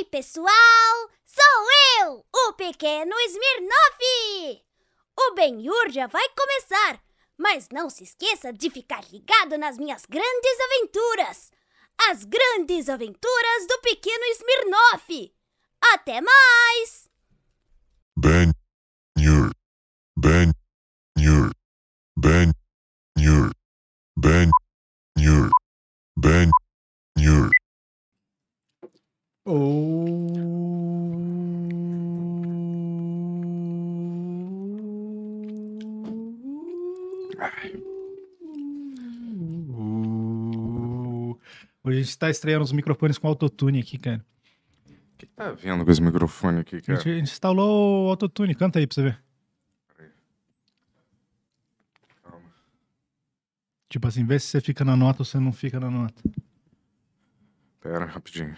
Oi, pessoal! Sou eu, o pequeno Smirnoff! O Benhur já vai começar, mas não se esqueça de ficar ligado nas minhas grandes aventuras! As grandes aventuras do pequeno Smirnoff! Até mais! Ben Nhur Ben Ben Oh. Oh. Hoje a gente tá estreando os microfones com autotune aqui, cara. O que tá vendo com esse microfone aqui, cara? A gente, a gente instalou o autotune, canta aí pra você ver. Tipo assim, vê se você fica na nota ou você não fica na nota. Pera, rapidinho.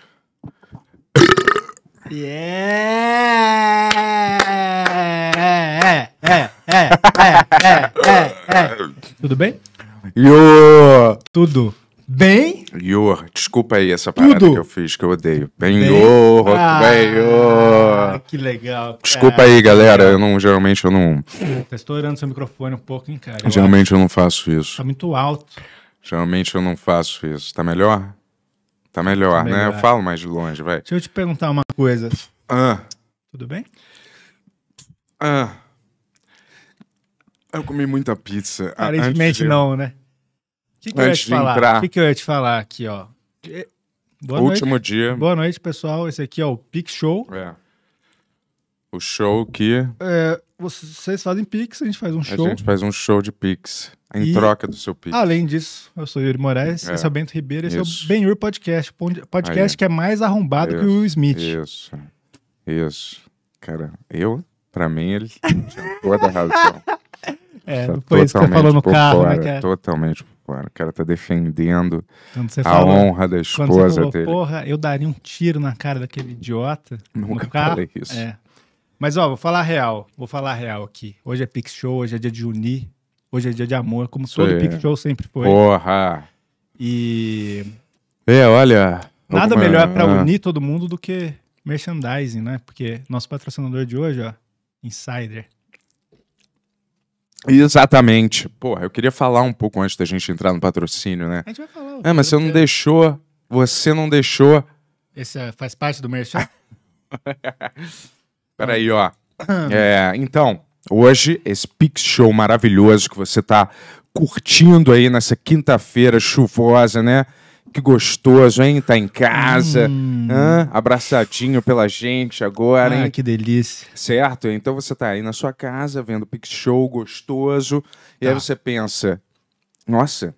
Yeah! É, é, é, é, é, Tudo bem? Yo! Tudo bem? Yo, desculpa aí essa parada Tudo. que eu fiz que eu odeio. Bem, bem. yo, ah, bem, yo. Que legal. Cara. Desculpa aí, galera. Eu não geralmente eu não. Tá estourando seu microfone um pouco, hein, cara? Eu geralmente eu não faço isso. Tá muito alto. Geralmente eu não faço isso. Tá melhor? Tá melhor, tá melhor. né? Eu falo mais de longe, vai. Deixa eu te perguntar uma coisas Ah. Tudo bem? Ah. Eu comi muita pizza. Aparentemente de... não, né? O que, que eu ia te falar? O que, que eu ia te falar aqui, ó? Boa Último noite. dia. Boa noite, pessoal. Esse aqui é o Pic Show. É. O show que. É, vocês fazem Pix, a gente faz um show. A gente faz um show de Pix, em e, troca do seu Pix. Além disso, eu sou Yuri Moraes, é. esse é o Bento Ribeiro, esse Isso. é o Benhur Podcast, podcast Aí. que é mais arrombado Isso. que o Will Smith. Isso. Isso. Cara, eu, pra mim, ele tinha toda a razão. É, foi isso que você falou no carro, fora, né, cara? Totalmente por fora. O cara tá defendendo a falou, honra da esposa você falou, dele. Porra, eu daria um tiro na cara daquele idiota. Nunca no carro, falei isso. É. Mas, ó, vou falar real. Vou falar real aqui. Hoje é Pix Show, hoje é dia de unir, hoje é dia de amor, como todo Pix Show sempre foi. Porra! E. É, olha. Nada alguma... melhor para ah. unir todo mundo do que merchandising, né? Porque nosso patrocinador de hoje, ó, Insider. Exatamente. Porra, eu queria falar um pouco antes da gente entrar no patrocínio, né? A gente vai falar. É, mas você não deixou. Você não deixou. Esse é, faz parte do merchan? Peraí, ó. É, então, hoje, esse Pix Show maravilhoso que você tá curtindo aí nessa quinta-feira chuvosa, né? Que gostoso, hein? Tá em casa, hum. abraçadinho pela gente agora, ah, hein? Ah, que delícia. Certo? Então você tá aí na sua casa vendo Pix Show gostoso, tá. e aí tá. você pensa, nossa,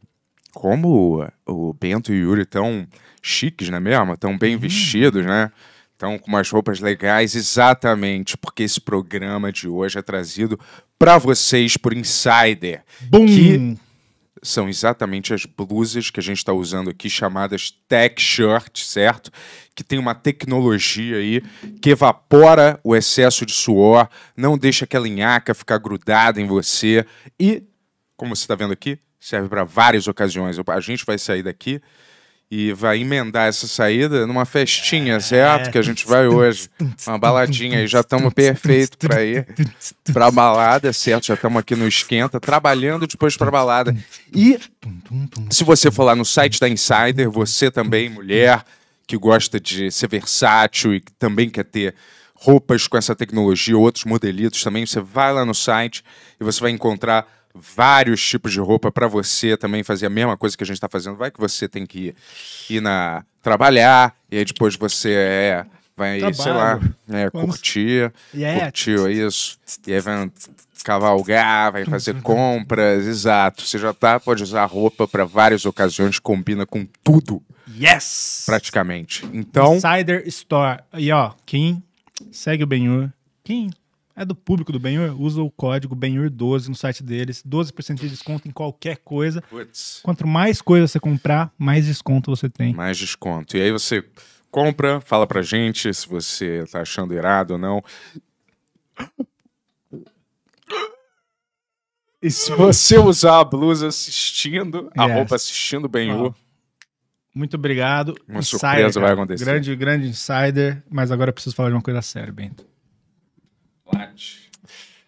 como o Bento e o Yuri tão chiques, né mesmo? Tão bem hum. vestidos, né? Então, com umas roupas legais, exatamente, porque esse programa de hoje é trazido para vocês por Insider. Boom. Que são exatamente as blusas que a gente está usando aqui, chamadas tech shirt, certo? Que tem uma tecnologia aí que evapora o excesso de suor, não deixa aquela linhaca ficar grudada em você e, como você está vendo aqui, serve para várias ocasiões. A gente vai sair daqui e vai emendar essa saída numa festinha, certo? É. Que a gente vai hoje. Uma baladinha aí, já estamos perfeito para ir para balada, certo? Já estamos aqui no esquenta, trabalhando depois para balada. E se você for lá no site da Insider, você também, mulher, que gosta de ser versátil e que também quer ter roupas com essa tecnologia, outros modelitos também, você vai lá no site e você vai encontrar vários tipos de roupa para você também fazer a mesma coisa que a gente está fazendo. Vai que você tem que ir, ir na trabalhar e aí depois você é vai Trabalho. sei lá, é, curtir, yeah. isso, e aí vai cavalgar, vai fazer uhum. compras, exato. Você já tá, pode usar roupa para várias ocasiões, combina com tudo. Yes! Praticamente. Então. Insider Store. E ó, Kim segue o Benhur, Kim é do público do Benhur, usa o código Benhur12 no site deles, 12% de desconto em qualquer coisa. Puts. Quanto mais coisa você comprar, mais desconto você tem. Mais desconto. E aí você compra, fala pra gente se você tá achando irado ou não. E se você usar a blusa assistindo, a yes. roupa assistindo Benhur, Muito obrigado. Uma insider, surpresa vai acontecer. Grande, grande insider, mas agora eu preciso falar de uma coisa séria, Bento.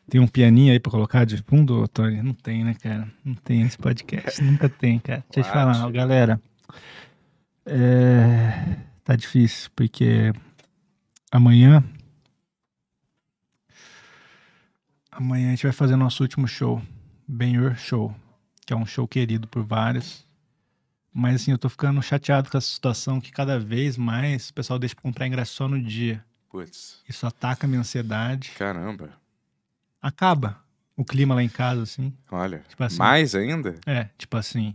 Tem um pianinho aí pra colocar de fundo, Tony? Não tem, né, cara? Não tem esse podcast. Nunca tem, cara. Deixa eu te falar, galera. É... Tá difícil, porque amanhã. Amanhã a gente vai fazer nosso último show, ben Your Show, que é um show querido por vários. Mas assim, eu tô ficando chateado com essa situação que cada vez mais o pessoal deixa pra comprar ingresso só no dia. Putz. Isso ataca a minha ansiedade. Caramba acaba o clima lá em casa, assim. Olha, tipo assim, mais ainda? É, tipo assim.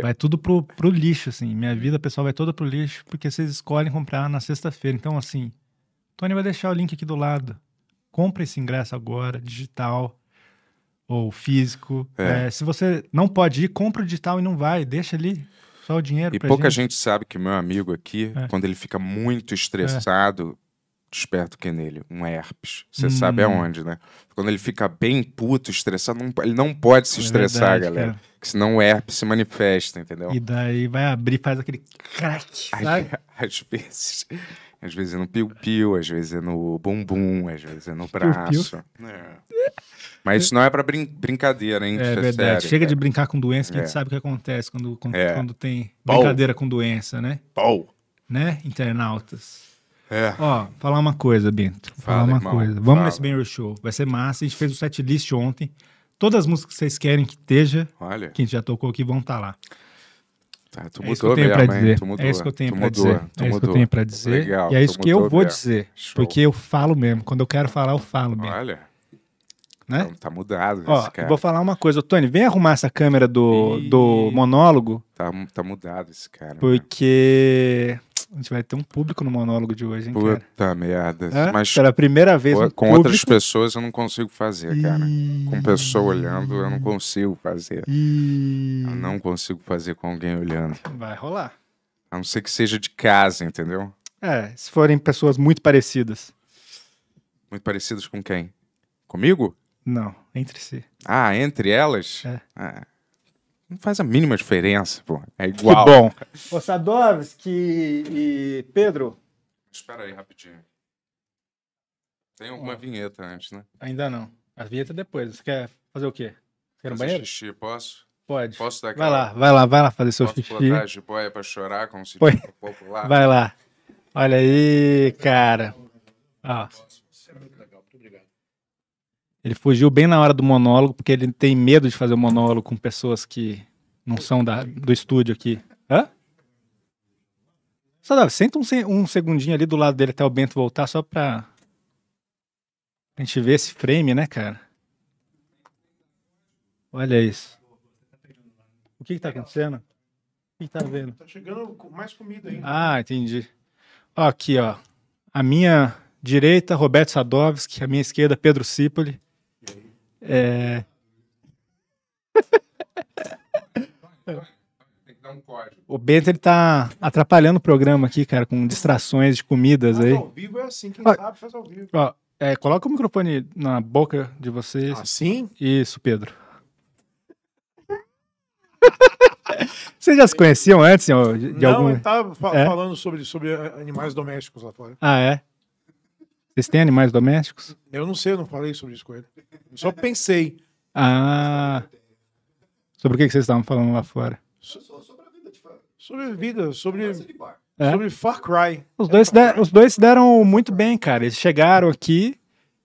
Vai tudo pro, pro lixo, assim. Minha vida pessoal vai toda pro lixo, porque vocês escolhem comprar na sexta-feira. Então, assim, Tony vai deixar o link aqui do lado. Compra esse ingresso agora, digital ou físico. É. É, se você não pode ir, compra o digital e não vai, deixa ali só o dinheiro. E pouca gente. gente. sabe que meu amigo aqui, é. quando ele fica muito é. estressado, desperto que é nele? Um herpes. Você hum. sabe aonde, né? Quando ele fica bem puto, estressado, não, ele não pode se é estressar, verdade, galera. Cara. Porque senão o herpes se manifesta, entendeu? E daí vai abrir, faz aquele crack. Às, às vezes. Às vezes é no piu-piu, às vezes é no bumbum, às vezes é no braço. É. Mas isso não é pra brin brincadeira, hein? É, é verdade. Sério, Chega cara. de brincar com doença, que a gente é. sabe o que acontece quando, quando, é. quando tem Pou. brincadeira com doença, né? Pou. Né, internautas? É. Ó, falar uma coisa, Bento. Fala, falar uma irmão, coisa. Vamos fala. nesse Banger Show. Vai ser massa. A gente fez o set list ontem. Todas as músicas que vocês querem que esteja, Olha. que a gente já tocou aqui, vão estar tá lá. Tá, tu é isso que eu tenho para dizer. É isso que eu tenho para dizer. É isso que eu tenho para dizer. Legal, e é isso que eu vou dizer. Show. Porque eu falo mesmo. Quando eu quero falar, eu falo mesmo. Olha. Né? Então, tá, mudado Ó, esse cara. Vou falar uma coisa, Tony, vem arrumar essa câmera do, e... do monólogo. Tá, tá mudado esse cara. Né? Porque a gente vai ter um público no monólogo de hoje, hein, Puta cara? merda. É? Mas Pela primeira vez com, um com público... outras pessoas eu não consigo fazer, cara. Com pessoa olhando eu não consigo fazer. Eu não consigo fazer com alguém olhando. Vai rolar. A não ser que seja de casa, entendeu? É, se forem pessoas muito parecidas. Muito parecidas com quem? Comigo? Não, entre si. Ah, entre elas? É. Ah. Não faz a mínima diferença, pô. É igual. Que bom. Ô, Sadovski e Pedro. Espera aí, rapidinho. Tem alguma vinheta antes, né? Ainda não. A vinheta é depois. Você quer fazer o quê? Você quer no banheiro? Xixi, posso? Pode. Posso dar aquela... Vai lá, vai lá, vai lá fazer seu posso xixi. Posso botar de boia pra chorar, como se fosse popular? Vai lá. Olha aí, cara. Ó. Ele fugiu bem na hora do monólogo, porque ele tem medo de fazer um monólogo com pessoas que não são da, do estúdio aqui. Hã? Sadav, senta um, um segundinho ali do lado dele até o Bento voltar, só pra, pra gente ver esse frame, né, cara? Olha isso. O que que tá acontecendo? O que, que tá vendo? Tá chegando mais comida ainda. Ah, entendi. aqui, ó. A minha direita, Roberto Sadovski. A minha esquerda, Pedro Cipoli. É... o Bento ele tá atrapalhando o programa aqui, cara, com distrações de comidas Mas aí. Ao vivo é assim, quem ó, sabe faz ao vivo. Ó, é, coloca o microfone na boca de vocês. Assim? Isso, Pedro. Vocês já se conheciam antes? Senhor, de Não, algum... ele tava fa é? falando sobre, sobre animais domésticos lá fora. Ah, é? Vocês têm animais domésticos? Eu não sei, eu não falei sobre isso com ele. Eu só pensei. Ah. Sobre o que vocês estavam falando lá fora? Sobre a vida de Sobre vida, sobre. É? Sobre Far Cry. Os dois, é, os dois se deram muito bem, cara. Eles chegaram aqui,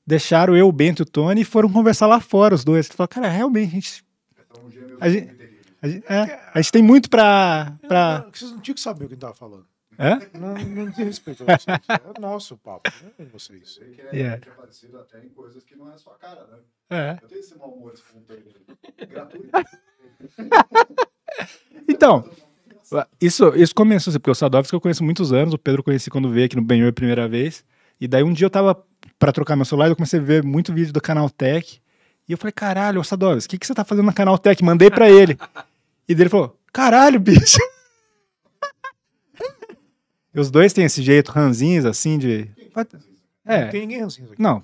deixaram eu, o Bento e o Tony e foram conversar lá fora, os dois. Falaram, cara, realmente, a gente. A gente, a gente, é, é a gente tem muito pra. pra... Vocês não tinham que saber o que a gente tava falando. É? Não, não tem respeito a vocês. É nosso papo, não é vocês. que é, yeah. parecido até em coisas que não é a sua cara, né? É. Eu tenho esse mau humor aí. gratuito. então... Isso, isso começou, porque o Sadovski eu conheço muitos anos, o Pedro conheci quando veio aqui no Benhur a primeira vez, e daí um dia eu tava para trocar meu celular, eu comecei a ver muito vídeo do Canal Tech. E eu falei, caralho, Sadovski, o que, que você tá fazendo na Canal Tech? Mandei para ele. e ele falou, caralho, bicho. E os dois têm esse jeito ranzinhos, assim, de. É. Não tem ninguém ranzinho aqui. Não.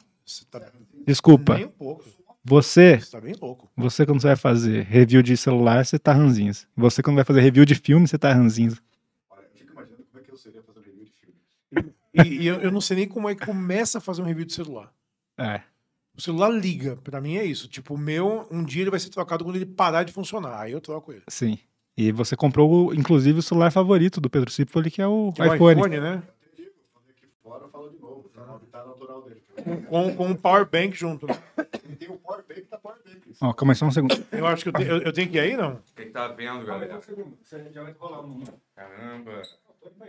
Tá Desculpa. Nem um pouco. Você. Você tá bem louco. Você, quando você vai fazer review de celular, você tá ranzinhos. Você, quando vai fazer review de filme, você tá ranzinhos. Olha, eu fico imaginando como é que eu seria fazer review de filme. e, e eu, eu não sei nem como é que começa a fazer um review de celular. É. O celular liga. Pra mim é isso. Tipo, o meu, um dia ele vai ser trocado quando ele parar de funcionar. Aí eu troco ele. Sim. E você comprou, inclusive, o celular favorito do Pedro Cipoli, que é o que é iPhone. iPhone, né? Com, com um power bank junto. Tem o um power bank da power bank. Ó, oh, calma aí, só um segundo. Eu acho que eu, te, eu, eu tenho que ir aí, não? Quem tá vendo, galera? Né? Caramba.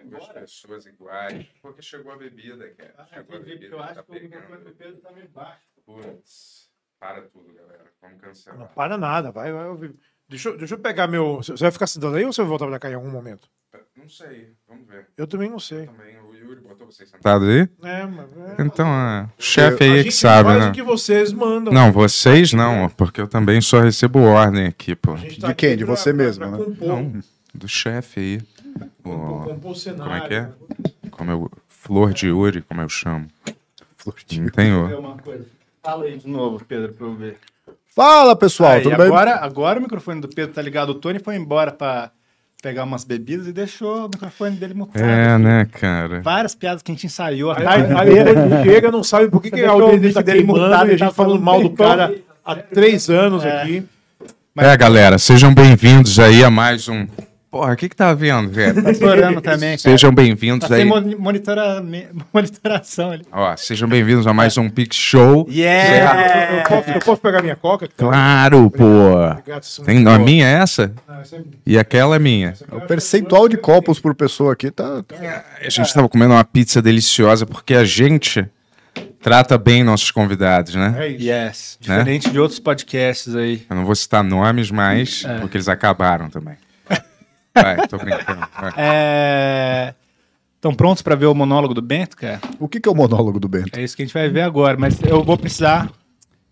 Duas pessoas iguais. Porque chegou a bebida, cara. Ah, chegou a bebida. Eu acho tá que o meu Pedro tá meio baixo. Putz. Para tudo, galera. Vamos cancelar. Não para nada. Vai, vai. Deixa, eu- deixa eu pegar meu. Você vai ficar dando aí ou você vai voltar pra cá em algum momento? Não sei, vamos ver. Eu também não sei. Também o Yuri botou vocês sentados aí? É, mas. é- Então, é. o é, chefe a aí gente que sabe, faz né? o que vocês mandam. Não, vocês não, né? porque eu também só recebo ordem aqui, pô. De tá quem? De você mesmo, né? Compor, Não, do chefe aí. compor, O- compor o cenário. como é que é? Né? Como o flor de Yuri, como eu chamo. Flor de Yuri. tem uma coisa. Fala aí de novo, Pedro, pra eu ver. Fala, pessoal, tudo agora, bem? Agora, o microfone do Pedro tá ligado. O Tony foi embora para pegar umas bebidas e deixou o microfone dele mutado. É, assim. né, cara? Várias piadas que a gente ensaiou. A, a, a chega, não sabe por que, que a audiência dele mutado e a gente tá falando mal do cara há três anos é. aqui. Mas... É, galera, sejam bem-vindos aí a mais um Porra, o que que tá vendo, velho? Tá explorando também, cara. Sejam bem-vindos tá aí. Tem monitora... monitoração ali. Ó, sejam bem vindos a mais um Pix Show. Yeah! Eu, eu, posso, eu posso pegar minha coca? Claro, pô. Obrigado, senhor. Tem, a minha é essa? É e aquela é minha. É o percentual é de copos por pessoa aqui tá... tá... É, a gente estava comendo uma pizza deliciosa porque a gente trata bem nossos convidados, né? É isso. Yes. Né? Diferente né? de outros podcasts aí. Eu não vou citar nomes, mas... É. Porque eles acabaram também tô brincando. É... Estão prontos para ver o monólogo do Bento, cara? O que, que é o monólogo do Bento? É isso que a gente vai ver agora, mas eu vou precisar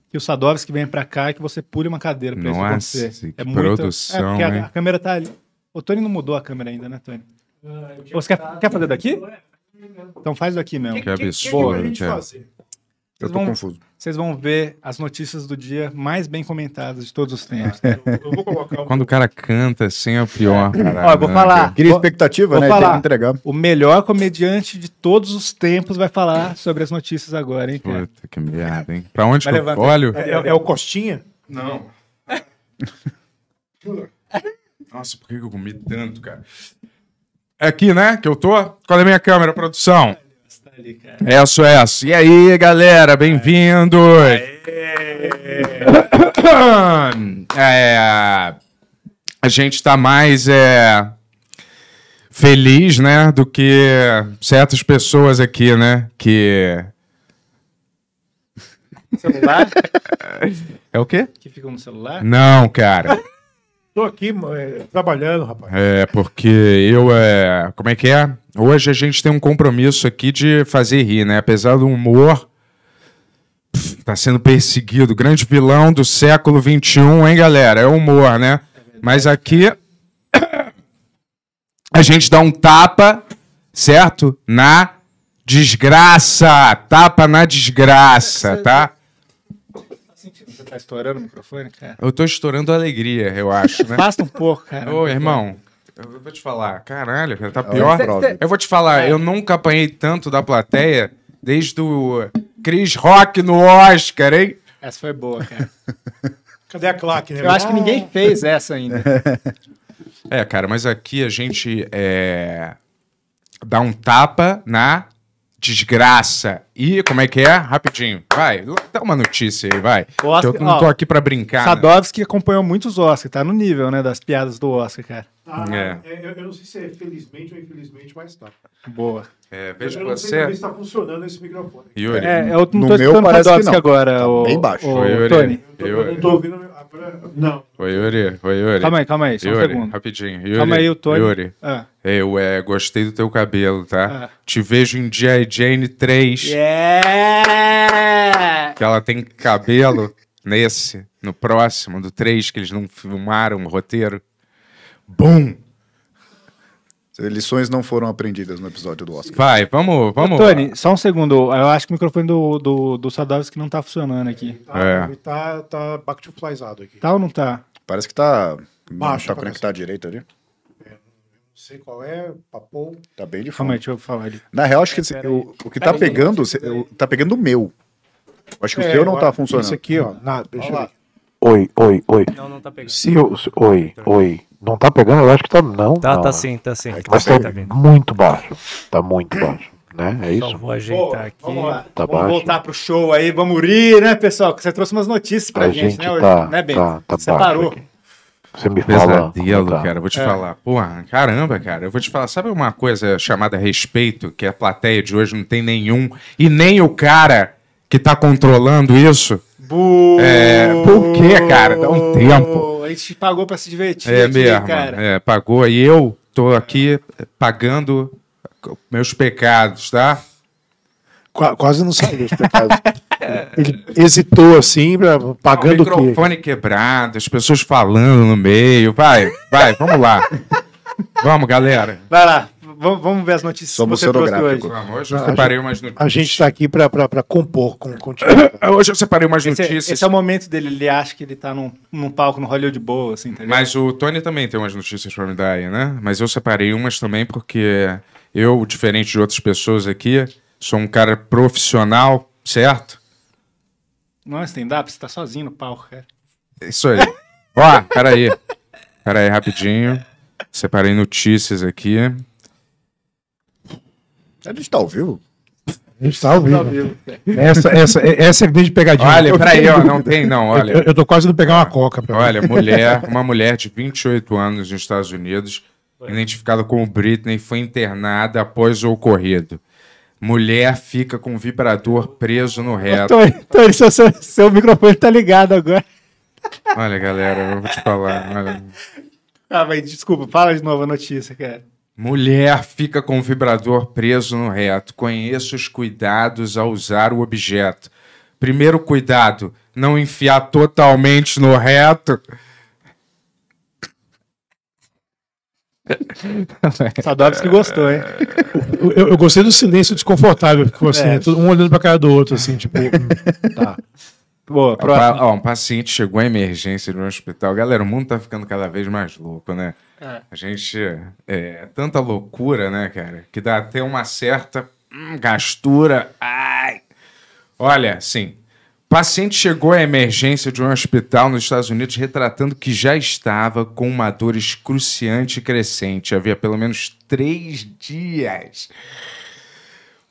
que o Sadovski venha para cá e que você pule uma cadeira para isso acontecer. Que é produção, muita... É, porque a, a, câmera tá ali. O Tony não mudou a câmera ainda, né, Tony? Ah, você quer, quer fazer daqui? Então faz daqui mesmo. Que, absurdo, que, eu tô vão, confuso. Vocês vão ver as notícias do dia mais bem comentadas de todos os tempos. eu, eu Quando o cara canta, assim é o pior. É. Ó, vou né? falar. Cria expectativa, vou né? Falar. Tem que entregar. O melhor comediante de todos os tempos vai falar sobre as notícias agora, hein? Cara? Puta que merda, hein? Pra onde vai que levanta. eu olho? É, é, é, o Costinha? Não. Nossa, por que eu comi tanto, cara? É aqui, né? Que eu tô? Qual é a minha câmera, produção? É isso, É SOS. E aí, galera, bem-vindos! É, a gente está mais é, feliz, né, do que certas pessoas aqui, né, que... Celular? É o quê? Que ficam no celular? Não, cara. Tô aqui é, trabalhando, rapaz. É, porque eu. É, como é que é? Hoje a gente tem um compromisso aqui de fazer rir, né? Apesar do humor. está tá sendo perseguido. Grande vilão do século XXI, hein, galera? É humor, né? Mas aqui. A gente dá um tapa, certo? Na desgraça. Tapa na desgraça, tá? Você tá estourando o microfone, cara? Eu tô estourando a alegria, eu acho, né? Basta um pouco, cara. Ô, irmão, eu vou te falar, caralho, cara, tá pior. Eu vou te falar, eu nunca apanhei tanto da plateia desde o Chris Rock no Oscar, hein? Essa foi boa, cara. Cadê a claque, né? Eu acho que ninguém fez essa ainda. É, cara, mas aqui a gente é... dá um tapa na desgraça e como é que é? Rapidinho, vai, dá uma notícia aí, vai. Oscar, eu não tô ó, aqui para brincar. Né? Sadovski né? acompanhou muitos Oscar, tá no nível, né, das piadas do Oscar, cara. Ah, é. É, eu, eu, não sei se é felizmente ou infelizmente, mas tá. Boa. É, veja eu não você. Não se está funcionando esse microfone. É, Yuri, é, eu não estou escutando parece que não. agora, tá o, bem baixo. O, Yuri, Tony. Eu não estou ouvindo. Não. Oi, Yuri. Oi, Yuri. Calma aí, calma aí. Só Yuri, um segundo. Rapidinho. Yuri, calma aí, o Tony. Yuri. Ah. Eu é, gostei do teu cabelo, tá? Ah. Te vejo em G.I. Jane 3. Yeah! Que ela tem cabelo nesse, no próximo, do 3, que eles não filmaram o roteiro. Bum! Lições não foram aprendidas no episódio do Oscar. Vai, vamos, vamos. Ô, Tony, só um segundo. Eu acho que o microfone do, do, do que não tá funcionando aqui. Tá, é. tá, tá bactuflyzado aqui. Tá ou não tá? Parece que tá. Baixo. Não tá conectado direito ali. É, não sei qual é, papou. Tá bem de fome. deixa eu falar ali. Na real, acho que é, o, o que tá pegando, tá pegando o meu. Acho que é, o seu não tá funcionando. Isso aqui, ó. Na, deixa eu ver. Oi, oi, oi. Não, não tá pegando. Se eu, oi, oi. Não tá pegando? Eu acho que tá. Não. Tá, tá não, tá sim, tá sim. É tá mas tá, tá muito baixo. Tá muito baixo. Né? É isso? Só vou ajeitar Pô, aqui. Vamos, Tá vamos voltar pro show aí. Vamos rir, né, pessoal? Que você trouxe umas notícias pra a gente, gente, né, tá, né, Ben? Tá, tá Separou. Você me fala. Pesadelo, tá? cara, eu vou te é. falar. Porra, caramba, cara, eu vou te falar. Sabe uma coisa chamada respeito, que a plateia de hoje não tem nenhum, e nem o cara que tá controlando isso? Bu... É, por quê, cara? Dá um tempo a gente pagou para se divertir. É aqui, né, mesmo, cara. É, pagou. E eu tô aqui pagando meus pecados, tá? Qu quase não saiu dos pecados. Ele hesitou assim, pagando o, o microfone quebrado, as pessoas falando no meio. Vai, vai, vamos lá. vamos, galera. Vai lá vamos, vamos ver as notícias Somos que você trouxe hoje. eu separei umas notícias. A gente está aqui para compor com contigo. É, hoje eu separei umas esse, é, notícias. Esse é o momento dele, ele acha que ele está num, num palco no Hollywood boa assim, tá Mas o Tony também tem umas notícias para me dar aí, né? Mas eu separei umas também porque eu, diferente de outras pessoas aqui, sou um cara profissional, certo? Não é stand-up, você está sozinho no palco, cara. Isso aí. Ó, peraí. Peraí, rapidinho. Separei notícias aqui. A gente tá ao vivo? A gente tá ao vivo. Tá essa, essa, essa é desde pegadinha. Olha, peraí, ó, não tem não, olha. Eu, eu tô quase indo pegar uma coca. Pra olha, mulher, uma mulher de 28 anos nos Estados Unidos, identificada como Britney, foi internada após o ocorrido. Mulher fica com vibrador preso no reto. Então, então seu, é seu, seu microfone tá ligado agora. Olha, galera, eu vou te falar. Olha. Ah, mas desculpa, fala de novo a notícia, cara. Mulher fica com o vibrador preso no reto. Conheça os cuidados ao usar o objeto. Primeiro cuidado, não enfiar totalmente no reto. Saudades que gostou, hein? Eu, eu, gostei do silêncio desconfortável que você, é. Né? um olhando pra cara do outro, assim, tipo. Hum, tá. Boa, próximo. Ó, um paciente chegou à emergência de um hospital. Galera, o mundo tá ficando cada vez mais louco, né? É. A gente. É tanta loucura, né, cara? Que dá até uma certa hum, gastura. Ai! Olha, sim. Paciente chegou à emergência de um hospital nos Estados Unidos retratando que já estava com uma dor excruciante crescente. Havia pelo menos três dias.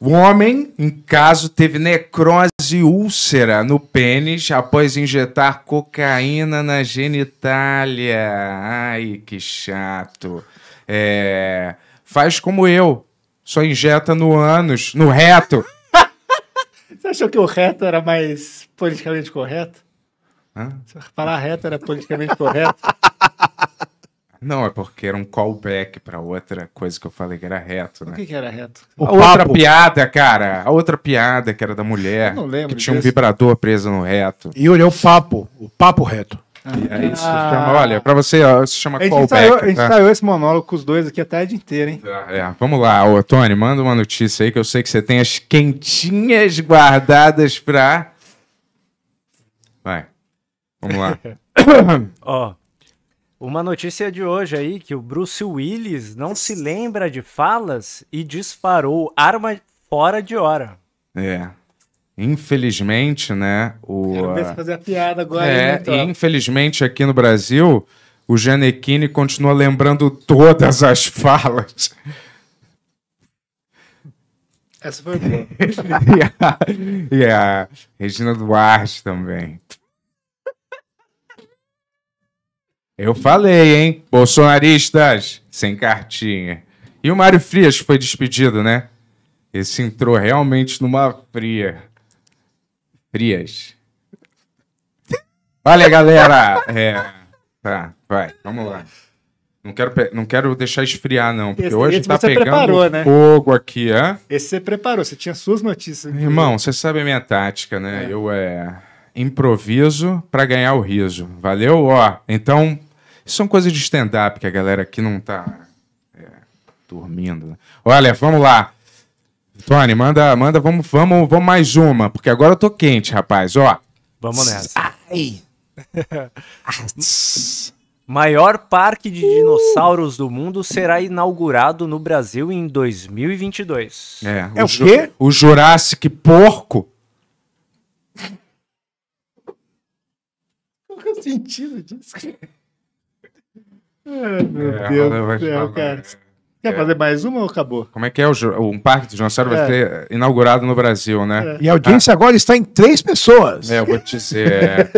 O homem, em caso, teve necrose úlcera no pênis após injetar cocaína na genitália. Ai, que chato. É... Faz como eu, só injeta no ânus, no reto. Você achou que o reto era mais politicamente correto? Hã? Falar reto era politicamente correto? Não, é porque era um callback para outra coisa que eu falei que era reto, né? O que, que era reto? O a papo. outra piada, cara. A outra piada que era da mulher. Eu não lembro. Que tinha desse. um vibrador preso no reto. E olha é o papo. O papo reto. É ah, é isso. Ah. Chama, olha, pra você, ó, se chama a callback. Saiu, tá? A gente tá? saiu esse monólogo com os dois aqui a tarde inteira, hein? Ah, é. Vamos lá, ô, Tony, manda uma notícia aí que eu sei que você tem as quentinhas guardadas pra. Vai. Vamos lá. Ó. oh. Uma notícia de hoje aí que o Bruce Willis não se lembra de falas e disparou arma fora de hora. É. Infelizmente, né? O, Quero ver se fazer a piada agora. É, né, infelizmente aqui no Brasil, o Janequine continua lembrando todas as falas. Essa foi boa. e, a, e a Regina Duarte também. Eu falei, hein? Bolsonaristas, sem cartinha. E o Mário Frias foi despedido, né? Esse entrou realmente numa fria. Frias. Vale, galera! É. Tá, vai, vamos lá. Não quero, não quero deixar esfriar, não, porque esse, hoje esse tá pegando preparou, né? fogo aqui, hã? Esse você preparou, você tinha suas notícias. Irmão, você sabe a minha tática, né? É. Eu é improviso para ganhar o riso. Valeu? Ó, então são é coisas de stand-up que a galera aqui não tá é, dormindo. Né? Olha, vamos lá. Tony, manda, manda, vamos, vamos, vamos mais uma, porque agora eu tô quente, rapaz, ó. Vamos nessa. Ai. Maior parque de dinossauros do mundo será inaugurado no Brasil em 2022. É, é o, o quê? O Jurassic Porco. Qual é o sentido disso? Ai, meu é, Deus do céu, cara. Quer é. fazer mais uma ou acabou? Como é que é? O, um Parque do Dinossauros é. vai ser inaugurado no Brasil, né? É. E a audiência ah. agora está em três pessoas. É, eu vou te dizer. É.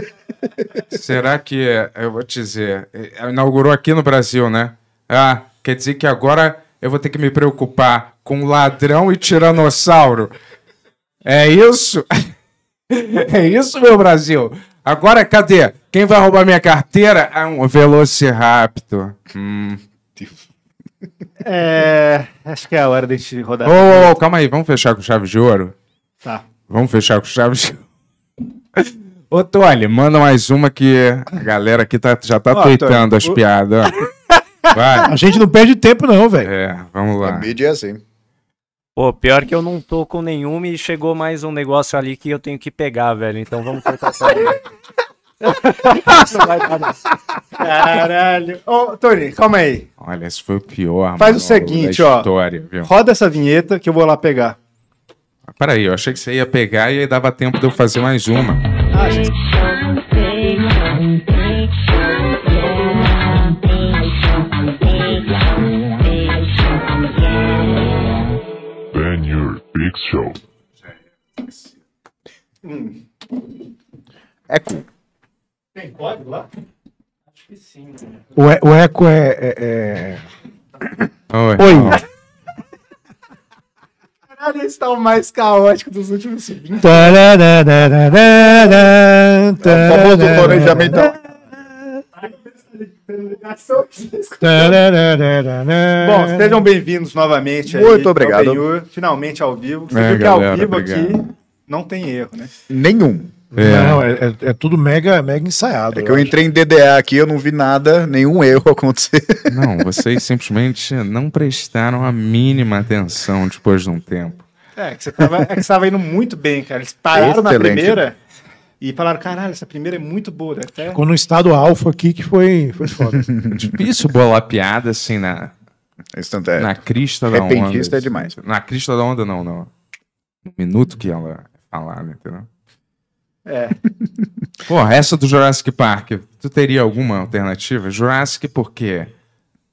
será que. É? Eu vou te dizer. É, inaugurou aqui no Brasil, né? Ah, quer dizer que agora eu vou ter que me preocupar com ladrão e tiranossauro. É isso? é isso, meu Brasil? Agora, cadê? Quem vai roubar minha carteira é um Velociraptor. Hum. É, acho que é a hora da gente rodar. Ô, oh, calma aí, vamos fechar com chave de ouro? Tá. Vamos fechar com chave de ouro. Ô, Tony, manda mais uma que a galera aqui tá, já tá tweetando as o... piadas. Vai. A gente não perde tempo, não, velho. É, vamos lá. A mídia é assim. Pô, pior que eu não tô com nenhuma e chegou mais um negócio ali que eu tenho que pegar, velho. Então vamos tentar sair. Caralho. Ô, Tony, calma aí. Olha, isso foi o pior. Faz mano, o seguinte, ó. História, roda essa vinheta que eu vou lá pegar. peraí, eu achei que você ia pegar e aí dava tempo de eu fazer mais uma. Ah, gente. Mix Show. Hum. Eco. Tem código lá? Acho que sim. Né? O, e, o eco é. é, é... Ah, Oi. Oi. Ah. Caralho, esse tá o mais caótico dos últimos segundos. É o famoso planejamento Bom, sejam bem-vindos novamente. Muito aí, obrigado. Benhur, finalmente ao vivo. Você é, viu que galera, ao vivo obrigado. aqui não tem erro, né? Nenhum. É. Não, é, é, é, tudo mega, mega ensaiado. É que eu, entrei em DDA aqui, eu não vi nada, nenhum erro acontecer. Não, vocês simplesmente não prestaram a mínima atenção depois de um tempo. É, que você tava, é que você tava indo muito bem, cara. Eles pararam Excelente. na primeira e falaram, caralho, essa primeira é muito boa. Até... Ficou no estado alfa aqui que foi, foi foda. Difícil bolar piada assim na... É, na crista da onda. Repentista é demais. Assim. Na crista da onda não, não. No minuto que ela falava, né, entendeu? É. Porra, essa do Jurassic Park, tu teria alguma alternativa? Jurassic porque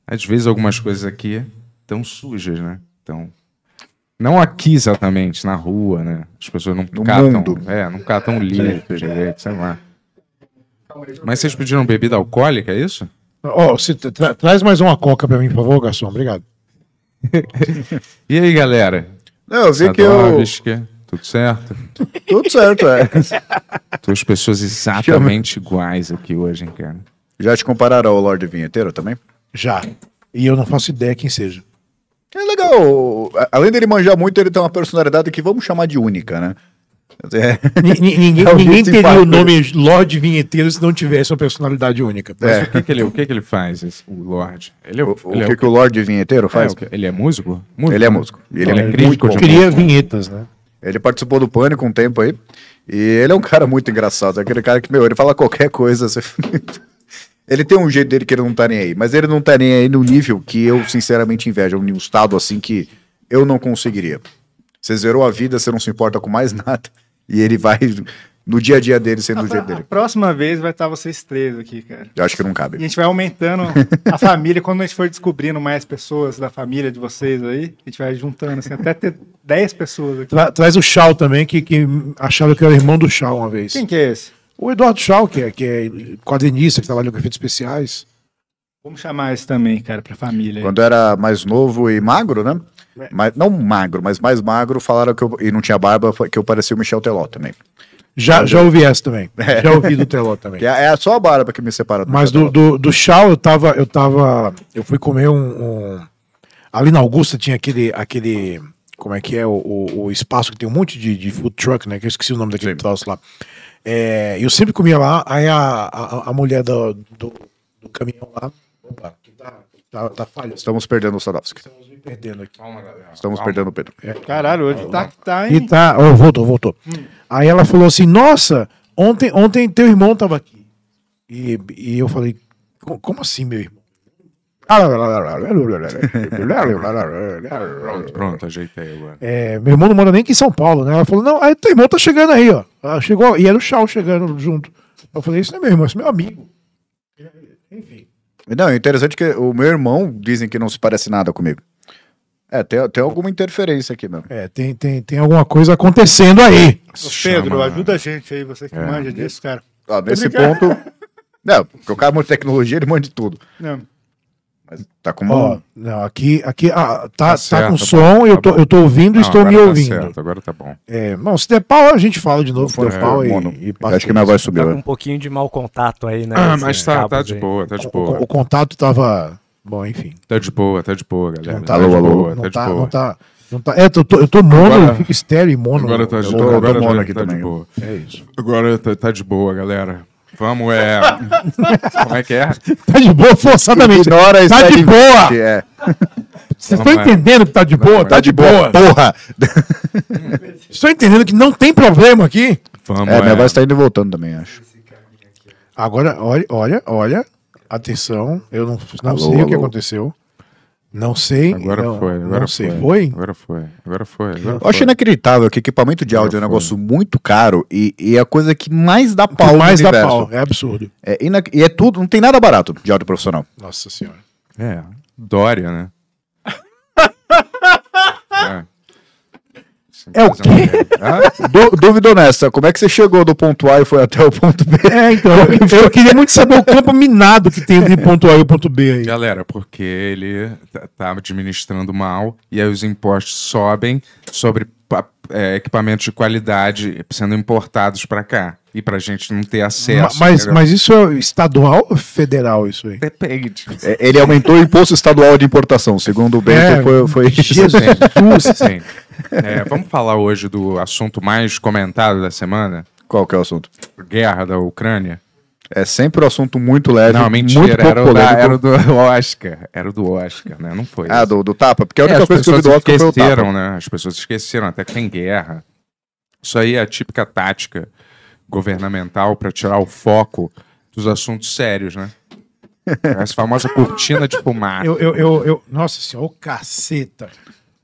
às vezes algumas coisas aqui tão sujas, né? Tão não aqui exatamente, na rua, né? As pessoas não no catam. Mundo. É, não catam lixo direito, sei lá. Mas vocês pediram bebida alcoólica, é isso? oh, se tra traz mais uma coca pra mim, por favor, garçom. Obrigado. e aí, galera? Não, eu vi Adoro que eu... Bisque. Tudo certo? Tudo certo, é. Duas pessoas exatamente Chama. iguais aqui hoje, hein, cara? Já te compararam ao Lorde Vinheteiro também? Já. E eu não faço ideia quem seja. É legal. Além dele manjar muito, ele tem uma personalidade que vamos chamar de única, né? É. Ninguém, é um ninguém teria o nome Lorde Vinheteiro se não tivesse uma personalidade única. É. o, que, que, ele, o que, que ele faz, o Lorde? Ele é o, o, ele é o que, que, o Lorde Vinheteiro faz? É, ele é músico? músico? Ele é né? músico. Ele, então, ele é, crítico Ele Cria vinhetas, né? Ele participou do Pânico um tempo aí. E ele é um cara muito engraçado. É aquele cara que, meu, ele fala qualquer coisa. Você... Ele tem um jeito dele que ele não tá nem aí, mas ele não tá nem aí no nível que eu, sinceramente, invejo. É um estado assim que eu não conseguiria. Você zerou a vida, você não se importa com mais nada. E ele vai no dia a dia dele sendo a, do jeito dele. A próxima vez vai estar vocês três aqui, cara. Eu acho que não cabe. E a gente vai aumentando a família. Quando a gente for descobrindo mais pessoas da família de vocês aí, a gente vai juntando, assim, até ter 10 pessoas aqui. Tra traz o Chal também, que, que que era irmão do Chal uma vez. Quem que é esse? O Eduardo Schau, que é, que é que trabalha tá com efeitos especiais. Vamos chamar esse também, cara, pra família. Quando era mais novo e magro, né? É. Mas, não magro, mas mais magro, falaram que eu, e não tinha barba, que eu parecia o Michel Teló também. Já, já ouvi essa também. É. Já ouvi do Teló também. É, é, só a barba que me separa do Mas do, do, do Chau, eu tava, eu tava. Eu fui comer um. um... Ali na Augusta tinha aquele. aquele como é que é? O, o, o espaço que tem um monte de, de, food truck, né? Que eu esqueci o nome daquele Sim. troço lá. É, eu sempre comia lá, aí a, a, a mulher do, do, do, caminhão lá. Opa, que tá, tá, tá falha. Estamos perdendo o Sadowski. Estamos me perdendo aqui. Calma, galera. Estamos Calma. perdendo o Pedro. É. Caralho, hoje tá que tá, hein? E tá, oh, voltou, voltou. Hum. Aí ela falou assim: Nossa, ontem, ontem teu irmão tava aqui. E, e eu falei: Como assim, meu irmão? pronto, pronto, ajeitei agora. É, meu irmão não mora nem aqui em São Paulo, né? Ela falou, não, aí teu irmão tá chegando aí, ó. Ela chegou, e era o Chau chegando junto. Eu falei, isso não é meu irmão, isso é meu amigo. Enfim. Não, é interessante que o meu irmão dizem que não se parece nada comigo. É, tem, tem alguma interferência aqui mesmo. É, tem, tem, tem alguma coisa acontecendo aí. Pedro, Chama... ajuda a gente aí, você que é. manja disso, cara. Ah, nesse ponto. não, porque o cara é manda tecnologia, ele manda de tudo. Não. Mas tá com uma... oh, não, aqui, aqui ah, tá, tá, tá certo, tá com tá som, eu, tô, eu tô ouvindo e estou me tá ouvindo. Certo, agora tá bom. É, bom, se der pau, a gente fala de novo, se der pau é, e, Acho que minha voz subiu. Tá com né? um pouquinho de mau contato aí, né? Ah, mas tá, tá de aí. boa, tá de boa. O, o, contato tava. Bom, enfim. Tá de boa, tá de boa, galera. tá, tá alô, alô. Não tá, não tá. Não tá, é, eu tô, eu tô mono, agora, fico estéreo e mono. Agora tá de boa. Agora tá de boa. É isso. Agora tá de boa, galera. Vamos, é. Como é que é? Tá de boa forçadamente. Ignora tá de boa! É. Vocês estão entendendo que tá de boa? Não, tá, de, boa, tá boa. porra! Estou entendendo que não tem problema aqui. Vamos, é, é. minha é. voz tá indo e voltando também, acho. Agora, olha, olha, olha. Atenção, eu não, não alô, sei alô. o que aconteceu. Não sei. Agora foi, agora não sei. foi. foi. Agora foi, agora foi. Agora eu acho inacreditável que equipamento de áudio agora é um negócio foi. muito caro e, e é a coisa que mais dá pau. Que mais dá pau, é absurdo. É E é tudo, não tem nada barato de áudio profissional. Nossa senhora. É, Dória, né? é. É o quê? Du, dúvida honesta, como é que você chegou do ponto A e foi até o ponto B? É, então, eu, eu queria muito saber o campo minado que tem entre ponto A e ponto B aí. Galera, porque ele tá, tá administrando mal e aí os impostos sobem sobre é, equipamentos de qualidade sendo importados para cá e para a gente não ter acesso. Mas, mas isso é estadual ou federal, isso aí? Depende. É, ele aumentou o imposto estadual de importação, segundo o Bento, é, foi, foi Jesus. Sim, sim. É, vamos falar hoje do assunto mais comentado da semana? Qual que é o assunto? Guerra da Ucrânia. É sempre um assunto muito leve. Não, mentira, era, o da, era do Oscar. Era do Oscar, né? Não foi. Ah, do, do Tapa? Porque a única é, coisa que eu vi do Oscar foi o Tapa. Né? As pessoas esqueceram, até que tem guerra. Isso aí é a típica tática governamental para tirar o foco dos assuntos sérios, né? É essa famosa cortina de fumaça. Eu, eu, eu, eu nossa senhora, ô caceta.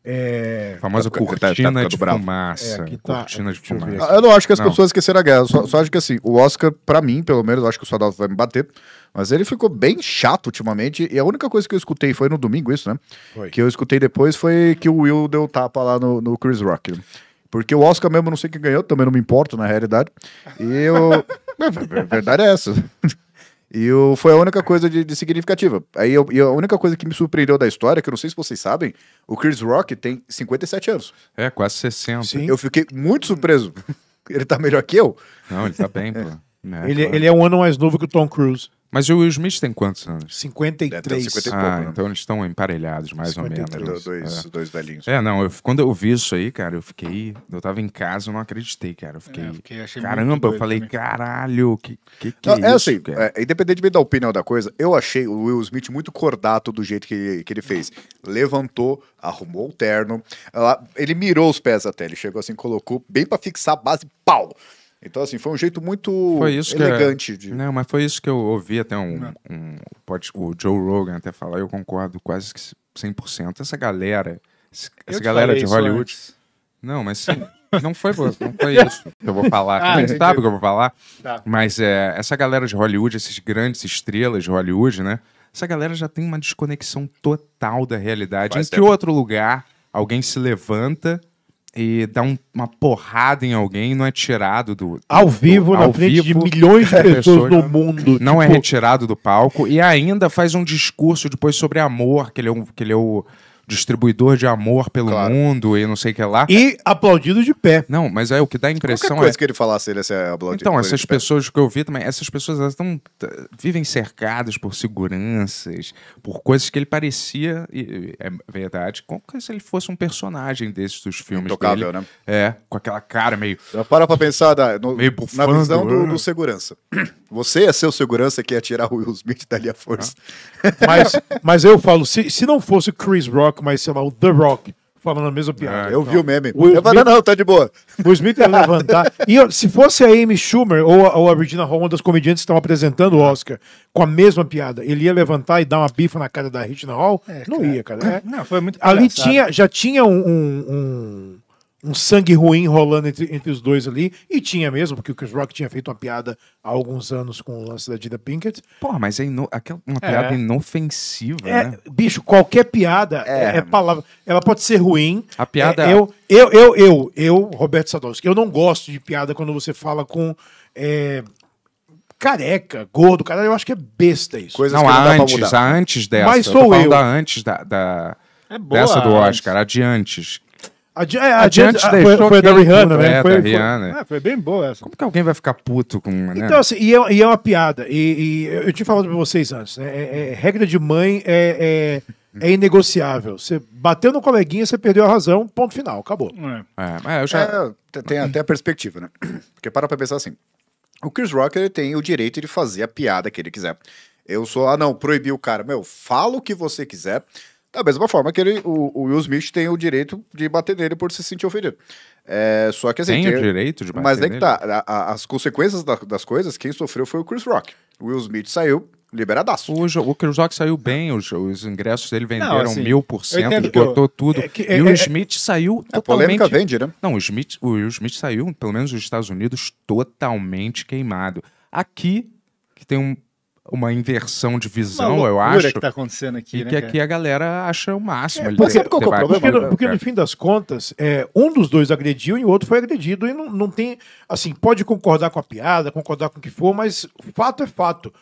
É... Famosa tá é, tá, cortina de fumaça. cortina ah, de fumaça. Eu não acho que as não. pessoas esqueceram a guerra. Só, só, acho que assim, o Oscar, pra mim, pelo menos, acho que o Sadov vai me bater. Mas ele ficou bem chato ultimamente. E a única coisa que eu escutei foi no domingo, isso, né? Foi. Que eu escutei depois foi que o Will deu tapa lá no, no Chris Rock. Né? Porque o Oscar mesmo, não sei quem ganhou, também não me importo, na realidade. E eu... a verdade é essa. E eu, foi a única coisa de, de significativa. Aí eu, e a única coisa que me surpreendeu da história, que eu não sei se vocês sabem, o Chris Rock tem 57 anos. É, quase 60. Sim. Eu fiquei muito surpreso. ele tá melhor que eu? Não, ele tá bem, é. pô. É, ele, claro. ele é um ano mais novo que o Tom Cruise. Mas o Will Smith tem quantos anos? 53. 50 e é, ah, pouco, ah, né? então eles estão emparelhados, mais 53. ou menos. É. Dois, é. dois velhinhos. É, não, eu, quando eu vi isso aí, cara, eu fiquei. Eu tava em casa, eu não acreditei, cara. Eu fiquei. É, eu fiquei achei caramba, eu falei, também. caralho, que que, que não, é, é, isso? Assim, cara? É, independentemente da opinião da coisa, eu achei o Will Smith muito cordato do jeito que, que ele fez. Levantou, arrumou o terno, ela, ele mirou os pés até, ele chegou assim, colocou bem para fixar a base, pau! Então, assim, foi um jeito muito é- elegante. Eu, de... Não, mas foi isso que eu ouvi até um, um, o Joe Rogan até falar, eu concordo quase que 100%. Essa galera, essa galera de Hollywood... Antes. Não, mas sim, não foi, não foi isso que eu vou falar. ah, Você sabe o que eu vou falar? Tá. Mas é, essa galera de Hollywood, esses grandes estrelas de Hollywood, né? Essa galera já tem uma desconexão total da realidade. Faz que tempo. outro lugar, alguém se levanta e dá um, uma porrada em alguém, não é tirado do. Ao do, vivo, do, ao na frente vivo, de milhões de é, pessoas do mundo. Não é tipo... é retirado do palco e ainda faz um discurso depois sobre amor, que ele é, um, que ele é o distribuidor de amor pelo claro. mundo e não sei o que lá. E aplaudido de pé. Não, mas é o que dá a impressão. Qualquer coisa é... que ele falasse, ele ia ser aplaudido. Então, essas pessoas que eu vi também, essas pessoas elas estão. vivem cercadas por seguranças, por coisas que ele parecia, e, é verdade, como se ele fosse um personagem desses dos filmes. Intocável, dele. né? É, com aquela cara meio. Então, para pra pensar da no, meio bufando, na visão do, do, né? segurança. Você é seu segurança que ia tirar o Will Smith dali a força. Ah. mas, mas eu falo, se, se não fosse Chris Rock Rock, mas sei lá, o The Rock falando a mesma ah, piada. Ah, eu então, vi o meme. O eu falei, não, tá de boa. O Smith ia levantar. e se fosse a Amy Schumer ou a, ou a Regina Hall, uma das comediantes que estão apresentando o Oscar, com a mesma piada, ele ia levantar e dar uma bifa na cara da Regina Hall? É, não cara. ia, cara. É. Não, foi muito Ali tinha, já tinha um, um, um um sangue ruim rolando entre, entre os dois ali. E tinha mesmo, porque o Chris Rock tinha feito uma piada há alguns anos com o lance da Dida Pinkett. Porra, mas é ino... aquela, uma piada é. inofensiva, é, né? Bicho, qualquer piada é. é. é. palavra. Ela pode ser ruim. A piada. É, eu, eu, eu, eu, eu, Roberto Sadowski, eu não gosto de piada quando você fala com careca, gordo, cara, eu acho que é besta isso. Coisas não, que não antes, dá pra mudar. antes dessa. Mas sou eu. Da antes da, da é boa, dessa do Oscar, antes. a de antes. Adi é, a, ah, deixou foi, a da é, Rihanna, né? É, foi, foi, ah, foi, bem boa essa. Como que alguém vai ficar puto com uma, né? Então, assim, e é, e é uma piada. E, e eu tinha falado pra vocês antes, né? É, é, regra de mãe é, é, inegociável. Você bateu no coleguinha, você perdeu a razão, ponto final, acabou. É, já... tem até a perspectiva, né? Porque para pra pensar assim, o Chris Rock ele tem o direito de fazer a piada que ele quiser. Eu sou, ah não, proibir o cara. Meu, fala o que você quiser. Da é mesma forma que ele, o, o, Will Smith tem o direito de bater nele por se sentir ofendido. É, só que assim. Tem o direito de bater Mas é que tá. A, a, as consequências da, das coisas, quem sofreu foi o Chris Rock. O Will Smith saiu. Liberadaço. O, o Chris Rock saiu bem, os, os ingressos dele venderam assim, mil por cento, esgotou tudo. É que, é, e o é- é- Smith saiu é, totalmente... A polêmica vende, né? Não, o, Smith, o Will Smith saiu, pelo menos nos Estados Unidos, totalmente queimado. Aqui, que tem um uma inversão de visão, uma eu acho. que tá acontecendo aqui, e né, que aqui a galera acha o máximo. É, porque, qual é Porque, porque no fim das contas, é, um dos dois agrediu e o outro foi agredido. E não, não tem. Assim, pode concordar com a piada, concordar com o que for, mas fato é fato.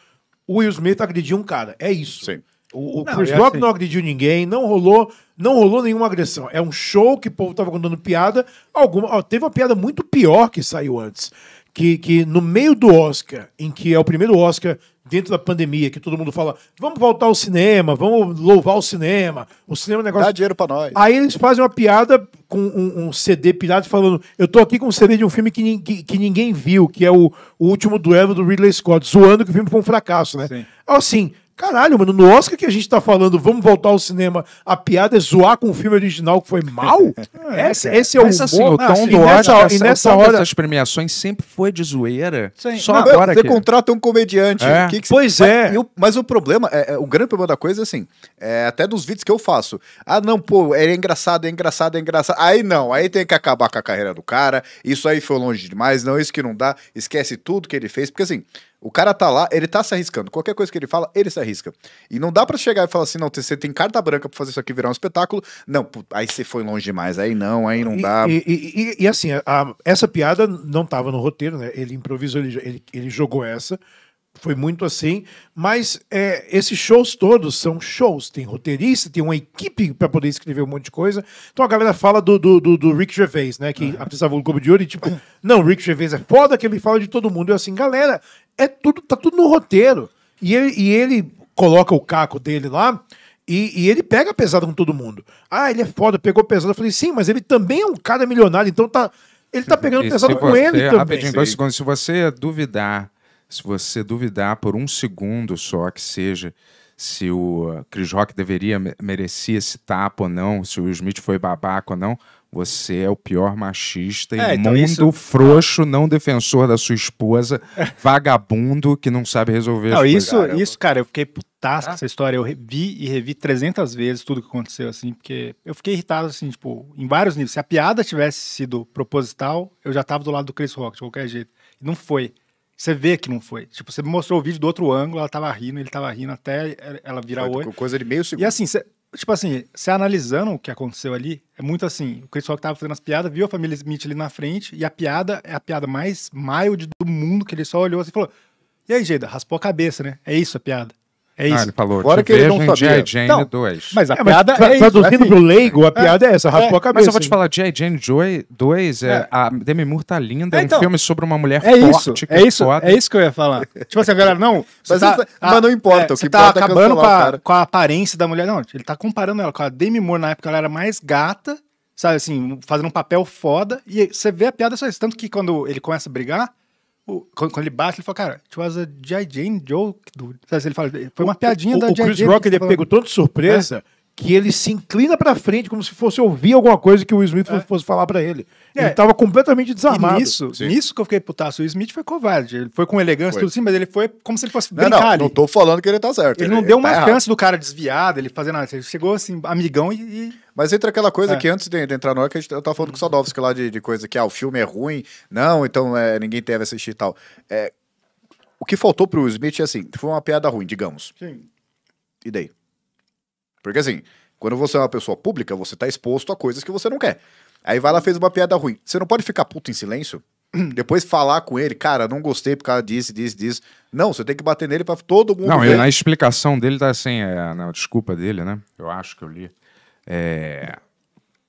O Will Smith agrediu um cara. É isso. Sim. O, o não, Chris é Rock assim. não agrediu ninguém, não rolou, não rolou nenhuma agressão. É um show que o povo tava contando piada. Alguma, teve uma piada muito pior que saiu antes. Que, que no meio do Oscar, em que é o primeiro Oscar dentro da pandemia, que todo mundo fala, vamos voltar ao cinema, vamos louvar o cinema, o cinema é um negócio... Dá dinheiro pra nós. Aí eles fazem uma piada com um, um CD pirata falando, eu tô aqui com um CD de um filme que, que, que ninguém viu, que é o, o Último Duelo do Ridley Scott, zoando que o filme foi um fracasso, né? Sim. Assim, Caralho, mano, no Oscar que a gente tá falando, vamos voltar ao cinema, a piada é zoar com o filme original que foi mal? É, é, esse, esse é o Essa, assim, o tom assim, do nessa, Oscar, e nessa hora... Essas premiações sempre foi de zoeira, Sim. só não, agora Você que... contrata um comediante. É. Que que você... Pois é. Mas, mas o problema, é, é, o grande problema da coisa, é assim, é até dos vídeos que eu faço. Ah, não, pô, é engraçado, é engraçado, é engraçado. Aí não, aí tem que acabar com a carreira do cara, isso aí foi longe demais, não, isso que não dá, esquece tudo que ele fez, porque assim... O cara tá lá, ele tá se arriscando. Qualquer coisa que ele fala, ele se arrisca. E não dá para chegar e falar assim, não, você tem carta branca pra fazer isso aqui virar um espetáculo. Não, aí você foi longe demais, aí não, aí não e, dá. E, e, e assim, a, essa piada não tava no roteiro, né? Ele improvisou, ele, ele, ele jogou essa foi muito assim, mas é, esses shows todos são shows. Tem roteirista, tem uma equipe para poder escrever um monte de coisa. Então a galera fala do, do, do, do Rick Gervais, né? Que uhum. do o Globo de Ouro e tipo, não, o Rick Gervais é foda que ele fala de todo mundo. Eu assim, galera, é tudo, tá tudo no roteiro. E ele, e ele coloca o caco dele lá e, e, ele pega pesado com todo mundo. Ah, ele é foda, pegou pesado. Eu falei, sim, mas ele também é um cara milionário, então tá. Ele tá pegando pesado com ele também. Rapidinho, dois segundos. Se você duvidar, se você duvidar por um segundo só que seja se o eh, Chris Rock deveria, merecia esse tapa ou não, se o Will Smith foi babaca ou não, você é o pior machista, é, imundo, então isso... frouxo, não defensor da sua esposa, é. vagabundo que não sabe resolver não, isso, coisas. Ah, isso, cara, eu fiquei putaço ah. essa história. Eu vi e revi 300 vezes tudo que aconteceu, assim, porque eu fiquei irritado, assim, tipo, em vários níveis. Se a piada tivesse sido proposital, eu já tava do lado do Chris Rock, de qualquer jeito. E não foi. Você vê que não foi. Tipo, você mostrou o vídeo do outro ângulo, ela tava rindo, ele tava rindo até ela virar foi, o olho. Coisa de meio segundo. E assim, você tipo assim, você analisando o que aconteceu ali, é muito assim, o pessoal que tava fazendo as piadas viu a família Smith ali na frente, e a piada é a piada mais mild do mundo, que ele só olhou assim e falou, e aí, Geida, raspou a cabeça, né? É isso a piada. É isso. Ah, ele falou, Agora que ele não sabia. então, 2. Mas é, é é assim. a é, piada é é Traduzindo para o leigo, a piada é, essa, raspou a cabeça. Mas eu vou te falar, G.I. Jane 2, é, a Demi Moore tá linda, é, então, um filme sobre uma mulher é isso, é isso, foda. É isso que eu ia falar. tipo assim, a galera, não... Mas, tá, a, mas não importa, é, o que tá importa acabando com a, com a aparência da mulher. Não, ele tá comparando ela com a Demi Moore, na época ela era mais gata, sabe assim, fazendo um papel foda, e você vê a piada só isso. Tanto que quando ele começa a brigar quando, quando, ele bate, ele fala, cara, it was a G.I. Jane joke. Assim, ele fala, foi uma piadinha o, da G.I. O Chris Jane, Rock, ele é pego todo de surpresa. É que ele se inclina para frente como se fosse ouvir alguma coisa que o Smith é. fosse falar para ele. É. Ele estava completamente desarmado. E nisso, nisso que eu fiquei putaço. O Smith foi covarde. Ele foi com elegância, tudo assim, mas ele foi como se ele fosse não, brincar. Não, não, tô falando que ele tá certo. Ele, ele não deu tá uma chance do cara desviado, ele fazendo nada. Ele chegou assim, amigão e, e mas entra aquela coisa é. que antes de, de, entrar no ar, que gente, eu tava falando com o uhum. Sadovski lá de, de, coisa que ah, o filme é ruim, não, então é, ninguém deve assistir e tal. É, o que faltou pro Smith é assim, foi uma piada ruim, digamos. Sim. E daí? Porque assim, quando você é uma pessoa pública, você tá exposto a coisas que você não quer. Aí vai lá fez uma piada ruim. Você não pode ficar puto em silêncio? Depois falar com ele, cara, não gostei por causa disso, disso, disso. Não, você tem que bater nele para todo mundo. Não, ver. e na explicação dele tá assim, é, na desculpa dele, né? Eu acho que eu li. É,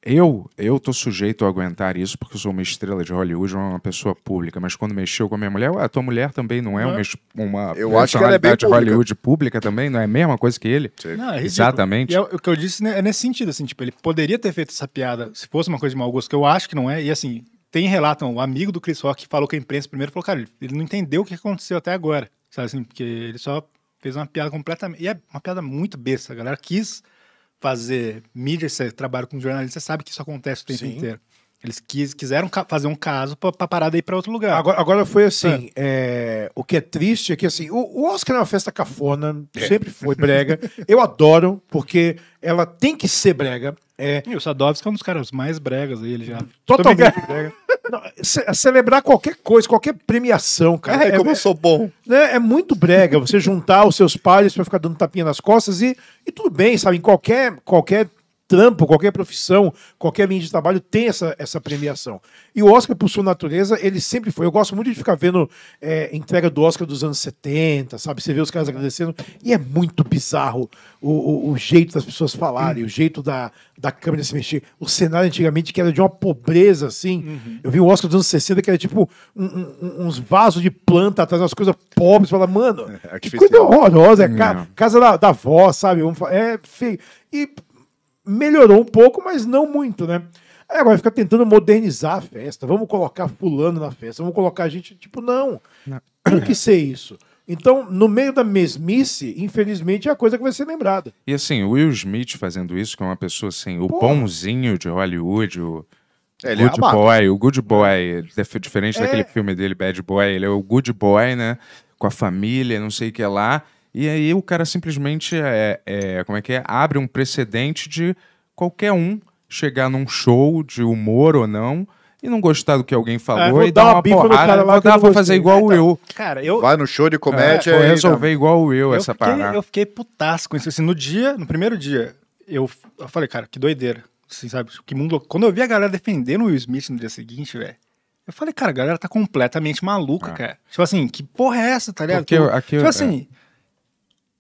eu eu tô sujeito a aguentar isso porque eu sou uma estrela de Hollywood, uma pessoa pública, mas quando mexeu com a minha mulher, a tua mulher também não é, Uma, uma eu acho que ela é bem pública. Hollywood pública também, não é a mesma coisa que ele? Não, é Exatamente. É, o que eu disse né, é nesse sentido, assim, tipo, ele poderia ter feito essa piada se fosse uma coisa de mau gosto, que eu acho que não é, e assim, tem relato, um amigo do Chris Rock que falou que a imprensa primeiro, falou, cara, ele não entendeu o que aconteceu até agora, sabe assim, porque ele só fez uma piada completamente, e é uma piada muito besta, a galera quis fazer mídia, você trabalha com jornalista, você sabe que isso acontece o tempo Sim. inteiro. Eles quis, quiseram fazer um caso para parar daí para outro lugar. Agora, agora foi assim: é. É, o que é triste é que assim, o, o Oscar é uma festa cafona, é. sempre foi brega. Eu adoro, porque ela tem que ser brega. É... E o Sadovski é um dos caras mais bregas aí, ele já. Totalmente é brega. Não, celebrar qualquer coisa, qualquer premiação, cara. É, é como eu sou bom. Né, é muito brega você juntar os seus pais para ficar dando tapinha nas costas e, e tudo bem, sabe? Em qualquer, qualquer trampo, qualquer profissão, qualquer linha de trabalho tem essa, essa premiação. E o Oscar, por sua natureza, ele sempre foi. Eu gosto muito de ficar vendo é, entrega do Oscar dos anos 70, sabe? Você vê os caras agradecendo. E é muito bizarro o, o, o jeito das pessoas falarem, uhum. o jeito da, da câmera se mexer. O cenário antigamente que era de uma pobreza, assim. Uhum. Eu vi o Oscar dos anos 60 que era tipo um, um, uns vasos de planta atrás, umas coisas pobres. Fala, mano, é, que coisa horrorosa. É ca, casa da, da avó, sabe? É feio. E melhorou um pouco, mas não muito, né? Aí agora fica tentando modernizar a festa, vamos colocar fulano na festa, vamos colocar a gente, tipo, não, não. tem que ser isso. Então, no meio da mesmice, infelizmente, é a coisa que vai ser lembrada. E assim, Will Smith fazendo isso, que é uma pessoa assim, o Pô. pãozinho de Hollywood, o é, é Good é Boy, o Good Boy, diferente é... daquele filme dele, Bad Boy, ele é o Good Boy, né? Com a família, não sei o que lá. E aí o cara simplesmente é, é, como é que é? abre um precedente de qualquer um chegar num show de humor ou não e não gostar do que alguém é, falou é, e dar uma, uma porrada, vou, dar, vou fazer igual é, o eu. Cara, eu. Vai no show de é, comédia é, resolver igual o eu, eu essa fiquei, parada. Eu fiquei putaço com isso. Assim, no dia, no primeiro dia, eu, eu falei, cara, que doideira. Assim, sabe? Que mundo Quando eu vi a galera defendendo o Will Smith no dia seguinte, velho. Eu falei, cara, a galera tá completamente maluca, cara. Tipo assim, que porra é essa, tá ligado? Porque, eu, tipo, aqui, tipo assim,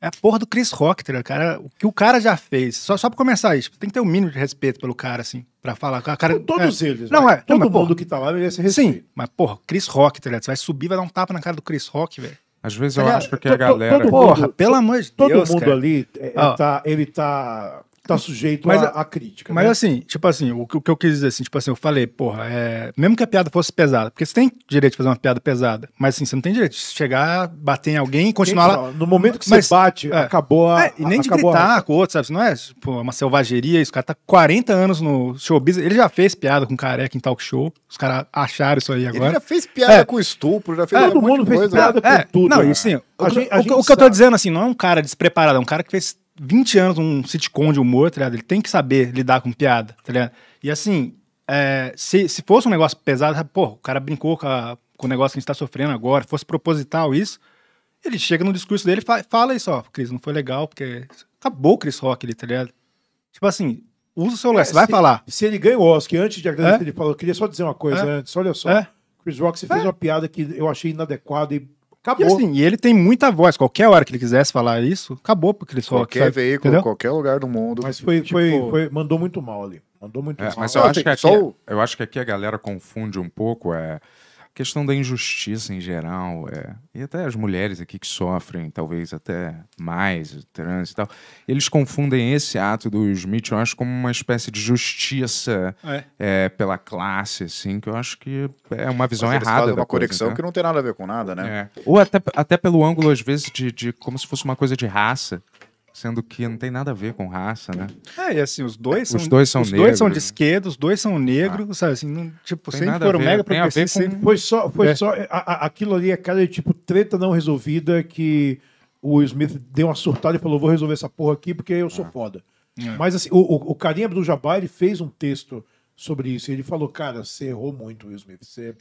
é a porra do Chris Rock, tá cara? O que o cara já fez. Só, só pra começar isso. Tem que ter um mínimo de respeito pelo cara, assim, pra falar. com a cara, Todos é, eles. Não, né? é. Todo não, mundo porra, que tá lá merece respeito. Sim, mas, porra, Chris Rock, tá Você vai subir, vai dar um tapa na cara do Chris Rock, velho. Às vezes eu tá acho que a galera. Todo, porra, pelo amor de Deus. Todo mundo ali, é, tá, ele tá tá sujeito mas, a, a, crítica. Mas né? assim, tipo assim, o, o, que eu quis dizer assim, tipo assim, eu falei, porra, é, mesmo que a piada fosse pesada, porque você tem direito de fazer uma piada pesada, mas assim, você não tem direito de chegar, bater em alguém e continuar lá. No momento que mas, você bate, é, acabou a. É, e nem de gritar a... com o outro, sabe? Isso não é tipo, uma selvageria, isso, o cara tá 40 anos no showbiz, ele já fez piada com careca em talk show, os caras acharam isso aí agora. Ele já fez piada é. com estupro, já fez Todo mundo fez piada com é, é, tudo. Não, assim, a o, gente, a o, o que eu tô dizendo assim, não é um cara despreparado, é um cara que fez 20 anos um sitcom de humor, tá ligado? Ele tem que saber lidar com piada, tá ligado? E assim, é, se, se fosse um negócio pesado, pô, o cara brincou com, a, com o negócio que a gente tá sofrendo agora, fosse proposital isso, ele chega no discurso dele e fala, fala isso, ó, Cris, não foi legal, porque acabou o Chris Rock ali, tá ligado? Tipo assim, usa o seu lugar, é, vai se, falar. Se ele ganha o Oscar, antes de agradecer, é? ele falou, eu queria só dizer uma coisa é? antes, olha só. É? Chris Rock, você fez é? uma piada que eu achei inadequada e Acabou. E assim, ele tem muita voz. Qualquer hora que ele quisesse falar isso, acabou porque ele só. Qualquer veículo, entendeu? qualquer lugar do mundo. Mas foi, tipo... foi, foi, mandou muito mal ali. Mandou muito é, mal. Mas eu, eu assim, acho, que aqui, só... eu acho que aqui a galera confunde um pouco. É questão da injustiça em geral, é, e até as mulheres aqui que sofrem, talvez até mais, trans e tal, eles confundem esse ato dos acho, como uma espécie de justiça é. É, pela classe, assim, que eu acho que é uma visão Mas eles errada. Fazem uma coisa, conexão que não tem nada a ver com nada, né? É. Ou até, até pelo ângulo, às vezes, de, de como se fosse uma coisa de raça sendo que não tem nada a ver com raça, né? É, e assim, os dois são, os dois são, os negros, dois são de né? esquerda, os dois são negros, ah. sabe assim, não, tipo, tem sempre foram ver, mega progressistas. Com... Sempre... Foi só, foi é. só é, a, a, aquilo ali, é aquela tipo treta não resolvida que o Smith deu uma surtada e falou, vou resolver essa porra aqui porque eu sou ah. foda. É. Mas assim, o, o, o Karim Abdul-Jabbar, ele fez um texto sobre isso, ele falou, cara, você errou muito, Will Smith, você...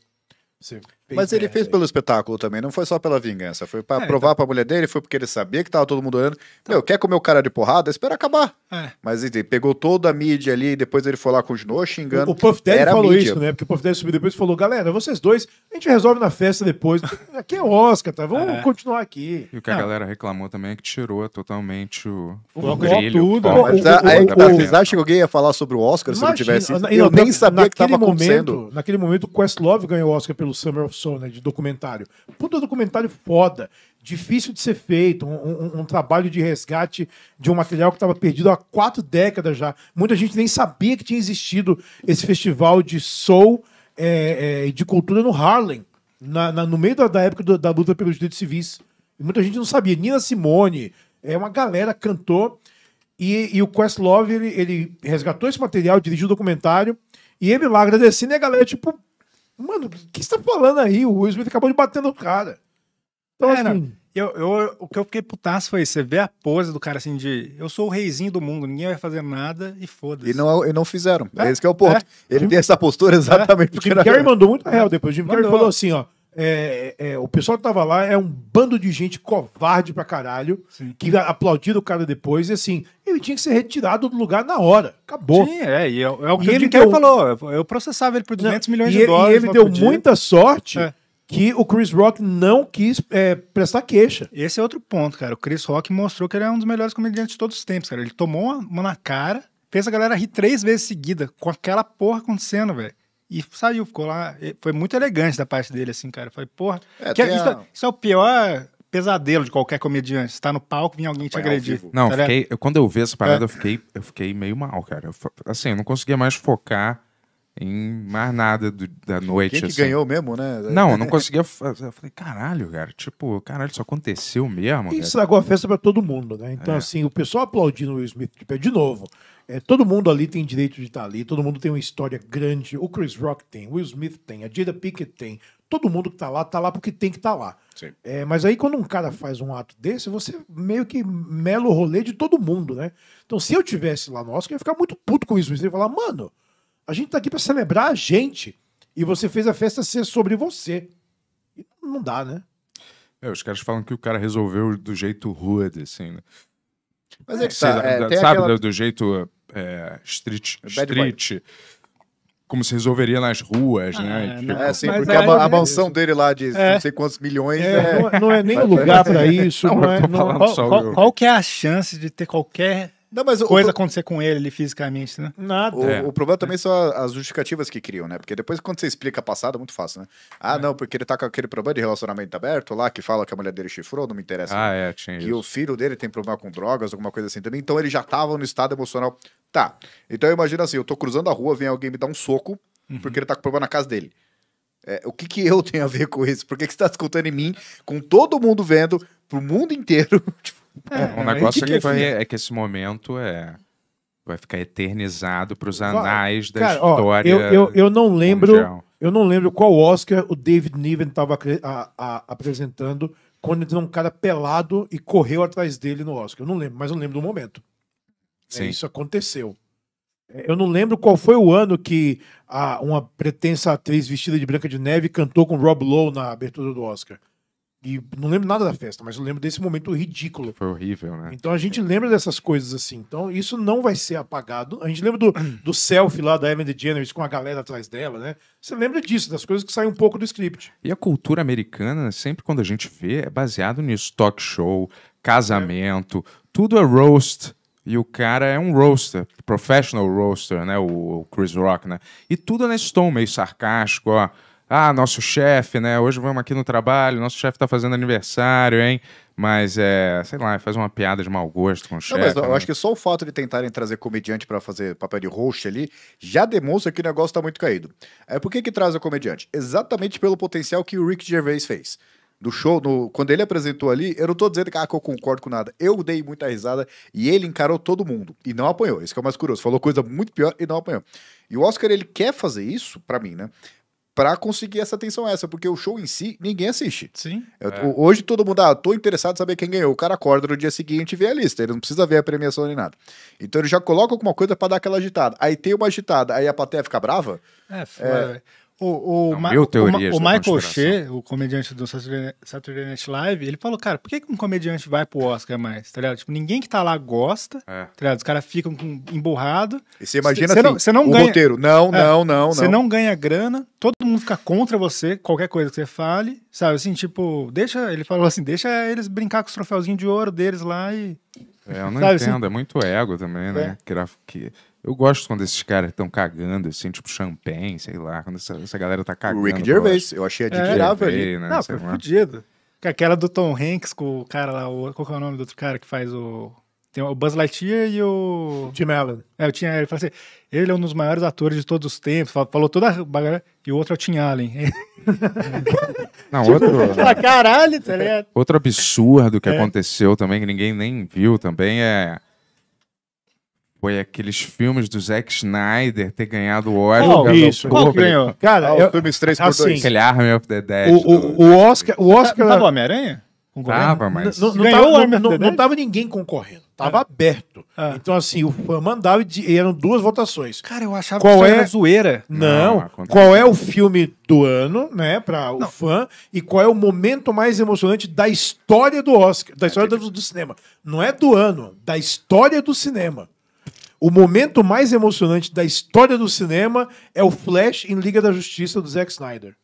Você mas ele fez né? pelo espetáculo também, não foi só pela vingança. Foi para é, provar então... pra mulher dele, foi porque ele sabia que tava todo mundo olhando. Então... Meu, quer comer o cara de porrada? Espera acabar. É. Mas ele pegou toda a mídia ali, depois ele foi lá, continuou xingando. O, o Puff Daddy falou isso, né? Porque o Puff Daddy subiu depois e falou: galera, vocês dois, a gente resolve na festa depois. Aqui é Oscar, tá? Vamos é. continuar aqui. E o que a ah. galera reclamou também é que tirou totalmente o, o, o brilho. Tudo. Ah, vocês acham que alguém ia falar sobre o Oscar se não tivesse. Eu nem sabia que tava acontecendo. Naquele momento, o Questlove ganhou o Oscar pelo Summer of né, de documentário. Puta documentário foda, difícil de ser feito, um, um, um trabalho de resgate de um material que estava perdido há quatro décadas já. Muita gente nem sabia que tinha existido esse festival de soul e é, é, de cultura no Harlem, na, na, no meio da, da época do, da luta pelos direitos civis. E muita gente não sabia. Nina Simone, é uma galera cantou. E, e o Questlove, ele, ele resgatou esse material, dirigiu o documentário. E ele lá agradecendo, e a galera, tipo, Mano, o que você tá falando aí? O Will Smith acabou de bater no cara. Então, é, assim... eu, eu, o que eu fiquei putaço foi você ver a pose do cara assim de eu sou o reizinho do mundo, ninguém vai fazer nada e foda-se. E não, e não fizeram. É, Esse é o ponto. É. Ele tem essa postura é. exatamente é. porque... O Jim Carrey mandou muito é. real depois. O Jim Carrey falou assim, ó é, é, é, o pessoal que tava lá é um bando de gente covarde pra caralho, Sim. que aplaudiu o cara depois, e assim, ele tinha que ser retirado do lugar na hora. Acabou. Sim, é, e é, é o que e ele deu... falou. Eu processava ele por 200 não, milhões de e dólares. E ele deu podia. muita sorte. É. Que o Chris Rock não quis é, prestar queixa. Esse é outro ponto, cara. O Chris Rock mostrou que ele é um dos melhores comediantes de todos os tempos, cara. Ele tomou uma, uma na cara, fez a galera rir três vezes seguida, com aquela porra acontecendo, velho. E saiu, ficou lá. Foi muito elegante da parte dele, assim, cara. Foi, porra. É, que, é, isso, é, a... isso é o pior pesadelo de qualquer comediante. Você tá no palco, vem alguém te agredir. Não, tá fiquei, eu, quando eu vi essa parada, é. eu, fiquei, eu fiquei meio mal, cara. Eu, assim, eu não conseguia mais focar em mais nada do, da noite. Quem que assim. ganhou mesmo, né? Não, eu não conseguia. Fazer. Eu falei, caralho, cara. Tipo, caralho, isso aconteceu mesmo. E estragou a festa pra todo mundo, né? Então, é. assim, o pessoal aplaudindo o Will Smith de tipo, pé de novo. É, todo mundo ali tem direito de estar ali, todo mundo tem uma história grande. O Chris Rock tem, o Will Smith tem, a Jada Pinkett tem. Todo mundo que está lá, está lá porque tem que estar tá lá. É, mas aí quando um cara faz um ato desse, você meio que mela o rolê de todo mundo, né? Então se eu tivesse lá no Oscar, eu ia ficar muito puto com o Smith. Eu ia falar, mano, a gente está aqui para celebrar a gente. E você fez a festa ser sobre você. E não dá, né? É, os caras falam que o cara resolveu do jeito rude, assim, né? Mas é, é que tá, é, sabe, aquela... do jeito é, street, é street como se resolveria nas ruas, né? ah, né? Tipo... É, assim, porque a, a, é mansão dele lá de é, não sei quantos milhões. É, é... Não, é, não, é nem o lugar para isso. Não, não, não qual, qual, qual, que é a chance de ter qualquer. coisa o, acontecer com ele, ele fisicamente, né? Nada. O, o problema também são as justificativas que criam, né? Porque depois, quando você explica passada é muito fácil, né? Ah, não, porque ele tá com aquele problema de relacionamento aberto lá, que fala que a mulher dele chifrou, não me interessa. Ah, é, tinha Que isso. o filho dele tem problema com drogas, alguma coisa assim também. Então, ele já tava no estado emocional Tá. Então imagina assim, eu tô cruzando a rua, vem alguém me dar um soco, uhum. porque ele tá com problema na casa dele. É, o que, que eu tenho a ver com isso? Por que, que você tá escutando em mim, com todo mundo vendo, pro mundo inteiro? Tipo, é, o é, um negócio que é, que vai, é que esse momento é vai ficar eternizado para os anais da Cara, história. Ó, eu, eu, eu, não lembro, mundial. eu não lembro qual Oscar o David Niven estava apresentando quando entrou um cara pelado e correu atrás dele no Oscar. Eu não lembro, mas eu lembro do momento. É, Sim. Isso aconteceu. É, eu não lembro qual foi o ano que a, uma pretensa atriz vestida de Branca de Neve cantou com Rob Lowe na abertura do Oscar. E não lembro nada da festa, mas eu lembro desse momento ridículo. Foi horrível, né? Então a gente lembra dessas coisas assim. Então isso não vai ser apagado. A gente lembra do, do selfie lá da Ellen DeGeneres com a galera atrás dela, né? Você lembra disso, das coisas que saem um pouco do script. E a cultura americana, sempre quando a gente vê, é baseado nisso. Talk show, casamento, é. tudo é roast e o cara é um roaster, professional roaster, né? O Chris Rock, né? E tudo nesse tom meio sarcástico, ó. Ah, nosso chefe, né? Hoje vamos aqui no trabalho, nosso chefe tá fazendo aniversário, hein? Mas é, sei lá, faz uma piada de mau gosto com o chefe. Mas eu né? acho que só o fato de tentarem trazer comediante para fazer papel de roxo ali já demonstra que o negócio tá muito caído. É por que que traz o comediante? Exatamente pelo potencial que o Rick Gervais fez do show, no, quando ele apresentou ali, eu não tô dizendo que, ah, que eu concordo com nada. Eu dei muita risada e ele encarou todo mundo e não apanhou. Isso que é o mais curioso. Falou coisa muito pior e não apanhou. E o Oscar, ele quer fazer isso, para mim, né? Pra conseguir essa atenção essa, porque o show em si, ninguém assiste. Sim. Eu, é. Hoje todo mundo, ah, tô interessado em saber quem ganhou. O cara acorda no dia seguinte e vê a lista. Ele não precisa ver a premiação nem nada. Então ele já coloca alguma coisa para dar aquela agitada. Aí tem uma agitada, aí a plateia fica brava. É, foi. É... O, o, não, o, o, o Michael Che, o comediante do Saturday, Night Live, ele falou, cara, por que, que um comediante vai pro Oscar mais? Tá ligado? Tipo, ninguém que tá lá gosta, é. tá ligado? Os caras ficam emburrados. E você imagina cê, assim, cê não, não ganha, o roteiro. Não, é, não, não, Você não. não ganha grana, todo mundo fica contra você, qualquer coisa que você fale, sabe? Assim, tipo, deixa, ele falou assim, deixa eles brincar com os troféuzinhos de ouro deles lá e... É, eu não sabe, entendo, assim, é muito ego também, né? É. Que, eu gosto quando esses caras estão cagando, assim, tipo champanhe, sei lá, quando essa, essa galera tá cagando. O Rick Gervais, eu achei é, admirável é, ali. Né, não, foi lá. fudido. Aquela do Tom Hanks com o cara lá, o, qual que é o nome do outro cara que faz o... Tem o Buzz Lightyear e o. Tim Allen. É, o Tim Allen. Ele fala assim: ele é um dos maiores atores de todos os tempos. Falou toda a bagulha. E o outro é o Tim Allen. Não, tipo, outro. Fala, Caralho, tá ligado? Outro absurdo que é. aconteceu também, que ninguém nem viu também, é foi aqueles filmes do Zack Snyder ter ganhado o Oscar. Oh, isso, qual que ganhou? Cara, ah, eu, filmes 3 por 2. Assim, Aquele Army of the Dead. O, o, o Oscar... O tá, Oscar... Tava Homem-Aranha? Tava, mas... Não, tava, ninguém concorrendo. Tava é. aberto. É. Então, assim, o fã mandava e eram duas votações. Cara, eu achava qual que é... era zoeira. Não. não qual é o filme do ano, né, pra não. o fã, e qual é o momento mais emocionante da história do Oscar, da é história do, do cinema. Não é do ano, da história do cinema. O momento mais emocionante da história do cinema é o Flash em Liga da Justiça do Zack Snyder.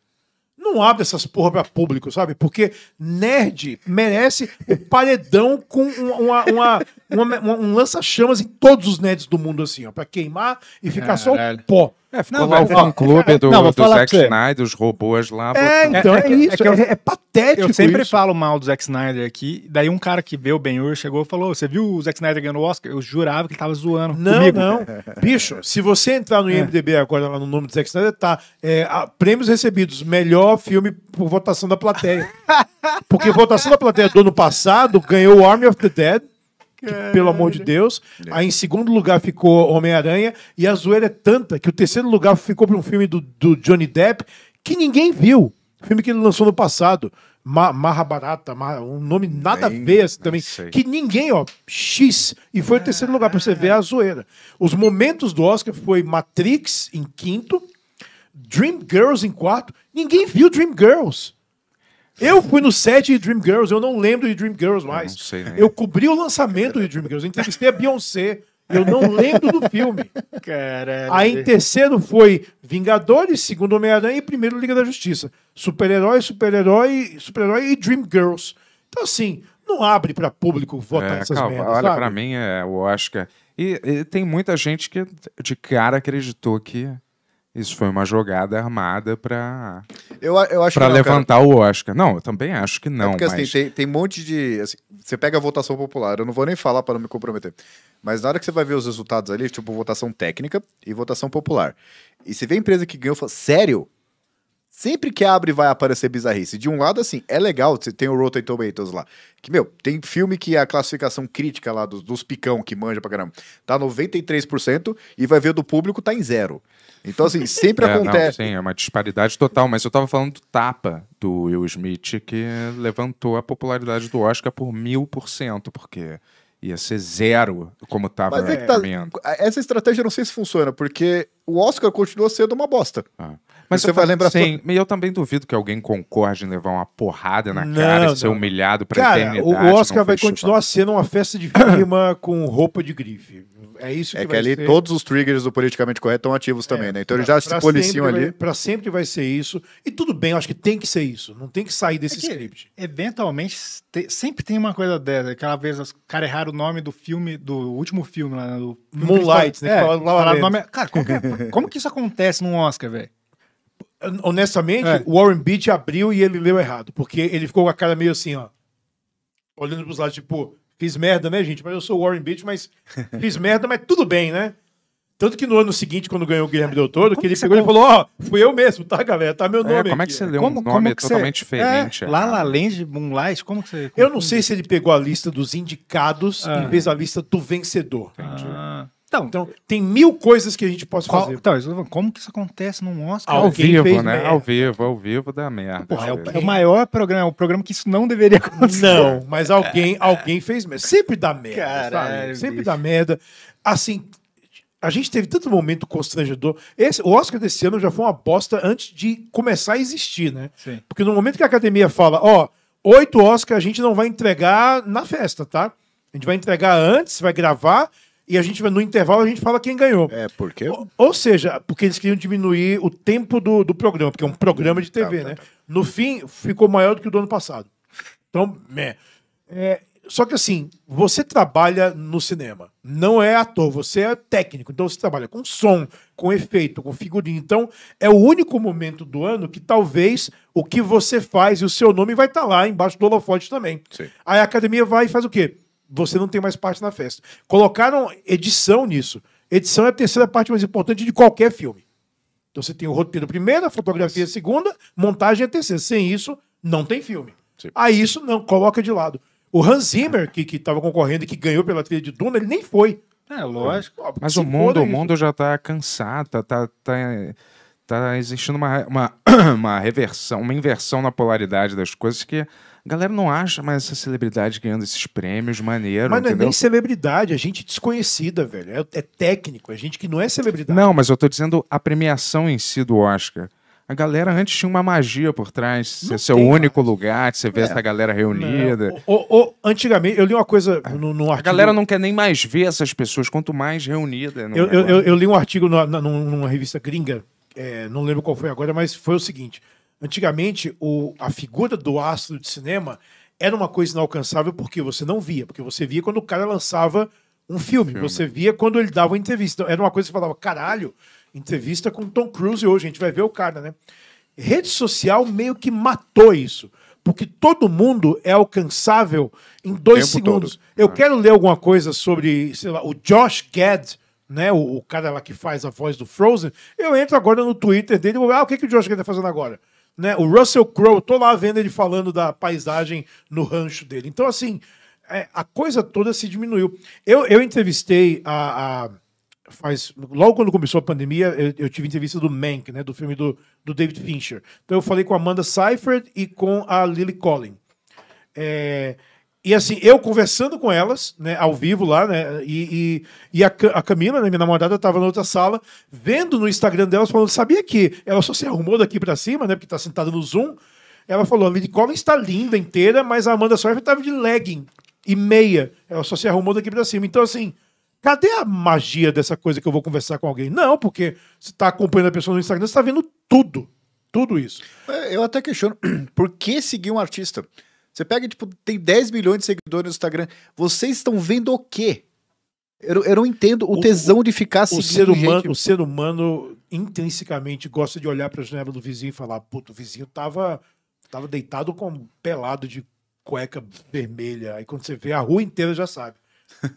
Não abre essas porra pra público, sabe? Porque nerd merece o paredão com uma, uma, uma, uma, uma, um lança-chamas em todos os nerds do mundo, assim, ó, pra queimar e ficar só o pó. É, afinal, o fã-clube do, não, do Zack Snyder, os robôs lá. É, então é, é, é isso, é, eu, é, é, patético Eu sempre isso. falo mal do Zack Snyder aqui, daí um cara que vê o Ben-Hur chegou e falou, você viu o Zack Snyder ganhando o Oscar? Eu jurava que ele tava zoando Não, comigo. não. Bicho, se você entrar no é. IMDB agora, lá no nome do Zack Snyder, tá, é, a, prêmios recebidos, melhor filme por votação da plateia. Porque votação da plateia do ano passado ganhou Army of the Dead, pelo amor de Deus. É. Aí em segundo lugar ficou Homem-Aranha. E a zoeira é tanta que o terceiro lugar ficou para um filme do, do, Johnny Depp que ninguém viu. Filme que ele lançou no passado. Ma Marra Barata, um nome nada Bem, a ver assim, também. Que ninguém, ó, X. E foi ah. o terceiro lugar para você ver a zoeira. Os momentos do Oscar foi Matrix em quinto, Dream Girls em quarto. Ninguém viu Dream Girls. Eu fui no set de Dream Girls, eu não lembro de Dream Girls mais. Eu, não sei, né? eu cobri o lançamento de Dream Girls, eu entrevistei a Beyoncé. Eu não lembro do filme. Caralho. Aí em terceiro foi Vingadores, segundo Homem-Aranha e primeiro Liga da Justiça. Super-herói, super-herói, super-herói e Dream Girls. Então, assim, não abre para público votar é, essas calma, merdas. Olha, para mim, é, eu acho que. É- e, e, tem muita gente que de cara acreditou que isso foi uma jogada armada para eu, eu acho pra levantar cara. o Oscar. Não, eu também acho que é não. É porque assim, mas... assim, tem, tem um monte de. Assim, você pega a votação popular, eu não vou nem falar para não me comprometer. Mas na hora que você vai ver os resultados ali, tipo, votação técnica e votação popular. E você vê a empresa que ganhou, fala, sério? Sempre que abre vai aparecer bizarrice. De um lado, assim, é legal, você tem o Rotten Tomatoes lá. Que, meu, tem filme que a classificação crítica lá dos, dos picão que manja pra caramba tá 93% e vai ver do público tá em zero. Então, assim, sempre é, acontece. Não, sim, é uma disparidade total, mas eu tava falando do tapa do Will Smith, que levantou a popularidade do Oscar por mil por cento, porque ia ser zero como tava Mas é que tá, Essa estratégia não sei se funciona, porque o Oscar continua sendo uma bosta. Ah. Mas você vai lembrar sim. Sua... eu também duvido que alguém concorde em levar uma porrada na não, cara e ser humilhado pra cara, eternidade. O Oscar vai continuar sendo uma festa de firma com roupa de grife. É isso que É que ali ser. todos os triggers do politicamente correto estão ativos é, também, né? Então pra, eles já se policiam ali. para pra sempre vai ser isso. E tudo bem, eu acho que tem que ser isso. Não tem que sair desse é que, script. Eventualmente, te, sempre tem uma coisa dessa. Aquela vez os caras erraram o nome do filme, do último filme lá, né? do filme Moonlight, né? É, lá, nome, cara, qualquer é Como que isso acontece num Oscar, velho? Honestamente, o é. Warren Beach abriu e ele leu errado, porque ele ficou com a cara meio assim, ó. Olhando pros lados, tipo, fiz merda, né, gente? Mas eu sou o Warren Beach, mas fiz merda, mas tudo bem, né? Tanto que no ano seguinte, quando ganhou o Guilherme Del Toro, que ele pegou e falou: Ó, oh, fui eu mesmo, tá, galera? Tá meu é, nome. É, como aqui. é que você leu como, um nome como totalmente você... diferente? É. Lá, Lá além de Moonlight, como que você. É, como eu não sei se ele pegou a lista dos indicados ah. e fez a lista do vencedor. Entendi. Ah. Então, então, tem mil coisas que a gente pode qual, fazer. Então, como que isso acontece num Oscar? Ao Alguém vivo, né? Merda. Ao vivo, ao vivo da merda. Porra, é, o, é, o, maior programa, o é programa que isso não deveria acontecer. Não, mas alguém, alguém fez merda. Sempre dá merda, Caralho, Sempre bicho. dá merda. Assim, a gente teve tanto momento constrangedor. Esse, o Oscar desse ano já foi uma bosta antes de começar a existir, né? Sim. Porque no momento que a academia fala, ó, oh, oito Oscars a gente não vai entregar na festa, tá? A gente vai entregar antes, vai gravar e a gente no intervalo a gente fala quem ganhou. É, porque ou, ou, seja, porque eles queriam diminuir o tempo do, do programa, porque é um programa de TV, tá, tá, né? Tá. No fim, ficou maior do que o do ano passado. Então, é, é, só que assim, você trabalha no cinema, não é ator, você é técnico, então você trabalha com som, com efeito, com figurinha. Então, é o único momento do ano que talvez o que você faz e o seu nome vai estar tá lá embaixo do holofote também. Sim. Aí a academia vai e faz o quê? você não tem mais parte na festa. Colocaram edição nisso. Edição é a terceira parte mais importante de qualquer filme. Então você tem o roteiro a fotografia segunda, montagem é terceira. Sem isso, não tem filme. Sim. Aí isso não coloca de lado. O Hans Zimmer, que estava concorrendo e que ganhou pela trilha de Duna, ele nem foi. É, lógico. Mas o mundo, é o mundo já está cansado, tá, tá, tá, tá existindo uma, uma, uma reversão, uma inversão na polaridade das coisas que a galera não acha mais essa celebridade ganhando esses prêmios maneiro. Mas não é entendeu? é nem celebridade, é gente desconhecida, velho. É, é técnico, é gente que não é celebridade. Não, mas eu tô dizendo a premiação em si do Oscar. A galera antes tinha uma magia por trás. Ser o único mais. lugar, você vê é. essa galera reunida. O, o, o, antigamente, eu li uma coisa no, no, artigo. A galera não quer nem mais ver essas pessoas, quanto mais reunida. Eu, é, eu, eu, eu, li um artigo numa revista gringa, é, não lembro qual foi agora, mas foi o seguinte: Antigamente, o, a figura do astro de cinema era uma coisa inalcançável porque você não via, porque você via quando o cara lançava um filme, filme. você via quando ele dava uma entrevista. Então, era uma coisa que você falava, caralho, entrevista com Tom Cruise hoje, a gente vai ver o cara, né? Rede social meio que matou isso porque todo mundo é alcançável em dois segundos. Todo. Eu ah. quero ler alguma coisa sobre, sei lá, o Josh Gad, né, o, o, cara lá que faz a voz do Frozen. Eu entro agora no Twitter dele e vou ver, ah, o que, que o Josh Gad está fazendo agora? né? O Russell Crowe, tô lá vendo ele falando da paisagem no rancho dele. Então, assim, é, a coisa toda se diminuiu. Eu, eu entrevistei a, a faz logo quando começou a pandemia, eu, eu, tive entrevista do Mank, né, do filme do, do David Fincher. Então eu falei com a Amanda Seyfried e com a Lily Collin. É, e assim, eu conversando com elas, né, ao vivo lá, né, e, e, e a, a, Camila, né, minha namorada, estava na outra sala, vendo no Instagram delas, falando, sabia que ela só se arrumou daqui para cima, né, porque está sentada no Zoom, ela falou, a Lily Collins está linda inteira, mas a Amanda Swerve estava de legging e meia, ela só se arrumou daqui para cima. Então assim, cadê a magia dessa coisa que eu vou conversar com alguém? Não, porque você está acompanhando a pessoa no Instagram, você está vendo tudo, tudo isso. É, eu até questiono, por que seguir um artista? Você pega, tipo, tem 10 milhões de seguidores no Instagram. Vocês estão vendo o quê? Eu, eu não entendo o tesão o, de ficar o ser humano gente. O ser humano intrinsecamente gosta de olhar para a janela do vizinho e falar: puto, o vizinho tava, tava deitado com pelado de cueca vermelha. Aí quando você vê a rua inteira já sabe.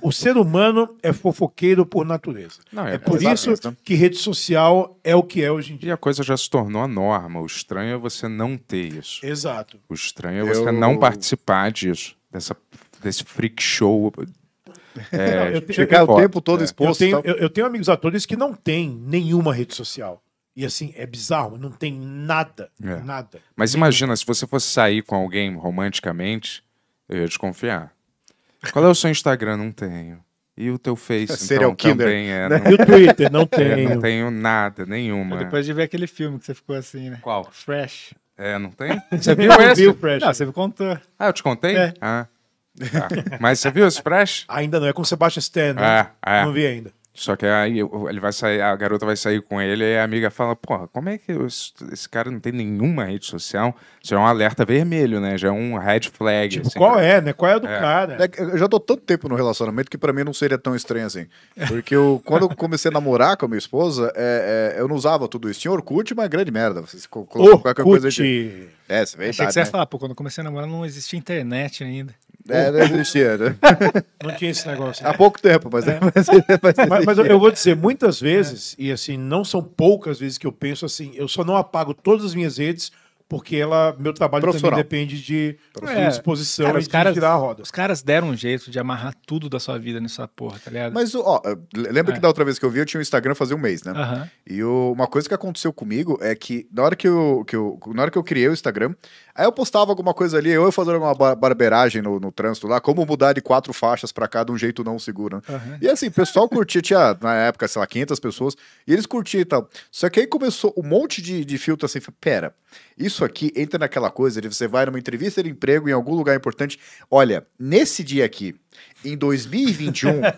O ser humano é fofoqueiro por natureza. Não, é, é por isso que rede social é o que é hoje em dia. E a coisa já se tornou a norma. O estranho é você não ter isso. Exato. O estranho é você eu... não participar disso, dessa, desse freak show. É, ficar o tempo todo é. exposto. Eu tenho, tá? eu, eu tenho amigos atores que não têm nenhuma rede social. E assim, é bizarro, não tem nada. É. Nada. Mas imagina, se você fosse sair com alguém romanticamente, eu ia desconfiar. Qual é o seu Instagram? Não tenho. E o teu Face Serial então, Kinder, também é. Né? Não... E o Twitter, não é, tenho. não tenho nada, nenhuma. Depois de ver aquele filme que você ficou assim, né? Qual? Fresh. É, não tem? Você viu esse? Viu, Fresh. Não, você me contou. Ah, eu te contei? É. Ah. Tá. Mas você viu esse Fresh? Ainda não, é com o Sebastian Stan. Né? É, é. Não vi ainda. Só que aí ele vai sair, a garota vai sair com ele e a amiga fala: Porra, como é que esse cara não tem nenhuma rede social? Isso é um alerta vermelho, né? Já é um red flag. Tipo, assim, qual né? é, né? Qual é o do é. cara? É, eu já tô tanto tempo no relacionamento que para mim não seria tão estranho assim. Porque eu, quando eu comecei a namorar com a minha esposa, é, é eu não usava tudo isso. Tinha Orkut, mas é grande merda. Você colocou oh, qualquer coisa de. É, verdade, Achei que você ia né? falar, pô, quando eu comecei a namorar não existia internet ainda. É, não é. existia. Né? Não tinha esse negócio. Né? Há pouco tempo, mas... É. mas, mas, mas eu vou dizer, muitas vezes, é. e assim, não são poucas vezes que eu penso assim, eu só não apago todas as minhas redes porque ela, meu trabalho também depende de, é. exposição cara, e os caras, tirar a roda. Os caras deram um jeito de amarrar tudo da sua vida nessa porra, tá ligado? Mas, ó, eh, lembra é. que da outra vez que eu vi, eu tinha o Instagram fazer um mês, né? Uh -huh. E o, uma coisa que aconteceu comigo é que na hora que eu, que eu, na hora que eu criei o Instagram, Aí eu postava alguma coisa ali, eu fazendo alguma bar barbeiragem no, no, trânsito lá, como mudar de quatro faixas para cá de um jeito não seguro. Né? Uhum. E assim, o pessoal curtia, tinha na época, sei lá, 500 pessoas, e eles curtiam e então. tal. Só que aí começou um monte de, de filtro assim, pera, isso aqui entra naquela coisa você vai numa entrevista de emprego em algum lugar importante, olha, nesse dia aqui, em 2021...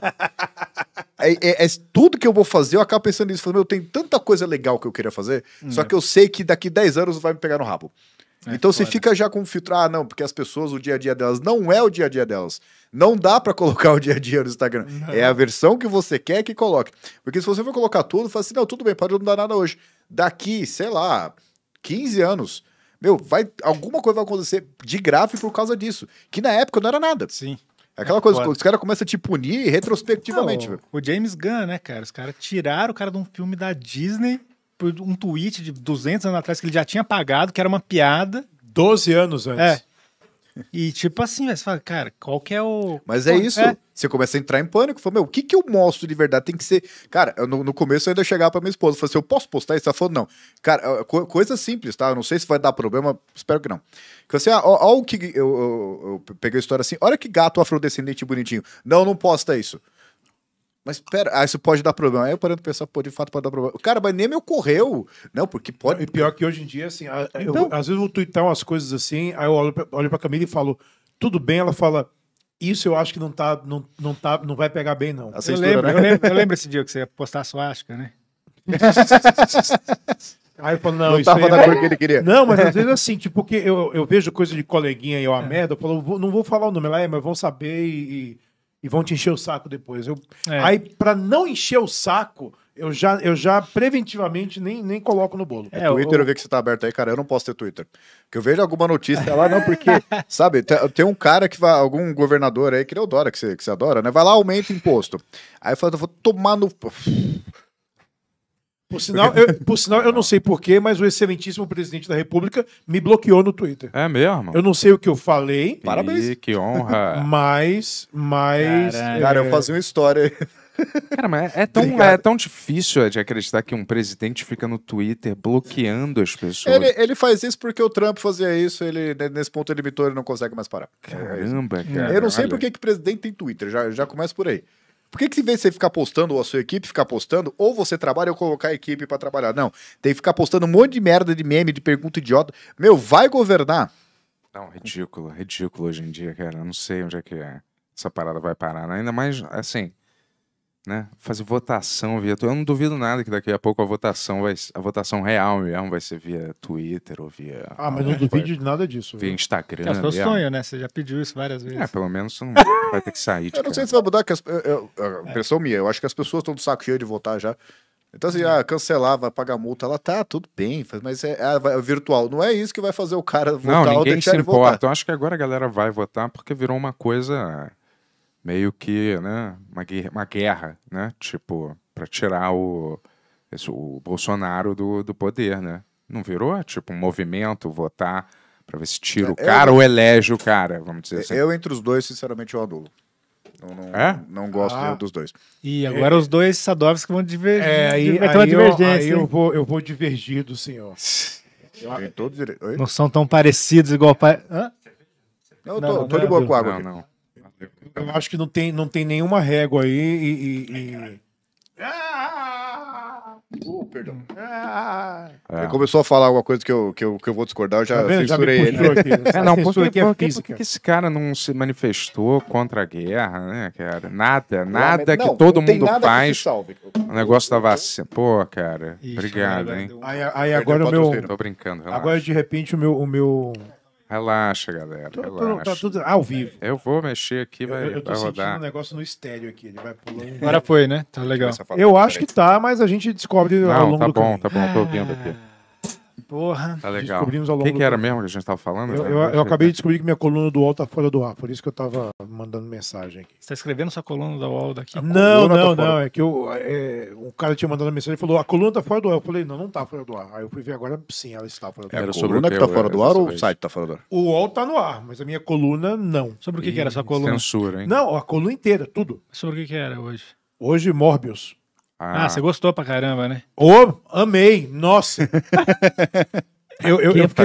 É, é, é, tudo que eu vou fazer, eu acabo pensando nisso. Falando, meu, tem tanta coisa legal que eu queria fazer, hum. só que eu sei que daqui 10 anos vai me pegar no rabo. É então você fica já com filtrar, ah, não, porque as pessoas, o dia a dia delas não é o dia a dia delas. Não dá para colocar o dia a dia no Instagram. Não. É a versão que você quer que coloque. Porque se você for colocar tudo, fala assim, não, tudo bem, pode não dar nada hoje. Daqui, sei lá, 15 anos, meu, vai alguma coisa vai acontecer de grave por causa disso. Que na época não era nada. Sim. É aquela coisa, os caras começam a te punir retrospectivamente. o, o James Gunn, né, cara? Os caras tiraram o cara de um filme da Disney por tipo, um tweet de 200 anos atrás que ele já tinha pagado, que era uma piada. 12 anos antes. É. E tipo assim, você fala, cara, qual que é o. Mas é isso. É. Você começa a entrar em pânico. Fala, meu, o que, que eu mostro de verdade? Tem que ser. Cara, eu, no, no, começo eu ainda chegava pra minha esposa. Falei assim, eu posso postar isso? Ela falou, não. Cara, co coisa simples, tá? Eu não sei se vai dar problema, espero que não. Que você, assim, ah, ó, ó o que. Eu, eu, eu, peguei a história assim, olha que gato afrodescendente bonitinho. Não, não posta isso. Mas pera, ah, isso pode dar problema. Aí eu parando pra pensar, pô, de fato pode dar problema. Cara, mas nem me ocorreu. Não, porque pode. E é, pior que hoje em dia, assim, eu, então... às vezes eu vou tweetar umas coisas assim, aí eu olho pra, olho pra Camila e falo, tudo bem, ela fala. Isso eu acho que não tá, não, não tá, não vai pegar bem, não. Eu lembro, né? eu lembro, eu lembro, esse dia que você ia postar a sua asca, né? Aí eu falo, não, não isso tava da é cor que ele queria. Não, mas às vezes é assim, tipo, porque eu, eu vejo coisa de coleguinha e eu a eu falo, não vou falar o nome, ela é, mas vão saber e, e vão te encher o saco depois. Eu, é. Aí, para não encher o saco, eu já, eu já preventivamente nem, nem coloco no bolo. É, é Twitter, eu... eu vi que você tá aberto aí, cara. Eu não posso ter Twitter. Porque eu vejo alguma notícia lá, não, porque, sabe, tem um cara que vai, algum governador aí, que ele adora, que você, que você adora, né? Vai lá, aumenta imposto. Aí fala, vou tomar no. Por sinal, eu, por sinal, eu não sei porquê, mas o excelentíssimo presidente da República me bloqueou no Twitter. É mesmo? Eu não sei o que eu falei. Parabéns. que honra. Mas, mas. Cara, eu fazia uma história. Cara, mas é tão, é tão difícil de acreditar que um presidente fica no Twitter bloqueando as pessoas. Ele, ele faz isso porque o Trump fazia isso, ele, nesse ponto ele mitou, ele não consegue mais parar. Caramba, cara. Eu não sei por que presidente tem Twitter, já, já começa por aí. Por que, que em vez de você ficar postando, ou a sua equipe ficar postando, ou você trabalha ou colocar a equipe para trabalhar? Não, tem que ficar postando um monte de merda de meme, de pergunta idiota. Meu, vai governar? Não, ridículo, ridículo hoje em dia, cara. Eu não sei onde é que é. essa parada vai parar. Né? Ainda mais, assim, né, fazer votação via Eu não duvido nada que daqui a pouco a votação vai a votação real mesmo vai ser via Twitter ou via. Ah, mas não duvido de nada disso. Via Instagram. É o seu sonho, né? Você já pediu isso várias vezes. É, pelo menos você não vai ter que sair. eu cara. não sei se vai mudar, que as, eu, eu, é. impressão é. minha, eu acho que as pessoas estão do saco cheio de votar já. Então, assim, ah, cancelar, vai pagar multa, ela tá, tudo bem, mas é, é, é, virtual. Não é isso que vai fazer o cara votar Não, ninguém ou deixar se importa. Votar. Eu então, acho que agora a galera vai votar porque virou uma coisa meio que né, uma, uma guerra, né? Tipo, para tirar o, esse, o Bolsonaro do, do poder, né? Não virou tipo um movimento votar para ver se tira o é, cara eu, ou elege o cara, vamos dizer é, assim. Eu entre os dois, sinceramente, eu Adulo não, é? não gosto ah. dos dois. E agora é. os dois Sadovski vão divergir. É, aí, vai ter uma divergência. Eu, aí eu vou, eu vou divergir do senhor. Eu, não são tão parecidos igual. Pa... Hã? Não, eu tô, não, tô não, de é boa com água. Não, aqui. não. Eu acho que não tem, não tem nenhuma régua aí e. e, e... Ah! Uh, perdão. Ah! É. Ele começou a falar alguma coisa que eu, que eu, que eu vou discordar, eu já tá censurei ele. Né? É, não, por, que, é esse cara não se manifestou contra a guerra, né, cara? Nada, nada não, que todo mundo faz. O negócio da vacina. Assim, pô, cara, Ixi, obrigado, hein? Aí, aí agora o meu. Tô brincando, relaxa. Agora, de repente, o meu. O meu Relaxa, galera. Tô, tá relaxa. Tá tudo ao vivo. Eu vou mexer aqui, vai, eu, eu tô assistindo sentindo rodar. um negócio no estéreo aqui, ele vai pulando. Agora foi, né? Tá legal. Eu acho que tá, mas a gente descobre Não, ao longo tá bom, do caminho. tá bom, tô ouvindo aqui. Porra. Tá legal. Descobrimos ao longo. O que, que, era mesmo que a gente estava falando? Eu, eu, eu, acabei é. de descobrir que minha coluna do UOL tá fora do ar, por isso que eu estava mandando mensagem aqui. Você tá escrevendo sua coluna do UOL daqui? Não, não, tá não. É que eu, é, um cara tinha mandado mensagem e falou: a coluna tá fora do ar. Eu falei: não, não tá fora do ar. Aí eu fui ver agora, sim, ela está fora do é ar. Era sobre o que tá fora do ar ou o site tá fora do ar? O UOL tá no ar, mas a minha coluna não. Sobre o que, que era essa coluna? Censura, hein? Não, a coluna inteira, tudo. Sobre o que, que era hoje? Hoje, Morbius. Ah. ah, você gostou pra caramba, né? Oh, amei! Nossa! eu, eu, eu, fiquei,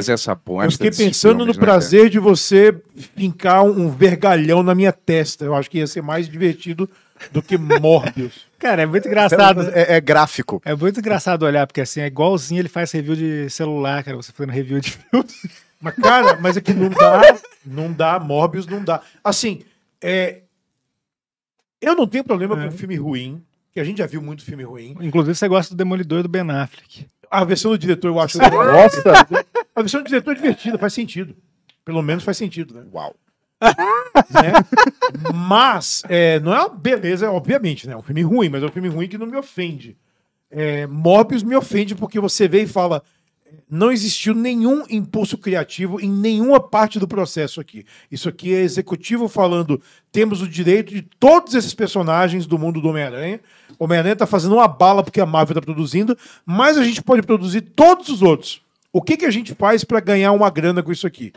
eu fiquei pensando filmes, no né, prazer cara? de você fincar um vergalhão na minha testa. Eu acho que ia ser mais divertido do que Morbius. Cara, é muito engraçado. É, é, é, gráfico. É muito engraçado olhar, porque assim, é igualzinho ele faz review de celular, cara, você fazendo review de filmes. Mas, cara, mas é que não dá, não dá, Morbius não dá. Assim, é... eu não tenho problema é. com um filme ruim, que a gente já viu muito filme ruim. Inclusive, você gosta do Demolidor do Ben Affleck. A versão do diretor, eu acho. Você gosta? A versão do diretor é divertida, faz sentido. Pelo menos faz sentido, né? Uau. né? Mas é, não é uma beleza, é, obviamente, né? É um filme ruim, mas é um filme ruim que não me ofende. É, Morbius me ofende porque você vê e fala: não existiu nenhum impulso criativo em nenhuma parte do processo aqui. Isso aqui é executivo falando: temos o direito de todos esses personagens do mundo do Homem-Aranha. O Homem-Aranha está fazendo uma bala porque a Marvel está produzindo, mas a gente pode produzir todos os outros. O que, que a gente faz para ganhar uma grana com isso aqui?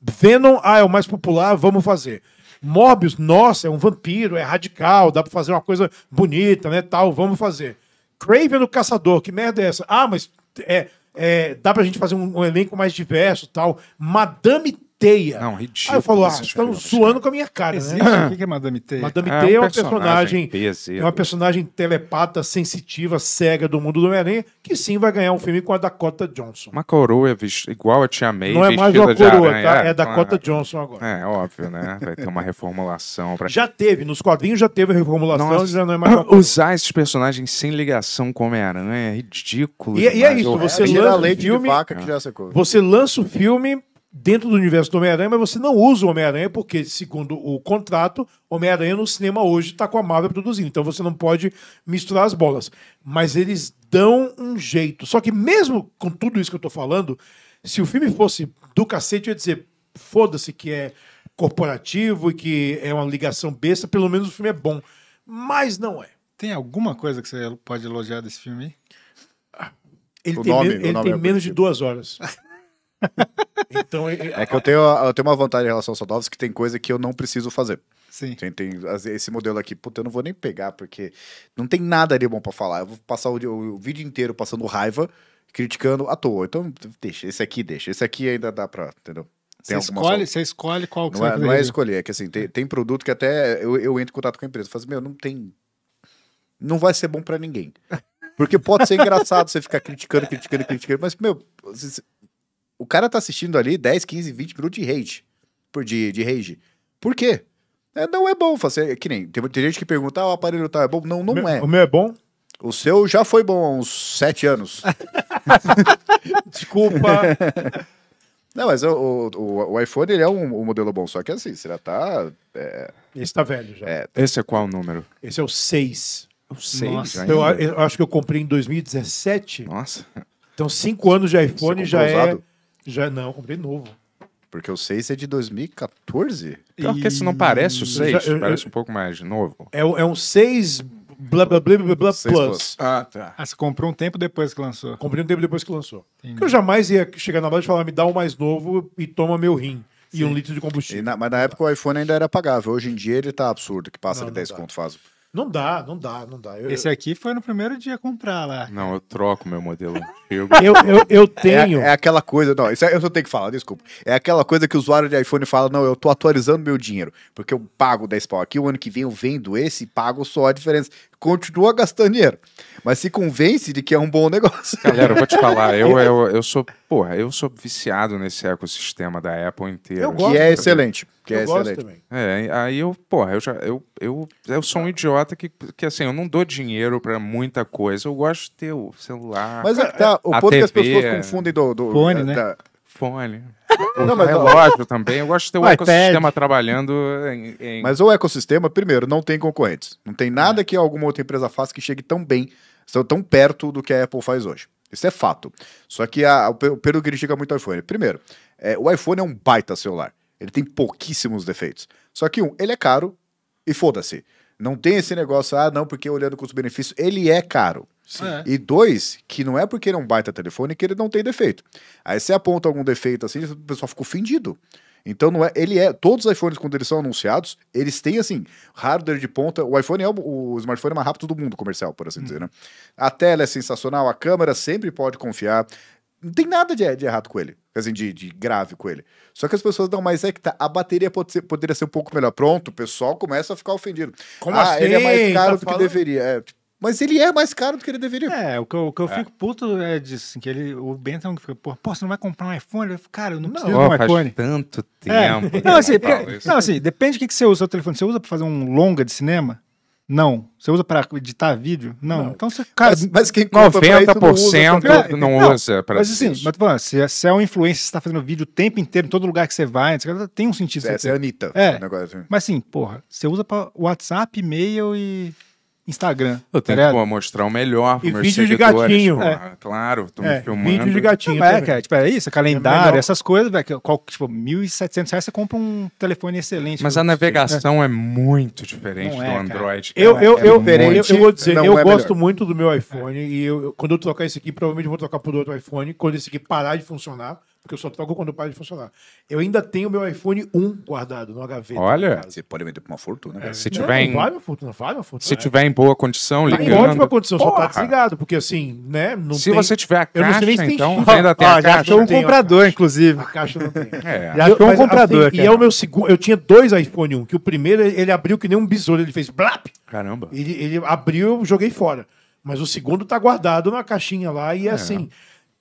Venom, ah, é o mais popular, vamos fazer. Morbius, nossa, é um vampiro, é radical, dá para fazer uma coisa bonita, né, tal, vamos fazer. Craven, o caçador, que merda é essa? Ah, mas é, é, dá pra gente fazer um, um elenco mais diverso tal. Madame Teia. Não, ridículo. Aí eu falo, ah, estão suando com a minha cara, né? Existe? né? O que é Madame Teia? Madame é, Teia é uma personagem, personagem é uma personagem telepata, sensitiva, cega do mundo do Homem-Aranha, que sim vai ganhar um filme com a Dakota Johnson. Uma coroa igual a Tia May, Não é mais uma coroa, tá? É, é então Dakota é, Johnson agora. É, óbvio, né? Vai ter uma reformulação. Pra... Já teve, nos quadrinhos já teve a reformulação, Nossa, já não é mais Usar esses personagens sem ligação com Homem-Aranha é ridículo. E, é, e é isso, você lança o filme... Vaca que já Você lança o filme dentro do universo do Homem-Aranha, mas você não usa o Homem-Aranha porque, segundo o contrato, Homem-Aranha no cinema hoje está com a Marvel produzindo. Então você não pode misturar as bolas. Mas eles dão um jeito. Só que mesmo com tudo isso que eu estou falando, se o filme fosse do cacete, eu ia dizer, foda-se que é corporativo e que é uma ligação besta, pelo menos o filme é bom. Mas não é. Tem alguma coisa que você pode elogiar desse filme aí? Ah, ele o tem, nome, ele tem é menos de duas horas. Então, é que eu tenho, eu tenho uma vantagem em relação ao Sadovski, que tem coisa que eu não preciso fazer. Sim. Tem, tem esse modelo aqui, puta, eu não vou nem pegar, porque não tem nada ali bom para falar. Eu vou passar o, o, o, vídeo inteiro passando raiva, criticando à toa. Então, deixa, esse aqui deixa. Esse aqui ainda dá pra, entendeu? você, escolhe, você escolhe qual que não você é, Não é escolher, é que assim, tem, é. tem produto que até eu, eu entro em contato com a empresa. faz falo assim, meu, não tem. Não vai ser bom para ninguém. Porque pode ser engraçado você ficar criticando, criticando, criticando, mas, meu, o cara tá assistindo ali 10, 15, 20 minutos de hate. Por, de, de rage. Por quê? É, não é bom fazer. É que nem. Tem, tem gente que pergunta, ah, o aparelho tá é bom. Não, não o é. O meu é bom? O seu já foi bom há uns 7 anos. Desculpa. Não, mas o, o, o, iPhone ele é um, um, modelo bom, só que assim, você já tá. É... Esse tá velho já. É, esse é qual o número? Esse é o 6. O 6 Nossa, eu, eu, acho que eu comprei em 2017. Nossa. Então, 5 anos de iPhone já é usado. é. Já não, comprei novo. Porque o 6 é de 2014? Pior e... que esse não parece o 6, já, parece eu, um pouco mais novo. É, é um 6 blá blá blá blá, blá plus. plus. Ah, tá. Ah, você comprou um tempo depois que lançou. Comprei um tempo depois que lançou. Entendi. Eu jamais ia chegar na loja e falar, me dá um mais novo e toma meu rim. Sim. E um litro de combustível. Na, mas na época o iPhone ainda era pagável. Hoje em dia ele tá absurdo, que passa não, de 10 não conto faz não dá, não dá, não dá. Eu, Esse aqui foi no primeiro dia comprar lá. Não, eu troco meu modelo antigo. eu, eu, eu é tenho. É, é, aquela coisa, não, isso é, eu só tenho que falar, desculpa. É aquela coisa que o usuário de iPhone fala: não, eu tô atualizando meu dinheiro, porque eu pago 10 pau aqui, o ano que vem eu vendo esse e pago só a diferença. Continua gastando dinheiro, mas se convence de que é um bom negócio. Galera, eu vou te falar, eu, eu, eu sou, porra, eu sou viciado nesse ecossistema da Apple inteiro. Eu gosto. Que é excelente. Que é eu é gosto excelente. também. É, aí eu, porra, eu já. Eu, eu, eu sou um idiota que, que assim, eu não dou dinheiro pra muita coisa. Eu gosto de ter o celular. Mas é que tá. O ponto TV, que as pessoas confundem do. do fone, da, né? Da... Fone. Não, mas relógio ó. também. Eu gosto de ter o, ecossistema trabalhando em, em, Mas o ecossistema, primeiro, não tem concorrentes. Não tem nada é. que alguma outra empresa faça que chegue tão bem, tão perto do que a Apple faz hoje. Isso é fato. Só que a, o Pedro critica muito o iPhone. Primeiro, é, o iPhone é um baita celular. Ele tem pouquíssimos defeitos. Só que um, ele é caro e foda-se. Não tem esse negócio, ah, não, porque olhando custo-benefício, ele é caro. É. E dois, que não é porque ele é um baita telefone que ele não tem defeito. Aí você aponta algum defeito assim, o pessoal fica ofendido. Então não é, ele é, todos os iPhones quando eles são anunciados, eles têm assim, hardware de ponta, o iPhone é o, o smartphone é mais rápido do mundo comercial, por assim hum. dizer, né? A tela é sensacional, a câmera sempre pode confiar. Não tem nada de, de errado com ele assim, de, de grave com ele. Só que as pessoas, não, mais é que tá, a bateria pode ser, poderia ser um pouco melhor. Pronto, o pessoal começa a ficar ofendido. Como ah, assim? ele é mais tá caro tá do falando... que deveria. É, tipo, mas ele é mais caro do que ele deveria. É, o que eu, o que eu é. fico puto é disso, assim, que ele, o Bentham fica, pô, pô, você não vai comprar um iPhone? Eu fico, cara, eu não, não preciso de um faz iPhone. tanto é. tempo. É. Não, assim, não, assim, depende do que, que você usa o telefone. Você usa pra fazer um longa de cinema? Não. Você usa para editar vídeo? Não. não. Então você, cara, mas, mas quem 90% não usa, não usa para Mas assim, mas, se, é, se é um influencer, você está fazendo vídeo o tempo inteiro, em todo lugar que você vai, tem um sentido. É, você é a Anitta. É. Um negócio. Mas assim, porra, você usa para WhatsApp, e-mail e Instagram. Eu tenho tá que pô, mostrar o melhor e vídeo de gatinho. Pô, é. Claro, tô é, me filmando. Vídeo de gatinho. Não, é, cara, tipo, é isso, é calendário, é essas coisas, velho. Qual, tipo, 1.700 reais você compra um telefone excelente. Mas tipo, a navegação é. é, muito diferente não do é, Android. Cara. Eu, eu, eu, muito... eu, vou dizer, eu gosto melhor. muito do meu iPhone e eu, eu, quando eu trocar esse aqui, provavelmente eu vou trocar por outro iPhone. Quando esse aqui parar de funcionar porque eu só toco quando para de funcionar. Eu ainda tenho meu iPhone 1 guardado no HV. Olha, você pode vender por uma fortuna. Né? É. Se tiver não, em... fortuna, fortuna. Se é. tiver em boa condição, tá ligando. Em ótima condição, Porra. só tá desligado, porque assim, né? Não se tem... você tiver a caixa, eu não então tem ainda tem ah, a caixa. Já achou um comprador, inclusive. A caixa não tem. É. Já achou um assim, comprador. Tem... E é o meu segundo. Eu tinha dois iPhone 1, que o primeiro ele abriu que nem um besouro, ele fez blap. Caramba. Ele, ele abriu, eu joguei fora. Mas o segundo tá guardado na caixinha lá e é. assim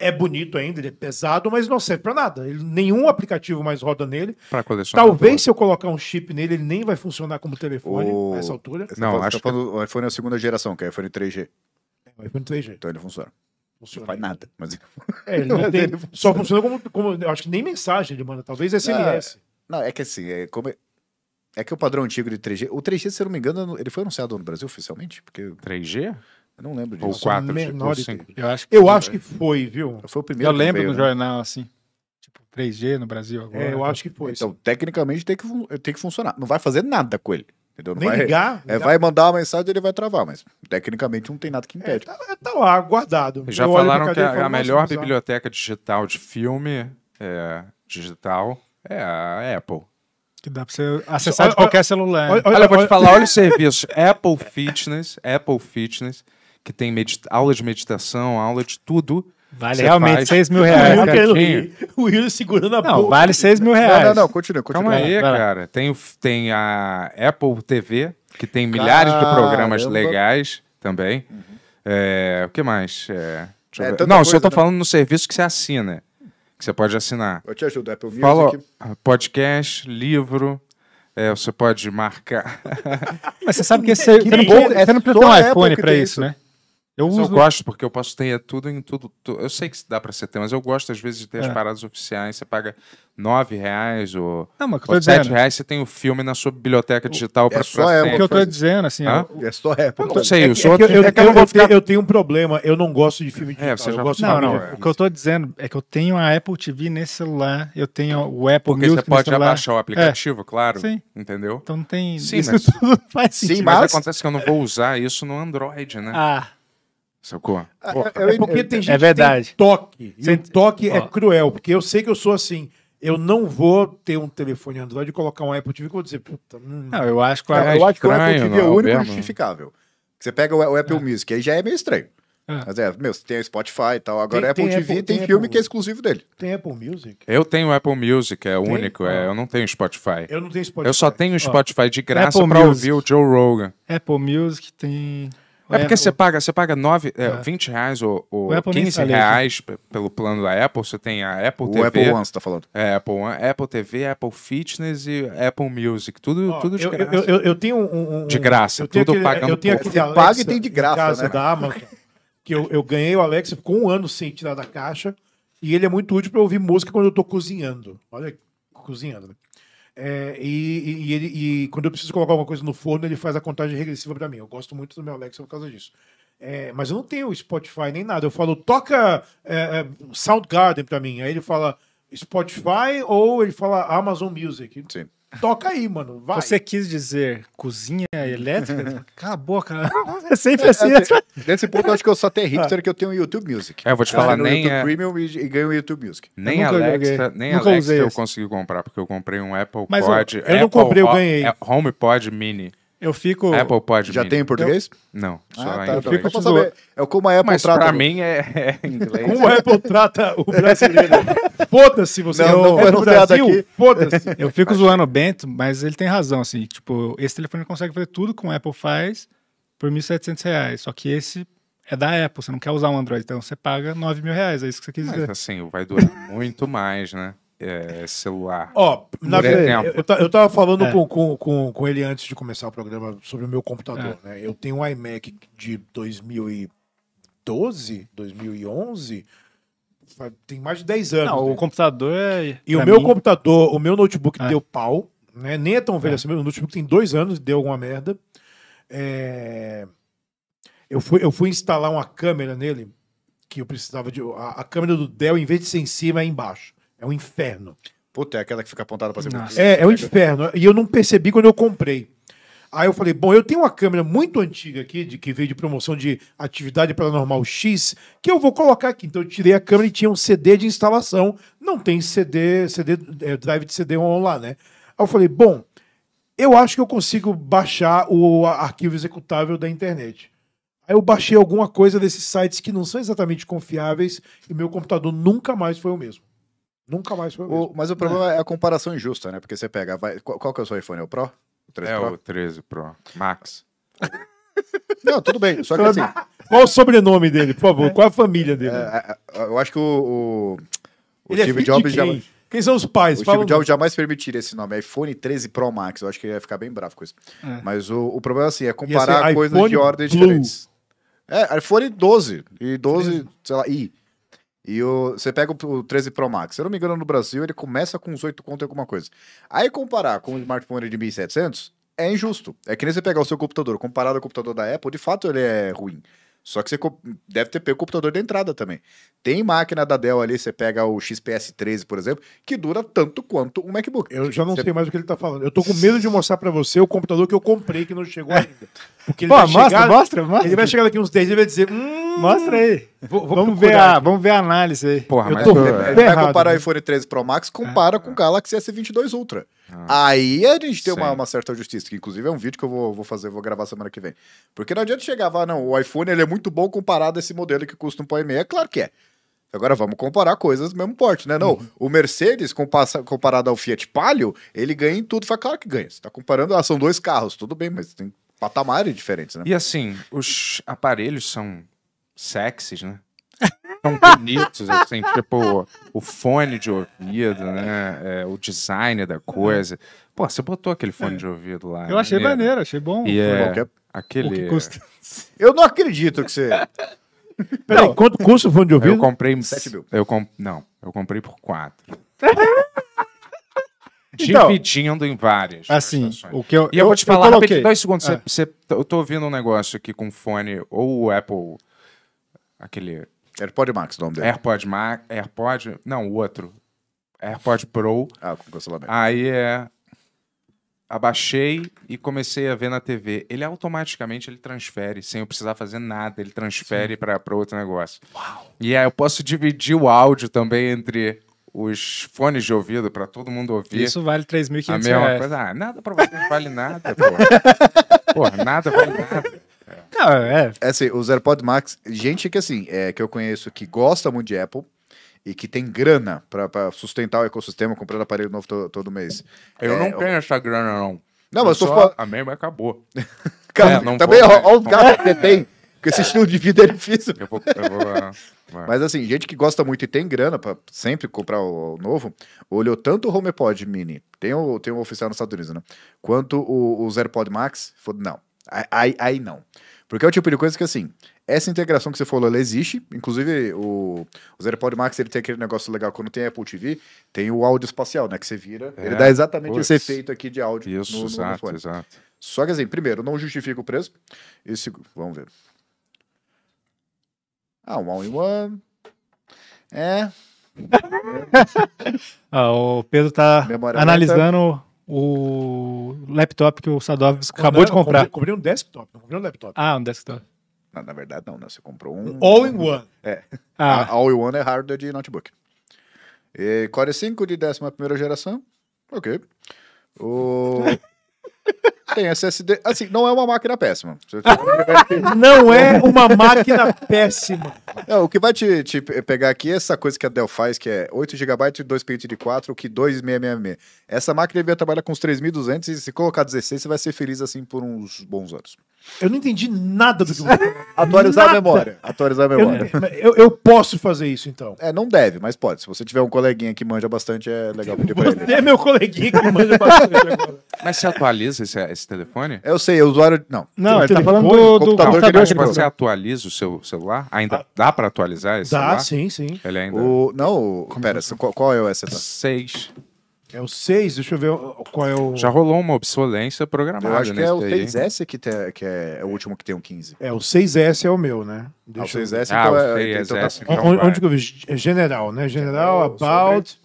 é bonito ainda, ele é pesado, mas não serve para nada. Ele, nenhum aplicativo mais roda nele. colecionar. Talvez se eu colocar um chip nele, ele nem vai funcionar como telefone o... essa altura. Tá não, acho tá que o iPhone é a segunda geração, que é o iPhone 3G. É, o iPhone 3G. Então ele funciona. Funciona. Não faz nada, mas, é, ele, mas tem... ele funciona. só funciona como, como, acho que nem mensagem ele manda, talvez SMS. Não, é, não é que assim, é como é, é que o padrão antigo de 3G, o 3G, se eu não me engano, ele foi anunciado no Brasil oficialmente, porque 3G? Eu não lembro disso. Ou quatro, menor tipo, cinco. Eu acho que, eu foi, acho que foi, viu? Foi o primeiro. Eu lembro veio, no né? jornal, assim. Tipo, 3G no Brasil é, agora. É, eu acho que foi. Então, tecnicamente tem que, tem que funcionar. Não vai fazer nada com ele. Entendeu? Não Nem vai, ligar, é, vai mandar uma mensagem ele vai travar, mas tecnicamente não tem nada que impede. É, tá, é, tá lá, guardado. Já eu falaram que a, a melhor biblioteca digital de filme é, digital é a Apple. Que dá pra você acessar olha, de qualquer olha, celular. Olha, olha, olha, eu vou te falar, olha os serviços. Apple Fitness, Apple Fitness que tem aula de meditação, aula de tudo. Vale Você realmente faz... 6 mil reais. O Will, o Will segurando a não, boca. Vale 6 mil reais. Não, não, não, continua, continua. Calma aí, vai, cara. Tem, tem a Apple TV, que tem milhares Caramba. de programas legais também. Uhum. É, o que mais? É, é, não, coisa, só tô né? falando no serviço que você assina. Que você pode assinar. Eu te ajudo, Apple Music. Fala, podcast, livro, é, você pode marcar. Mas você sabe que, esse, que você, não, é, você não precisa ter um iPhone para isso, isso, né? Eu, uso... eu gosto, porque eu posso ter tudo em tudo. Eu sei que dá para você ter, mas eu gosto às vezes de ter é. as paradas oficiais. Você paga nove reais ou, não, mas ou sete reais, você tem o filme na sua biblioteca digital para É só pra é o que eu tô dizendo, assim. É só Apple. Eu não sei, é eu é é eu, tenho um problema, eu não gosto de filme digital. É, você já... eu gosto não, de não, não, o que eu tô dizendo é que eu tenho a Apple TV nesse celular, eu tenho o Apple Porque Music você pode abaixar o aplicativo, claro. Sim. Entendeu? Então não tem... Sim, isso mas... tudo faz sentido. Sim, mas acontece que eu não vou usar isso no Android, né? Ah... Sacou? Ah, é, é, é porque tem é gente é verdade. que tem toque. E Cê... toque é ó. é cruel, porque eu sei que eu sou assim. Eu não vou ter um telefone Android e colocar um Apple TV que eu vou dizer, puta. Hum. Não, eu acho que, é, eu acho que o Apple TV é o único mesmo. justificável. Você pega o, Apple é. Music, aí já é meio estranho. É. Mas é, meu, você tem o Spotify e tal. Agora tem, Apple tem TV Apple, tem, tem filme Apple. que é exclusivo dele. Tem Apple Music? Eu tenho Apple Music, é o único. É, ah. eu não tenho Spotify. Eu não tenho Spotify. Eu só tenho ah. Spotify Ó, de graça para ouvir o Joe Rogan. Apple Music tem. É porque você paga, você paga 9, é, 20 é. reais ou, ou 15 reais pelo plano da Apple. Você tem a Apple o TV. O Apple One, você tá falando. É, Apple One, Apple TV, Apple Fitness e Apple Music. Tudo, tudo de graça. Eu, eu, eu tenho um, um, De graça, eu tenho tudo aquele, pagando. Eu tenho aquele Alexa, paga e tem de graça. Casa né? da Amazon, que eu, eu ganhei o Alexa, com um ano sem tirar da caixa. E ele é muito útil para ouvir música quando eu tô cozinhando. Olha, cozinhando, né? É, e, e, ele, e, quando eu preciso colocar alguma coisa no forno, ele faz a contagem regressiva para mim. Eu gosto muito do meu Alexa por causa disso. É, mas eu não tenho Spotify nem nada. Eu falo, toca é, é Soundgarden para mim. Aí ele fala Spotify ou ele fala Amazon Music. Sim toca aí, mano. Vai. Você quis dizer cozinha elétrica? Acabou, cara. É sempre é, assim. É, é, é, nesse ponto, eu acho que eu sou até hipster ah. que eu tenho YouTube Music. É, eu vou te falar, eu nem. YouTube é... Premium e, e ganho YouTube Music. Nem Alexa, joguei. nem nunca Alexa eu esse. consegui comprar, porque eu comprei um Apple Pod. Eu, eu Apple não comprei, eu ganhei. É, HomePod Mini. Eu fico. Apple pode. Já tem em português? Eu... Não, ah, só ah, tá, em então, inglês. Eu fico saber. É como a Apple Mas trata. Pra mim é, é inglês. Como a Apple trata o brasileiro. foda-se você. Não, é não, não no Brasil, foda-se. Eu fico zoando o Bento, mas ele tem razão, assim. Tipo, esse telefone consegue fazer tudo que o Apple faz por R$ 1.700. Só que esse é da Apple, você não quer usar um Android, então você paga R$ mil reais, é isso que você quis dizer. Mas assim, vai durar muito mais, né? é, celular. Ó, na verdade, eu, eu tava falando é. com, com, com, com ele antes de começar o programa sobre o meu computador, é. né? Eu tenho um iMac de 2012, 2011, tem mais de 10 anos. Não, né? o computador é... E o meu mim... computador, o meu notebook é. deu pau, né? Nem é tão velho é. assim, meu notebook tem dois anos e deu alguma merda. É, eu, fui, eu fui instalar uma câmera nele, que eu precisava de... a, a câmera do Dell, em vez de ser em cima, é embaixo. É um inferno. Puta, é aquela que fica apontada para cima. É, é um né? inferno. E eu não percebi quando eu comprei. Aí eu falei, bom, eu tenho uma câmera muito antiga aqui, de, que veio de promoção de atividade paranormal X, que eu vou colocar aqui. Então eu tirei a câmera e tinha um CD de instalação. Não tem CD, CD é, drive de CD on lá, né? Aí eu falei, bom, eu acho que eu consigo baixar o arquivo executável da internet. Aí eu baixei alguma coisa desses sites que não são exatamente confiáveis e meu computador nunca mais foi o mesmo. Nunca mais foi o mesmo. O, mas o problema é. é. a comparação injusta, né? Porque você pega. Vai, qual, qual, que é o seu iPhone? É o Pro? O 13 é Pro? o 13 Pro. Max. Não, tudo bem. Só que assim. Qual o sobrenome dele, por favor? É. Qual a família dele? É, é, é, eu acho que o. O, o Steve Jobs já. Quem são os pais? O Steve Jobs jamais permitiria esse nome. iPhone 13 Pro Max. Eu acho que ia ficar bem bravo com isso. É. Mas o, o, problema é assim, é comparar coisas de ordem Blue. diferentes. É, iPhone 12 e 12, Sim. sei lá, i. E o, você pega o 13 Pro Max, se eu não me engano, no Brasil ele começa com uns 8 conto e alguma coisa. Aí comparar com o smartphone de 1700 é injusto. É que nem você pegar o seu computador, comparado ao computador da Apple, de fato ele é ruim. Só que você deve ter pego o computador de entrada também. Tem máquina da Dell ali, você pega o XPS 13, por exemplo, que dura tanto quanto um MacBook. Eu já não você... sei mais o que ele tá falando. Eu tô com medo de mostrar para você o computador que eu comprei que não chegou é. ainda. Porque ele Pô, vai mostra, chegar... mostra, mostra. Ele vai chegar daqui uns 10 dias e vai dizer: hum, Mostra aí. Vou, vou vamos, ver a, vamos ver a análise aí. Porra, eu mas tô é, vai tá comparar né? o iPhone 13 Pro Max, compara com o Galaxy S22 Ultra. Ah, aí a gente tem uma, uma, certa justiça, que inclusive é um vídeo que eu vou, vou fazer, vou gravar semana que vem. Porque não adianta chegar e ah, não, o iPhone ele é muito bom comparado a esse modelo que custa um pão e meio. É claro que é. Agora vamos comparar coisas do mesmo porte, né? Não, uhum. o Mercedes comparado ao Fiat Palio, ele ganha em tudo. Fala, claro que ganha. Você tá comparando, ah, são dois carros, tudo bem, mas tem patamares diferentes, né? E assim, os aparelhos são sexys, né? Tão bonitos, assim, tipo, o, fone de ouvido, né? É, o design da coisa. Pô, você botou aquele fone é. de ouvido lá. Eu achei maneiro, maneiro achei bom. E é, Qualquer... aquele... Eu não acredito que você... Peraí, não. quanto custa o fone de ouvido? Eu comprei... 7 mil. Eu comp... Não, eu comprei por 4. Então- dividindo então, em várias. Assim, o que eu. E eu, eu vou te falar, eu dois segundos. Ah. Você, você, eu tô ouvindo um negócio aqui com fone ou o Apple aquele. AirPod Max, o nome dele. AirPod Max. AirPod. Não, o outro. AirPod Pro. Ah, com cancelamento. Aí é. Abaixei e comecei a ver na TV. Ele automaticamente ele transfere, sem eu precisar fazer nada, ele transfere para outro negócio. Uau. E aí eu posso dividir o áudio também entre os fones de ouvido para todo mundo ouvir. Isso vale 3.500 A mesma reais. coisa. Ah, nada para vocês vale nada, pô. Pô, nada vale nada. Não, é. é assim, os AirPod Max, gente que assim, é, que eu conheço que gosta muito de Apple e que tem grana para sustentar o ecossistema comprando aparelho novo to, todo mês. Eu é, não tenho eu... essa grana, não. Não, mas eu tô A mesma acabou. cara, é, não também, olha o que tem. Com esse é. estilo de vida é difícil. Eu vou, eu vou, mas assim, gente que gosta muito e tem grana para sempre comprar o, o, novo, olhou tanto o HomePod Mini, tem o, tem o oficial nos Estados Unidos, né? Quanto o, o AirPod Max, falou, não, aí, aí não. Porque é o tipo de coisa que, assim, essa integração que você falou, ela existe. Inclusive, o, o AirPod Max, ele tem aquele negócio legal quando tem Apple TV, tem o áudio espacial, né? Que você vira, é, ele dá exatamente putz, esse efeito aqui de áudio isso, no, no exato, Exato. Só que, assim, primeiro, não justifica o preço. E segundo, vamos ver. Ah, um all-in-one. É. é. ah, o Pedro tá Memória analisando... Meta o laptop que o Sadovski acabou não, de comprar. Eu comprei, um desktop, não comprei um laptop. Ah, um desktop. Não, ah, na verdade, não, né? Você comprou um. All in one. É. Ah. all in one é hardware de notebook. E Core 5 de 11 geração. Ok. O. Tem SSD. Assim, não é uma máquina péssima. não é uma máquina péssima. Não, é, o que vai te, te, pegar aqui é essa coisa que a Dell faz, que é 8 GB e 2 pentes de 4, que 2,666. Essa máquina devia trabalhar com os 3.200 e se colocar 16, você vai ser feliz assim por uns bons anos. Eu não entendi nada do que você falou. Atualizar nada. a memória. Atualizar a memória. Eu, eu, posso fazer isso, então. É, não deve, mas pode. Se você tiver um coleguinha que manja bastante, é legal pedir pra ele. É meu coleguinha que manja bastante agora. Mas se atualiza esse, esse, telefone? Eu sei, o usuário. Não. Não, ele é tá falando do, do computador, que ele Mas você atualiza o seu celular? Ainda ah. dá pra atualizar esse dá, celular? Dá, sim, sim. Ele ainda. O, não, o, pera, qual, qual é o S? 6. É o 6, deixa eu ver qual é o. Já rolou uma obsolência programada. Eu acho que é o 6 s que, te, que é, o último que tem um 15. É, o 6S é o meu, né? Deixa ah, o 6S eu... Ah, então, ah, o 6 é, s É, S, então onde, onde que eu vi? É general, né? General, é About.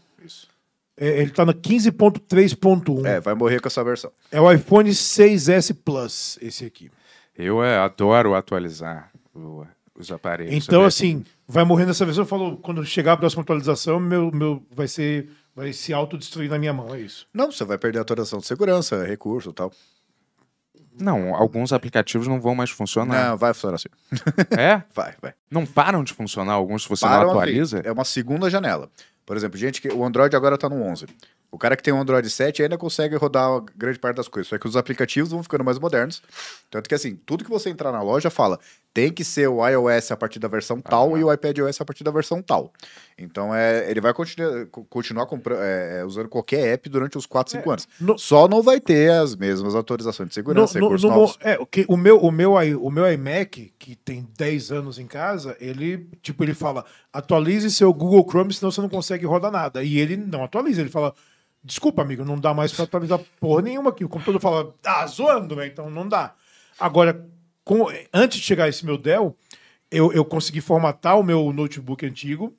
É, ele tá na 15.3.1. É, vai morrer com essa versão. É o iPhone 6S Plus, esse aqui. Eu é, adoro atualizar o, os aparelhos. Então, assim, vai morrer nessa versão. Eu falo, quando chegar a próxima atualização, meu, meu vai ser Vai se autodestruir na minha mão, é isso. Não, você vai perder a atualização de segurança, recurso e tal. Não, alguns aplicativos não vão mais funcionar. Não, vai funcionar assim. É? vai, vai. Não param de funcionar alguns se você param não atualiza? É uma segunda janela. Por exemplo, gente que o Android agora tá no 11. O cara que tem um Android 7 ainda consegue rodar grande parte das coisas. Só que os aplicativos vão ficando mais modernos. Tanto que, assim, tudo que você entrar na loja fala: tem que ser o iOS a partir da versão ah, tal tá. e o iPadOS a partir da versão tal. Então é, ele vai continu continuar é, é, usando qualquer app durante os 4, 5 é, anos. No... Só não vai ter as mesmas atualizações de segurança, no, no, no novos. É, o, que, o, meu, o, meu, o meu iMac, que tem 10 anos em casa, ele tipo ele fala, atualize seu Google Chrome, senão você não consegue rodar nada. E ele não atualiza, ele fala... Desculpa, amigo, não dá mais para atualizar porra nenhuma aqui. O computador fala, ah, zoando, né? então não dá. Agora, com, antes de chegar esse meu Dell, eu, eu consegui formatar o meu notebook antigo.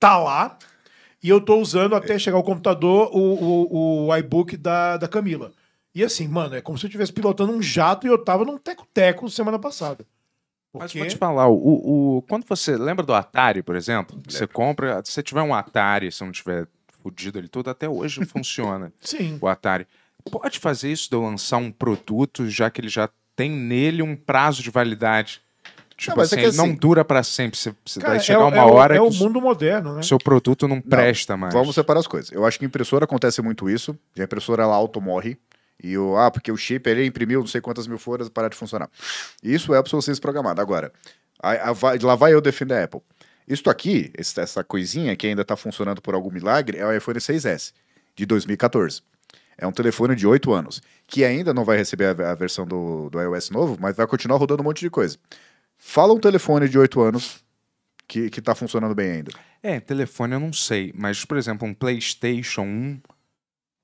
Tá lá. E eu tô usando até é. chegar ao computador o, o, o iBook da, da Camila. E assim, mano, é como se eu estivesse pilotando um jato e eu tava num teco-teco semana passada. Mas vou te falar, o, o, quando você lembra do Atari, por exemplo, você compra, se você tiver um Atari, se não tiver fudido ele todo, até hoje funciona. Sim. O Atari. Pode fazer isso de eu lançar um produto, já que ele já tem nele um prazo de validade. Tipo não, assim, é assim, não assim, dura para sempre. Você, cara, vai chegar é, uma é hora é que. É o mundo moderno, né? Seu produto não, não presta mais. Vamos separar as coisas. Eu acho que impressora acontece muito isso. A impressora ela automorre. E o, ah, porque o chip ele imprimiu não sei quantas mil folhas parar de funcionar. Isso é para vocês programado. Agora, a, a, lá vai eu defender a Apple. Isso aqui, essa coisinha que ainda está funcionando por algum milagre, é o iPhone 6S de 2014. É um telefone de 8 anos, que ainda não vai receber a, a versão do, do iOS novo, mas vai continuar rodando um monte de coisa. Fala um telefone de 8 anos que, que tá funcionando bem ainda. É, telefone eu não sei, mas, por exemplo, um PlayStation 1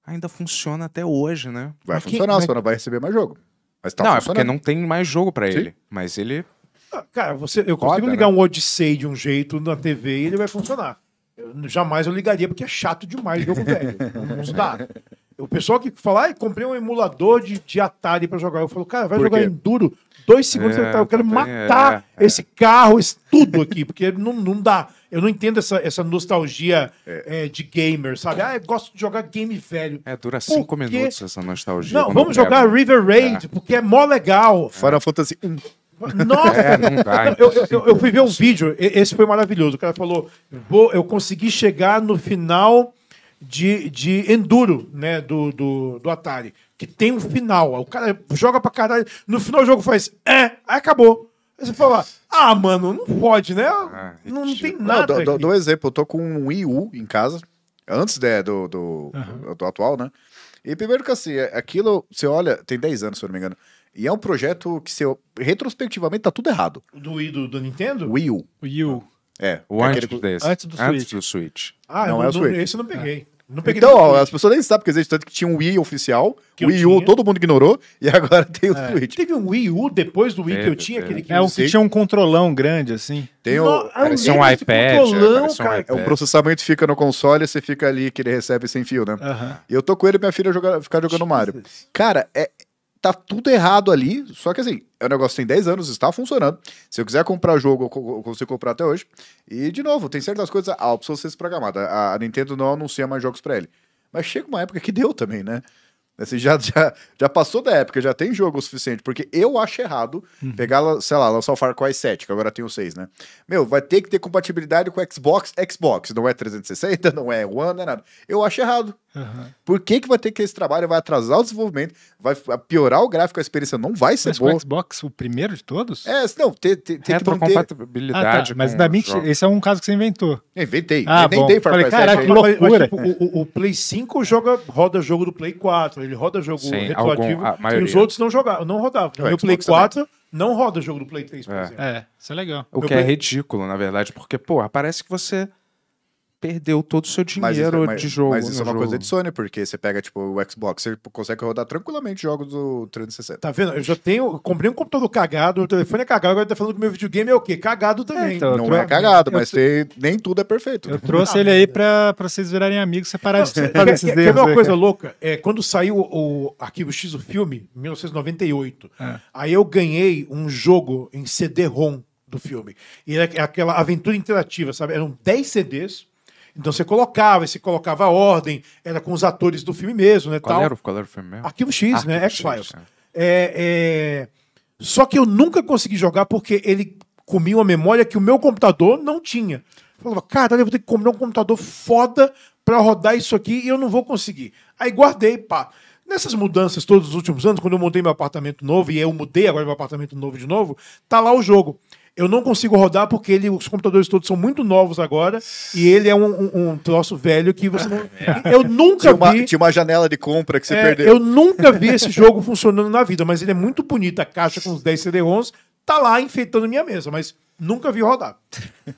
ainda funciona até hoje, né? Vai mas funcionar, que, só não vai receber mais jogo. Mas tá não, é porque não tem mais jogo para ele. Mas ele. Ah, cara, você, eu consigo ligar né? um Odyssey de um jeito na TV e ele vai funcionar. Eu, jamais eu ligaria, porque é chato demais jogo velho. Não dá. O pessoal que fala, ah, comprei um emulador de, de Atari para jogar. Eu falo, cara, vai jogar Enduro, dois segundos é, tá, eu quero tá matar é, é. esse carro, tudo aqui, porque não, não dá. Eu não entendo essa, essa nostalgia é. É, de gamer, sabe? Ah, eu gosto de jogar game velho. É, dura porque... cinco minutos essa nostalgia. Não, vamos jogar River Raid, é. porque é mó legal. Final Fantasy fantasia Nossa! É, dá, eu, eu, eu, fui ver um vídeo, esse foi maravilhoso. O cara falou: Vou, eu consegui chegar no final de, de enduro né, do, do, do Atari, que tem um final. O cara joga pra caralho, no final o jogo faz é, aí acabou. Aí você fala, ah, mano, não pode, né? não, ah, não, tem nada. Não, dou, um exemplo, eu tô com um Wii U em casa, antes de, né, do, do, uhum. do atual, né? E primeiro que assim, é, aquilo, você olha, tem 10 anos, se eu não me engano. E é um projeto que, se eu, retrospectivamente, tá tudo errado. Do Wii do, do Nintendo? Wii U. Wii U. É, o é antes aquele... desse. Antes do antes Do Switch. Ah, não, não é o Switch. Esse eu não peguei. É. Não peguei então, ó, as pessoas nem sabem, porque existe tanto que tinha um Wii oficial, o Wii U todo mundo ignorou, e agora tem o é. Switch. Teve um Wii U depois do Wii teve, que eu tinha, teve. aquele que É o que tinha um controlão grande, assim. Tem o... No, parecia é um, um iPad. É, controlão, é, cara. Um iPad. O processamento fica no console, e você fica ali que ele recebe sem fio, né? Uh -huh. E eu tô com ele e minha filha joga, ficar jogando Jesus. Mario. É cara, é, tá tudo errado ali. Só que assim, é um negócio que tem 10 anos, está funcionando. Se eu quiser comprar jogo, eu consigo comprar até hoje. E, de novo, tem certas coisas. Ah, precisa ser programada. A Nintendo não anuncia mais jogos para ele. Mas chega uma época que deu também, né? Né? Você já, já, já passou da época, já tem jogo o suficiente, porque eu acho errado uhum. pegar, sei lá, lançar o Far Cry 7, que agora tem o 6, né? Meu, vai ter que ter compatibilidade com Xbox, Xbox, não é 360, não é One, não é nada. Eu acho errado. Uhum. Por que, que vai ter que esse trabalho? Vai atrasar o desenvolvimento, vai piorar o gráfico, a experiência não vai ser mas boa. Mas o Xbox, o primeiro de todos? É, não, tem, tem, tem que manter... compatibilidade. Ah, tá, mas ainda bem que esse é um caso que você inventou. Inventei. Ah, inventei bom. Far Cry Falei, 7. Caraca, que loucura. Mas, tipo, o, o, Play 5 joga, roda jogo do Play 4, ele ele roda jogo Sim, retroativo algum, e os outros não jogavam, não rodavam. É, no meu Play 4 também. não roda jogo do Play 3, por é. exemplo. É, isso é legal. O meu que é Play... é ridículo, na verdade, porque, pô, parece que você perdeu todo o seu é dinheiro mas, mas, de jogo. Mas isso é uma jogo. coisa de Sony, porque você pega, tipo, o Xbox, você consegue rodar tranquilamente jogos do 360. Tá vendo? Eu já tenho. comprei um computador cagado, o telefone é cagado, agora tá falando que meu videogame é o quê? Cagado é, também. É, então, não é cagado, mas nem tudo é perfeito. Eu trouxe ele aí pra, pra vocês virarem amigos separados. Quer ver uma coisa louca? É, quando saiu o Arquivo X, o filme, em 1998, é. aí eu ganhei um jogo em CD-ROM do filme. E era é, aquela aventura interativa, sabe? Eram 10 CDs então você colocava, você colocava a ordem, era com os atores do filme mesmo, né? Qual, tal. Era, o, qual era o filme mesmo? Arquivo X, né, Arquivo né? X-Files. É. é, é... Só que eu nunca consegui jogar porque ele comia uma memória que o meu computador não tinha. Eu falava, cara, eu vou ter que comprar um computador foda para rodar isso aqui e eu não vou conseguir. Aí guardei, pá. Nessas mudanças todos os últimos anos, quando eu montei meu apartamento novo, e eu mudei agora meu apartamento novo de novo, tá lá o jogo. Eu não consigo rodar porque ele, os computadores todos são muito novos agora e ele é um, um, um troço velho que você não... É. Eu nunca tinha uma, vi. Tinha uma janela de compra que você é, perdeu. Eu nunca vi esse jogo funcionando na vida, mas ele é muito bonito. A caixa com os 10 CD-ROMs tá lá enfeitando minha mesa, mas nunca vi rodar.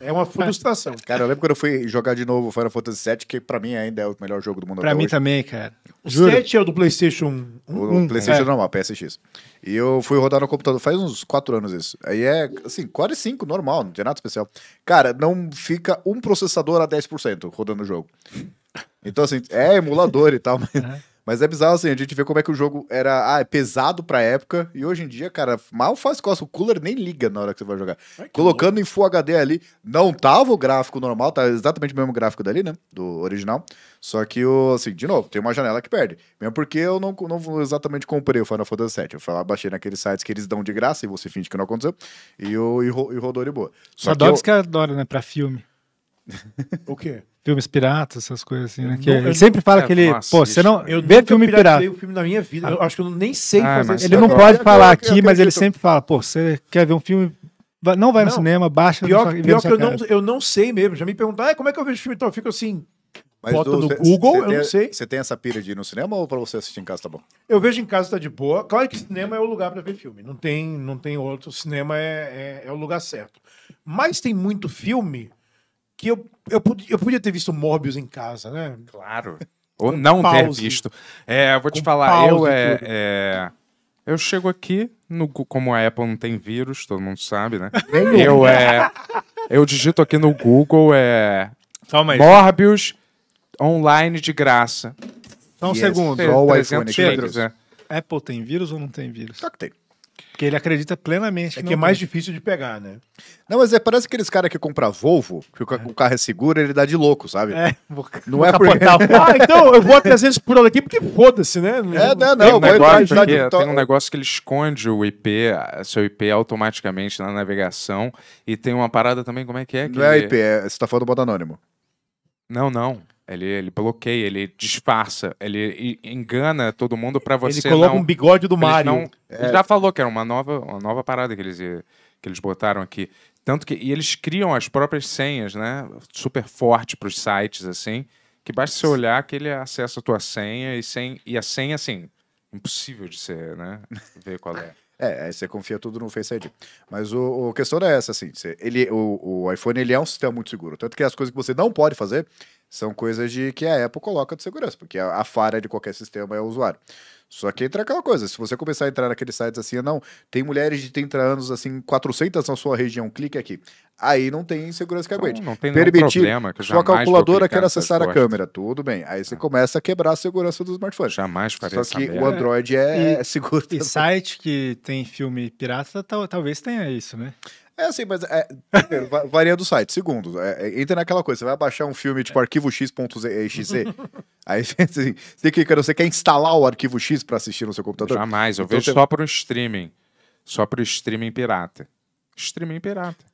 É uma frustração. cara, eu lembro quando eu fui jogar de novo Final Fantasy VII, que pra mim ainda é o melhor jogo do mundo Pra mim hoje. também, cara. O Juro. 7 é o do PlayStation 1. O um, PlayStation é. normal, PSX. E eu fui rodar no computador faz uns 4 anos isso. Aí é, assim, 4 e 5, normal, não tem nada especial. Cara, não fica um processador a 10% rodando o jogo. Então, assim, é emulador e tal, mas. Uhum. Mas é bizarro, assim, a gente vê como é que o jogo era ah, é pesado pra época. E hoje em dia, cara, mal faz costa. O cooler nem liga na hora que você vai jogar. Ai, Colocando em Full HD ali, não tava o gráfico normal, tá exatamente o mesmo gráfico dali, né? Do original. Só que, o, assim, de novo, tem uma janela que perde. Mesmo porque eu não, não exatamente comprei o Final Fantasy VII. Eu fui lá, baixei naqueles sites que eles dão de graça e você finge que não aconteceu. E, eu, e, ro, e rodou de boa. Só, Só que, eu... que adora, né? Pra filme. o quê? filmes piratas, essas coisas assim, né? Que não, ele sempre fala é, que ele, pô, você não eu vê filme pirata. Eu filme na minha vida, eu acho que eu nem sei ah, fazer. Ele não agora, pode falar aqui, mas ele sempre fala, pô, você quer ver um filme não vai no não, cinema, baixa pior, sua, pior que eu não, eu não sei mesmo. Já me perguntaram, ah, como é que eu vejo filme? Então eu fico assim, mas bota do, no cê, Google, cê eu tem, não sei. Você tem essa pira de ir no cinema ou para você assistir em casa tá bom? Eu vejo em casa tá de boa. Claro que cinema é o lugar para ver filme. Não tem, não tem outro. cinema é, é, é o lugar certo. Mas tem muito filme que eu, eu, eu podia ter visto Morbius em casa, né? Claro. Ou Com não pause. ter visto. É, eu vou Com te falar, eu é, é, Eu chego aqui, no, como a Apple não tem vírus, todo mundo sabe, né? eu é. Eu digito aqui no Google é. Toma aí. Morbius online de graça. Só um yes. segundo. Pedro, 300 é. Pedro, Apple tem vírus ou não tem vírus? só que tem. Porque ele acredita plenamente que É que é mais difícil de pegar, né? Não, mas é, parece aqueles caras que compram Volvo, que é. o, o carro é seguro, ele dá de louco, sabe? É, vou, Não é por- capotar. Ah, então eu vou a isso por aqui porque foda-se, né? É, não, não. Tem um, vai negócio que, tem um negócio que ele esconde o IP, seu IP automaticamente na navegação. E tem uma parada também, como é que é? que Não é IP, é, você tá falando do modo anônimo. Não, não. Ele, ele bloqueia, ele disfarça, ele engana todo mundo para você. Ele coloca não... um bigode do Mario. Não... É... Já falou que era uma nova, uma nova parada que eles, que eles botaram aqui. Tanto que. E eles criam as próprias senhas, né? Super forte para os sites, assim. Que basta você olhar que ele acessa a tua senha e, sem, e a senha, assim, impossível de ser, né? Ver qual é. É, você confia tudo no Face ID. Mas o, o questão é essa, assim, ele, o, o, iPhone ele é um sistema muito seguro. Tanto que as coisas que você não pode fazer, são coisas de que a Apple coloca de segurança, porque a, a falha de qualquer sistema é o usuário. Só que entra aquela coisa, se você começar a entrar naqueles sites assim, não, tem mulheres de 30 anos, assim, 400 na sua região, clique aqui. Aí não tem segurança que então, aguente. Então, não tem Permitir problema. Que sua calculadora quer acessar a câmera, tudo bem. Aí você ah. começa a quebrar a segurança do smartphone. Jamais farei Só que saber. o Android é, é, e, é seguro. E também. site que tem filme pirata, tal, talvez tenha isso, né? É assim, mas é, primeiro, varia do site. Segundo, é, é, entra naquela coisa, você vai baixar um filme tipo é. arquivo x.exe, aí assim, você clica, você quer instalar o arquivo x para assistir no seu computador? Jamais, eu então, vejo você... só para o streaming, só para o streaming pirata. Streaming pirata.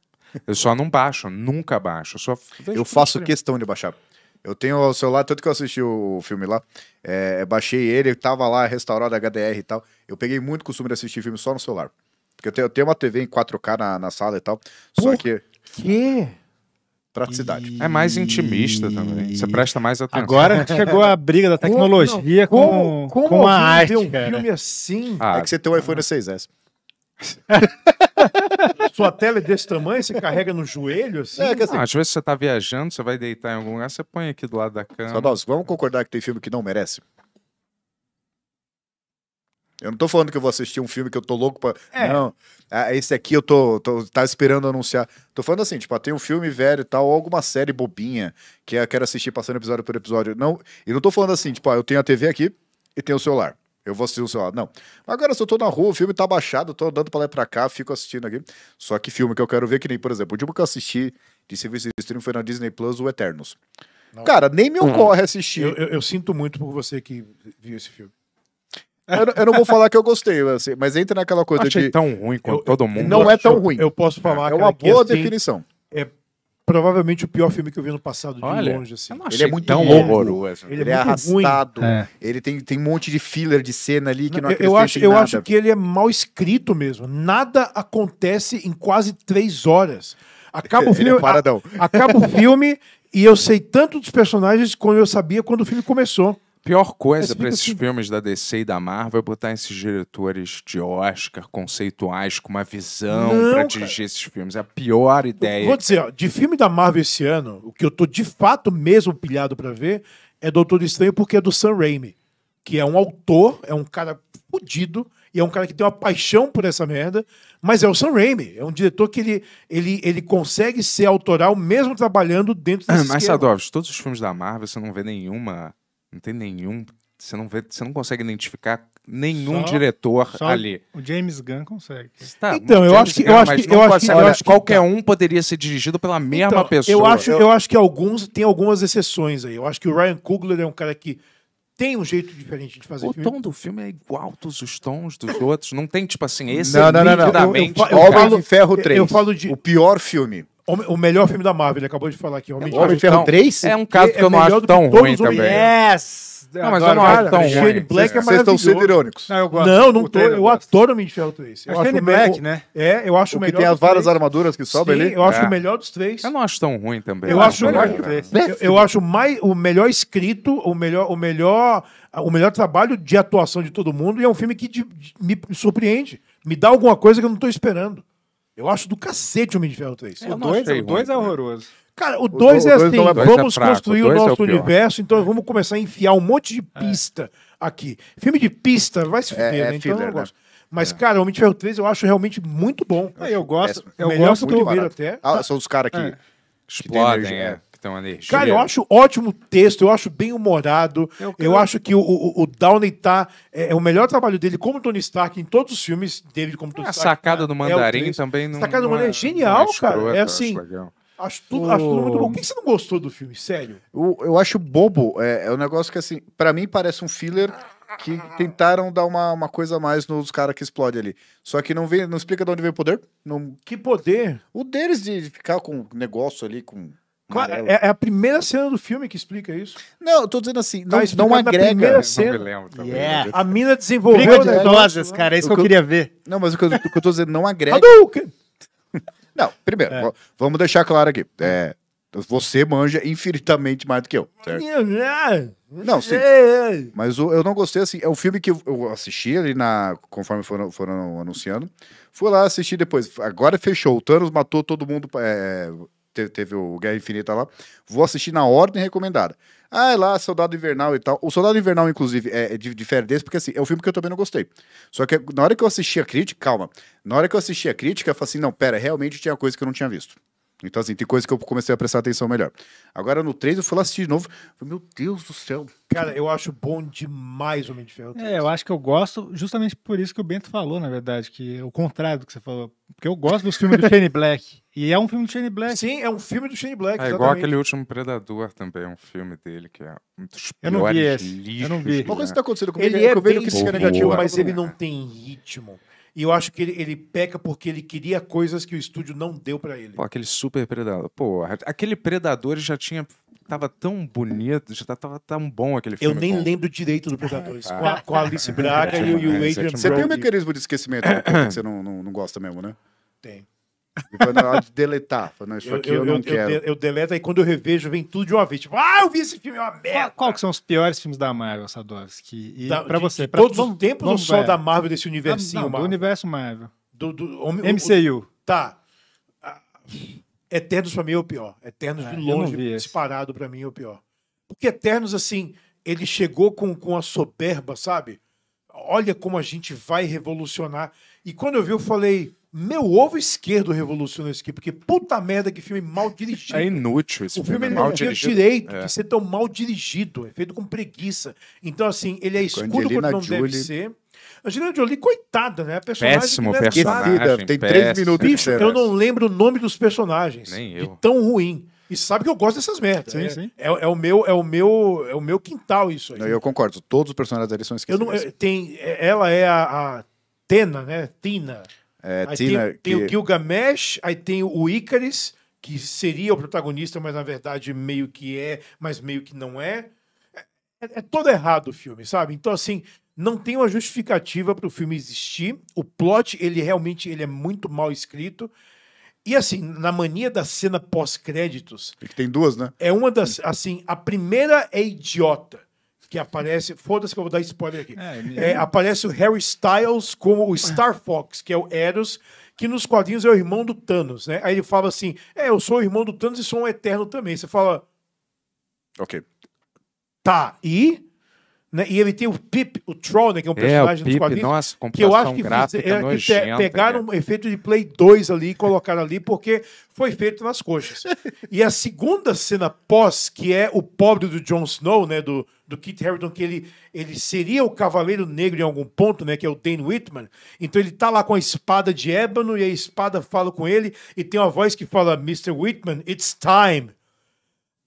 Eu só não baixo, nunca baixo. Eu, só eu faço streaming. questão de baixar. Eu tenho o celular, tanto que eu assisti o filme lá, é, baixei ele, tava lá restaurado HDR e tal. Eu peguei muito costume de assistir filme só no celular. Porque eu tenho, eu tenho uma TV em 4K na, na sala e tal. Por só que. Quê? Praticidade. É mais intimista também. Você presta mais atenção. Agora chegou a briga da tecnologia com, com, com a arte. um cara. filme assim. Ah, é que você tem um iPhone 6S. Ah. Sua tela é desse tamanho, você carrega no joelho, assim? É, que dizer, Não, ah, às vezes você tá viajando, você vai deitar em algum lugar, você põe aqui do lado da cama. Só nós, vamos concordar que tem filme que não merece? Eu não tô falando que eu vou assistir um filme que eu tô louco pra. É. Não, ah, esse aqui eu tô, tô tá esperando anunciar. Tô falando assim, tipo, ah, tem um filme velho e tal, ou alguma série bobinha que eu quero assistir passando episódio por episódio. Não, e não tô falando assim, tipo, ah, eu tenho a TV aqui e tenho o celular. Eu vou assistir o celular. Não. Agora, se eu tô na rua, o filme tá baixado, tô andando pra lá e pra cá, fico assistindo aqui. Só que filme que eu quero ver, que nem, por exemplo, o último que eu assisti de serviço de streaming foi na Disney Plus, o Eternos. Não. Cara, nem me uhum. ocorre assistir. Eu, eu, eu sinto muito por você que viu esse filme. Eu, eu, não vou falar que eu gostei, assim, mas entra naquela coisa Achei de. tão ruim quanto eu, todo mundo. Não é tão ruim. Eu posso falar. É uma é boa assim, definição. É provavelmente o pior filme que eu vi no passado, de Olha, longe. Assim. É é ele é muito tão horroroso. Ele, ele, é, é arrastado. É. Ele tem, tem um monte de filler de cena ali que não, não eu acho Eu nada. acho que ele é mal escrito mesmo. Nada acontece em quase três horas. Acaba o filme. acaba o filme e eu sei tanto dos personagens como eu sabia quando o filme começou. Pior coisa para esses assim. filmes da DC e da Marvel é botar esses diretores de Oscar conceituais com uma visão para dirigir esses filmes. É a pior ideia. vou dizer, ó, de filme da Marvel esse ano, o que eu tô de fato mesmo pilhado para ver é Doutor Estranho porque é do Sam Raimi, que é um autor, é um cara fodido e é um cara que tem uma paixão por essa merda, mas é o Sam Raimi, é um diretor que ele, ele, ele consegue ser autoral mesmo trabalhando dentro desse ah, Mas, Sadovs, todos os filmes da Marvel você não vê nenhuma não tem nenhum. Você não vê, você não consegue identificar nenhum só, diretor só ali. O James Gunn consegue. Tá, então, eu acho, que, eu acho que eu acho que eu acho que qualquer é. um poderia ser dirigido pela então, mesma então, pessoa. Eu acho, eu... eu acho que alguns tem algumas exceções aí. Eu acho que o Ryan Coogler é um cara que tem um jeito diferente de fazer o filme. O tom do filme é igual todos os tons dos outros. Não tem, tipo assim, esse não, não, não, não. Eu, eu, eu, de Ferro 3. Eu falo de... O pior filme. O melhor filme da Marvel, ele acabou de falar aqui. Homem, é, Homem de Ferro 3? É um é caso que, que eu não acho tão ruim também. Yes! Não, mas Agora, eu não acho tão ruim. Shane Black é, é Vocês estão sendo irônicos. Não, eu gosto. Não, não tô. Eu, adoro Homem de Ferro 3. Eu Shane Black, né? É, eu acho o melhor. Porque tem as várias armaduras que sobem ali. eu acho é. o melhor dos três. Eu não acho tão ruim também. Eu é, acho Eu acho mais o melhor escrito, o melhor o melhor o melhor trabalho de atuação de todo mundo e é um filme que me surpreende, me dá alguma coisa que eu não estou esperando. Eu acho do cacete o Homem de Ferro 3. É, o 2 é, é né? horroroso. Cara, o 2 é assim, é vamos fraco, construir o, é nosso o universo, então vamos começar a enfiar um monte de pista aqui. Filme de pista vai se fuder, né? Então filler, eu não né? gosto. Né? Mas, é. cara, Homem de Ferro 3 eu acho realmente muito bom. Eu, eu gosto, É eu Melhor gosto do vi até. Ah, são os caras que, é. que explodem, né? é estão ali. Cara, Juliano. eu acho ótimo texto, eu acho bem humorado. Eu, eu acho que o, o, o Downey tá. É, é, o melhor trabalho dele como Tony Stark em todos os filmes dele como Tony Stark. A sacada do é Mandarim é também não. A sacada do Mandarim é, é genial, é cara. é assim. Acho tudo, oh. acho tudo muito bom. Por que você não gostou do filme, sério? Eu, eu acho bobo. É, é um negócio que, assim, para mim parece um filler que tentaram dar uma, uma coisa a mais nos caras que explode ali. Só que não vem, não explica de onde vem o poder. Não... Que poder? O deles de ficar com negócio ali, com é, é, a primeira cena do filme que explica isso. Não, eu tô dizendo assim, não, tá não agrega. Primeira cena. Não me lembro também. Yeah. A mina desenvolveu Briga de idosas, né? cara, é isso que, que eu, queria ver. Não, mas o que eu, o que eu tô dizendo, não agrega. Hadouken! não, primeiro, é. vamos deixar claro aqui. É, você manja infinitamente mais do que eu, certo? Né? Não, sim. Mas o, eu não gostei, assim, é um filme que eu assisti ali na... Conforme foram, foram anunciando. Fui lá assistir depois. Agora fechou, o Thanos matou todo mundo... É, teve o Guerra Infinita lá, vou assistir na ordem recomendada. Ah, é lá, Soldado Invernal e tal. O Soldado Invernal, inclusive, é, é difere desse, porque assim, é um filme que eu também não gostei. Só que na hora que eu assisti a crítica, calma, na hora que eu assisti a crítica, eu falei assim, não, pera, realmente tinha coisa que eu não tinha visto. Então, assim, tem coisa que eu comecei a prestar atenção melhor. Agora, no 3, eu fui lá assistir de novo. meu Deus do céu. Cara, eu acho bom demais o Homem de Ferro 3. É, eu acho que eu gosto, justamente por isso que o Bento falou, na verdade, que é o contrário do que você falou. Porque eu gosto dos filmes do Shane Black. E é um filme do Shane Black. Sim, é um filme do Shane Black. É exatamente. igual aquele último Predador também, é um filme dele que é um dos Eu não vi esse. Lixos, eu não vi. Uma coisa que tá acontecendo comigo ele é, é que eu vejo que esse negativo, é mas ele é. não tem ritmo. E eu acho que ele, ele, peca porque ele queria coisas que o estúdio não deu para ele. Pô, aquele super predador. Pô, aquele predador já tinha. Tava tão bonito, já tava tão bom aquele filme. Eu nem bom. lembro direito do Predadores. Ah, com, a, com, a, ah, Alice Braga e, o, e o Adrian Você tem um mecanismo de esquecimento, que né? você não, não, não gosta mesmo, né? Tem. Depois na é hora de deletar. Falando, isso eu, aqui eu, eu não eu, quero. Eu, deleto e quando eu revejo vem tudo de uma vez. Tipo, ah, eu vi esse filme, é uma merda. Qual, qual que são os piores filmes da Marvel, Sadowski? E da, pra de, você? De pra todos os tempos ou só da Marvel, desse ah, universinho? Da, não, Marvel. do universo Marvel. Do, do o, MCU. O, tá. Ah, Eternos pra mim é o pior. Eternos ah, de longe, disparado pra mim é o pior. Porque Eternos, assim, ele chegou com, com a soberba, sabe? Olha como a gente vai revolucionar. E quando eu vi, eu falei meu ovo esquerdo revolucionou isso aqui, porque puta merda que filme mal dirigido. É inútil esse o filme. filme mal dirigido. direito é. de ser tão mal dirigido, é feito com preguiça. Então, assim, ele é escuro quando não Julie... deve ser. Angelina Jolie, coitada, né? A personagem Péssimo personagem. Esquecida. Tem péssimo, três minutos. Bicho, eu não lembro o nome dos personagens. Nem eu. De tão ruim. E sabe que eu gosto dessas merdas. Sim, é, sim. É, é, o meu, é o meu, é o meu quintal isso aí. Não, eu concordo. Todos os personagens dele são esquecidos. Eu não, eu, eh, tem, eh, ela é a, a Tena, né? Tina. É, aí Tina, tem, que... o Gilgamesh, aí tem o Icarus que seria o protagonista, mas na verdade meio que é, mas meio que não é. É, é todo errado o filme, sabe? Então, assim, não tem uma justificativa para o filme existir. O plot, ele realmente ele é muito mal escrito. E assim, na mania da cena pós-créditos. É que tem duas, né? É uma das. Assim, a primeira é idiota que aparece. Foda-se que eu vou dar spoiler aqui. É, é, é, aparece o Harry Styles como o Star Fox, que é o Eros, que nos quadrinhos é o irmão do Thanos, né? Aí ele fala assim: É, eu sou o irmão do Thanos e sou um eterno também. Você fala. Ok. Tá, e né? E ele tem o Pip, o Troll, né, que é um é, personagem é, Pip, dos Nossa, que eu acho que, é, gráfica, é, nojenta, pegaram né? um efeito de Play 2 ali e colocaram ali, porque foi feito nas coxas. e a segunda cena pós, que é o pobre do Jon Snow, né, do, do Kit Harington, que ele, ele seria o Cavaleiro Negro em algum ponto, né, que é o Dane Whitman. Então ele tá lá com a espada de ébano e a espada fala com ele e tem uma voz que fala: Mr. Whitman, it's time.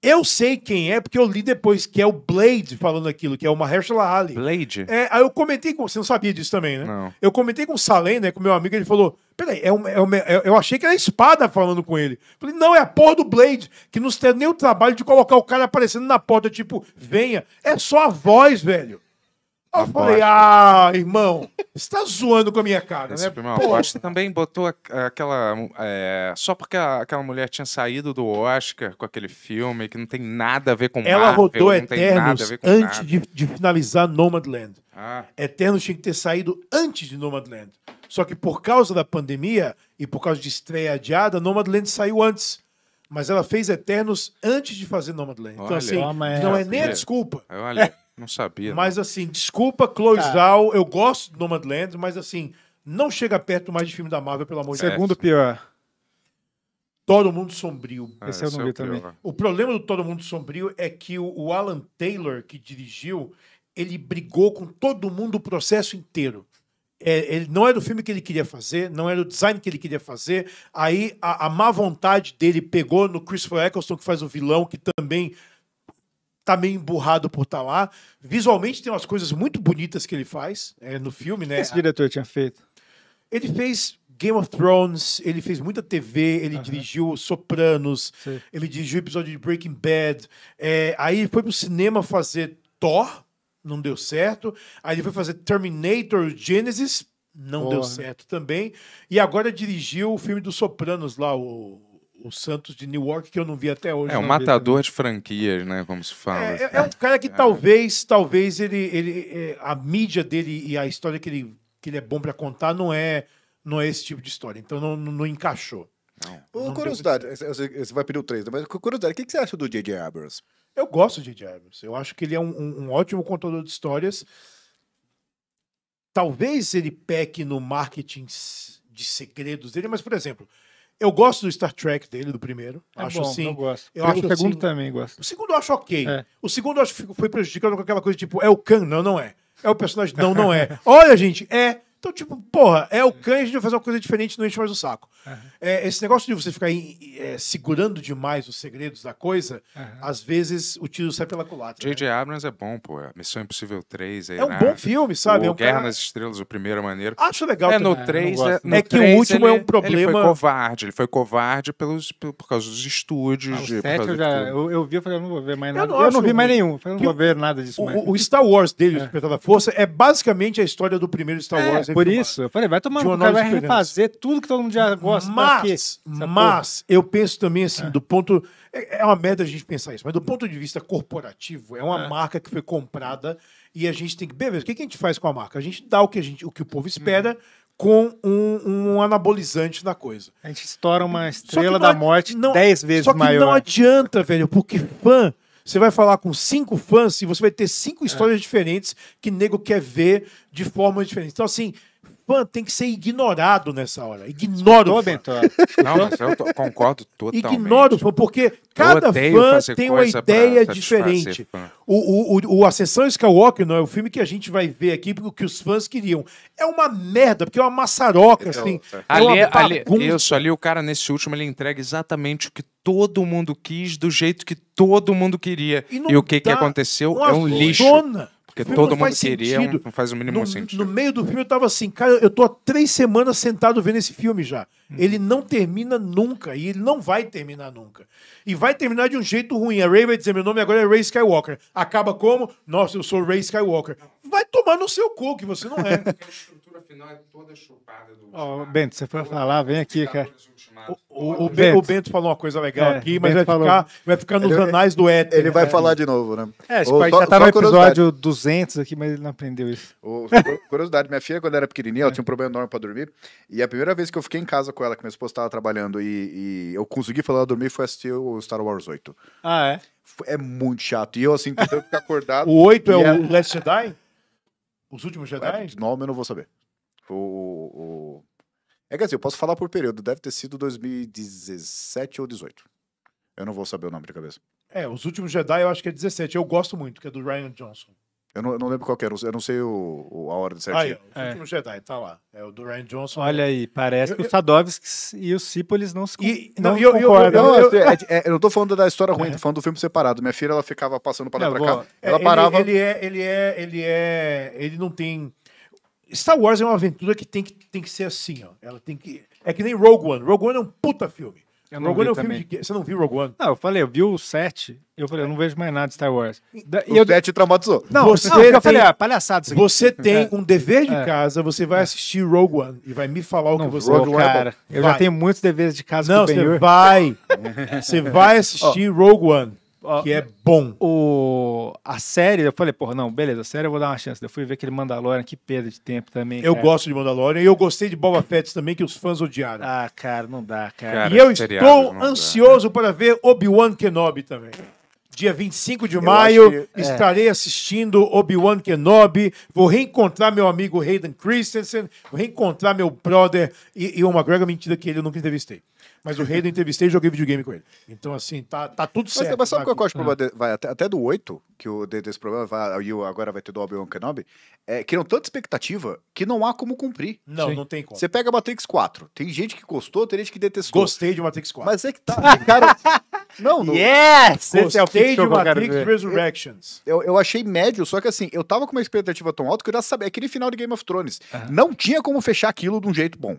Eu sei quem é, porque eu li depois, que é o Blade falando aquilo, que é o Mahershala Ali. Blade? É, aí eu comentei com... Você não sabia disso também, né? Não. Eu comentei com o Salem, né, com meu amigo, ele falou, peraí, é é é, eu achei que era a espada falando com ele. Falei, não, é a porra do Blade, que não tem nem o trabalho de colocar o cara aparecendo na porta, tipo, venha. É só a voz, velho. Eu falei, ah, irmão, você tá zoando com a minha cara, Esse né? É Oscar também botou aquela. É, só porque a, aquela mulher tinha saído do Oscar com aquele filme que não tem nada a ver com Ela Marvel, rodou Eternos antes de, de, finalizar Nomadland. Ah. Eternos tinha que ter saído antes de Nomadland. Só que por causa da pandemia e por causa de estreia adiada, Nomadland saiu antes. Mas ela fez Eternos antes de fazer Nomadland. Então, Olha, então, assim, não é nem a desculpa. Olha. Não sabia. Mas assim, desculpa, Chloe tá. Zhao, eu gosto do Nomadland, mas assim, não chega perto mais de filme da Marvel, pelo amor de Deus. Segundo pior. Todo Mundo Sombrio. Ah, esse eu não vi é, é também. Pior. O problema do Todo Mundo Sombrio é que o, o, Alan Taylor, que dirigiu, ele brigou com todo mundo o processo inteiro. É, ele não era o filme que ele queria fazer, não era o design que ele queria fazer. Aí a, a má vontade dele pegou no Christopher Eccleston, que faz o vilão, que também tá meio emburrado por estar tá lá. Visualmente tem umas coisas muito bonitas que ele faz é, no filme, né? Esse diretor tinha feito. Ele fez Game of Thrones, ele fez muita TV, ele dirigiu Sopranos, Sim. ele dirigiu episódio de Breaking Bad. É, aí ele foi pro cinema fazer Thor, não deu certo. Aí ele foi fazer Terminator Genesis, não Porra. deu certo também. E agora dirigiu o filme dos Sopranos lá, o o Santos de New York que eu não vi até hoje. É um matador de franquias, né? Como se fala. É, é, assim. é um cara que é. talvez, talvez ele, ele, é, a mídia dele e a história que ele, que ele é bom para contar não é, não é esse tipo de história. Então não, não encaixou. Não. não curiosidade, deu... você vai pedir o 3, mas curiosidade, o que você acha do J.J. Abrams? Eu gosto de J.J. Abrams. Eu acho que ele é um, um ótimo contador de histórias. Talvez ele peque no marketing de segredos dele, mas, por exemplo, eu gosto do Star Trek dele, do primeiro. É acho bom, assim. Eu gosto. Eu o acho, segundo assim, também gosto. O segundo eu acho ok. É. O segundo eu acho que foi prejudicado com aquela coisa tipo, é o Khan? Não, não é. É o personagem? Não, não é. Olha, gente, é. Então, tipo, porra, é o Cândido fazer uma coisa diferente não enche mais o saco. Uhum. É, esse negócio de você ficar é, segurando demais os segredos da coisa, uhum. às vezes o tiro sai pela culatra. J.J. Né? Abrams é bom, pô. É Missão Impossível 3. Aí, é um né? bom filme, sabe? O é um Guerra cara... nas Estrelas, o primeiro é maneiro. Acho legal. É, também. no 3, é, no é que 3, o último é ele, é um problema. Ele foi covarde. Ele foi covarde pelos, por causa dos estúdios. Ah, de, eu, já, eu, eu, vi falei, não vou ver mais nada. Eu não, eu não vi mais nenhum. Falei, não vou ver nada disso. O, mais. o Star Wars dele, o Despertar da Força, é basicamente a história do primeiro Star Wars por isso, eu falei, vai tomar um cara, vai refazer tudo que todo mundo já gosta. Mas, mas eu penso também assim, é. do ponto. É, é uma merda a gente pensar isso, mas do ponto de vista corporativo, é uma é. marca que foi comprada e a gente tem que. Beleza, o que, a gente faz com a marca? A gente dá o que, a gente, o, que o povo espera. Uhum. com um, um, anabolizante na coisa. A gente estoura uma estrela da morte dez vezes só que maior. Não adianta, velho, porque fã você vai falar com cinco fãs e você vai ter cinco é. histórias é. diferentes que nego quer ver de forma diferente. Então, assim, fã tem que ser ignorado nessa hora. Ignora o fã. Não, mas eu tô, concordo totalmente. Ignora o fã, porque cada fã tem uma ideia diferente. O, o, o Ascensão Skywalker não é o filme que a gente vai ver aqui porque os fãs queriam. É uma merda, porque é uma maçaroca, assim. Eu, é ali, ali, isso, ali o cara, nesse último, ele entrega exatamente o que todo mundo quis, do jeito que todo mundo queria. E, e o que, que aconteceu é um lixo. Zona. Porque todo mundo queria, um, não faz o mínimo no, sentido. No meio do filme eu tava assim, cara, eu tô há três semanas sentado vendo esse filme já. Hum. Ele não termina nunca, e ele não vai terminar nunca. E vai terminar de um jeito ruim. A Ray vai dizer, meu nome agora é Ray Skywalker. Acaba como? Nossa, eu sou Ray Skywalker. Vai tomar no seu cu, que você não é. final é toda chupada do. Ó, oh, Bento, você foi falar, vem aqui, cara. O, o, o, Bento. o, Bento. falou uma coisa legal é, aqui, mas vai ficar, vai ficar, nos ele, anais do éter. Ele vai né? falar de novo, né? É, esse pai já tá no episódio 200 aqui, mas ele não aprendeu isso. O, curiosidade, minha filha, quando era pequenininha, ela é. tinha um problema enorme para dormir. E a primeira vez que eu fiquei em casa com ela, que minha esposa tava trabalhando e, e, eu consegui falar ela dormir, foi assistir o Star Wars 8. Ah, é? É muito chato. E eu, assim, tentando ficar acordado. o 8 é o Last Jedi? Os últimos Jedi? É, nome eu não vou saber. O, o, É, que assim, eu posso falar por período, deve ter sido 2017 ou 18. Eu não vou saber o nome de cabeça. É, Os Últimos Jedi eu acho que é 17. Eu gosto muito, que é do Ryan Johnson. Eu não, eu não lembro qual era, eu não sei o, o a hora de certinho. Aí, Os é. Últimos Jedi, tá lá. É o do Ryan Johnson. Olha aí, parece eu, que eu, o Sadovski e o Cipolis não se e, o eu, concordam. É, é, eu, não tô falando da história ruim, é. tô falando do filme separado. Minha filha, ela ficava passando pra lá não, pra cá. Ela parava... Ele é, ele é, ele é... Ele não tem Star Wars é uma aventura que tem que, tem que ser assim, ó. Ela tem que. É que nem Rogue One. Rogue One é um puta filme. Eu não Rogue One é um também. filme de Você não viu Rogue One? Não, eu falei, eu vi o 7. Eu falei, eu não vejo mais nada de Star Wars. e o eu... traumatizou. Não, você não, tem... eu falei, assim, ah, palhaçada isso aqui. Você tem é. um dever de é. casa, você vai é. assistir Rogue One e vai me falar o não, que você Rogue One é cara, eu já tenho muitos deveres de casa Não, você vai. você vai assistir oh. Rogue One que é bom. O, a série, eu falei, porra, não, beleza, a série eu vou dar uma chance. Eu fui ver aquele Mandalorian, que perda de tempo também. Eu cara. gosto de Mandalorian e eu gostei de Boba Fett também, que os fãs odiaram. Ah, cara, não dá, cara. cara e eu estou ansioso dá. para ver Obi-Wan Kenobi também. Dia 25 de eu maio, que, é. estarei é. assistindo Obi-Wan Kenobi. Vou reencontrar meu amigo Hayden Christensen. Vou reencontrar meu brother e, e o McGregor. Mentira que ele eu nunca entrevistei. Mas o rei do entrevistei e joguei videogame com ele. Então, assim, tá, tá tudo certo. Mas, sabe qual é o problema? Ah. De, vai até, até do 8, que o desse problema vai, e agora vai ter do Obi-Wan Kenobi, é, criam tanta expectativa que não há como cumprir. Não, Sim. não tem como. Você pega Matrix 4, tem gente que gostou, tem gente que detestou. Gostei de Matrix 4. Mas é que tá, cara... não, não. Yes! Gostei Esse é o que de Matrix Resurrections. Eu, eu, eu achei médio, só que assim, eu tava com uma expectativa tão alta que eu já sabia, é aquele final de Game of Thrones, uhum. não tinha como fechar aquilo de um jeito bom.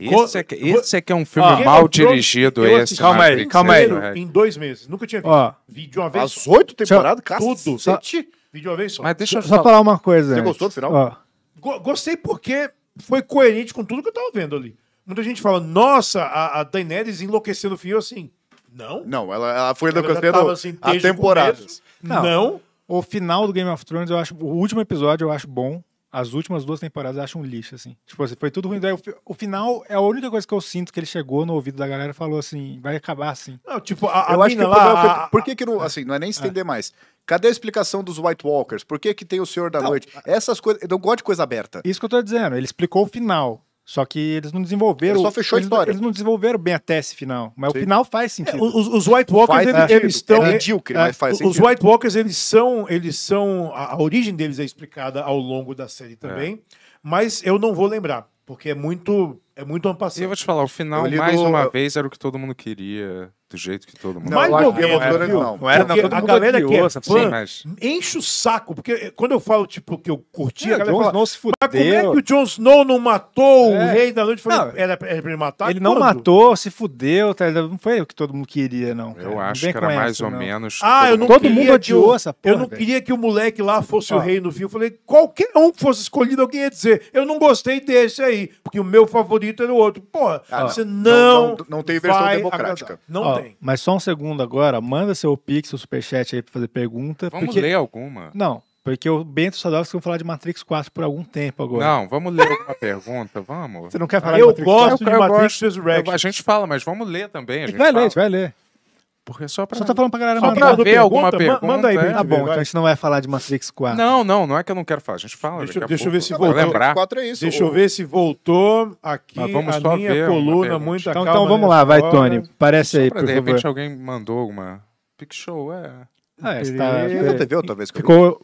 Esse é, que, esse é que é um filme ah, mal dirigido. esse, calma aí, calma aí. Né? Em dois meses. Nunca tinha visto. Ó, Vi de uma vez. As oito temporadas, cara. Tudo. Sete. Vi de uma vez só. Mas deixa eu só falar, falar uma coisa. Você gostou do final? Gostei porque foi coerente com tudo que eu tava vendo ali. Muita gente fala, nossa, a, a Daenerys enlouqueceu no fim. Eu assim, não. Não, ela, ela foi enlouquecendo assim, a temporada. Não. não. O final do Game of Thrones, eu acho. O último episódio eu acho bom as últimas duas temporadas eu acho um lixo, assim. Tipo assim, foi tudo ruim. Daí, o, o, final é a única coisa que eu sinto que ele chegou no ouvido da galera e falou assim, vai acabar assim. Não, tipo, a, eu acho que lá... É por que que não, é. assim, não é nem estender é. mais. Cadê a explicação dos White Walkers? Por que que tem o Senhor da não, Noite? Essas coisas... Eu não gosto de coisa aberta. Isso que eu tô dizendo. Ele explicou o final. Só que eles não desenvolveram. Ele só fechou eles, a história. Eles não desenvolveram bem até esse final. Mas Sim. o final faz sentido. É, os, os, White Walkers, eles, estão. É medíocre, é, mas faz sentido. Os White Walkers, eles são. Eles são a, a origem deles é explicada ao longo da série também. É. Mas eu não vou lembrar, porque é muito é muito ampassado. E eu vou te falar, o final, mais do... uma vez, era o que todo mundo queria, do jeito que todo mundo... Não, era, não. Não, era, não. Todo a galera odiou, é assim, fã, sim, mas... enche o saco, porque quando eu falo, tipo, que eu curti, é, a galera fala, se fudeu. Mas como é que o Jon Snow não matou é. o Rei da Noite? era, era pra ele matar? Ele quando? não matou, se fudeu, tá? não foi o que todo mundo queria, não. Cara. Eu acho que era mais ou menos... Ah, todo eu não Todo mundo odiou essa porra, Eu não queria que o moleque lá fosse o rei no fim. Eu falei, qualquer um que fosse escolhido, alguém ia dizer, eu não gostei desse aí, porque o meu favorito Twitter do outro. Pô, ah, você não, não, não. Não tem versão democrática. Agradar. Não ó, tem. Mas só um segundo agora. Manda seu pix, seu superchat aí pra fazer pergunta. Vamos porque... ler alguma? Não. Porque o Bento Sadovski vão falar de Matrix 4 por algum tempo agora. Não, vamos ler alguma pergunta, vamos. Você não quer falar eu de Matrix 4? Gosto eu, gosto de Matrix Resurrection. a gente fala, mas vamos ler também. vai fala. ler, vai ler. Porque é só pra. Só tá falando pra galera só mandar pra ver pergunta, alguma pergunta. Manda aí, é. Tá bom, então a gente não vai falar de Matrix 4. Não, não, não é que eu não quero falar. A gente fala. Deixa, deixa eu ver se voltou. Lembrar. é isso, deixa ou... eu ver se voltou aqui Mas vamos a minha coluna, muita então, calma. Então vamos lá, vai, Tony. Parece aí, por De repente alguém mandou alguma. Pix Show, é. Ah, é, está... TV ou talvez. Ficou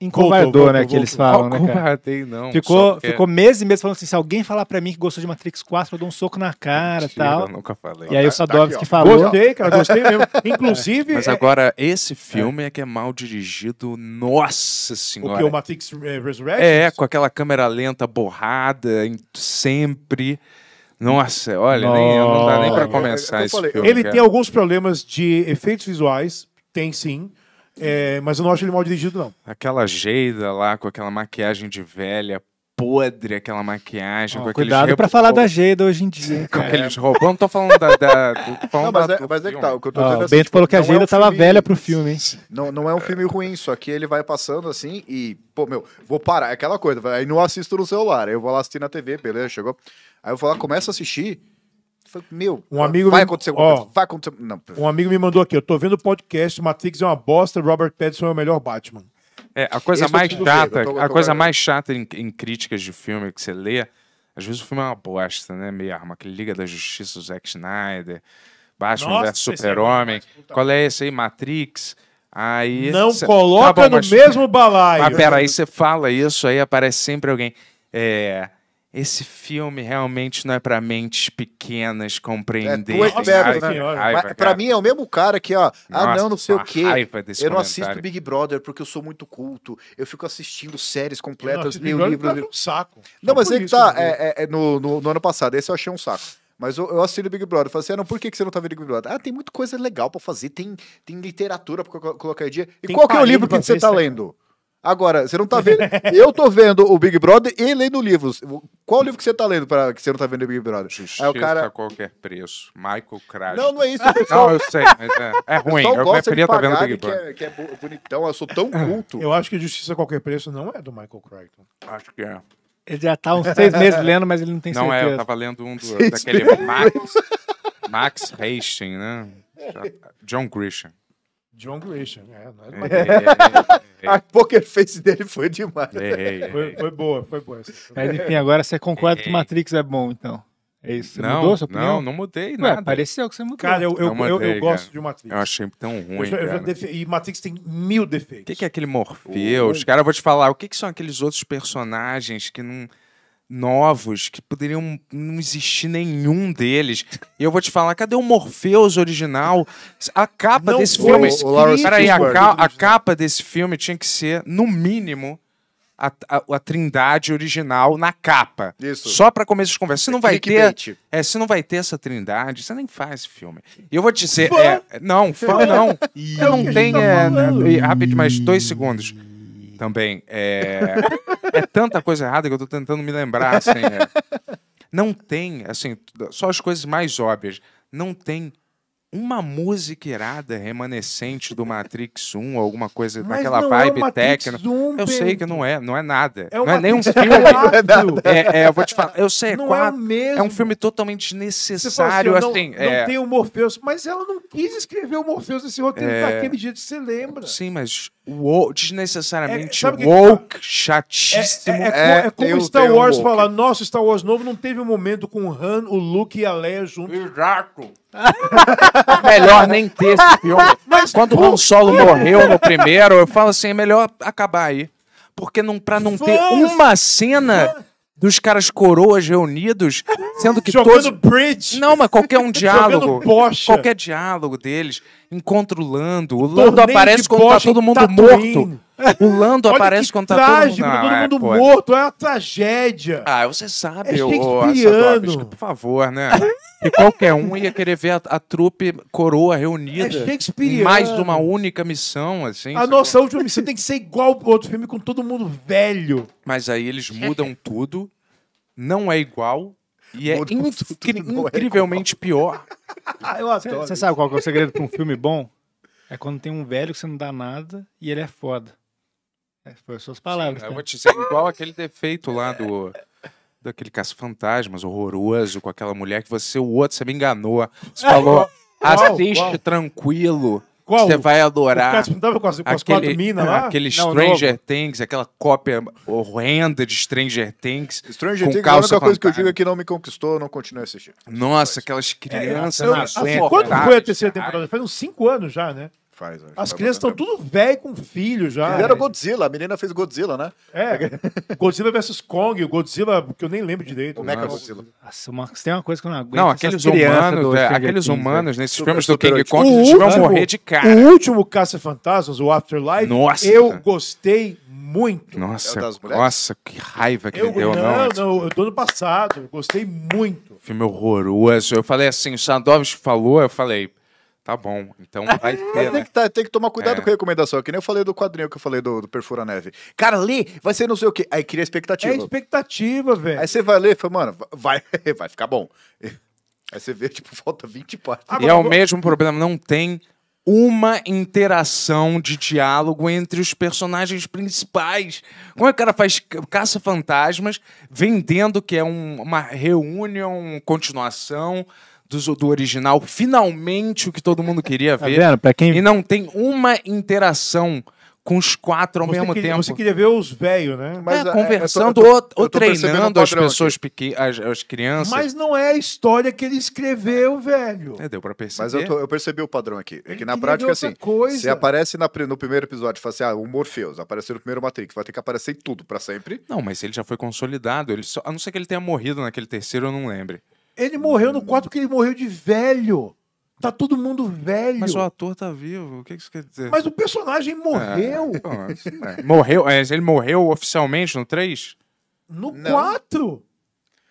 encovardou, né? Voltou, que eles falam, voltou. né? Cara? Não, ficou, porque... É. ficou meses e meses falando assim: se alguém falar pra mim que gostou de Matrix 4, eu dou um soco na cara e tal. nunca falei. E aí tá, o tá Sadovski tá falou. Gostei, cara, gostei mesmo. Inclusive. Mas agora, esse é. filme é. que é mal dirigido, nossa senhora. O que? O Matrix eh, Resurrection? É, com aquela câmera lenta borrada, sempre. Nossa, olha, Nem, não dá nem pra começar esse falei, filme. Ele cara. tem alguns problemas de efeitos visuais, tem sim. É, mas eu não acho ele mal dirigido, não. Aquela jeida lá, com aquela maquiagem de velha, podre aquela maquiagem. Oh, cuidado para falar da Geida hoje em dia. Com aqueles roubos. Não tô falando da. da tô falando não, mas, da, é, mas é que tá. O que eu tô oh, Bento assim, falou que a é Geida é um tava filme, velha pro filme, hein? Não, não é um filme ruim, só que ele vai passando assim e, pô, meu, vou parar. É aquela coisa, aí não assisto no celular. Eu vou lá assistir na TV, beleza, chegou. Aí eu vou lá, começo a assistir meu, um amigo vai me... acontecer alguma ó, vai acontecer. Não, um amigo me mandou aqui, eu tô vendo o podcast, Matrix é uma bosta, Robert Pattinson é o melhor Batman. É, a coisa Esse mais chata, tô, a coisa mais chata em, em, críticas de filme que você lê, às vezes o filme é uma bosta, né, arma aquele Liga da Justiça, o Zack Snyder, Batman vs é Super-Homem, é qual é esse aí, Matrix... Aí não cê, coloca tá bom, no mas, mesmo balaio. Mas peraí, você fala isso, aí aparece sempre alguém. É, esse filme realmente não é para mentes pequenas compreender. É, é né? Para mim é o mesmo cara que, ó, Nossa, ah não, não sei o quê. eu não assisto Big Brother porque eu sou muito culto. Eu fico assistindo séries completas, leio livro Tá um saco. Não, mas ele é tá né? é, é, é, no, no, no ano passado, esse eu achei um saco. Mas eu, eu o Big Brother. falei assim, ah, não, por que, que você não tá vendo Big Brother? Ah, tem muita coisa legal para fazer, tem, tem literatura pra colocar em dia. E tem qual que é o livro que você tá lendo? Agora, você não tá vendo. eu tô vendo o Big Brother e lendo livros. Qual livro que você tá lendo para que você não tá vendo o Big Brother? Justiça Aí o cara... a qualquer preço. Michael Crash. Não, não é isso, pessoal. não, eu sei, mas é, é ruim. Eu, preferia estar tá vendo o Big é, Brother. Que é, que é bonitão, eu sou tão é, culto. Eu acho que Justiça a Qualquer Preço não é do Michael Crichton. Acho que é. Ele já tá uns seis meses lendo, mas ele não tem não certeza. Não é, eu tava lendo um do, daquele Max, Max Hastings, né? John Grisham. John Grisham, é, não é, é, é, é, é. A poker face dele foi demais. É, foi, foi, boa, foi boa. Mas enfim, agora você concorda que Matrix é bom, então. É isso. não, mudou sua opinião? Não, não mudei não. pareceu que você mudou. Cara, eu, eu, mudei, eu, eu cara. gosto de Matrix. Eu achei tão ruim, eu, eu defe... E Matrix tem mil defeitos. O que, que é aquele Morpheus? Oh, cara, eu vou te falar, o que, que são aqueles outros personagens que não novos, que poderiam não existir nenhum deles. E eu vou te falar, cadê o Morpheus original? A capa não desse filme. O, o a, ca a, capa desse filme tinha que ser, no mínimo. A, a, a trindade original na capa. Isso. Só para começo de conversa. Se não é vai ter, é, se não vai ter essa trindade, você nem faz esse filme. E eu vou te dizer, é, não, fã não. É eu não tenho, tá é, é, rápido, mais dois segundos também. É... é tanta coisa errada que eu estou tentando me lembrar, assim. É... Não tem, assim, só as coisas mais óbvias. Não tem uma música irada remanescente do Matrix 1, alguma coisa Mas daquela é vibe é técnica. 1, eu sei que não é, não é nada. É não é nem um filme. É, é, é, eu vou te falar, eu sei, é não quatro, é, o mesmo. é um filme totalmente necessário. Você assim, assim, não, é... tem o Morpheus, mas ela não quis escrever o Morpheus nesse roteiro é... daquele jeito, você lembra. Sim, mas Woke, desnecessariamente é, woke, que... Tá- chatíssimo. É, é, é, é, é como Star Wars um falar, nossa, Star Wars novo não teve um momento com o Han, o Luke e a Leia juntos. melhor nem ter esse filme. Mas, Quando o Han Solo morreu no primeiro, eu falo assim, é melhor acabar aí. Porque não, pra não Fãs. ter uma cena... Fãs dos caras coroas reunidos, sendo que Jogando todos... bridge. Não, mas qualquer um diálogo. qualquer diálogo deles, encontra o Lando. O Lando aparece quando tá todo mundo tá morto. O Lando aparece quando tá trágico, tá todo é, mundo, todo mundo é, morto, é uma tragédia. Ah, você sabe, é o Assadovski, por favor, né? E qualquer um ia querer ver a, a trupe coroa reunida. É Shakespeareano. Mais uma única missão, assim. A nossa última missão tem que ser igual ao outro filme com todo mundo velho. Mas aí eles mudam tudo, não é igual, e é incri é incrivelmente é pior. Ah, eu adoro. Você sabe qual é o segredo para um filme bom? É quando tem um velho que você não dá nada e ele é foda. É, foi foram suas palavras. Sim, eu né? vou te dizer, igual aquele defeito lá do daquele caça-fantasmas horroroso com aquela mulher que você, o outro, você me enganou. Você é, falou, assiste qual? tranquilo. Qual? Você vai adorar. O caça com as, com aquele, mina lá? Aquele Stranger não. Things, aquela cópia horrenda de Stranger Things. Stranger Things, é calça a única coisa que eu digo é que não me conquistou, não continuei assistindo. Nossa, aquelas crianças é, na Quando foi a terceira temporada? Faz uns 5 anos já, né? Faz, As crianças estão tudo velho com filho já. Ele era né? Godzilla, a menina fez Godzilla, né? É. Godzilla versus Kong, o Godzilla, que eu nem lembro direito. Como é que é Godzilla? Nossa, Max, tem uma coisa que eu não aguento. Não, aqueles humanos, é, aqueles né? humanos, nesses filmes do King Kong, eles último, vão morrer de cara. O último Caça Fantasmas, o Afterlife, Nossa, eu gostei muito. Nossa, é nossa, que raiva que eu, deu. Não, não, eu do ano passado, gostei muito. Filme horroroso. Eu falei assim, o Sandovski falou, eu falei, Tá bom, então vai ter. tem, né? que, tá, tem que tomar cuidado é. com a recomendação, que nem eu falei do quadrinho que eu falei do, do Perfura Neve. Cara, lê, vai ser não sei o quê. Aí cria expectativa. É expectativa, velho. Aí você vai ler e fala, mano, vai, vai ficar bom. Aí você vê, tipo, falta 20 partes. Ah, e é o mesmo problema, não tem uma interação de diálogo entre os personagens principais. Como é que o cara faz caça-fantasmas vendendo que é um, uma reunião, continuação do, do original. Finalmente o que todo mundo queria tá ver. Tá vendo? Quem... E não tem uma interação com os quatro ao você mesmo queria, tempo. Você queria ver os velhos, né? É, mas, é, conversando eu tô, eu tô, ou, treinando as pessoas, pequenas, as, as crianças. Mas não é a história que ele escreveu, velho. É, deu pra perceber. Mas eu, tô, eu percebi o padrão aqui. É que ele na prática, assim, coisa. você aparece na, no primeiro episódio, fala assim, ah, o Morpheus, apareceu no primeiro Matrix, vai ter que aparecer em tudo, pra sempre. Não, mas ele já foi consolidado. Ele só, a não ser que ele tenha morrido naquele terceiro, eu não lembro. Ele morreu no 4 porque ele morreu de velho. Tá todo mundo velho. Mas o ator tá vivo, o que isso quer dizer? Mas o personagem morreu. É, é. morreu, é, ele morreu oficialmente no 3? No 4.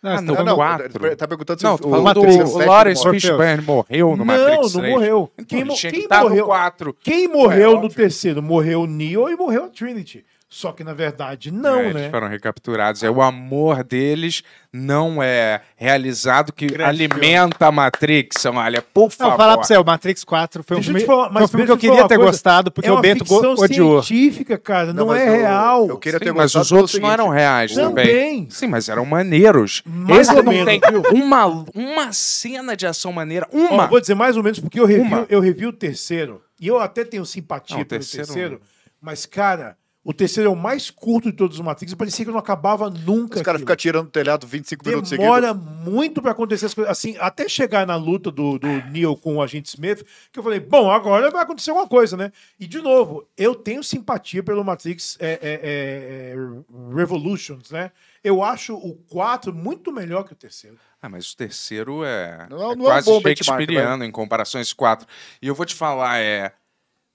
Não, ah, não, não, quatro. Tá perguntando se não, o, o, o, é o Lawrence Fishburne morreu no não, Matrix 3. Não, não morreu. Então, quem, mo quem, tá morreu no 4. Quem morreu é, no óbvio. terceiro? Morreu o Neo e morreu a Trinity. Só que, na verdade, não, é, né? Eles foram recapturados. É o amor deles não é realizado que Grande alimenta a Matrix, olha, por favor. Não, falar pra você, o Matrix 4 foi um filme, falar, foi um filme que eu queria ter coisa, gostado, porque é o Bento odiou. É científica, cara, não, não é eu, real. Eu queria Sim, ter mas gostado. Mas os outros não eram reais também. Sim, mas eram maneiros. Mais Esse não menos, tem uma, uma cena de ação maneira, uma. Ó, vou dizer mais ou menos, porque eu revi, eu revi o terceiro, e eu até tenho simpatia não, pelo terceiro, terceiro mas, cara o terceiro é o mais curto de todos os Matrix. Parecia que não acabava nunca. Os caras ficam tirando o telhado 25 Demora minutos seguidos. Demora muito para acontecer as coisas. Assim, até chegar na luta do, do Neo com o agente Smith, que eu falei, bom, agora vai acontecer alguma coisa, né? E, de novo, eu tenho simpatia pelo Matrix é, é, é, é Revolutions, né? Eu acho o 4 muito melhor que o terceiro. Ah, mas o terceiro é, não, não é é quase é shakespeariano mas... Né? em comparação a esse 4. E eu vou te falar, é...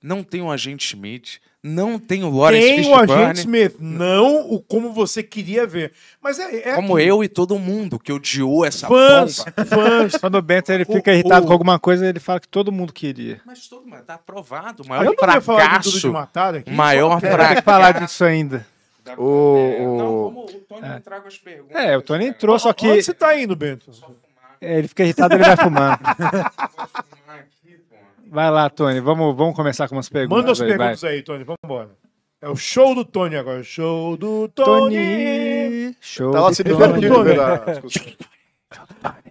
Não tem o um agente Smith não tem o Lawrence Tem Fishburne, o Agente Smith, não o como você queria ver. Mas é, é como aquilo. eu e todo mundo que odiou essa fãs, bomba. Fãs, Quando o Bento ele fica o, irritado o... com alguma coisa, ele fala que todo mundo queria. Mas todo mundo tá aprovado, O maior eu fracasso. De matar aqui, maior fracasso. Que falar disso ainda. O, é, o... Não, como o Tony é. entrar as perguntas. É, o Tony entrou, só que Onde você tá indo, Bento? Só É, ele fica irritado, ele vai fumar. Vai lá, Tony. Vamos, vamos começar com umas perguntas. Manda as perguntas vai. aí, Tony. Vamos embora. É o show do Tony agora. Show do Tony. Tony. Show tá lá se Tony. Tony. Né,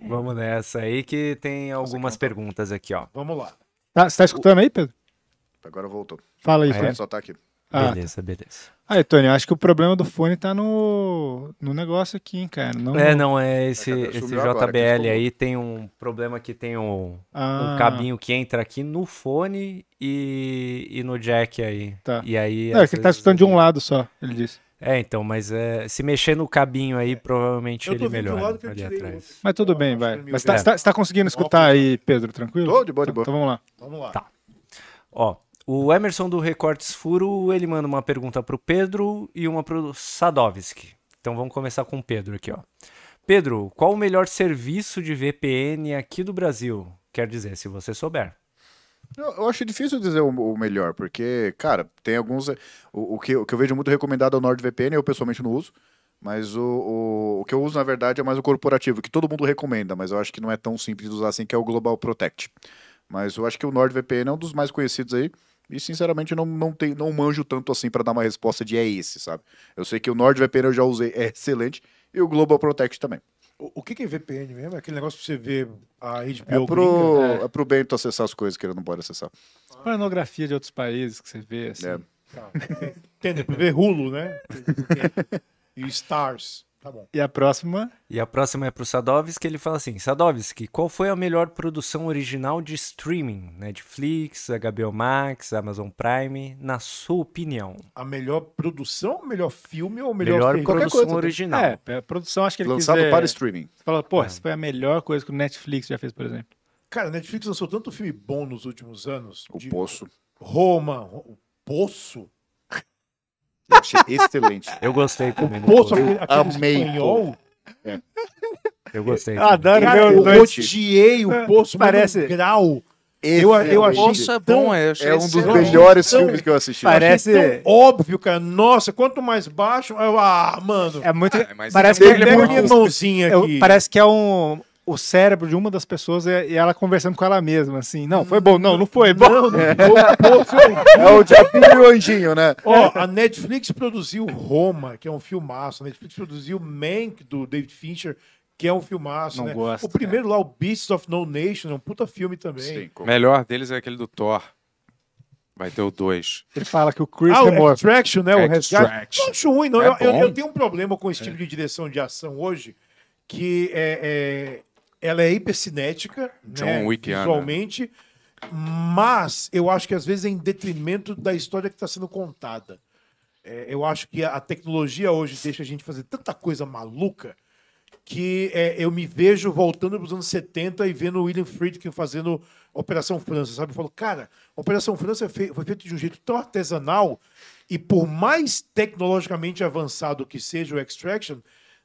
vamos nessa aí que tem algumas tá- perguntas aqui, ó. Vamos lá. Tá, você tá escutando aí, Pedro? Agora voltou. Fala aí, Pedro. É? Só tá aqui. Ah, beleza, tá. beleza. Aí, Tony, eu acho que o problema do fone tá no, no negócio aqui, hein, cara. Não é, não, é esse, esse JBL agora, aí tem um problema que tem um, ah. um cabinho que entra aqui no fone e, e no jack aí. Tá. E aí não, é que ele tá escutando de um lado só, ele disse. É, então, mas é, se mexer no cabinho aí, é. provavelmente ele melhora ali atrás. Mas tudo tá, bem, vai. É mas tá, é. tá, você tá conseguindo escutar aí, Pedro, tranquilo? Tô de boa, de tá, boa. Então, então vamos lá. Vamos lá. Tá. Ó, o Emerson do Recortes Furo, ele manda uma pergunta para o Pedro e uma para o Sadovski. Então vamos começar com o Pedro aqui, ó. Pedro, qual o melhor serviço de VPN aqui do Brasil? Quer dizer, se você souber. Eu, eu acho difícil dizer o, o, melhor, porque, cara, tem alguns. O, o, que, o que eu vejo muito recomendado é o NordVPN, eu pessoalmente não uso. Mas o, o, o, que eu uso, na verdade, é mais o corporativo, que todo mundo recomenda, mas eu acho que não é tão simples de usar assim, que é o Global Protect. Mas eu acho que o NordVPN é um dos mais conhecidos aí. E sinceramente não, não, tem, não manjo tanto assim para dar uma resposta de é esse, sabe? Eu sei que o NordVPN eu já usei, é excelente, e o Global Protect também. O, que, é VPN mesmo? É aquele negócio que você vê a HBO é pro, gringa, né? é pro Bento acessar as coisas que ele não pode acessar. Pornografia de outros países que você vê, assim. É. Tá. Entendeu? Ver Hulu, né? E Stars. Tá bom. E a próxima? E a próxima é para o Sadovski, ele fala assim, Sadovski, qual foi a melhor produção original de streaming? Netflix, HBO Max, Amazon Prime, na sua opinião? A melhor produção, melhor filme ou melhor... Melhor produção coisa, tá? original. É, é, a produção acho que ele Lançado quiser... para streaming. Você fala, pô, é. essa foi a melhor coisa que o Netflix já fez, por exemplo. Cara, a Netflix lançou tanto filme bom nos últimos anos. O de... Poço. Roma, o Poço? Eu excelente. Eu gostei também. O poço, aquele, Amei, espanhol. É. Eu gostei. Adoro, ah, eu odiei o poço, parece grau. Eu, é é, eu achei tão é bom, é, é um dos melhores tão, filmes que eu assisti. Parece eu óbvio, cara. Nossa, quanto mais baixo, eu, ah, mano. É muito. Ah, parece que é, é uma mãozinha aqui. Eu, parece que é um o cérebro de uma das pessoas é, e ela conversando com ela mesma, assim. Não, foi bom, não, não foi bom. Não, não, é. Bom, é o Diabinho e o Anjinho, né? Ó, a Netflix produziu Roma, que é um filmaço. A Netflix produziu Mank, do David Fincher, que é um filmaço, não né? Gosto, o primeiro né? lá, o Beasts of No Nation, é um puta filme também. Sim, como... melhor deles é aquele do Thor. Vai ter o 2. Ele fala que o Chris ah, Extraction, né? Extraction. O ah, Extraction. Não acho ruim, não. É eu, eu, eu, tenho um problema com esse tipo é. de direção de ação hoje, que é, é ela é hipercinética, John né, visualmente, mas eu acho que às vezes é em detrimento da história que está sendo contada. É, eu acho que a tecnologia hoje deixa a gente fazer tanta coisa maluca que é, eu me vejo voltando para os anos 70 e vendo o William Friedkin fazendo Operação França, sabe? Eu falo, cara, Operação França é foi feita de um jeito tão artesanal e por mais tecnologicamente avançado que seja o Extraction,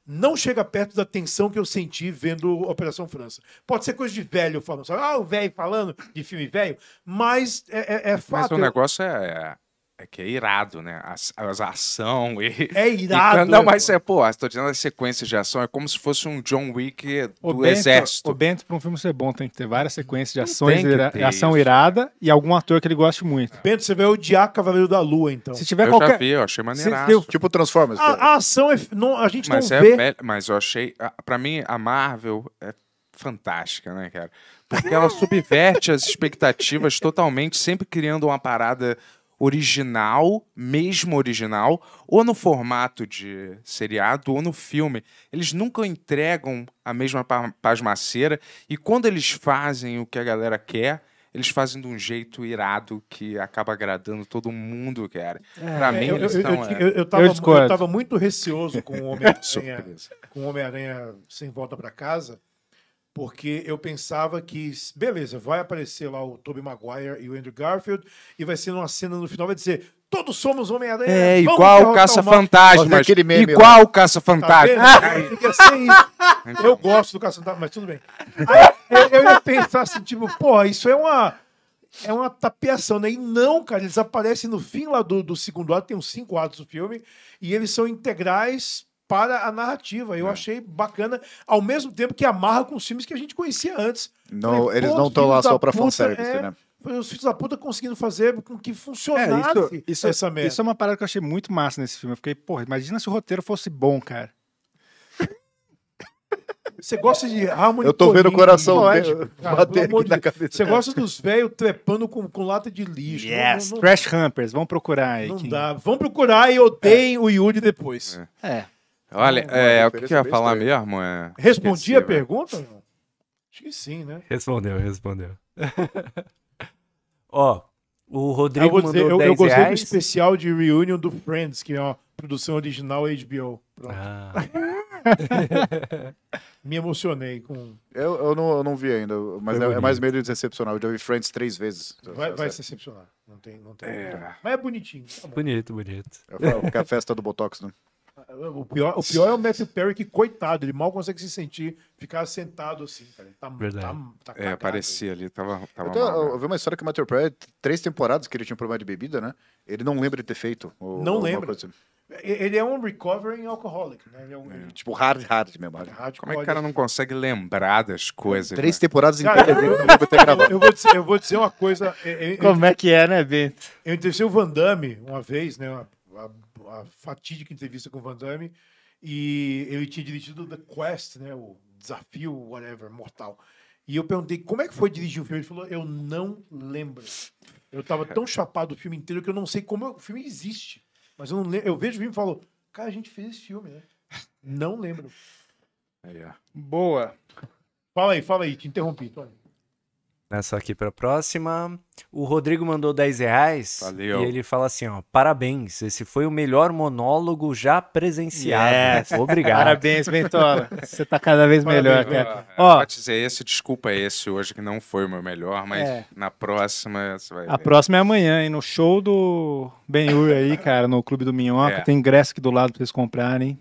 não chega perto da tensão que eu senti vendo Operação França. Pode ser coisa de velho falando, sabe? Ah, o velho falando de filme velho, mas é, é, é fato. Mas o negócio é, é é que é irado, né? As, ação e. É irado. E não, é. mas é, pô, estou dizendo as sequências de ação, é como se fosse um John Wick do o é exército. O Bento, para um filme ser bom, tem que ter várias sequências de ações, ira, ação isso. irada e algum ator que ele goste muito. Bento, você vai odiar Cavaleiro da Lua, então. Se tiver eu qualquer... já vi, eu achei maneiraço. Tipo Transformers. A, a ação é. Não, a gente mas não é vê. Velho, mas eu achei. Para mim, a Marvel é fantástica, né, cara? Porque ela subverte as expectativas totalmente, sempre criando uma parada original, mesmo original, ou no formato de seriado ou no filme. Eles nunca entregam a mesma pasmaceira e quando eles fazem o que a galera quer, eles fazem de um jeito irado que acaba agradando todo mundo, cara. É, pra mim, eu, eles eu, estão, eu, é. eu, eu, tava, eu, tava, muito receoso com o Homem-Aranha com o Homem sem volta para casa porque eu pensava que, beleza, vai aparecer lá o Tobey Maguire e o Andrew Garfield, e vai ser uma cena no final, vai dizer, todos somos Homem-Aranha. É, igual o caça fantasma Igual o caça fantasma tá eu gosto do caça fantasma mas tudo bem. Aí, eu, eu ia pensar assim, tipo, porra, isso é uma é uma tapeação, né? E não, cara, eles aparecem no fim lá do, do segundo ato, tem uns cinco atos do filme, e eles são integrais a narrativa. Eu é. achei bacana, ao mesmo tempo que amarra com os filmes que a gente conhecia antes. Não, Falei, eles não estão lá só para fanservice, é... né? os filhos da puta conseguindo fazer com que funcionasse é, isso, isso, essa é- merda. Isso é uma parada que eu achei muito massa nesse filme. Eu fiquei, porra, imagina se o roteiro fosse bom, cara. Você gosta de harmonia? Eu tô vendo o coração lógico, é tipo, bater aqui na cabeça. Você gosta dos velhos trepando com, com lata de lixo. Yes, não, não... Trash Humpers, vão procurar aí. Não quem... dá. Vão procurar e odeiem é. o Yuri depois. É. é. Olha, é, o que, eu ia falar estranho. mesmo? É... Respondi a pergunta? Acho que sim, né? Respondeu, respondeu. Ó, o Rodrigo eu vou dizer, eu, eu gostei reais. do especial de Reunion do Friends, que é uma produção original HBO. Ah. Me emocionei com. Eu, eu, não, eu não vi ainda, mas é, é, mais medo de decepcionar. Eu já vi Friends três vezes. Vai, vai se decepcionar. Não tem. Não tem é. Mas é bonitinho. Tá bonito, bonito. É a festa do Botox, né? O pior, o pior é o Matthew Perry, que coitado, ele mal consegue se sentir, ficar sentado assim, cara. Ele tá, Verdade. Tá, tá é, parecia ali, tava, tava então, eu, mal, né? eu, vi uma história que o Matthew Perry, três temporadas que ele tinha um problema de bebida, né? Ele não lembra de ter feito. Ou, não lembra. Assim. Ele é um recovering alcoholic, né? É um... é, tipo hard, hard mesmo. Hard. Hard Como é que o cara não consegue lembrar das coisas? Né? Três né? temporadas inteiras não ter gravado. Eu vou, dizer, eu vou dizer uma coisa... Eu, é, é, Como é que é, né, Bento? Eu entrevistei o Van Damme uma vez, né? Uma, a fatídica entrevista com o Van Damme, e ele tinha dirigido The Quest, né? O desafio, whatever, mortal. E eu perguntei como é que foi dirigir o filme. Ele falou: Eu não lembro. Eu tava tão chapado o filme inteiro que eu não sei como o filme existe. Mas eu, não lembro. eu vejo o filme e falo: Cara, a gente fez esse filme, né? Não lembro. Aí, é. Boa. Fala aí, fala aí, te interrompi, Tony. Começa aqui para a próxima. O Rodrigo mandou 10 reais Valeu. e ele fala assim: ó, parabéns, esse foi o melhor monólogo já presenciado. Yes. Obrigado. Parabéns, Bentola. Você está cada vez melhor, cara. É, ó, ó, dizer é esse, desculpa é esse hoje que não foi o meu melhor, mas é. na próxima você vai. A ver. próxima é amanhã, hein? No show do Ben aí, cara, no Clube do Minhoca. É. Tem ingresso aqui do lado para vocês comprarem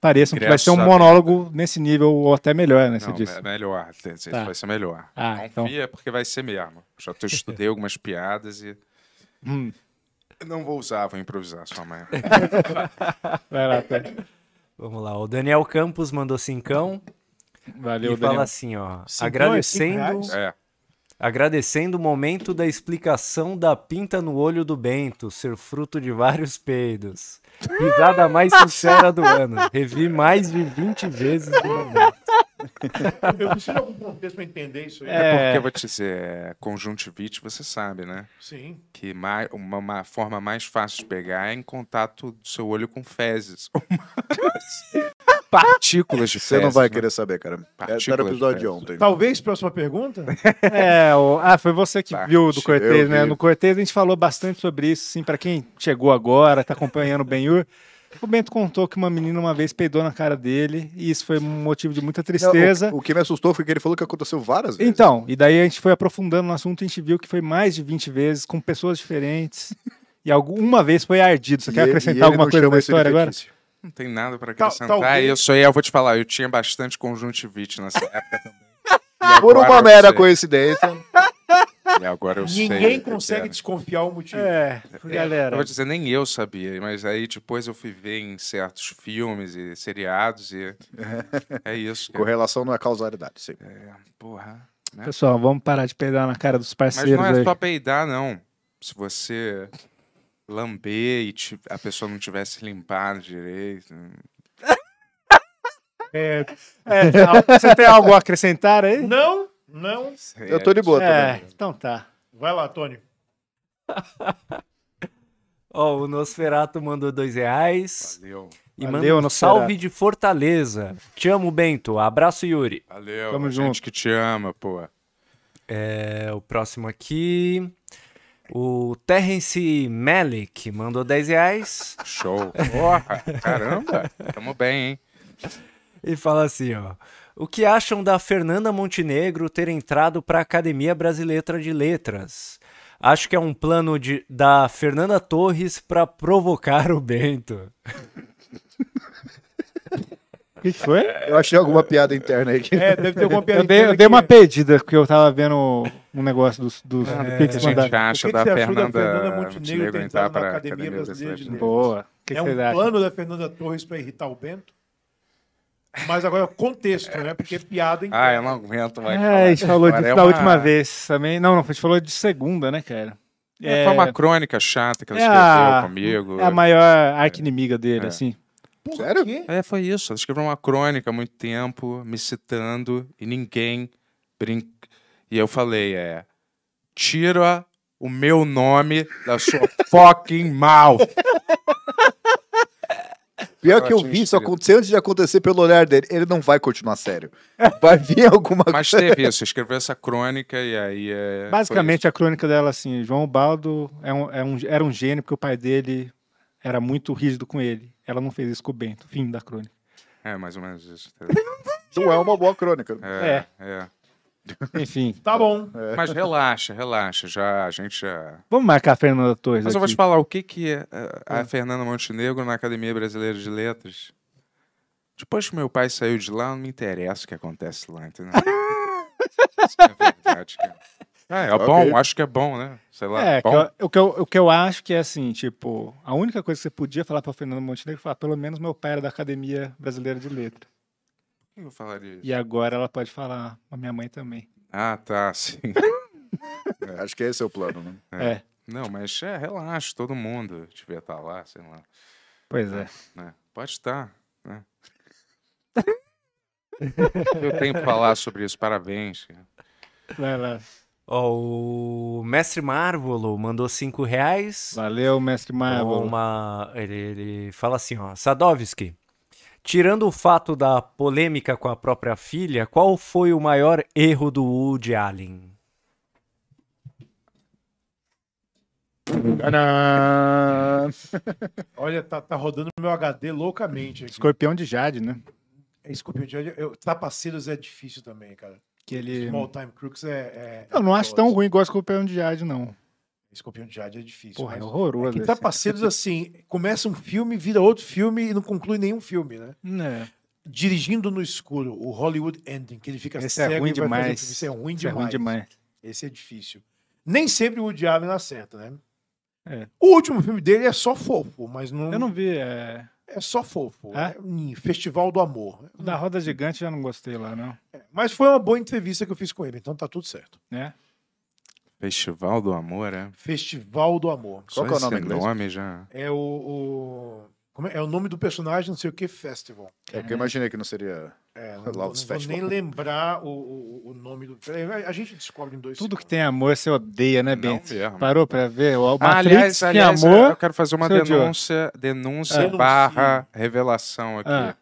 pareçam que vai ser um monólogo né? nesse nível ou até melhor, né? Você não, disse. É melhor, tá. vai ser é melhor. Ah, Confia então... É porque vai ser mesmo. Já estudei algumas piadas e. Hum. Não vou usar, vou improvisar sua mãe vai lá, Vamos lá. O Daniel Campos mandou cincão. Valeu, e Daniel. fala assim, ó. Cinco agradecendo. É, agradecendo o momento da explicação da pinta no olho do Bento ser fruto de vários peidos. Risada mais sincera do ano. Revi mais de 20 vezes do momento. Eu preciso de algum contexto para entender isso aí. É, porque é. eu vou te dizer, é, conjuntivite você sabe, né? Sim. Que mais, uma, uma, forma mais fácil de pegar é em contato do seu olho com fezes. partículas de Você não vai né? querer saber, cara. É, era o episódio de ontem. Talvez próxima pergunta? é, o... ah, foi você que Parte, viu do Cortez, né? No Cortez a gente falou bastante sobre isso, assim, para quem chegou agora, tá acompanhando o Benhur. O Bento contou que uma menina uma vez peidou na cara dele e isso foi um motivo de muita tristeza. Não, o, o, que me assustou foi que ele falou que aconteceu várias vezes. Então, e daí a gente foi aprofundando no assunto e a gente viu que foi mais de 20 vezes com pessoas diferentes. e alguma vez foi ardido. Você e quer acrescentar alguma coisa na história agora? Fetício não tem nada para acrescentar. Tal, Isso aí eu vou te falar, eu tinha bastante conjuntivite nessa época também. Por uma mera coincidência. E agora eu Ninguém sei, né? consegue é. desconfiar o motivo. É, é, galera. Eu vou dizer, nem eu sabia, mas aí depois eu fui ver em certos filmes e seriados e. É, isso. Correlação não é causalidade, sim. É, porra. Né? Pessoal, vamos parar de peidar na cara dos parceiros. Mas não é aí. só peidar, não. Se você lamber e a pessoa não tivesse limpado direito. Né? É, é, você tem algo a acrescentar aí? Não, não. eu tô de boa é, também. Então tá. Vai lá, Tony. Ó, oh, o Nosferato mandou dois reais. Valeu. E manda um salve de Fortaleza. Te amo, Bento. Abraço, Yuri. Valeu, Tamo gente junto. que te ama, pô. É, o próximo aqui. O Terence Malik mandou 10 reais. Show. Porra, caramba. Tamo bem, hein? E fala assim, ó. O que acham da Fernanda Montenegro ter entrado para a Academia Brasileira de Letras? Acho que é um plano de, da Fernanda Torres para provocar o Bento. que, foi? Eu achei alguma piada interna aí. Que... É, deve ter alguma piada eu interna. Dei, eu dei uma pedida, porque eu tava vendo um negócio dos, dos ah, é, do Pix A gente acha da, da Fernanda, é Montenegro entrar para a Academia Brasileira de Letras? Boa. Que é que um plano da Fernanda Torres para irritar o Bento? Mas agora é contexto, né? Porque é piada interna. Ah, eu não aguento mais. É, a gente falou disso é da uma... última vez também. Não, não, a gente falou de segunda, né, cara? É, é... Foi uma é. crônica chata que ela escreveu a... comigo. É a maior arqui-inimiga dele, assim. Por Sério? Quê? É, foi isso. Ela escreveu uma crônica há muito tempo, me citando, e ninguém brinca. E eu falei, é. Tira o meu nome da sua fucking mouth. Pior que eu vi, isso acontecer, antes de acontecer pelo olhar dele. Ele não vai continuar sério. Vai vir alguma coisa. Mas teve isso, escreveu essa crônica e aí. É... Basicamente, a crônica dela, assim, João Baldo é um, é um, era um gênio, porque o pai dele era muito rígido com ele. Ela não fez isso com o Bento. Fim da crônica. É, mais ou menos isso. Não é uma boa crônica. É, é. é. Enfim. Tá bom. É. Mas relaxa, relaxa. Já, a gente já. Vamos marcar a Fernanda Torres. Mas eu vou te falar o que, que é, é, a, a Fernanda Montenegro na Academia Brasileira de Letras. Depois que meu pai saiu de lá, não me interessa o que acontece lá, entendeu? Isso é verdade, cara. É, é okay. bom, acho que é bom, né? Sei lá. É, bom. Que eu, o, que eu, o que eu acho que é assim, tipo, a única coisa que você podia falar para o Fernando Montenegro é falar, ah, pelo menos meu pai era da Academia Brasileira de Letra. Eu falaria isso. E agora ela pode falar, a ah, minha mãe também. Ah, tá, sim. é, acho que esse é o plano, né? É. é. Não, mas é, relaxa, todo mundo devia estar tá lá, sei lá. Pois né? é. é. Pode estar, né? Eu tenho que falar sobre isso, parabéns. Vai lá. Ó, o Mestre Marvolo mandou 5 reais. Valeu, Mestre Marvolo. Uma... Ele, ele fala assim, ó. Sadovski, tirando o fato da polêmica com a própria filha, qual foi o maior erro do Woody Allen? Olha, tá, tá rodando meu HD loucamente. Aqui. Escorpião de Jade, né? É, Escorpião de Jade. Eu, Trapaceiros é difícil também, cara. Que ele... Small Time Crooks é. é, é eu não acho tão ruim igual Escorpião de Jade, não. Escorpião de Jade é difícil. Porra, é horroroso. É que Trapaceiros, tá assim, começa um filme, vira outro filme e não conclui nenhum filme, né? É. Dirigindo no escuro, o Hollywood Ending, que ele fica Esse é cego é, é ruim demais. Isso é ruim Esse demais. é ruim demais. Esse é difícil. Nem sempre o Diabo acerta, né? É. O último filme dele é só fofo, mas não. Eu não vi. É... É só fofo. É? Né? Festival do Amor. Da Roda Gigante já não gostei lá, não. É, mas foi uma boa entrevista que eu fiz com ele, então tá tudo certo. É. Festival do Amor, é? Festival do Amor. Qual é o nome inglês? nome já. É o, o... Como é? é o nome do personagem, não sei o que, Festival. É, porque eu é. imaginei que não seria. É, não, não vou nem lembrar o, o, o, nome do. A gente descobre em dois. Tudo segundos. que tem amor você odeia, né, Bento? Parou para ver? O Matrix aliás, aliás, tem amor. Eu quero fazer uma denúncia, denúncia barra revelação aqui. Ah.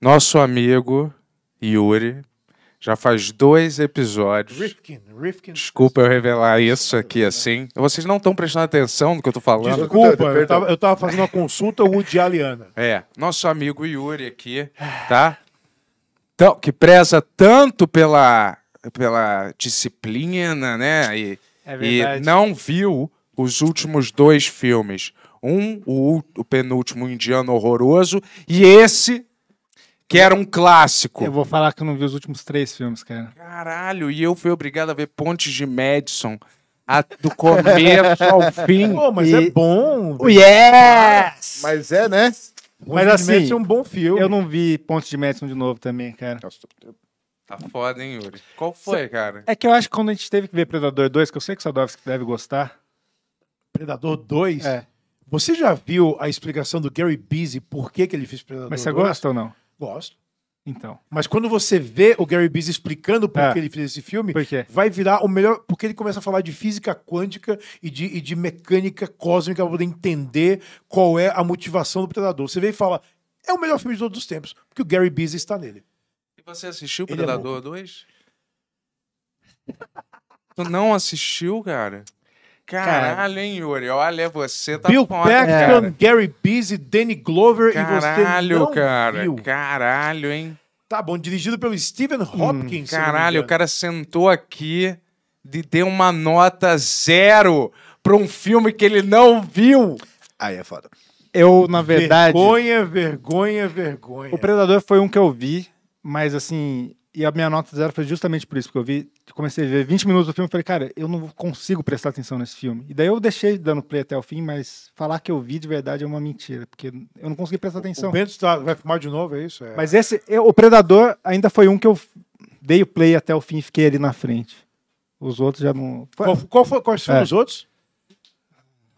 Nosso amigo Yuri já faz dois episódios. Rifkin, Rifkin. Desculpa eu revelar isso aqui assim. Vocês não estão prestando atenção no que eu estou falando. Desculpa, eu tava, eu tava fazendo uma consulta woodialiana. É, nosso amigo Yuri aqui, tá? Então, que preza tanto pela, pela disciplina, né? E, é verdade. e não viu os últimos dois filmes. Um, o, o penúltimo, Indiano Horroroso, e esse que era um clássico. Eu vou falar que eu não vi os últimos três filmes, cara. Caralho, e eu fui obrigado a ver Pontes de Madison. A, do começo ao fim. Pô, mas e... é bom. Oh, yes! Mas é, né? mas assim, é um bom filme. Eu não vi Pontes de Madison de novo também, cara. tá foda, hein, Yuri? Qual foi, Cê... cara? É que eu acho que quando a gente teve que ver Predador 2, que eu sei que o Sadovski deve gostar. Predador 2? É. Você já viu a explicação do Gary Busey por que, que ele fez Predador Mas você 2? gosta ou não? Gosto. Então. Mas quando você vê o Gary Busey explicando por é. que ele fez esse filme, vai virar o melhor. Porque ele começa a falar de física quântica e de, e de mecânica cósmica para poder entender qual é a motivação do Predador. Você vê e fala: é o melhor filme de todos os tempos, porque o Gary Busey está nele. E você assistiu é Predador é 2? tu não assistiu, cara? Caralho, hein, Yuri? Olha, você tá Bill foda, Beckham, cara. Gary Busey, Danny Glover caralho, e você não cara, viu. Caralho, hein? Tá bom, dirigido pelo Stephen hum, Hopkins. Hum, caralho, o cara sentou aqui e deu uma nota zero pra um filme que ele não viu. Aí é foda. Eu, na verdade... Vergonha, vergonha, vergonha. O Predador foi um que eu vi, mas assim, e a minha nota zero foi justamente por isso, porque eu vi, comecei a ver 20 minutos do filme e falei, cara, eu não consigo prestar atenção nesse filme. E daí eu deixei dando play até o fim, mas falar que eu vi de verdade é uma mentira, porque eu não consegui prestar atenção. O Bento está, vai filmar de novo, é isso? É... Mas esse, eu, o Predador ainda foi um que eu dei o play até o fim e fiquei ali na frente. Os outros já não. Qual, qual foi, quais foram é. os outros?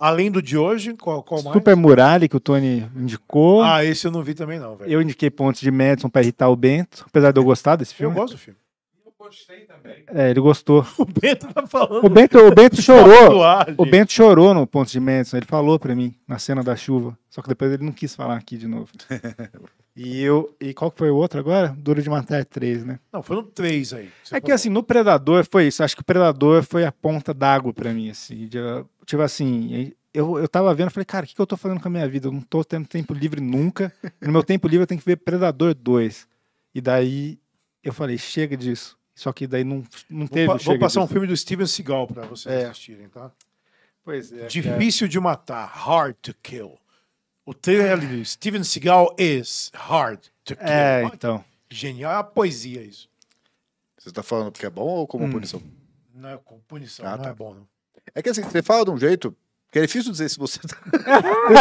Além do de hoje, qual, qual mais? Super Muralha, que o Tony indicou. Ah, esse eu não vi também, não, velho. Eu indiquei Pontos de Madison para irritar o Bento, apesar de eu gostar desse filme. Eu gosto do filme. Eu gostei também. É, ele gostou. O Bento tá falando. O Bento, o Bento tá chorou. o Bento chorou no Pontos de Madison. Ele falou para mim na cena da chuva. Só que depois ele não quis falar aqui de novo. E, eu, e qual que foi o outro agora? Duro de Matar 3, né? Não, foram três aí. é falou. que assim, no Predador foi isso. Acho que o Predador foi a ponta d'água para mim, assim. De, tipo assim, eu, eu tava vendo, falei, cara, o que, que eu tô fazendo com a minha vida? Eu não tô tendo tempo livre nunca. No meu tempo livre eu tenho que ver Predador 2. E daí eu falei, chega disso. Só que daí não, não teve. Vou, vou passar disso. um filme do Steven Seagal para vocês é. assistirem, tá? Pois é. Difícil é. de matar, hard to kill. O trailer de Steven Seagal is hard to kill. É, então. Genial, é uma poesia isso. Você tá falando porque é bom ou como hum. punição? Não, é como punição, ah, não tá. é bom. Não. É que assim, você fala de um jeito que é difícil dizer se você tá...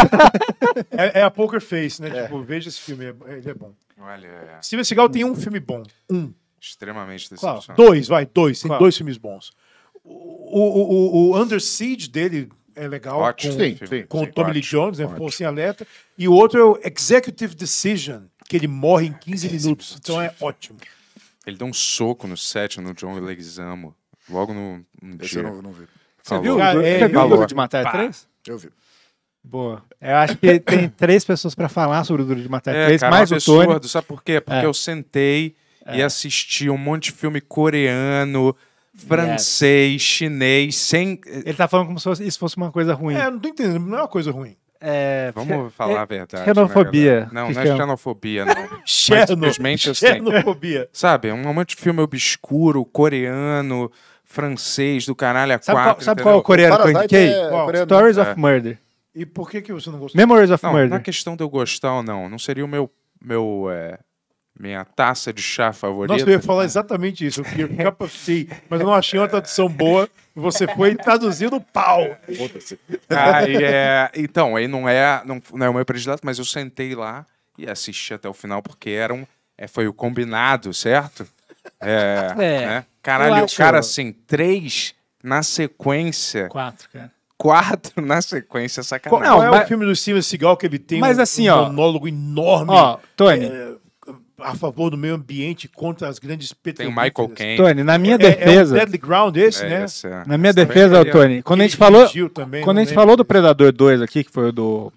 é, é, a Poker Face, né? É. Tipo, veja esse filme, é, ele é bom. Olha, é. Steven Seagal tem um filme bom. Um. Extremamente decepcionante. dois, vai, dois. Tem dois filmes bons. O, o, o, o Under Siege dele, é legal. Ótimo, com, sim, com sim, o Tommy Lee Jones, né? Ficou sem alerta. E o outro é o Executive Decision, que ele morre em 15 é minutos. Então é ótimo. Ele deu um soco no set no John Leguizamo. Logo no, no Esse dia. eu não, não vi. Você viu? Cara, é, viu o Duro de Matar 3? É eu vi. Boa. Eu acho que tem três pessoas para falar sobre o Duro de Matar é, é cara, mais o Tony. Sabe por quê? Porque é. eu sentei é. e assisti um monte de filme coreano francês, chinês, sem. Ele tá falando como se fosse, isso fosse uma coisa ruim. É, não tô entendendo, não é uma coisa ruim. É, Vamos é, falar a é verdade. Né, xenofobia. Né, não, não é xenofobia, não. Mas simplesmente assim. Sabe, um monte de filme obscuro, coreano, francês, do caralho a sabe quatro. Qual, sabe qual é o coreano que eu indiquei? É Stories é. of Murder. E por que, que você não gostou? Memories of não, Murder. Não é questão de eu gostar ou não. Não seria o meu, meu é, minha taça de chá favorita. Nossa, eu ia falar exatamente isso. Eu queria assim, mas eu não achei uma tradução boa. Você foi traduzindo pau. Ah, é, então, aí não é, não, não é o meu predileto, mas eu sentei lá e assisti até o final, porque era um, é, foi o combinado, certo? É, é né? Caralho, o cara assim, três na sequência. Quatro, cara quatro na sequência, sacanagem. Qual é o filme do Steven Seagal que ele tem mas, um, assim, um ó, monólogo enorme? Ó, Tony, é a favor do meio ambiente contra as grandes petrolíferas. Tem o Michael Caine. Tony, na minha defesa. É, é um deadly ground esse, é, né? Esse, é. Na minha esse defesa, é Tony, quando a gente falou, também, quando a gente falou do Predador 2 aqui, que foi o do,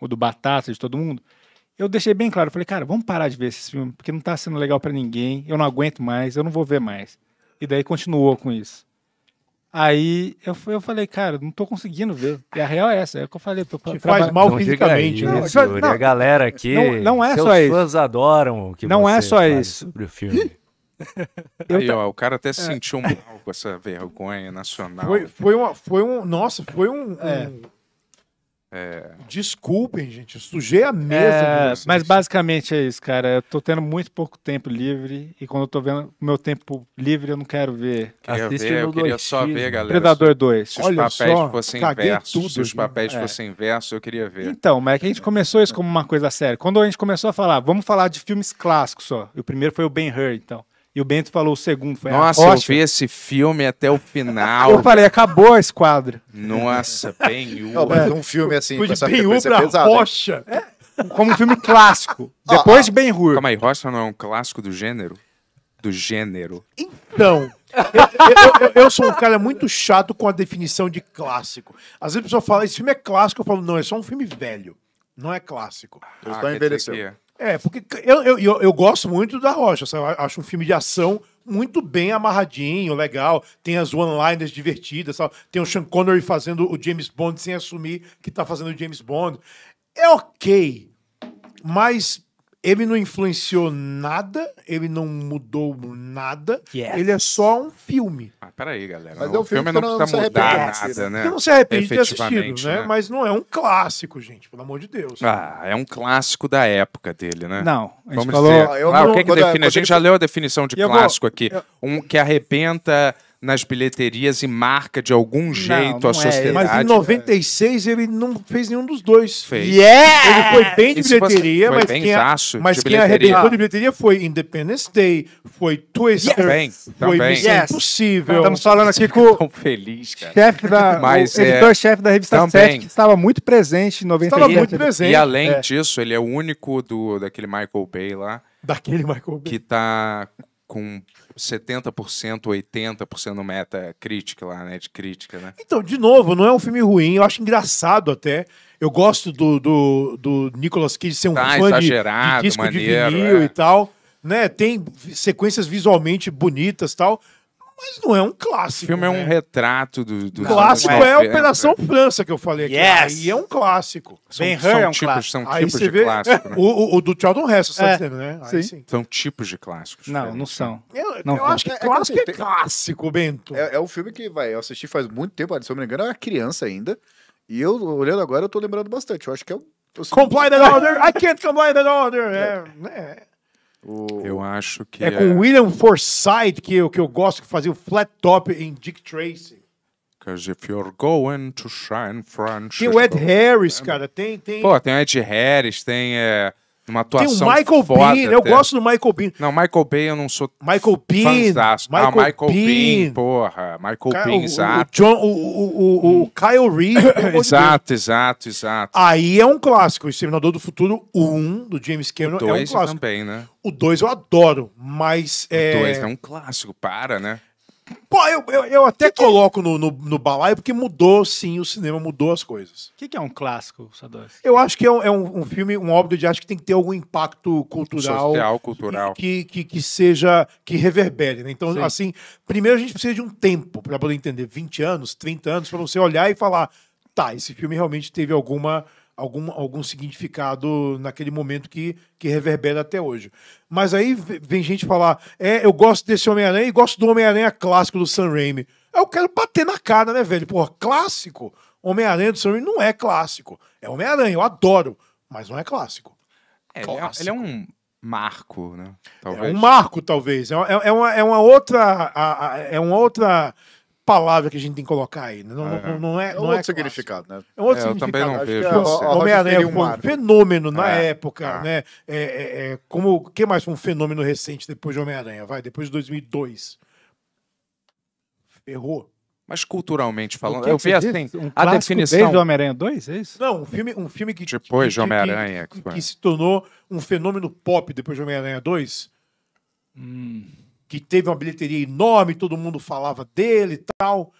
o do Batata, de todo mundo, eu deixei bem claro. Falei, cara, vamos parar de ver esse filme, porque não tá sendo legal para ninguém, eu não aguento mais, eu não vou ver mais. E daí continuou com isso. Aí eu, eu falei, cara, não tô conseguindo ver. E a real é essa, é o que eu falei. Tô, Te faz mal não fisicamente. Isso, né? não, não, a galera aqui, não, não é só isso. fãs adoram que Não é só isso. Sobre o filme. Eu Aí, ó, o cara até se é. sentiu é. mal com essa vergonha nacional. Foi, foi, uma, foi um. Nossa, foi um, é. um é. Desculpem, gente, sujei a mesa. É, mas basicamente é isso, cara. Eu tô tendo muito pouco tempo livre e quando eu tô vendo meu tempo livre, eu não quero ver. Queria ver, eu queria dois só ver, galera. Predador 2. Se os papéis só, fossem inversos, se os papéis é. fossem inversos, eu queria ver. Então, mas é que a gente começou isso como uma coisa séria. Quando a gente começou a falar, vamos falar de filmes clássicos só. E o primeiro foi o Ben-Hur, então. E o Bento falou o segundo. Foi Nossa, eu vi esse filme até o final. eu falei, acabou a esquadra. Nossa, bem Não, mas um filme assim, com essa frequência pra pesada. Rocha. É. Como um filme clássico. Depois ah, de Ben Hur. Calma aí, Rocha não é um clássico do gênero? Do gênero. Então, eu, eu- eu- eu sou um cara muito chato com a definição de clássico. Às vezes a pessoa fala, esse filme é clássico. Eu falo, não, é só um filme velho. Não é clássico. Ah, Os então dois quer envelheceu. É. É, porque eu, eu, eu, gosto muito da Rocha, sabe? acho um filme de ação muito bem amarradinho, legal. Tem as one-liners divertidas, sabe? tem o Sean Connery fazendo o James Bond sem assumir que tá fazendo o James Bond. É ok, mas ele não influenciou nada, ele não mudou nada. Ele é só um filme. Ah, peraí, galera. Mas o é um filme, filme não precisa mudar nada, né? Você não se arrepende de assistido, né? né? Mas não é um clássico, gente, pelo amor de Deus. Ah, é um clássico da época dele, né? Não. Vamos falou... dizer. Ah, ah não, o que, é que define? A gente já leu a definição de clássico aqui. Um que arrebenta nas bilheterias e marca de algum jeito não, não a é. sociedade. É. Mas em 96 ele não fez nenhum dos dois. Fez. Yeah! Ele foi bem de bilheteria, mas quem, a, mas quem arrebentou de bilheteria foi Independence Day, foi Twister, Story, foi também. Missão yes. Impossível. Estamos falando aqui com tão feliz, cara. Chefe da, mas, o é, editor-chefe da revista também. 7, que estava muito presente em 96. Estava muito presente. E além é. disso, ele é o único do, daquele Michael Bay lá. Daquele Michael Bay. Que tá com 70%, 80% no crítica lá, né? De crítica, né? Então, de novo, não é um filme ruim, eu acho engraçado até. Eu gosto do, do, do Nicolas Cage ser um tá, fã de, de disco maneiro, de vinil é. e tal. Né? Tem sequências visualmente bonitas tal mas não é um clássico. O filme é um né? retrato do. do clássico é, a é, é. Operação França que eu falei aqui. Yes. Aí é um clássico. São, ben são é um tipos, clássico. São tipos de vê... clássico. Né? O, o, do Charlton Heston, você é. está dizendo, né? Sim. Sim. São tipos de clássicos. Não, é. não são. Eu, não eu acho que é, clássico é, clássico, Bento. É, é um filme que, vai, eu assisti faz muito tempo, se eu não me engano, eu era criança ainda. E eu, olhando agora, eu tô lembrando bastante. Eu acho que é um. comply that order! I can't comply that order! É, é, né? O... Eu acho que. É, é... com o William Forsythe que eu, que eu gosto de fazer o flat top em Dick Tracy. Because if you're going to shine, Francisco... Tem o Ed Harris, cara. Tem, tem... Pô, tem o Ed Harris, tem... É... Uma atuação Tem o Michael Bean, eu gosto do Michael Bean. Não, Michael Bean eu não sou Michael Bean, fanzaço. Ah, Michael, ah, Michael Bean. Bean. porra. Michael Bean, exato. O, o, o, o, hum. Kyle Reed. exato, exato, exato. Aí é um clássico. O Exterminador do Futuro 1, do James Cameron, é um clássico. também, né? O 2 eu adoro, mas... O 2 é, é um clássico, para, né? Pô, eu, eu, eu até que é? coloco No, no, no, balaio, porque mudou sim o cinema, mudou as coisas. O que, que, é um clássico, Sadós? Eu acho que é, um, é um, um, filme, um óbvio de arte que tem que ter algum impacto cultural. Social, cultural. Que, que, que seja, que reverbere. Né? Então, sim. assim, primeiro a gente precisa de um tempo para poder entender. 20 anos, 30 anos, para você olhar e falar, tá, esse filme realmente teve alguma algum, algum significado naquele momento que, que reverbera até hoje. Mas aí vem gente falar: é, eu gosto desse Homem-Aranha e gosto do Homem-Aranha clássico do Sam Raimi. eu quero bater na cara, né, velho? Porra, clássico? Homem-Aranha do Sam Raimi não é clássico. É Homem-Aranha, eu adoro, mas não é clássico. É, clássico. Ele, é, é um marco, né? Talvez. É um marco, talvez. É, é, é uma, é uma outra. é uma outra palavra que a gente tem que colocar aí. Não, é. Não, não, é, não é, é outro é significado, né? É um outro é, Eu também não vejo. Homem-Aranha é foi um fenômeno na é. época, ah. né? É, como, que mais foi um fenômeno recente depois de Homem-Aranha? Vai, depois de 2002. Ferrou. Mas culturalmente falando, eu vi assim, um a definição. Desde Homem-Aranha 2, é isso? Não, um filme, um filme que. Depois de Homem-Aranha. Que, que, que, se tornou um fenômeno pop depois de Homem-Aranha 2. Hum que teve uma bilheteria enorme, todo mundo falava dele e tal.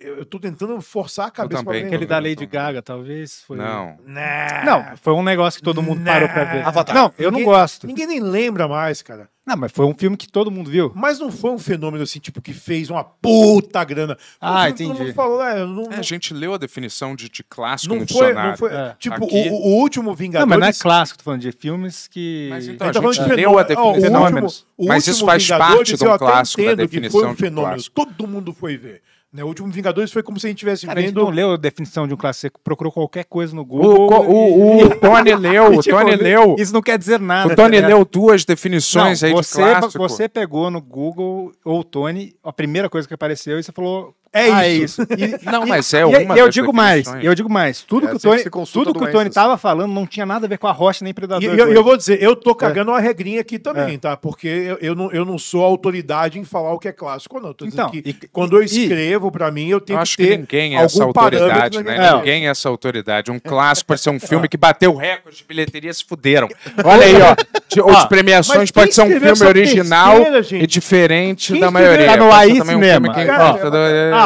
Eu, tô tentando forçar a cabeça. Eu também, pra Aquele da Lady também. Gaga, talvez. Foi... Não. Né. Não, foi um negócio que todo mundo não. parou pra ver. Avatar. Não, eu ninguém, não gosto. Ninguém nem lembra mais, cara. Não, mas foi um filme que todo mundo viu. Mas não foi um fenômeno assim, tipo, que fez uma puta grana. Ah, um entendi. Falou, é, não, não... É, a gente leu a definição de, de clássico não no foi, Não foi, é. Tipo, o, o, último Vingadores... Não, mas não é clássico, tô falando de filmes que... Mas então, a, a gente leu a definição. É mas isso faz Vingadores, parte do um clássico da definição que foi um fenômeno. Todo mundo foi ver. Né? O último Vingadores foi como se a gente tivesse Cara, vendo. A gente não leu a definição de um classe procurou qualquer coisa no Google. O, o, o, o Tony leu, o Tony leu. Isso não quer dizer nada. O Tony tá leu duas definições não, aí você, de clássico. Você pegou no Google ou o Tony a primeira coisa que apareceu e você falou é ah, isso. É isso. E, não, mas é uma. eu digo mais, é eu digo mais. Tudo é, que o Tony, tudo que o Tony tava falando não tinha nada a ver com a rocha nem predador. E, eu, eu, vou dizer, eu tô é. cagando é. uma regrinha aqui também, é. tá? Porque eu, eu, não, eu não sou autoridade em falar o que é clássico ou não. então, que e, quando eu escrevo para mim, eu tenho eu acho que ter que ninguém é essa autoridade, né? Ninguém é essa autoridade. Um clássico pode ser um filme que bateu recorde de bilheteria, se fuderam. Olha aí, ó. De, ó, premiações tá pode ser um filme original e diferente da maioria. Tá no aí mesmo.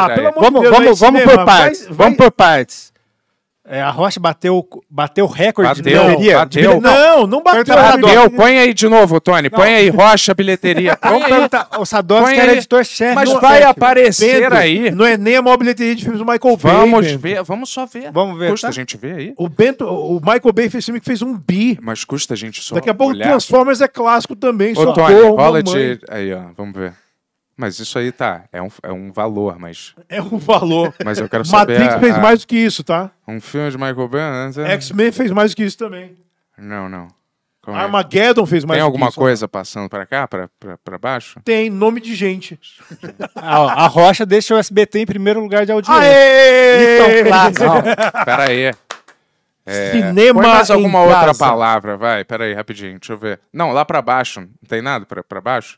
Ah, ah, pelo amor de vamos, Deus, vamos, vamos por partes. Vamos por partes. É, a Rocha bateu, bateu recorde bateu, de bilheteria. Bateu. Não, não bateu. Bateu, põe aí de novo, Tony. Não. Põe aí, Rocha, bilheteria. Vamos perguntar. O Sadowski era editor-chefe. Mas vai aparecer Pedro, aí. é nem a maior bilheteria de filmes do Michael Bay. Vamos ver, vamos só ver. Vamos ver. Custa tá? a gente ver aí. O, Bento, o Michael Bay fez filme que fez um bi. Mas custa a gente só Daqui a pouco o Transformers é clássico também. Ô, Tony, bola de... Aí, ó, vamos ver. Mas isso aí tá, é um, é um valor, mas. É um valor. Mas eu quero saber. Matrix fez a... mais do que isso, tá? Um filme de Michael Bay, né? X-Men fez mais do que isso também. Não, não. Como é? Armageddon é? fez mais Tem alguma isso, né? coisa né? passando para cá, para baixo? Tem, nome de gente. a, ah, a, Rocha deixa o SBT em primeiro lugar de audiência. Aê! Então, claro. Pera aí. É, Cinema põe mais alguma outra casa. palavra, vai. Pera aí, rapidinho, deixa eu ver. Não, lá para baixo. Não tem nada para baixo?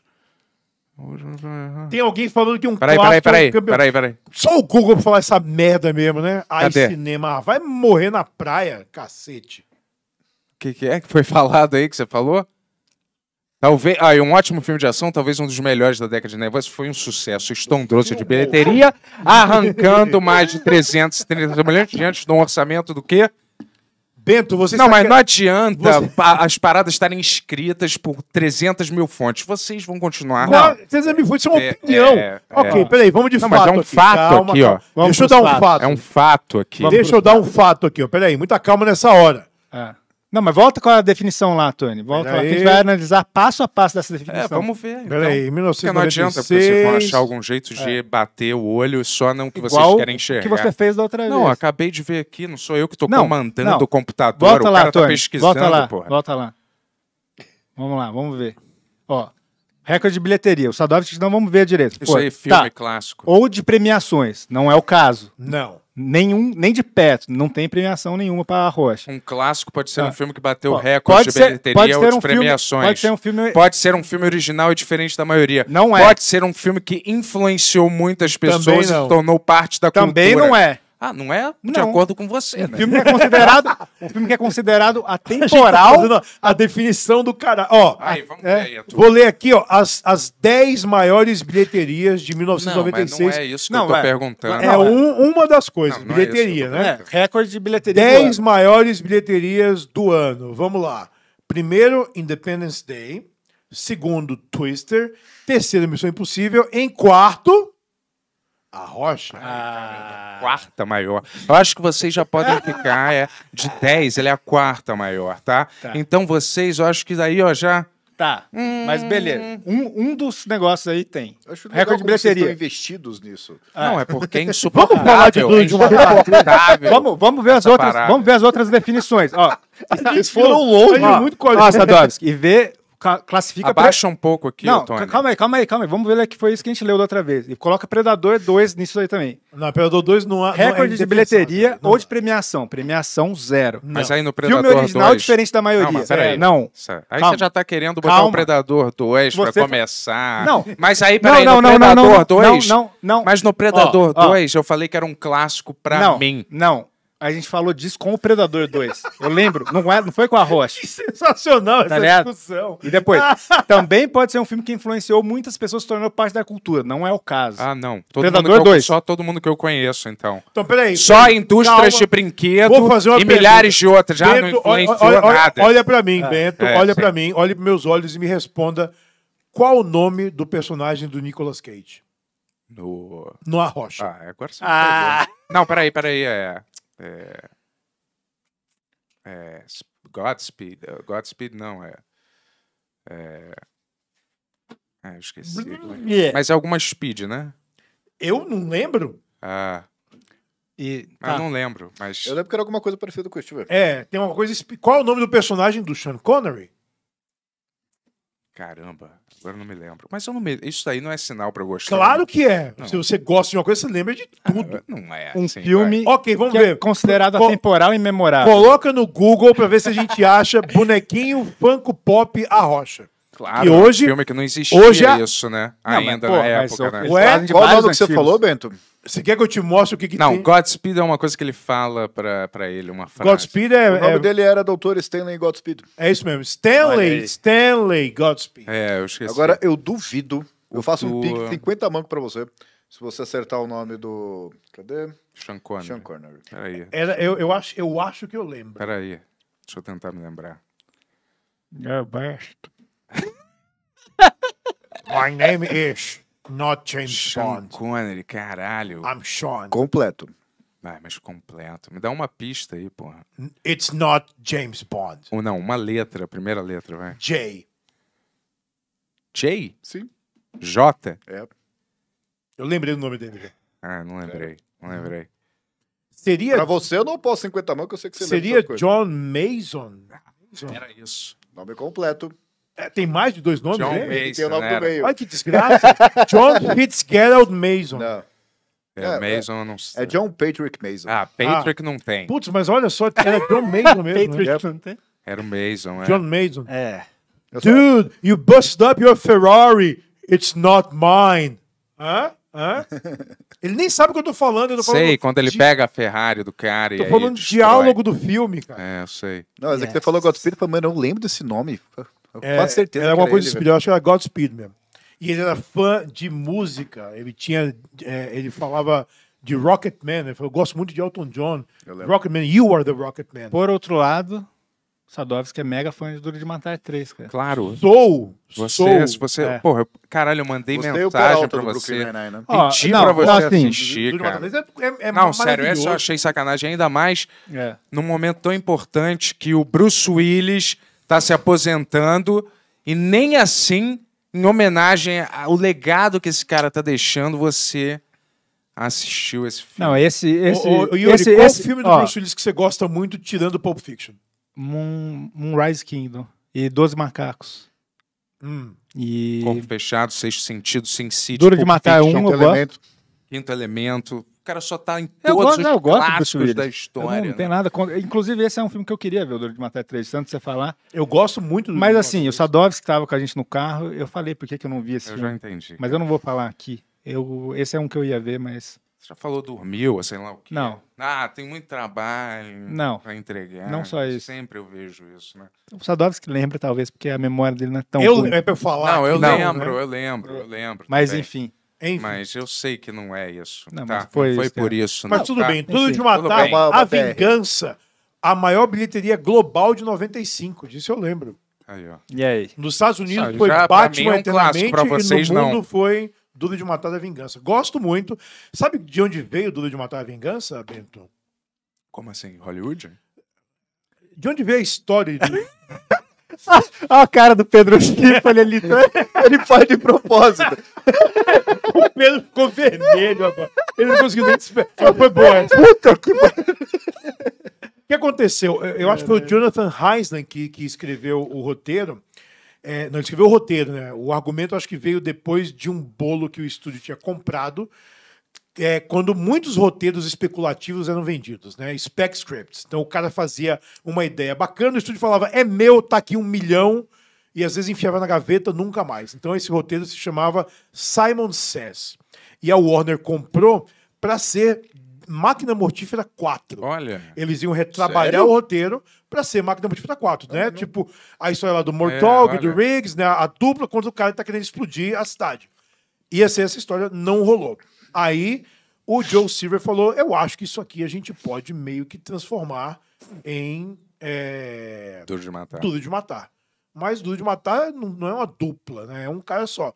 Tem alguém falando que um peraí, clássico. Peraí, peraí, é um peraí, peraí. Só o Google pra falar essa merda mesmo, né? Ai, Cadê? cinema. Ah, vai morrer na praia, cacete. O que, que é que foi falado aí que você falou? Talvez. Ah, um ótimo filme de ação, talvez um dos melhores da década de Nevas. Foi um sucesso estondroso de bilheteria, arrancando mais de 330 milhões diante de um orçamento do quê? Bento, você Não, mas que... não adianta você... as paradas estarem escritas por 300 mil fontes. Vocês vão continuar. Não, 300 mil fontes é uma é, opinião. É, é. ok, é. peraí, vamos de não, fato. Mas é um aqui. fato calma, aqui, ó. Deixa eu dar um fato. É um fato aqui. Vamos Deixa eu dar um fato aqui, ó. Peraí, muita calma nessa hora. É. Não, mas volta com a definição lá, Tony. Volta lá, a gente vai analisar passo a passo dessa definição. É, vamos ver. Então. Peraí, 1996... Porque não adianta, porque vocês vão achar algum jeito de é. bater o olho só não que Igual vocês querem enxergar. que você fez da outra vez. Não, acabei de ver aqui, não sou eu que estou comandando não. o computador, volta o lá, cara tá Tony. tá pesquisando, volta lá, porra. Volta lá. Vamos lá, vamos ver. Ó, recorde de bilheteria. O Sadovski não vamos ver direito. Isso Pô, aí, tá. filme tá. clássico. Ou de premiações, não é o caso. Não. Nenhum, nem de perto, não tem premiação nenhuma para a Rocha. Um clássico pode ser ah, um filme que bateu o recorde de bilheteria pode ser um premiações. Filme, pode, ser um filme... pode ser um filme original e diferente da maioria. Não é. Pode ser um filme que influenciou muitas pessoas e tornou parte da Também cultura. Também não é. Ah, não é de não. acordo com você, né? O filme que é considerado, o filme que é considerado tá atemporal. A, tá a definição do cara. Ó, Aí, vamos é, ver, vou ler aqui, ó, as, as 10 maiores bilheterias de 1996. Não, não é isso que não, eu tô é. perguntando. É, é. um, uma das coisas, não, é bilheteria, né? é né? recorde de bilheteria. 10 maiores bilheterias do ano. Vamos lá. Primeiro, Independence Day. Segundo, Twister. Terceiro, Missão Impossível. Em quarto, a rocha? Ah. a quarta maior. Eu acho que vocês já podem ficar é, de 10, ele é a quarta maior, tá? tá. Então vocês, eu acho que daí, ó, já. Tá, hum... mas beleza. Um, um dos negócios aí tem. acho Recorde de é bilheteria. Vocês investidos nisso. Ah. Não, é porque é insuportável. vamos falar de tudo de uma vamos, vamos ver as outras, Vamos ver as outras definições. Ó, Vocês foram longe. Ó, muito e ver classifica. Abaixa pre... um pouco aqui, Não, Tony. calma aí, calma aí, calma aí. Vamos ver o que foi isso que a gente leu da outra vez. E coloca Predador 2 nisso aí também. Não, Predador 2 não há. Recorde não é de bilheteria não. Né? ou de premiação. Premiação zero. Não. Mas aí no Predador 2. Filme original 2... diferente da maioria. Não, peraí. É, não. Aí calma. você já tá querendo botar calma. o Predador 2 pra tá- começar. Não. Mas aí, peraí, não, não, no Predador não, 2. Não, não, não. Mas no Predador oh, 2 oh. eu falei que era um clássico pra mim. Não. Não, a gente falou disso com o Predador 2. Eu lembro, não, é, não foi com a Rocha. Que sensacional tá essa ligado? discussão. E depois, também pode ser um filme que influenciou muitas pessoas, se tornou parte da cultura. Não é o caso. Ah, não. Todo Predador 2. Só todo mundo que eu conheço, então. Então, peraí. Só peraí, indústrias calma. de brinquedo e milhares de outras. Já Bento, não influenciou olha, olha, nada. Olha pra mim, ah, Bento. É, olha sim. pra mim. Olhe pros meus olhos e me responda qual o nome do personagem do Nicolas Cage? No. No Arrocha. Ah, agora sim. Tá ah. Não, peraí, peraí. É. É, é, Godspeed, é, Godspeed não, é. é, é eu esqueci. É é? Yeah. Mas é alguma speed, né? Eu não lembro. Ah. E, ah, tá. Eu não lembro, mas. Eu lembro que era alguma coisa parecida com o tipo. É, tem uma coisa. Qual é o nome do personagem do Sean Connery? Caramba, agora não me lembro. Mas não me... isso aí não é sinal para gostar. Claro que é. Não. Se você gosta de uma coisa, você lembra de ah, tudo. Ah, não é Um assim, filme. Vai. Ok, vamos é ver. É considerado Co atemporal e memorável. Coloca no Google para ver se a gente acha bonequinho Funko Pop a rocha. Claro, e hoje, um filme que não existia hoje é isso, né? Não, Ainda mas, pô, na época, mas, né? Ué, qual o que você falou, Bento? Você quer que eu te mostre o que, que Não, tem? Godspeed é uma coisa que ele fala pra, pra ele, uma frase. Godspeed é... O nome é... dele era Doutor Stanley Godspeed. É isso mesmo. Stanley, Stanley Godspeed. É, eu esqueci. Agora, eu duvido. O eu faço um pique 50 manco pra você. Se você acertar o nome do... Cadê? Sean Connery. Sean Connery. Peraí. Era, eu, eu, acho, eu acho que eu lembro. Peraí. Deixa eu tentar me lembrar. Eu best. My name is... Not James Sean Bond. Connery, caralho. I'm Sean. Completo. mas completo. Me dá uma pista aí, porra. It's not James Bond. Ou não, uma letra, a primeira letra, vai. J. J? Sim. J? É. Eu lembrei do nome dele. Ah, não lembrei. É. Não lembrei. Seria. Pra você eu não posso 50 mãos, que eu sei que você Seria John Mason? Ah, era isso. Nome completo. É, tem mais de dois nomes? John né? Mason. Tem o nome do meio. Olha que desgraça. John Fitzgerald Mason. Não. É, é, Mason, é, não sei. É John Patrick Mason. Ah, Patrick ah. não tem. Putz, mas olha só, era John Mason mesmo. Né? Patrick não tem. Era o Mason, é. John Mason. É. Dude, you busted up your Ferrari. It's not mine. Hã? Hã? Ele nem sabe o que eu tô falando. Eu tô falando sei, quando ele de... pega a Ferrari do cara. Tô falando de diálogo do filme, cara. É, eu sei. Não, mas yes. é que você falou Godspeed, eu falei, mano, eu não lembro desse nome. É, Quase certeza. Era alguma coisa ele, de Speed, eu acho que era Godspeed mesmo. E ele era fã de música. Ele tinha. É, ele falava de Rocketman. Ele falou: Eu gosto muito de Elton John. Rocketman, you are the Rocketman. Por outro lado, Sadovski é mega fã de Duro de Matar 3, cara. Claro. Sou! Você, sou. você é. porra, eu, caralho, eu mandei você é mensagem né? pra você. Nine, né? Pedi pra você não, assistir, é, cara. É não, sério, essa eu achei sacanagem. Ainda mais é. num momento tão importante que o Bruce Willis está se aposentando e nem assim, em homenagem ao legado que esse cara está deixando, você assistiu esse filme. Não, esse. esse o, o, Yuri, esse, qual esse, filme do ó, Bruce Willis que você gosta muito, tirando Pulp Fiction? Moon, Moonrise Kingdom e Doze Macacos. Hum. E... Corpo Fechado, Sexto Sentido, Sin City. Duro de Matar é Fiction, é um, eu gosto. Quinto Elemento o cara só tá em eu todos gosto, os eu clássicos da história. Não, tem né? nada contra. Inclusive, esse é um filme que eu queria ver, o Duro de Matar Três, tanto você falar. Eu gosto muito do Mas assim, o Sadovski estava com a gente no carro, eu falei por que, que eu não vi esse eu filme. Eu já entendi. Mas eu não vou falar aqui. Eu, esse é um que eu ia ver, mas Você já falou dormiu, sei lá o Não. Ah, tem muito trabalho não. pra entregar. Não só isso. Sempre eu vejo isso, né? O Sadovski lembra, talvez, porque a memória dele não é tão. Eu, ruim. é pra eu falar. Não, eu não, lembro, né? eu lembro, eu lembro. Mas, também. enfim. Enfim. Mas eu sei que não é isso. Não, tá? foi, não foi isso, por é. isso. Mas não, tudo tá? bem, tudo Enfim, de matar. Tudo a Vingança, a maior bilheteria global de 95, disso eu lembro. Aí, e aí? Nos Estados Unidos Sabe, foi já, Batman é um eternamente vocês, e no mundo não. foi Duro de Matar da Vingança. Gosto muito. Sabe de onde veio Duro de Matar a Vingança, Bento? Como assim? Hollywood? De onde veio a história de... Olha a cara do Pedro Schiff, ele ali. Tá- ele faz de propósito. o Pedro ficou vermelho agora. Ele não conseguiu nem desesperar. Foi boa. Puta que. O que aconteceu? Eu acho que foi o Jonathan Heisman que, que escreveu o roteiro. É, não, ele escreveu o roteiro, né? O argumento acho que veio depois de um bolo que o estúdio tinha comprado é, quando muitos roteiros especulativos eram vendidos, né? Spec scripts. Então o cara fazia uma ideia bacana, o estúdio falava, é meu, tá aqui um milhão, e às vezes enfiava na gaveta, nunca mais. Então esse roteiro se chamava Simon Says. E a Warner comprou para ser Máquina Mortífera 4. Olha. Eles iam retrabalhar sério? o roteiro para ser Máquina Mortífera 4, né? Não, Tipo, a história lá do Mortog, é, do Riggs, né? A dupla, quando o cara tá querendo explodir a cidade. Ia ser essa história, não rolou. Aí o Joe Silver falou: Eu acho que isso aqui a gente pode meio que transformar em. É, Duro de matar. Tudo de matar. Mas Duro de Matar não é uma dupla, né? É um cara só.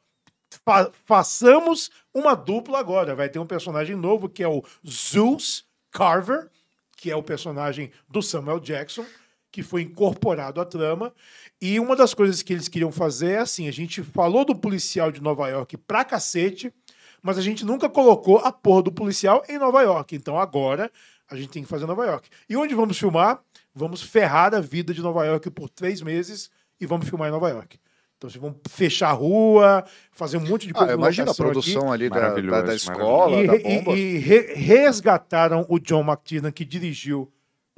Fa façamos uma dupla agora. Vai ter um personagem novo que é o Zeus Carver, que é o personagem do Samuel Jackson, que foi incorporado à trama. E uma das coisas que eles queriam fazer é assim: a gente falou do policial de Nova York pra cacete mas a gente nunca colocou a porra do policial em Nova York. Então agora a gente tem que fazer Nova York. E onde vamos filmar? Vamos ferrar a vida de Nova York por três meses e vamos filmar em Nova York. Então vocês vão fechar a rua, fazer um monte de ah, coisa. Ah, imagina a produção aqui. ali da, da, da escola, e, da bomba. E, e re, resgataram o John McTiernan, que dirigiu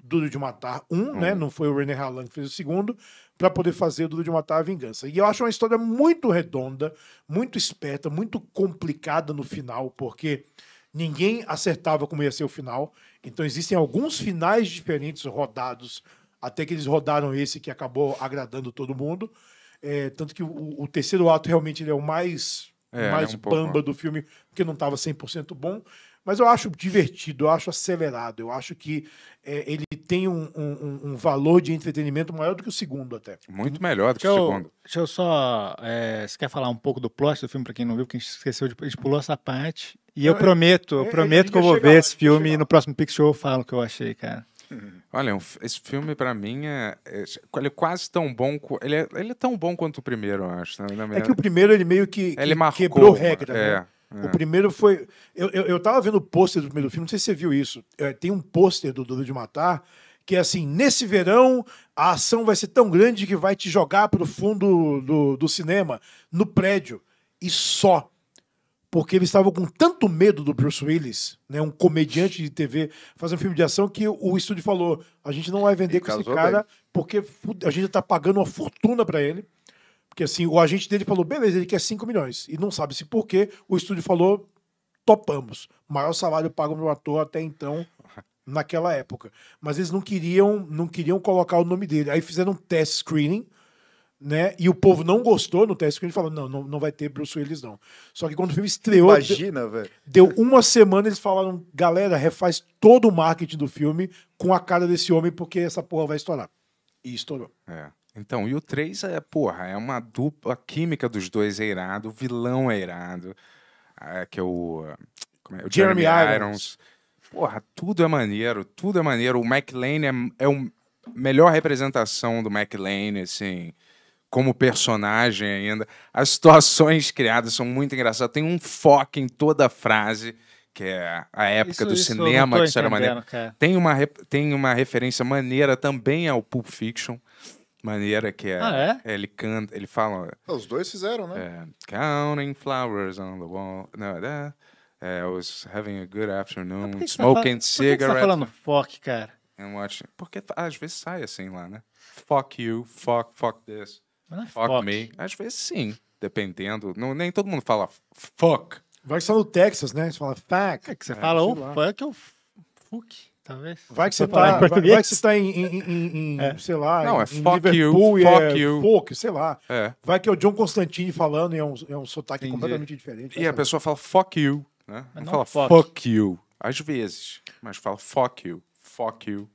Duro de Matar 1, um, hum. né? Não foi o René Haaland que fez o segundo, para poder fazer o Duro de Matar a Vingança. E eu acho uma história muito redonda, muito esperta, muito complicada no final, porque ninguém acertava como ia ser o final. Então existem alguns finais diferentes rodados, até que eles rodaram esse que acabou agradando todo mundo. É, tanto que o, o, terceiro ato realmente ele é o mais, é, é mais é um bamba pouco... do filme, porque não estava 100% bom. Mas eu acho divertido, eu acho acelerado, eu acho que é, ele tem um, um, um, valor de entretenimento maior do que o segundo, até. Muito melhor do que deixa o segundo. Eu, deixa eu só. É, você quer falar um pouco do plot do filme, para quem não viu, porque a gente esqueceu, de, a gente pulou essa parte. E eu, eu é, prometo, eu é, prometo é, que eu vou ver esse filme e no próximo Pix Show eu falo o que eu achei, cara. Uhum. Olha, esse filme para mim é, ele é quase tão bom, ele é, ele é tão bom quanto o primeiro, eu acho. Né? É que o primeiro ele meio que, ele que marcou, quebrou regra, é. né? O primeiro foi. Eu, eu, eu tava vendo o pôster do primeiro filme, não sei se você viu isso. É, tem um pôster do Duro de Matar que é assim: nesse verão, a ação vai ser tão grande que vai te jogar pro fundo do, do cinema, no prédio. E só porque eles estavam com tanto medo do Bruce Willis, né, um comediante de TV, fazendo um filme de ação, que o estúdio falou: a gente não vai vender e com esse cara, bem. porque a gente está pagando uma fortuna para ele. Porque assim, o agente dele falou, beleza, ele quer 5 milhões. E não sabe se por quê, o estúdio falou, topamos. Maior salário pago no ator até então, naquela época. Mas eles não queriam, não queriam colocar o nome dele. Aí fizeram um test screening, né? E o povo não gostou no test screening, falou, não, não, não vai ter Bruce Willis, não. Só que quando o filme estreou... Imagina, velho. Deu uma semana, eles falaram, galera, refaz todo o marketing do filme com a cara desse homem, porque essa porra vai estourar. E estourou. É. Então, e o 3 é, porra, é uma dupla. A química dos dois é irado, o vilão é irado, é, que é o. É? o Jeremy, Jeremy Irons. Irons. Porra, tudo é maneiro, tudo é maneiro. O McLean é, é melhor representação do McLean, assim, como personagem ainda. As situações criadas são muito engraçadas. Tem um foco em toda a frase, que é a época isso, do isso cinema, que isso era maneiro. Tem uma, tem uma referência maneira também ao Pulp Fiction maneira que é. Ah, é? é ele canta, ele fala. Ah, os dois fizeram, né? É, Counting flowers on the wall. Não, that, é, né? é, I was having a good afternoon, smoking tá, Por que você tá, tá falando fuck, cara? And watching. Porque às vezes sai assim lá, né? Fuck you, fuck, fuck this, é fuck, fuck, me. Às vezes sim, dependendo. Não, nem todo mundo fala fuck. Vai só no Texas, né? Você fala fuck. É que você é, fala ou fuck ou fuck talvez. Vai que você tá, português. vai, que você tá em, em, em, em é. sei lá, não, é em fuck Liverpool é you, fuck é you. Folk, sei lá. É. Vai que é o John Constantine falando e é um, é um sotaque Entendi. completamente diferente. E a pessoa fala fuck you, né? não, não fala fuck. fuck. you, às vezes, mas fala fuck you, fuck you.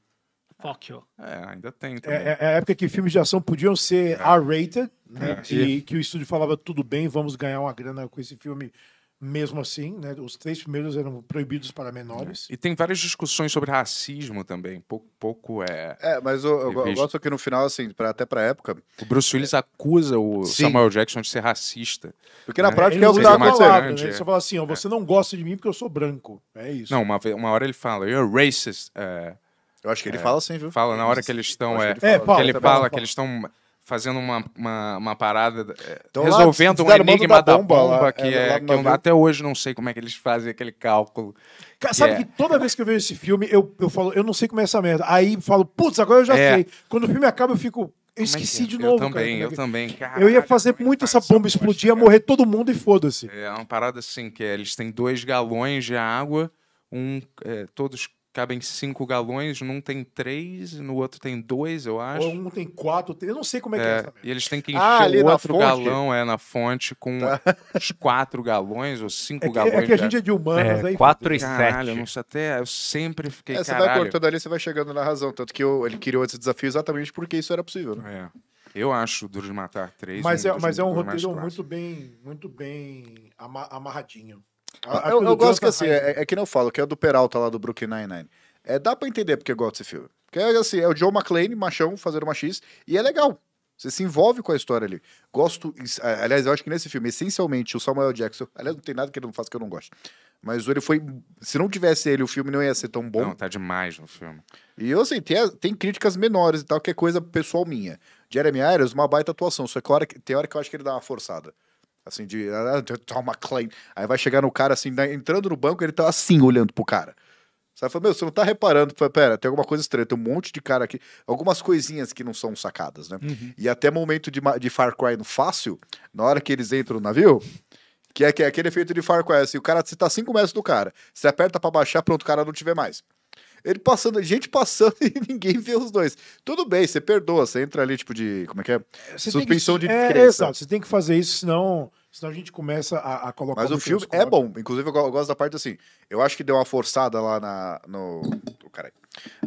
Fuck you. É, ainda tem é, também. É, é a época que filmes de ação podiam ser é. R-rated, né? E que o estúdio falava tudo bem, vamos ganhar uma grana com esse filme mesmo assim, né? Os três primeiros eram proibidos para menores. É. E tem várias discussões sobre racismo também, pouco, pouco é. É, mas eu, eu, eu gosto que no final, assim, pra, até pra época. O Bruce Willis é... acusa o Sim. Samuel Jackson de ser racista. Porque na é, prática ele é o que tá Né? Ele é. só fala assim: ó, é. você não gosta de mim porque eu sou branco. É isso. Não, uma, uma hora ele fala, you're racist. Uh, eu acho que ele fala assim, viu? Fala na hora que eles estão. É, que ele fala, que eles estão fazendo uma, uma, uma parada, é, então, resolvendo lá, um enigma da bomba, da bomba lá, que, é, é que eu até hoje não sei como é que eles fazem aquele cálculo. Cara, sabe é... que toda vez que eu vejo esse filme, eu, eu falo, eu não sei como é essa merda. Aí falo, putz, agora eu já é. sei. Quando o filme acaba, eu fico, eu é esqueci é é? de novo. Eu também, cara. eu é também. Caralho, eu ia fazer eu muito essa bomba explodir, ia morrer todo mundo e foda-se. É uma parada assim, que é, eles têm dois galões de água, um, todos cabem cinco galões, num tem três, no outro tem dois, eu acho. Ou um tem quatro, eu não sei como é, que é, é essa mesmo. E eles têm que ah, encher ah, o outro galão é, na fonte com tá. os quatro galões ou cinco é que, é galões. É que a gente é de humanos, é, aí. Quatro e caralho, sete. sei, até eu sempre fiquei, é, Você caralho. vai cortando ali, você vai chegando na razão. Tanto que eu, ele criou esse desafio exatamente porque isso era possível, né? É. Eu acho Duro de Matar três Mas, um é, mas é um roteiro muito bem, muito bem amarradinho. A, eu, eu gosto que assim, é, é, que nem eu falo, que é do Peralta lá do Brooklyn Nine-Nine. É, dá pra entender porque eu gosto desse filme. Porque é assim, é o Joe McClane, machão, fazendo uma X, e é legal. Você se envolve com a história ali. Gosto. Aliás, eu acho que nesse filme, essencialmente, o Samuel Jackson. Aliás, não tem nada que ele não faça que eu não gosto. Mas ele foi. Se não tivesse ele, o filme não ia ser tão bom. Não, tá demais no filme. E eu assim, tem, tem críticas menores e tal, que é coisa pessoal minha. Jeremy Irons, uma baita atuação. Só que tem hora que eu acho que ele dá uma forçada. Assim, de ah, toma claim. Aí vai chegar no cara assim, né, entrando no banco, ele tá assim olhando pro cara. Você fala, meu, você não tá reparando. Fala, Pera, tem alguma coisa estranha, tem um monte de cara aqui. Algumas coisinhas que não são sacadas, né? Uhum. E até momento de, de Far Cry no fácil, na hora que eles entram no navio, que é, que é aquele efeito de Far Cry, assim, o cara, você tá 5 metros do cara, você aperta para baixar, pronto, o cara não tiver mais. Ele passando, gente passando e ninguém vê os dois. Tudo bem, você perdoa, você entra ali, tipo, de. Como é que é? Você Suspensão que, de é, é, exato, você tem que fazer isso, senão. Senão a gente começa a, a colocar. Mas o filme é bom. Inclusive, eu gosto da parte assim. Eu acho que deu uma forçada lá na, no. Oh, carai,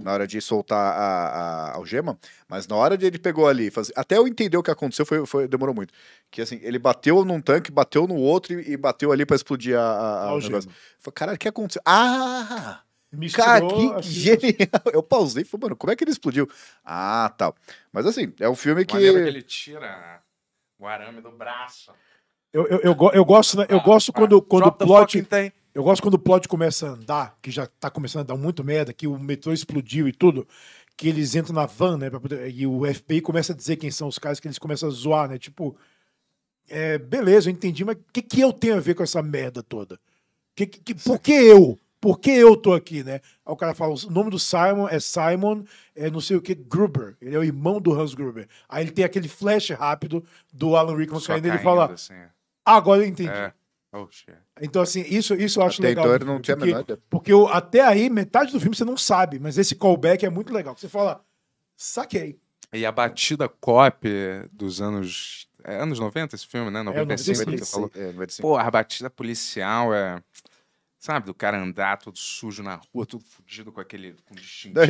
na hora de soltar a, a, algema. Mas na hora de ele pegou ali. Faz... Até eu entender o que aconteceu, foi, foi, demorou muito. Que assim, ele bateu num tanque, bateu no outro e, e bateu ali para explodir a, a, a algema. caralho, o que aconteceu? Ah! Misturou, Cara, que genial! Eu pausei e falei, mano, como é que ele explodiu? Ah, tal. Mas assim, é um filme que. que ele tira o arame do braço. Eu, eu, eu, eu gosto, né, eu gosto quando, quando o plot. Eu gosto quando o plot começa a andar, que já tá começando a dar muito merda, que o metrô explodiu e tudo, que eles entram na van, né? Poder, e o FBI começa a dizer quem são os caras, que eles começam a zoar, né? Tipo, é, beleza, eu entendi, mas o que, que eu tenho a ver com essa merda toda? Que, que, que por que eu? por que eu tô aqui, né? Aí o cara fala, o nome do Simon é Simon, é não sei o que, Gruber. Ele é o irmão do Hans Gruber. Aí ele tem aquele flash rápido do Alan Rickman caindo e ele fala, assim. ah, agora eu entendi. É. Oh, então, assim, isso, isso eu acho até legal. Então, não tinha melhor. menor porque até aí, metade do filme você não sabe, mas esse callback é muito legal. Você fala, saquei. E a batida cop dos anos. É anos 90 esse filme, né? 95, é, 95. falou. É, 95. Pô, a batida policial é. Sabe, do cara andar todo sujo na rua, todo fudido com aquele com distintivo.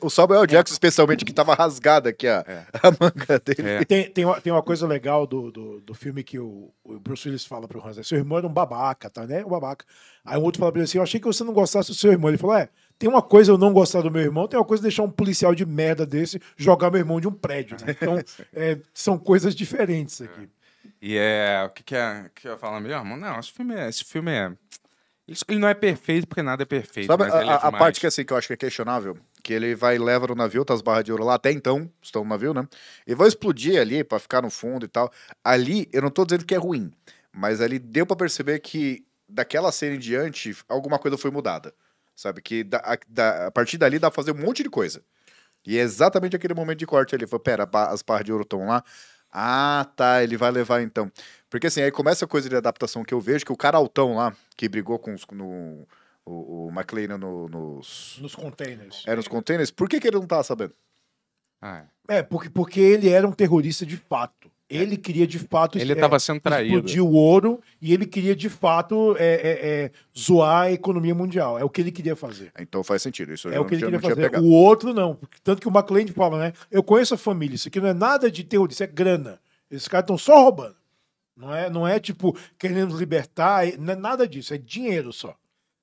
O Samuel é. Jackson, especialmente, que tava rasgada aqui a, é. a manga dele. É. Tem, tem, uma, tem uma coisa legal do, do, do filme que o, o, Bruce Willis fala pro Hans, né, seu irmão era um babaca, tá, né? Um babaca. Aí o um outro fala pra ele assim, eu achei que você não gostasse do seu irmão. Ele falou, é, tem uma coisa eu não gostar do meu irmão, tem uma coisa deixar um policial de merda desse jogar meu irmão de um prédio, né? Então, é, são coisas diferentes aqui. É. E é, o que que, é, que eu ia falar irmão, Não, esse filme é... Esse filme é ele não é perfeito porque nada é perfeito. Sabe a, é a parte que assim que eu acho que é questionável? Que ele vai e leva no navio, tá as barras de ouro lá, até então, estão no navio, né? E vai explodir ali para ficar no fundo e tal. Ali, eu não tô dizendo que é ruim, mas ali deu para perceber que daquela cena em diante, alguma coisa foi mudada. Sabe? Que da, a, da, a partir dali dá pra fazer um monte de coisa. E é exatamente aquele momento de corte ali. Foi, pera, as barras de ouro estão lá, ah, tá, ele vai levar então. Porque assim, aí começa a coisa de adaptação que eu vejo, que o cara altão lá, que brigou com os, no, o, o McLean no, nos... Nos containers. É, nos containers. Por que, que ele não tava tá sabendo? Ah, é. é, porque, porque ele era um terrorista de fato. Ele queria de fato. Ele estava é, sendo traído. Explodir o ouro e ele queria de fato é, é, é, zoar a economia mundial. É o que ele queria fazer. Então faz sentido. Isso é o que ele queria fazer. O outro não. Tanto que o McLean fala, né? Eu conheço a família. Isso aqui não é nada de terror, isso é grana. Esses caras estão só roubando. Não é, não é tipo querendo libertar, não é nada disso. É dinheiro só.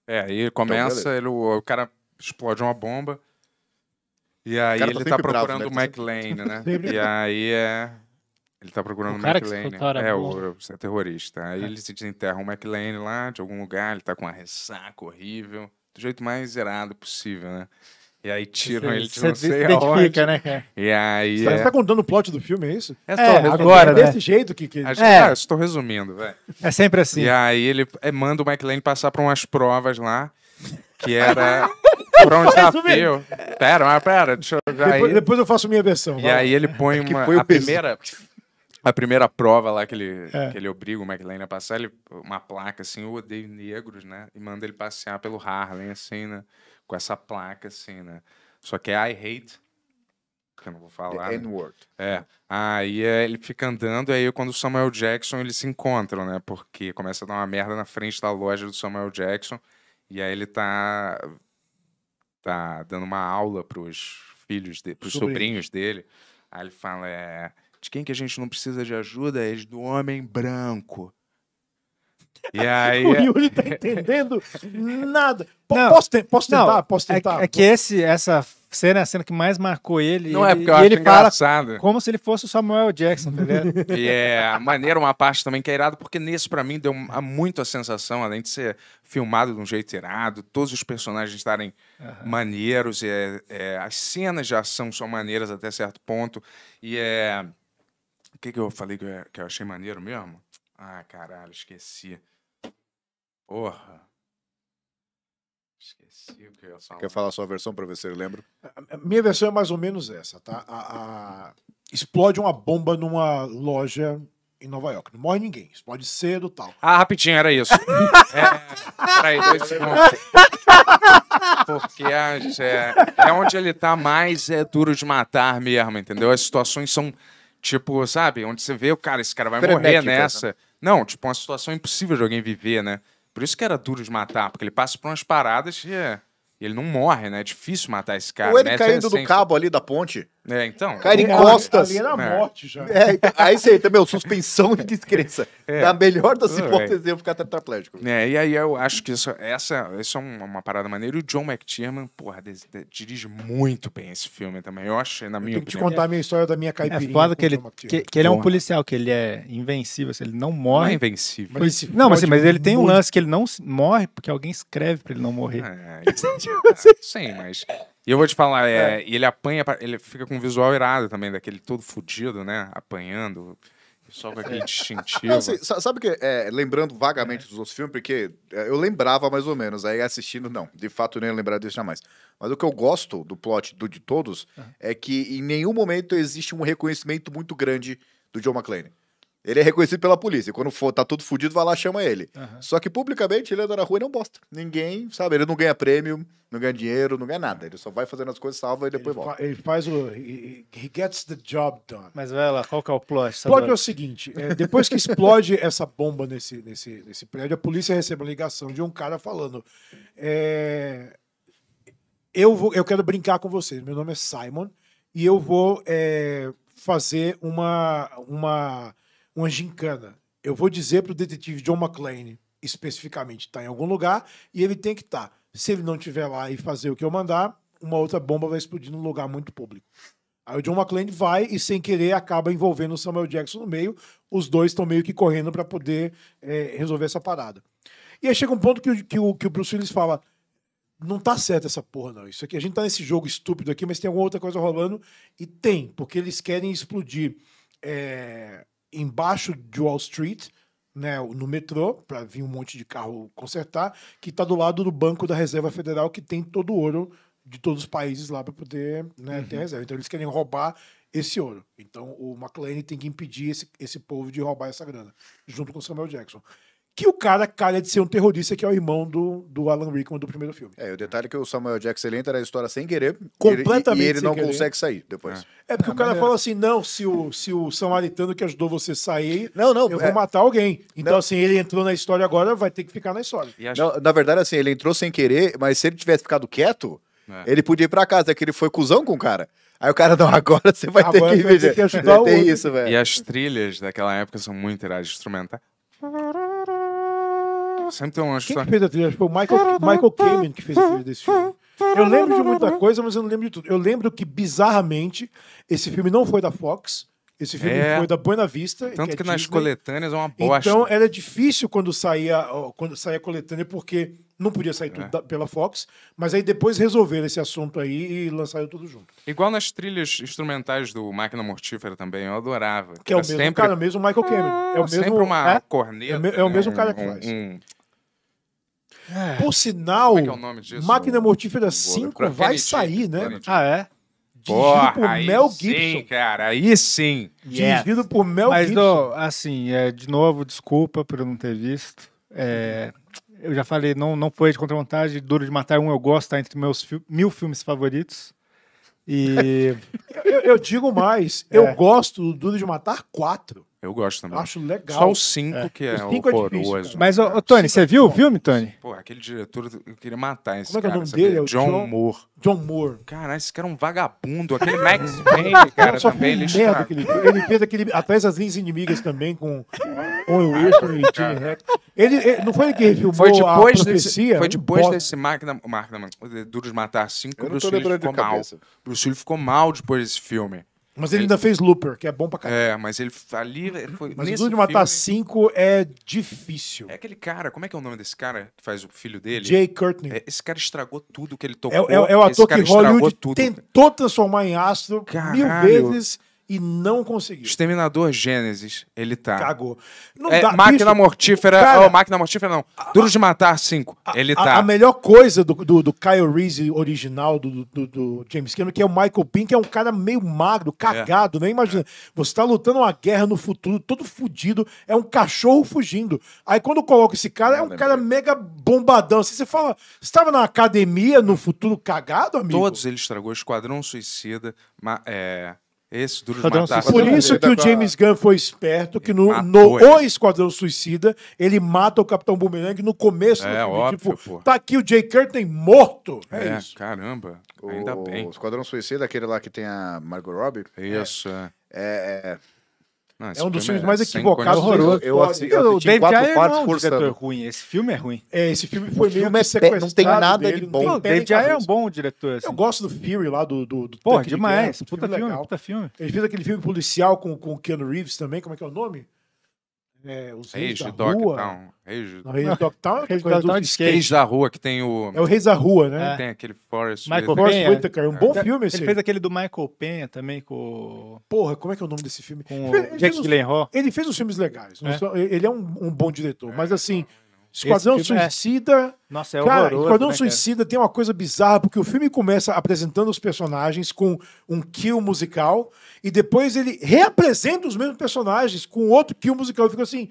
É, aí começa, então, ele, o, o cara explode uma bomba. E aí tá ele tá procurando bravo, né? o tá McLean, né? e aí é. Ele tá procurando o cara McLean. É, o, é terrorista. Aí é. ele se desenterra um McLean lá de algum lugar, ele tá com uma ressaca horrível. Do jeito mais zerado possível, né? E aí tiram você, ele de não sei aonde. Né, cara? E aí. Você é... tá contando o plot do filme, é isso? É, é agora, né? desse jeito que. que... É. Ah, estou resumindo, velho. É sempre assim. E aí ele é, manda o McLean passar por umas provas lá, que era. por um desafio. Pera, mas pera, deixa eu. Depois, aí... depois eu faço minha versão. E vai. aí ele põe é uma. Que foi o a peso a primeira prova lá que ele, é. que ele obriga o McLean a passar, ele, uma placa assim, eu odeio negros, né? E manda ele passear pelo Harlem, assim, né? Com essa placa, assim, né? Só que é I hate, que eu não vou falar. The né? N-word. É. Aí é, ele fica andando, aí quando o Samuel Jackson, eles se encontram, né? Porque começa a dar uma merda na frente da loja do Samuel Jackson, e aí ele tá, tá dando uma aula pros filhos dele, pros sobrinhos, sobrinhos dele. Aí ele fala, é... De quem que a gente não precisa de ajuda é do homem branco. E aí... o é Yuri tá entendendo nada. P não, posso, te posso tentar? Não, posso é tentar? É, é que esse, essa cena é a cena que mais marcou ele. Não ele, é porque eu ele engraçado. Fala como se ele fosse o Samuel Jackson, tá ligado? e é maneiro uma parte também que é irado, porque nesse para mim deu muito a sensação, além de ser filmado de um jeito irado, todos os personagens estarem uhum. maneiros, é, é, as cenas de ação são maneiras até certo ponto, e é... O que, que eu falei que eu, que eu achei maneiro mesmo? Ah, caralho, esqueci. Porra. Esqueci o que eu ia falar. Quer falar a sua versão para ver se eu lembro? minha versão é mais ou menos essa, tá? A, a... Explode uma bomba numa loja em Nova York. Não morre ninguém. Explode cedo tal. Ah, rapidinho, era isso. é, peraí, dois segundos. Porque é, é onde ele tá mais é duro de matar mesmo, entendeu? As situações são Tipo, sabe? Onde você vê, o cara, esse cara vai Frenética, morrer né? nessa. Não, tipo, uma situação impossível de alguém viver, né? Por isso que era duro de matar, porque ele passa por umas paradas e, é, ele não morre, né? É difícil matar esse cara. Ou ele né? caindo do cabo ali da ponte. É, então. Cara, em é, costas. Ali era é. morte já. É, então, aí você entra, meu, suspensão de descrença. É. Na é melhor das hipóteses, eu ficar tetraplégico. É, e aí eu acho que isso, essa, essa é uma parada maneira. E o John McTiernan, porra, dirige muito bem esse filme também. Eu acho na eu minha opinião. Tenho que te contar a minha história da minha é caipirinha. É foda que ele, que, que, ele é um policial, que ele é invencível, assim, ele não morre. Não é invencível. Mas não, mas, assim, mas ele tem um lance que ele não morre porque alguém escreve pra ele não morrer. É, isso, sim, mas e eu vou te falar, é, é. ele apanha, ele fica com um visual irado também, daquele todo fudido, né? Apanhando. Só com aquele é. distintivo. Não, assim, sabe que, é, lembrando vagamente é. dos outros filmes, porque é, eu lembrava mais ou menos, aí assistindo, não, de fato nem lembrar disso jamais. Mas o que eu gosto do plot do, de todos uhum. é que em nenhum momento existe um reconhecimento muito grande do John McClane. Ele é reconhecido pela polícia. Quando for, tá tudo fudido, vai lá chama ele. Uhum. Só que publicamente ele anda na rua e não bosta. Ninguém, sabe? Ele não ganha prêmio, não ganha dinheiro, não ganha nada. Ele só vai fazendo as coisas, salva e depois ele volta. Fa ele faz o. He, he, gets the job done. Mas vai lá, qual que é o plot? O plot é o seguinte: é, depois que explode essa bomba nesse, nesse, nesse prédio, a polícia recebe uma ligação de um cara falando. É, eu, vou, eu quero brincar com vocês. Meu nome é Simon e eu vou é, fazer uma. uma uma gincana. Eu vou dizer para o detetive John McClane, especificamente, está em algum lugar e ele tem que estar. Tá. Se ele não tiver lá e fazer o que eu mandar, uma outra bomba vai explodir num lugar muito público. Aí o John McClane vai e, sem querer, acaba envolvendo o Samuel Jackson no meio. Os dois estão meio que correndo para poder é, resolver essa parada. E aí chega um ponto que, o, que, o, que o Bruce Willis fala: não tá certo essa porra, não. Isso aqui, a gente tá nesse jogo estúpido aqui, mas tem alguma outra coisa rolando. E tem, porque eles querem explodir é, embaixo de Wall Street, né, no metrô, para vir um monte de carro consertar, que está do lado do Banco da Reserva Federal, que tem todo o ouro de todos os países lá para poder né, uhum. ter reserva. Então eles querem roubar esse ouro. Então o McLean tem que impedir esse, esse povo de roubar essa grana, junto com Samuel Jackson que o cara cara de ser um terrorista, que é o irmão do, do Alan Rickman do primeiro filme. É, o detalhe é que o Samuel Jackson entra na história sem querer. Completamente. E ele, não querer. consegue sair depois. É, é porque é o cara fala assim: não, se o, se o samaritano que ajudou você sair, não, não, eu é... vou matar alguém. Então, não. assim, ele entrou na história agora, vai ter que ficar na história. Acho... Não, na verdade, assim, ele entrou sem querer, mas se ele tivesse ficado quieto, é. ele podia ir pra casa, é que ele foi cuzão com o cara. Aí o cara, não, agora você vai agora ter que, vai que ajudar o outro. isso, velho. E as trilhas daquela época são muito iradas, instrumentais sempre tem um anjo. Quem que fez a trilha? Foi o Michael, Michael tá, tá. Kamen que fez a trilha desse filme. Eu lembro de muita coisa, mas eu não lembro de tudo. Eu lembro que, bizarramente, esse filme não foi da Fox. Esse filme é. foi da Buena Vista. Tanto que, é que nas coletâneas é uma bosta. Então era difícil quando saía, quando saía a coletânea, porque não podia sair tudo é. da, pela Fox, mas aí depois resolveram esse assunto aí e lançaram tudo junto. Igual nas trilhas instrumentais do Máquina Mortífera também, eu adorava. Que, que é o mesmo sempre... cara, mesmo Michael Cameron. é o mesmo, sempre uma é, corneta. É, o é né? mesmo cara que faz. Um, um é. Por sinal, Como é que é o nome disso? Máquina Mortífera 5 Boa, vai Kennedy, sair, né? Kennedy. Ah, é? Porra, dirigido por Mel Gibson. Sim, cara, aí sim. Dirigido yes. por Mel Mas, Gibson. Mas, assim, é, de novo, desculpa por eu não ter visto. É, eu já falei, não, não foi de contra-vontade. Duro de Matar um eu gosto, tá entre meus fi mil filmes favoritos. E. eu, eu, digo mais, é. eu gosto do Duro de Matar 4. Eu gosto também. Acho legal. Só o 5 é. que é o cinco é horroroso. É difícil, Mas, ô, Tony, é você viu o filme, Tony? Pô, aquele diretor, eu queria matar esse Como cara. Como é que é o nome dele? É John, John Moore. John Moore. Cara, esse cara é um vagabundo. Aquele Max Payne, cara, também. Ele, merda aquele, ele fez aquele Atrás das Linhas Inimigas também, com Owen Wilson e Ele, não foi ele que refilmou foi depois a profecia? Desse, foi depois um desse Máquina, máquina Duro de Matar 5 o Bruce Lee ficou mal. O Bruce ficou mal depois desse filme. Mas ele, ele, ainda fez Looper, que é bom pra caralho. É, mas ele ali foi. Mas nesse de Matar 5 é difícil. É aquele cara, como é que é o nome desse cara que faz o filho dele? Jay Courtney É, esse cara estragou tudo que ele tocou. É, é, é o ator que Hollywood tudo. tentou transformar em astro Caralho. mil vezes e não conseguiu. Exterminador Gênesis, ele tá. Cagou. Não é, dá, máquina bicho, mortífera. Cara, oh, máquina mortífera, não. A, Duro de matar 5. Ele tá. A melhor coisa do, do, do Kyle Reese original, do, do, do James Cameron, que é o Michael Pink, é um cara meio magro, é. cagado, é. nem né? imagina. Você tá lutando uma guerra no futuro, todo fudido, é um cachorro fugindo. Aí quando coloca esse cara, é um cara mega bombadão. Assim, você fala, estava na academia no futuro cagado, amigo? Todos ele estragou Esquadrão Suicida, é, esse duro de matar. Por isso que o James Gunn foi esperto, que no, no O Esquadrão Suicida, ele mata o Capitão Boomerang no começo é, do filme. Óbvio, tipo, pô. tá aqui o Jay Curtin morto. É, é isso. Caramba, ainda o, bem. O Esquadrão Suicida, aquele lá que tem a Margot Robbie. Isso, é. é. é, é. Não, é um dos filmes é mais equivocados. Horroroso. Eu, eu, assisti, eu assisti David quatro partes é forçando. diretor ruim. Esse filme é ruim. É, esse filme foi meio filme é Não tem nada dele, de bom. Não, David Ayer é um bom diretor. Assim. Eu gosto do Fury lá, do... do, do Porra, demais. Guerra, puta, filme, é filme puta filme. Ele fez aquele filme policial com, com o Keanu Reeves também. Como é que é o nome? É, os Reis Rage, da Dog Rua. Town. Reis, tá Reis tá do Dogtown? Reis do Dogtown de skate. Reis da Rua, que tem o... É o Reis da Rua, né? É. Tem aquele Forest Michael Forrest Whitaker, é um é. bom filme esse. Ele fez aquele do Michael Penha também com... Porra, como é que é o nome desse filme? Com ele, Jack Gyllenhaal. Ele fez uns filmes legais. É. Ele é um, um bom diretor, mas assim... Esquadrão é- Suicida. É... Nossa, é cara, Esquadrão né, Suicida tem uma coisa bizarra, porque o filme começa apresentando os personagens com um kill musical, e depois ele reapresenta os mesmos personagens com outro kill musical. e fica assim,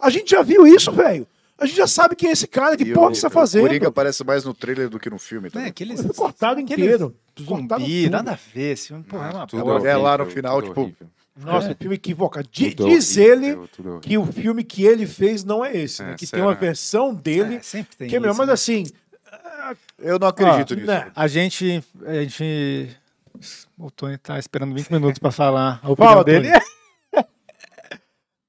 a gente já viu isso, velho. A gente já sabe quem é esse cara, que e porra o, que você tá fazendo. O Coringa aparece mais no trailer do que no filme. É também. É, aqueles, cortado inteiro. Aquele zumbi, nada a ver. Esse filme, porra, é uma tudo horrível, É lá no final, tipo... Horrível. Nossa, é. filme equivocado. Diz, ele que o filme que ele fez não é esse, é, né? Que será? tem uma versão dele é, sempre tem que é melhor, isso, mas né? assim... Ah, Eu não acredito ó, ah, nisso. Né? A gente... A gente... O Tony tá esperando 20 minutos para falar a opinião Fala, dele.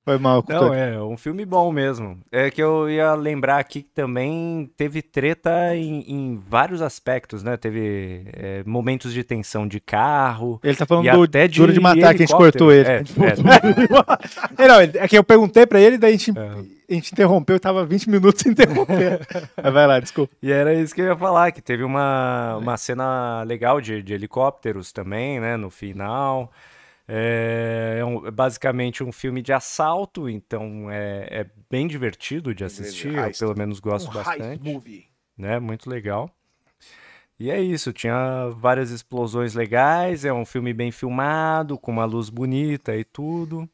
Foi mal. Não, é um filme bom mesmo. É que eu ia lembrar aqui que também teve treta em, em vários aspectos, né? Teve é, momentos de tensão de carro. Ele tá falando do até de Duro de Matar, que a gente cortou ele. É, é, não, é que eu perguntei pra ele, daí a gente, é. a gente interrompeu, tava 20 minutos sem interromper. Mas vai lá, desculpa. E era isso que eu ia falar, que teve uma, uma cena legal de, de helicópteros também, né? No final. É, é um, é basicamente um filme de assalto, então é, é bem divertido de assistir, eu pelo menos gosto um bastante. Movie. Né? Muito legal. E é isso, tinha várias explosões legais, é um filme bem filmado, com uma luz bonita e tudo.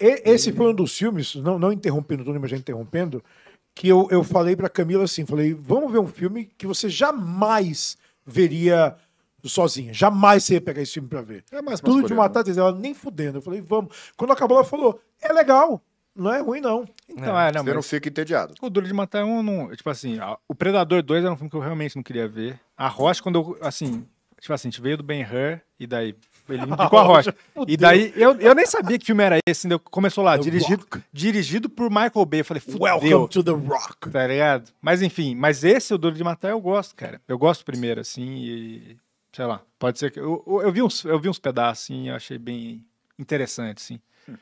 E, esse e... foi um dos filmes, não, não interrompendo, Tony, mas já interrompendo, que eu, eu falei para Camila assim, falei, vamos ver um filme que você jamais veria sozinha. Jamais você ia pegar esse filme pra ver. É mais Tudo de matar, né? ela nem fudendo. Eu falei, vamos. Quando acabou, ela falou, é legal. Não é ruim, não. Então, é, é não, você não fica entediado. O Duro de Matar é um. Não, tipo assim, a, o Predador 2 era um filme que eu realmente não queria ver. A Rocha, quando eu. Assim, tipo assim, a gente veio do Ben Hur e daí. Ele indicou a Rocha. e daí eu, eu nem sabia que filme era esse, ainda começou lá, dirigido, dirigido por Michael Bay. Eu falei, fudeu. Welcome to the Rock. Tá ligado? Mas enfim, mas esse, o Duro de Matar, eu gosto, cara. Eu gosto primeiro, assim, e sei lá, pode ser que. Eu, eu, vi, uns, eu vi uns pedaços, assim, eu achei bem interessante, sim. Hum.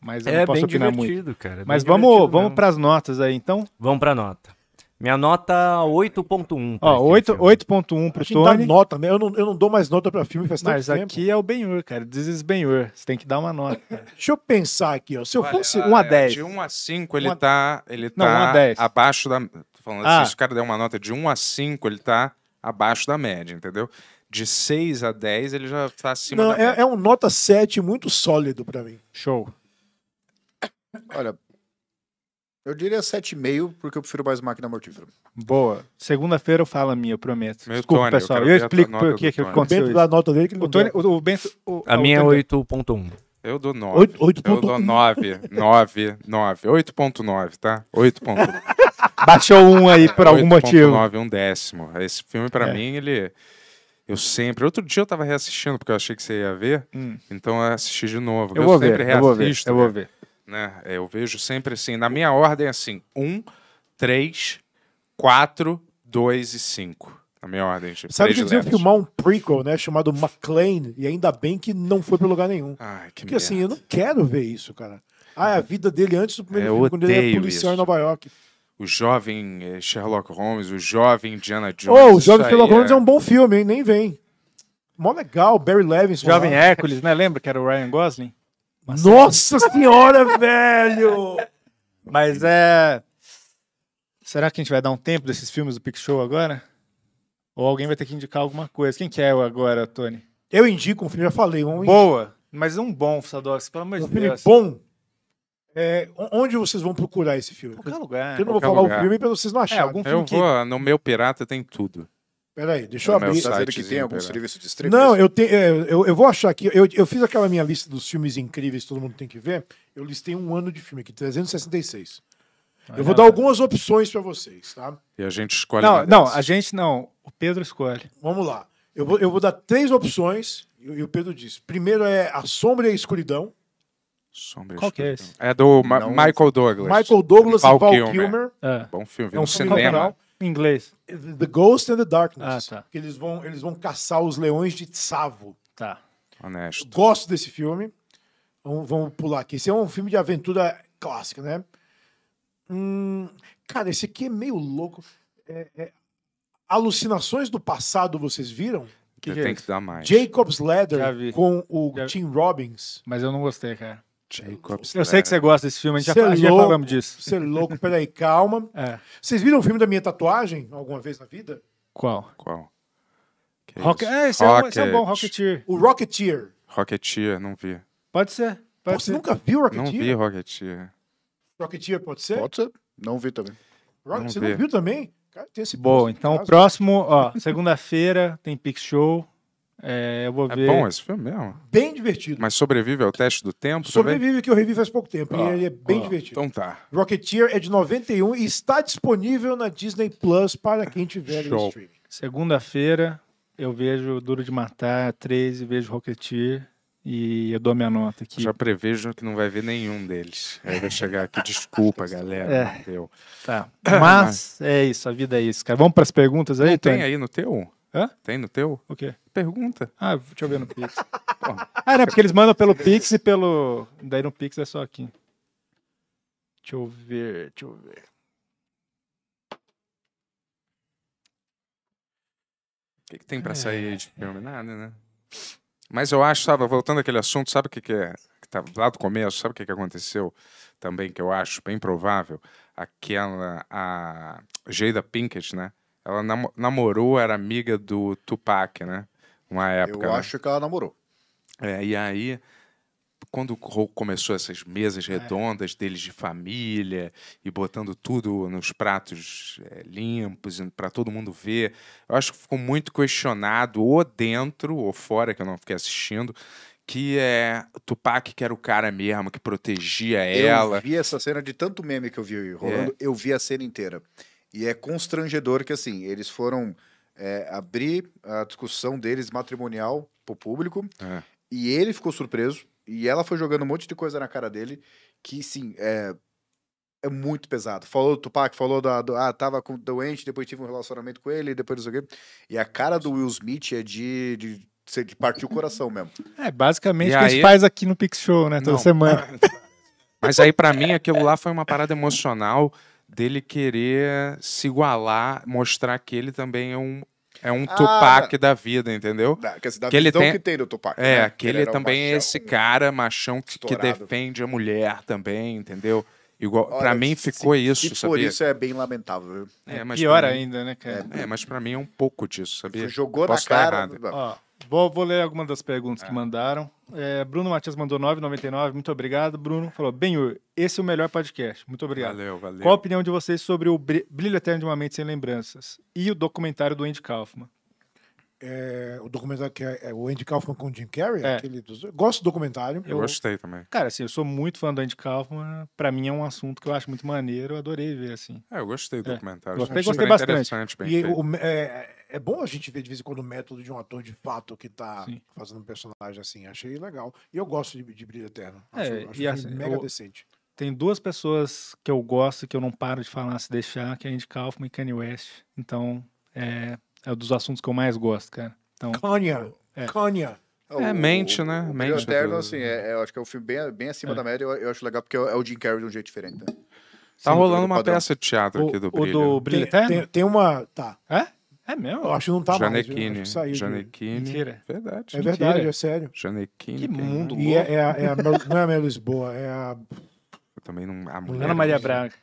Mas eu é, não posso bem opinar muito. Cara, é Mas vamos, vamos para as notas aí, então. Vamos para nota. Minha nota 8.1. Ó, 8.1 pro Tony. Dá nota, né? Eu não, eu não dou mais nota para filme faz Mas tempo. aqui é o Benhur, cara. Dizes Benhur. Você tem que dar uma nota. Deixa eu pensar aqui, ó. Se eu Olha, fosse 1 é, a 10. De 1 a 5 ele uma... tá, ele não, tá abaixo da falando assim, ah. assim, se o cara der uma nota de 1 a 5, ele tá abaixo da média, entendeu? De 6 a 10, ele já está acima Não, da é, média. é um nota 7 muito sólido para mim. Show. Olha, eu diria 7,5, porque eu prefiro mais máquina mortífera. Boa. Segunda-feira eu falo a minha, eu prometo. Meu Desculpa, Tony, pessoal. Eu, eu explico por que, aconteceu. O Bento isso. nota dele que ele o Tony, o, o Bento, o, a, a minha é 8.1. Eu dou 9. 8, 8. Eu dou 9, 9, 9. 8.9, tá? 8.9. Baixou um aí por algum 8. motivo. 9, um décimo. Esse filme, pra é. mim, ele... Eu sempre. Outro dia eu tava reassistindo, porque eu achei que você ia ver. Hum. Então eu assisti de novo. Eu, eu vou sempre ver, reassisto. Eu vou ver. Eu, vou ver. Né? É, eu vejo sempre assim. Na minha ordem, assim: 1, 3, 4, 2 e 5. A minha ordem, gente. Sabe que eles iam filmar um prequel, né? Chamado McLean, e ainda bem que não foi pra lugar nenhum. Ai, que Porque merda. assim, eu não quero ver isso, cara. Ah, é a vida dele antes do primeiro eu filme, quando ele é era policial isso. em Nova York. O jovem eh, Sherlock Holmes, o jovem Indiana Jones. Oh, o jovem Sherlock Holmes é... é um bom filme, hein? Nem vem. Mó legal, Barry Levinson. Jovem Hércules, né? Lembra que era o Ryan Gosling? Mas Nossa senhora, velho! Mas é. Será que a gente vai dar um tempo desses filmes do Pix Show agora? Ou alguém vai ter que indicar alguma coisa. Quem que é agora, Tony? Eu indico um filme, já falei. Um Boa, mas é um bom, Sadox, pelo amor de um Deus. filme bom. É, onde vocês vão procurar esse filme? Qualquer lugar. Eu não vou falar lugar. o filme para vocês não é, acharem. É, algum filme eu que... no meu pirata tem tudo. Peraí, deixa eu no abrir. Tá que tem algum serviço de streaming? Não, eu, tenho, é, eu, eu vou achar aqui. Eu, eu fiz aquela minha lista dos filmes incríveis que todo mundo tem que ver. Eu listei um ano de filme aqui, 366. Eu vou dar algumas opções para vocês, tá? E a gente escolhe. Não, não, a gente não. O Pedro escolhe. Vamos lá. Eu vou, eu vou dar três opções e o Pedro diz. Primeiro é A Sombra e a Escuridão. Sombra Qual que é esse? É do Ma Não. Michael Douglas. Michael Douglas e Val Kilmer. É. Bom filme, é um filme cinema. Em inglês. The Ghost and the Darkness. Ah, tá. Que eles vão, eles vão caçar os leões de Tsavo. Tá. Honesto. Gosto desse filme. Vamos, vamos pular aqui. Esse é um filme de aventura clássica, né? cara, esse aqui é meio louco. É, é... Alucinações do passado, vocês viram? Que que tem é que dar mais. Jacob's Ladder com o Já... Tim Robbins. Mas eu não gostei, cara. Jacob's eu sei que você gosta desse filme, a gente já, é louco, já falamos disso. Ser é louco, peraí, calma. Vocês viram o filme da minha tatuagem alguma vez na vida? Qual? Qual? Que Rock... É, esse, Rocket... é, um, esse é um bom Rocketeer. O Rocketeer. Rocketeer, não vi. Pode ser. Pode Pô, ser. Você nunca viu Rocketeer? Não vi Rocketeer. Rocketeer pode ser? Pode ser. Não vi também. Rock, você vi. não viu também? Cara, tem esse Bom, então o próximo, ó, segunda-feira tem Pix Show. É, eu vou é ver. É bom esse filme mesmo. Bem divertido. Mas sobrevive ao teste do tempo? Sobrevive, também? que eu revi faz pouco tempo. e ah, ele é bem ah, divertido. Então tá. Rocketeer é de 91 e está disponível na Disney Plus para quem tiver Show. no streaming. Segunda-feira eu vejo Duro de Matar 13 e vejo Rocketeer e eu dou minha nota aqui. Já prevejo que não vai ver nenhum deles. Aí vai chegar aqui, desculpa, é, galera. É. Tá. Mas, é isso, a vida é isso, cara. Vamos para as perguntas aí, não Tem aí no teu? Hã? Tem no teu? O quê? Pergunta. Ah, deixa eu ver no Pix. ah, é, porque eles mandam pelo Pix e pelo. Daí no Pix é só aqui. Deixa eu ver, deixa eu ver. O que, que tem para é. sair de filme? Nada, né? Mas eu acho, sabe, voltando àquele assunto, sabe o que, que é? Que tá lá do começo, sabe o que, que aconteceu também, que eu acho bem provável? Aquela. A Jada Pinkett, né? Ela namorou, era amiga do Tupac, né? Uma época. Eu né? acho que ela namorou. É, e aí quando começou essas mesas é. redondas é. deles de família e botando tudo nos pratos é, limpos para todo mundo ver, eu acho que ficou muito questionado, ou dentro ou fora, que eu não fiquei assistindo, que é Tupac que era o cara mesmo, que protegia ela. Eu vi essa cena de tanto meme que eu vi rolando, é. eu vi a cena inteira. E é constrangedor que, assim, eles foram é, abrir a discussão deles matrimonial pro público é. e ele ficou surpreso e ela foi jogando um monte de coisa na cara dele que, sim, é, é muito pesado. Falou do Tupac, falou da. Do, ah, tava com, doente, depois tive um relacionamento com ele, depois não sei o quê. E a cara do Will Smith é de, de você partir o coração mesmo. É, basicamente o que aí... faz aqui no Pix Show, né? Toda Não. semana. Mas aí, para mim, aquilo lá foi uma parada emocional dele querer se igualar, mostrar que ele também é um é um ah, Tupac da vida, entendeu? Da, quer dizer, da que ele tem... que tem do Tupac. É, né? que ele, ele também é esse cara machão que, que, defende a mulher também, entendeu? Igual, Olha, pra mim ficou se, isso, sabia? sabia? por isso é bem lamentável. É, é pior mim, ainda, né, cara? É, mas pra mim é um pouco disso, sabia? Você jogou Eu na cara... Ó, Vou, vou ler algumas das perguntas ah. que mandaram. É, Bruno Matias mandou 9,99. Muito obrigado, Bruno. Falou, Benhur, esse é o melhor podcast. Muito obrigado. Valeu, valeu. Qual a opinião de vocês sobre o Brilho Eterno de uma Mente Sem Lembranças e o documentário do Andy Kaufman? É, o documentário que é, é, o Andy Kaufman com o Jim Carrey? É. Aquele dos... Gosto do documentário. Eu, eu, gostei também. Cara, assim, eu sou muito fã do Andy Kaufman. Pra mim é um assunto que eu acho muito maneiro. Eu adorei ver, assim. É, eu gostei do é. documentário. Gostei, gostei bastante. E o, é bom a gente ver de vez em quando o método de um ator de fato que tá Sim. fazendo um personagem assim. Achei legal. E eu gosto de, de Brilho Eterno. Acho, é, acho e assim, mega eu, decente. Tem duas pessoas que eu gosto que eu não paro de falar se deixar, que é Andy Kaufman e Kanye West. Então, é, é um dos assuntos que eu mais gosto, cara. Então, Kanye! É. Kanye! É, o, mente, o, né? O mente. Eterno, do... assim, é, é, eu acho que é um filme bem, bem acima é. da média. Eu, eu, acho legal porque é, é o Jim Carrey de um jeito diferente, né? Tá Sim, rolando uma padrão. peça de teatro aqui do Brilho. O do Brilho tem, Eterno? Tem, tem uma... Tá. É? É mesmo? Eu acho que não tá Janequine, mais. Acho saiu Janequine. Mentira. É verdade. É verdade, Mentira. é sério. Janequine. Que é? mundo louco. E é, é, a, é não é a minha Lisboa, é a... Eu também não... A mulher, Maria Braga.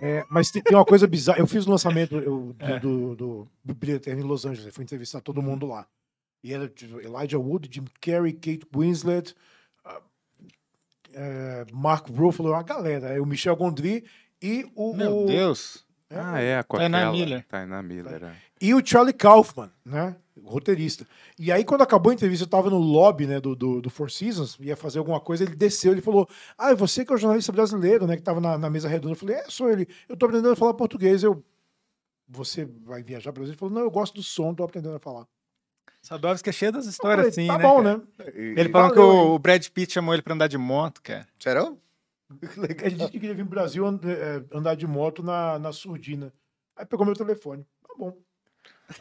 É, mas tem, tem, uma coisa bizarra. Eu fiz o lançamento eu, do, é. do, do, do Bilheteiro em Los Angeles. Eu fui entrevistar todo mundo lá. E era tipo, Elijah Wood, Jim Carrey, Kate Winslet, uh, uh, Mark Ruffalo, uma galera. O Michel Gondry e o... Meu o... Deus! É? Ah, é, a Coquela. Tainá Miller. Tainá Miller, é. E o Charlie Kaufman, né? Roteirista. E aí, quando acabou a entrevista, eu tava no lobby, né, do, do, do Four Seasons, ia fazer alguma coisa, ele desceu, ele falou, ah, você que é o jornalista brasileiro, né, que tava na, na mesa redonda. Eu falei, é, sou ele. Eu tô aprendendo a falar português, eu... Você vai viajar para o Brasil? Ele falou, não, eu gosto do som, tô aprendendo a falar. Sadovski é cheio das histórias, falei, assim, tá né? Tá bom, cara? né? E, ele e falou que o, o Brad Pitt chamou ele para andar de moto, cara. Sério? Legal. A gente queria vir pro Brasil and, é, andar de moto na, na surdina. Aí pegou meu telefone. Tá bom.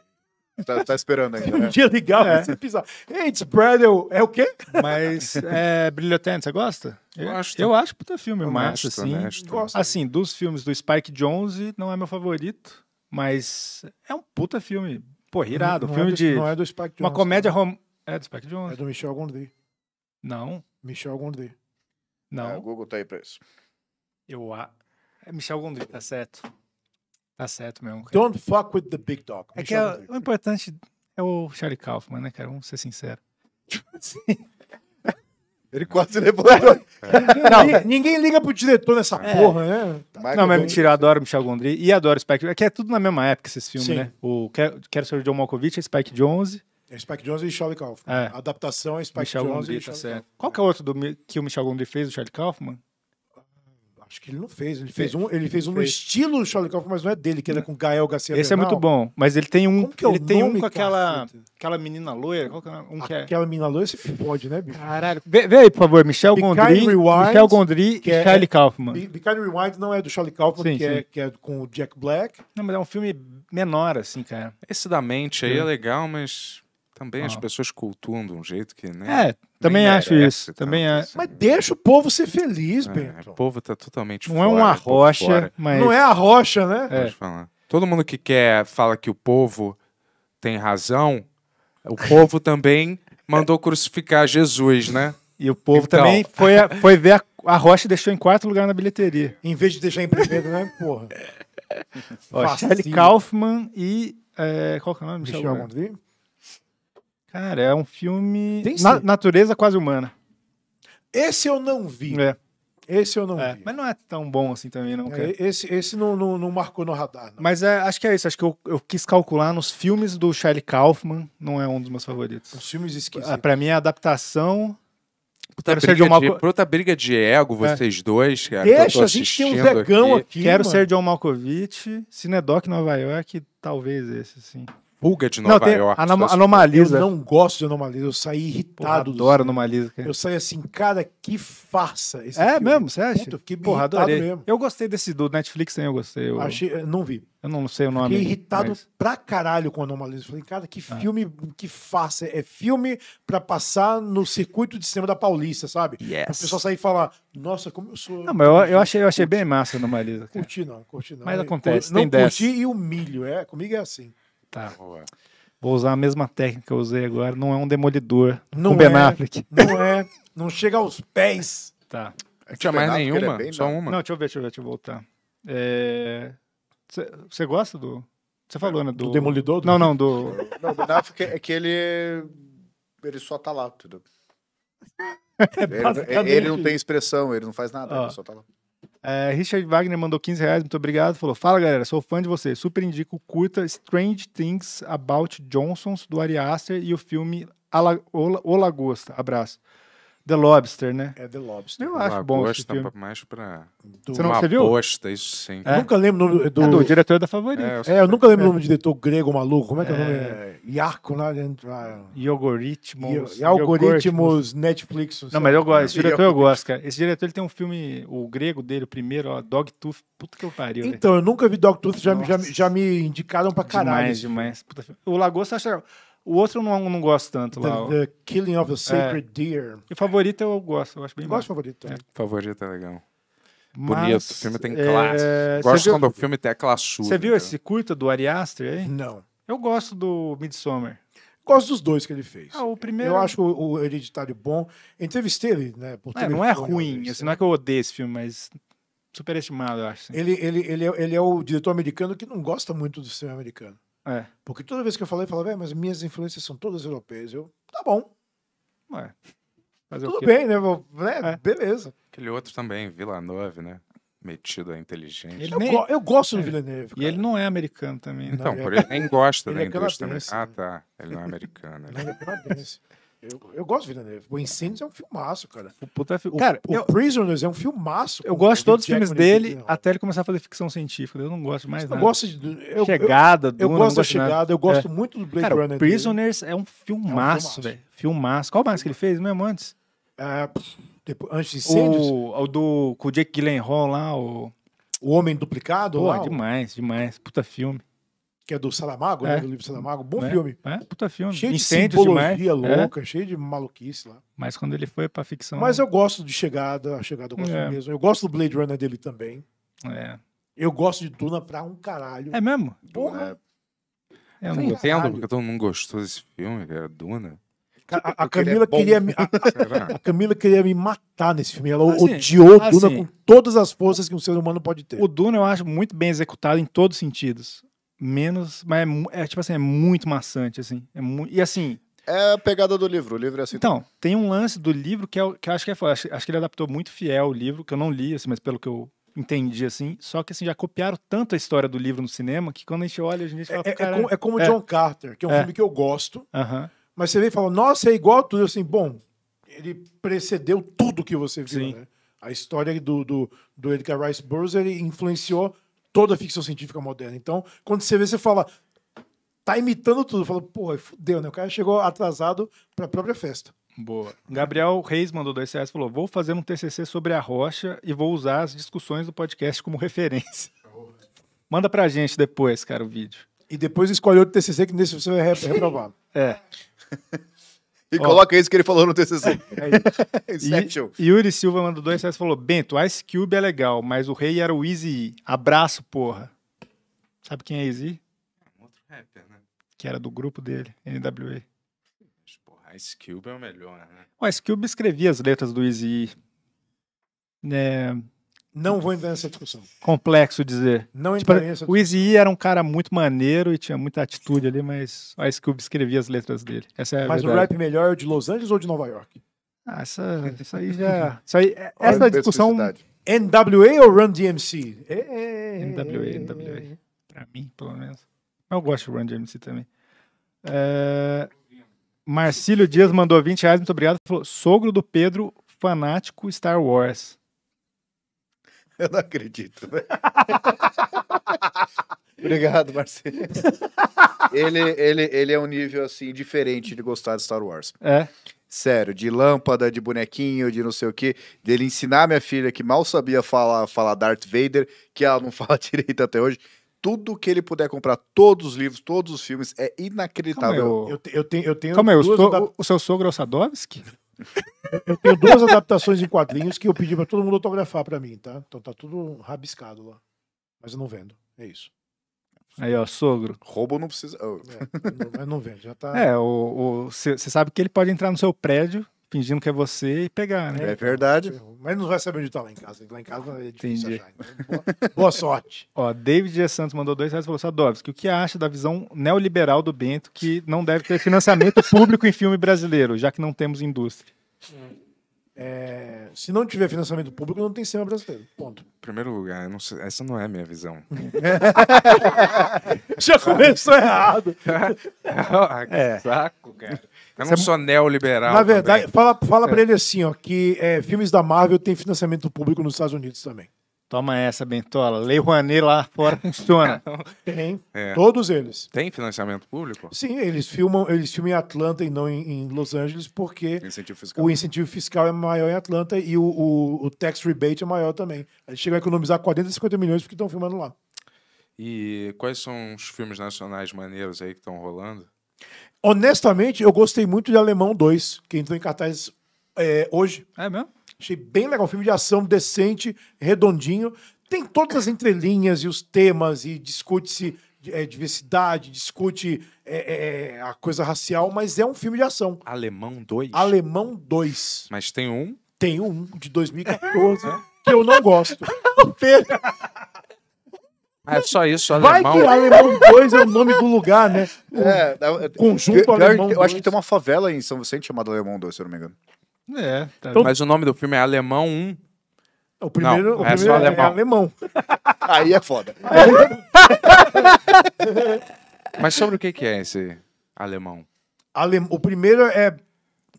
Tá, tá esperando ainda. Né? um dia legal é. você pisar. Hey, it's Bradley. É o quê? Mas é, Brilhotante, você gosta? Eu, acho. Eu acho puta filme eu massa, assim. Gosto. Assim, dos filmes do Spike Jonze, não é meu favorito, mas é um puta filme. Pô, irado. Não, não é filme é do, de. Não é do Spike Jonze. Uma comédia rom... É do Spike é Jonze. É do Michel Gondry. Não. Michel Gondry. É, não. É, o Google tá aí pra isso. Eu a. É Michel Gondry, tá certo. Tá certo mesmo. Cara. Don't fuck with the big dog. É que é, o importante é o Charlie Kaufman, né, cara? Vamos ser sinceros. Ele quase levantou. É. Não, ninguém liga pro diretor nessa é. porra, né? Michael não, mas é mentira, eu adoro Michel Gondry e adoro Spike. É que é tudo na mesma época esses filmes, Sim. né? O Quero Ser o John Malkovich, Spike Jonze é Spike Jones e Charlie Kaufman. É. A adaptação é Spike Michel Jones Gondry, e tá Charlie tá Kaufman. Qual que é o outro do, que o Michel Gondry fez, o Charlie Kaufman? Ah, acho que ele não fez. Ele fez um, ele fez um no estilo estilo Charlie Kaufman, mas não é dele, que era é com Gael Garcia Esse Bernal. é muito bom, mas ele tem um, é ele tem um com aquela, aquela menina loira, qual que é? Um que é? Aquela menina loira você pode, né, bicho? Caralho. Vê, vê, aí, por favor, Michel Be Gondry, Rewind, Michel Gondry e é- Charlie Kaufman. Bicard Rewind não é do Charlie Kaufman, sim, que, é, sim. É, que é com o Jack Black. Não, mas é um filme menor assim, cara. Esse da mente aí hum. é legal, mas também ah. as pessoas cultuam de um jeito que né É, também acho isso. Também é. Assim. Mas deixa o povo ser feliz, é, Bento. O povo tá totalmente Não é fora, é uma rocha, mas. Não é a rocha, né? É. Pode falar. Todo mundo que quer fala que o povo tem razão, o povo também mandou crucificar Jesus, né? E o povo então... também foi, a, foi ver a, a rocha deixou em quarto lugar na bilheteria. Em vez de deixar em primeiro, né? Porra. Ó, Charlie Kaufman e. É, qual que é o nome? Michel, Michel Cara, é um filme. Tem Na, natureza quase humana. Esse eu não vi. É. Esse eu não é, vi. Mas não é tão bom assim também, não. É, esse esse não, não, não, marcou no radar. Não. Mas é, acho que é isso. Acho que eu, eu, quis calcular nos filmes do Charlie Kaufman, não é um dos meus favoritos. Os filmes esquisitos. Ah, pra mim, a adaptação. Puta Quero briga, ser John de, briga de ego, é. vocês dois, cara. Deixa, a gente tem um vegão aqui. aqui Quero mano. ser John Malkovich, Cinedoc Nova York, talvez esse, sim. Pulga de Nova não, tem York. Anom então, assim, anomaliza. Eu não gosto de Anomaliza, eu saí irritado. Porra, adoro assim. Anomaliza. Cara. Eu saí assim, cara, que farsa. é filme. mesmo, você acha? Que Porra, adorei. mesmo. Eu gostei desse do Netflix também, eu gostei. Eu... Achei, não vi. Eu não sei o nome. Fiquei irritado mas... pra caralho com Anomaliza. Falei, cara, que ah. filme, que farsa. É filme pra passar no circuito de cinema da Paulista, sabe? Yes. Pra pessoa sair e falar, nossa, como eu sou... Não, mas eu, eu achei, eu achei bem massa a Anomaliza. Curti não, curti não. Mas acontece, não, tem Não curti e humilho, é, comigo é assim. Tá. Boa. Vou usar a mesma técnica que eu usei agora. Não é um demolidor. Não um é, Affleck. Não é. Não chega aos pés. Tá. Não tinha mais nenhuma, é só uma. Não, deixa eu ver, deixa eu ver, deixa eu voltar. Você é... gosta do. Você falou, né? Do, do Demolidor? Do... Não, não, do. Não, do Náfrica é que ele. Ele só tá lá, tudo É ele, ele, não tem expressão, ele não faz nada, Ó, ele só tá lá. É, Richard Wagner mandou 15 reais, muito obrigado. Falou: Fala galera, sou fã de você. Super indico curta Strange Things About Johnsons do Ari Aster e o filme o Lagosta. Abraço. The Lobster, né? É The Lobster. Eu acho bom esse tá filme. Tá mais pra... Do... Você não você viu? Aposta, isso sim. É? Nunca lembro o nome do... É do diretor da favorita. É, eu, é, eu nunca lembro o nome do diretor grego maluco. Como é que é, o nome? É. Iarco, lá dentro. Ah. Iogoritmos. Iogoritmos, Netflix. Não, mas eu gosto. Esse é é. diretor eu gosto, cara. Esse diretor ele tem um filme, o grego dele, o primeiro, ó, Dogtooth. Puta que eu pariu. Então, véio. eu nunca vi Dogtooth. Já, já, já me indicaram pra caralho. Demais, demais. Puta, o Lagosta acha... O outro eu não, não gosto tanto lá. The, the Killing of the é. Sacred é. Deer. E favorito eu gosto, eu acho bem Eu gosto favorito também. É. Favorito é legal. Mas, Bonito, o filme tem é, classe. Gosto quando o filme tem classudo. Você viu esse curta do Ari Aster aí? Não. Eu gosto do Midsommar. Gosto dos dois que ele fez. Ah, o primeiro... Eu acho o, o Hereditário bom. Entrevistei ele, né? Por é, não é ruim, assim, é. não é que eu odeio esse filme, mas superestimado, eu acho. Assim. Ele, ele, ele, é, ele é o diretor americano que não gosta muito do cinema americano. É. Porque toda vez que eu falei, eu falava, é, mas minhas influências são todas europeias. Eu, tá bom. É. Mas Tudo bem, né? Vou, né? É. Beleza. Aquele outro também, Vila Nove, né? Metido a é inteligente. Ele eu, go eu gosto do é. Vila Neve. E ele não é americano também. Né? então Não, não ele... nem gosta ele da é indústria. Né? ah, tá. Ele não é americano. Ele, né? ele é canadense. Eu, eu gosto de Vida Negra. O Incêndios é um filmaço, cara. O puta, é o, cara, o, eu, Prisoners é um filmaço. Eu gosto de todos os filmes é dele até ele começar a fazer ficção científica. Eu não gosto mais Eu nada. Gosto de, eu, chegada, eu, eu, gosto da chegada. Nada. Eu gosto é. muito do Blade cara, Runner. Prisoners dele. é um filmaço, é um velho. Filmaço. Qual mais que ele fez mesmo antes? É, depois, antes de Incêndios? O, o do, com o Jake Gyllenhaal lá, o... O Homem Duplicado? Pô, lá, demais, demais. Puta filme que é do Salamago, né? é. né? Do livro Salamago, Bom é. filme. É, puta filme. Cheio de simbologia demais. É. louca, cheio de maluquice lá. Mas quando ele foi pra ficção... Mas eu gosto de Chegada, a Chegada eu gosto é. mesmo. Eu gosto do Blade Runner dele também. É. Eu gosto de Duna pra um caralho. É mesmo? Porra. É. Eu não entendo porque todo mundo gostou desse filme, que era Duna. A, a Camila queria, me, a, a, Camila queria me matar nesse filme. Ela assim, odiou o ah, Duna com todas as forças que um ser humano pode ter. O Duna eu acho muito bem executado em todos os sentidos menos. Mas é, é, tipo assim, é muito maçante, assim. É mu... E assim. É a pegada do livro, o livro é assim. Então, também. tem um lance do livro que, é, que acho que é acho, acho, que ele adaptou muito fiel o livro, que eu não li, assim, mas pelo que eu entendi, assim. Só que assim, já copiaram tanto a história do livro no cinema que quando a gente olha, a gente fala. É, é, é cara, é, como é. John Carter, que é um filme que eu gosto. Uh -huh. Mas você vem e fala, nossa, é igual tudo. Assim, bom, ele precedeu tudo que você viu, né? A história do, do, do Edgar Rice Burroughs, ele influenciou toda a ficção científica moderna. Então, quando você vê, você fala, tá imitando tudo. Fala, pô, fudeu, né? O cara chegou atrasado para a própria festa. Boa. Gabriel Reis mandou dois reais falou: vou fazer um TCC sobre a rocha e vou usar as discussões do podcast como referência. Manda pra gente depois, cara, o vídeo. E depois escolhe outro TCC que nesse você vai reprovar. é. E Ó. coloca isso que ele falou no TCC. É, é isso. É e, Yuri Silva mandou dois reais e falou: Bento, Ice Cube é legal, mas o rei era o Easy. Abraço, porra. Sabe quem é Easy? É, outro rapper, né? Que era do grupo dele, NWA. Mas, porra, Ice Cube é o melhor, né? O Ice Cube escrevia as letras do Easy. Né? Não vou entrar nessa discussão. Complexo dizer. Não tipo, entrar nessa O Easy era um cara muito maneiro e tinha muita atitude ali, mas a Scooby escrevia as letras dele. Essa é a mas verdade. o rap melhor é o de Los Angeles ou de Nova York? Ah, essa, isso aí já. Isso aí, essa discussão. NWA ou Run DMC? É, é, é, NWA, NWA. Pra mim, pelo menos. Eu gosto de Run DMC também. É... Marcílio Dias mandou 20 reais, muito obrigado. Falou, sogro do Pedro, fanático Star Wars. Eu não acredito. Né? Obrigado, Marcelo. ele, ele, ele é um nível, assim, diferente de gostar de Star Wars. É. Sério, de lâmpada, de bonequinho, de não sei o quê. Dele ensinar minha filha, que mal sabia falar, falar Darth Vader, que ela não fala direito até hoje. Tudo que ele puder comprar, todos os livros, todos os filmes, é, é inacreditável. Calma aí, eu, eu, te, eu, tenho, eu tenho. Calma aí, o, da... o seu sogro é o Sadovski? Eu tenho duas adaptações em quadrinhos que eu pedi para todo mundo autografar para mim, tá? Então tá tudo rabiscado lá. Mas eu não vendo. É isso. Aí, ó, sogro. Roubo não precisa. Oh. É, não, não vendo, já tá. É, você sabe que ele pode entrar no seu prédio, fingindo que é você e pegar, né? É, é verdade. Mas não vai saber onde tá lá em casa. Lá em casa é difícil Entendi. achar. Então, né? boa, boa, sorte. Ó, David G. Santos mandou dois reais e falou, Sadovski, assim, o que acha da visão neoliberal do Bento que não deve ter financiamento público em filme brasileiro, já que não temos indústria? É, se não tiver financiamento público, não tem cinema brasileiro. Ponto. Em primeiro lugar, não sei, essa não é a minha visão. Já começou errado. é. Saco, cara. Eu não é, sou neoliberal. Na verdade, também. fala, fala é. para ele assim, ó, que é, filmes da Marvel têm financiamento público nos Estados Unidos também. Toma essa, Bentola. Lei Rouanet lá fora funciona. Tem. É. Todos eles. Tem financiamento público? Sim, eles filmam, eles filmam em Atlanta e não em, em Los Angeles, porque incentivo o incentivo fiscal é maior em Atlanta e o, o, o tax rebate é maior também. Eles chegam a economizar 40, 50 milhões porque estão filmando lá. E quais são os filmes nacionais maneiros aí que estão rolando? Honestamente, eu gostei muito de Alemão 2, que entrou em cartaz é, hoje. É mesmo? Achei bem legal. Um filme de ação decente, redondinho. Tem todas as entrelinhas e os temas, e discute-se é, diversidade, discute é, é, é a coisa racial, mas é um filme de ação. Alemão 2? Alemão 2. Mas tem um? Tem um, de 2014, é. que eu não gosto. Ah, é só isso, Vai alemão. que Alemão 2 é o nome do lugar, né? É, é, é Conjunto eu, Alemão eu, acho que tem uma favela em São Vicente chamada Alemão 2, se eu não me engano. É. Tá. Então, mas o nome do filme é Alemão 1. É o primeiro, não, o é, primeiro alemão. É alemão. Aí é foda. mas sobre o que, que é esse alemão? Alem... O primeiro é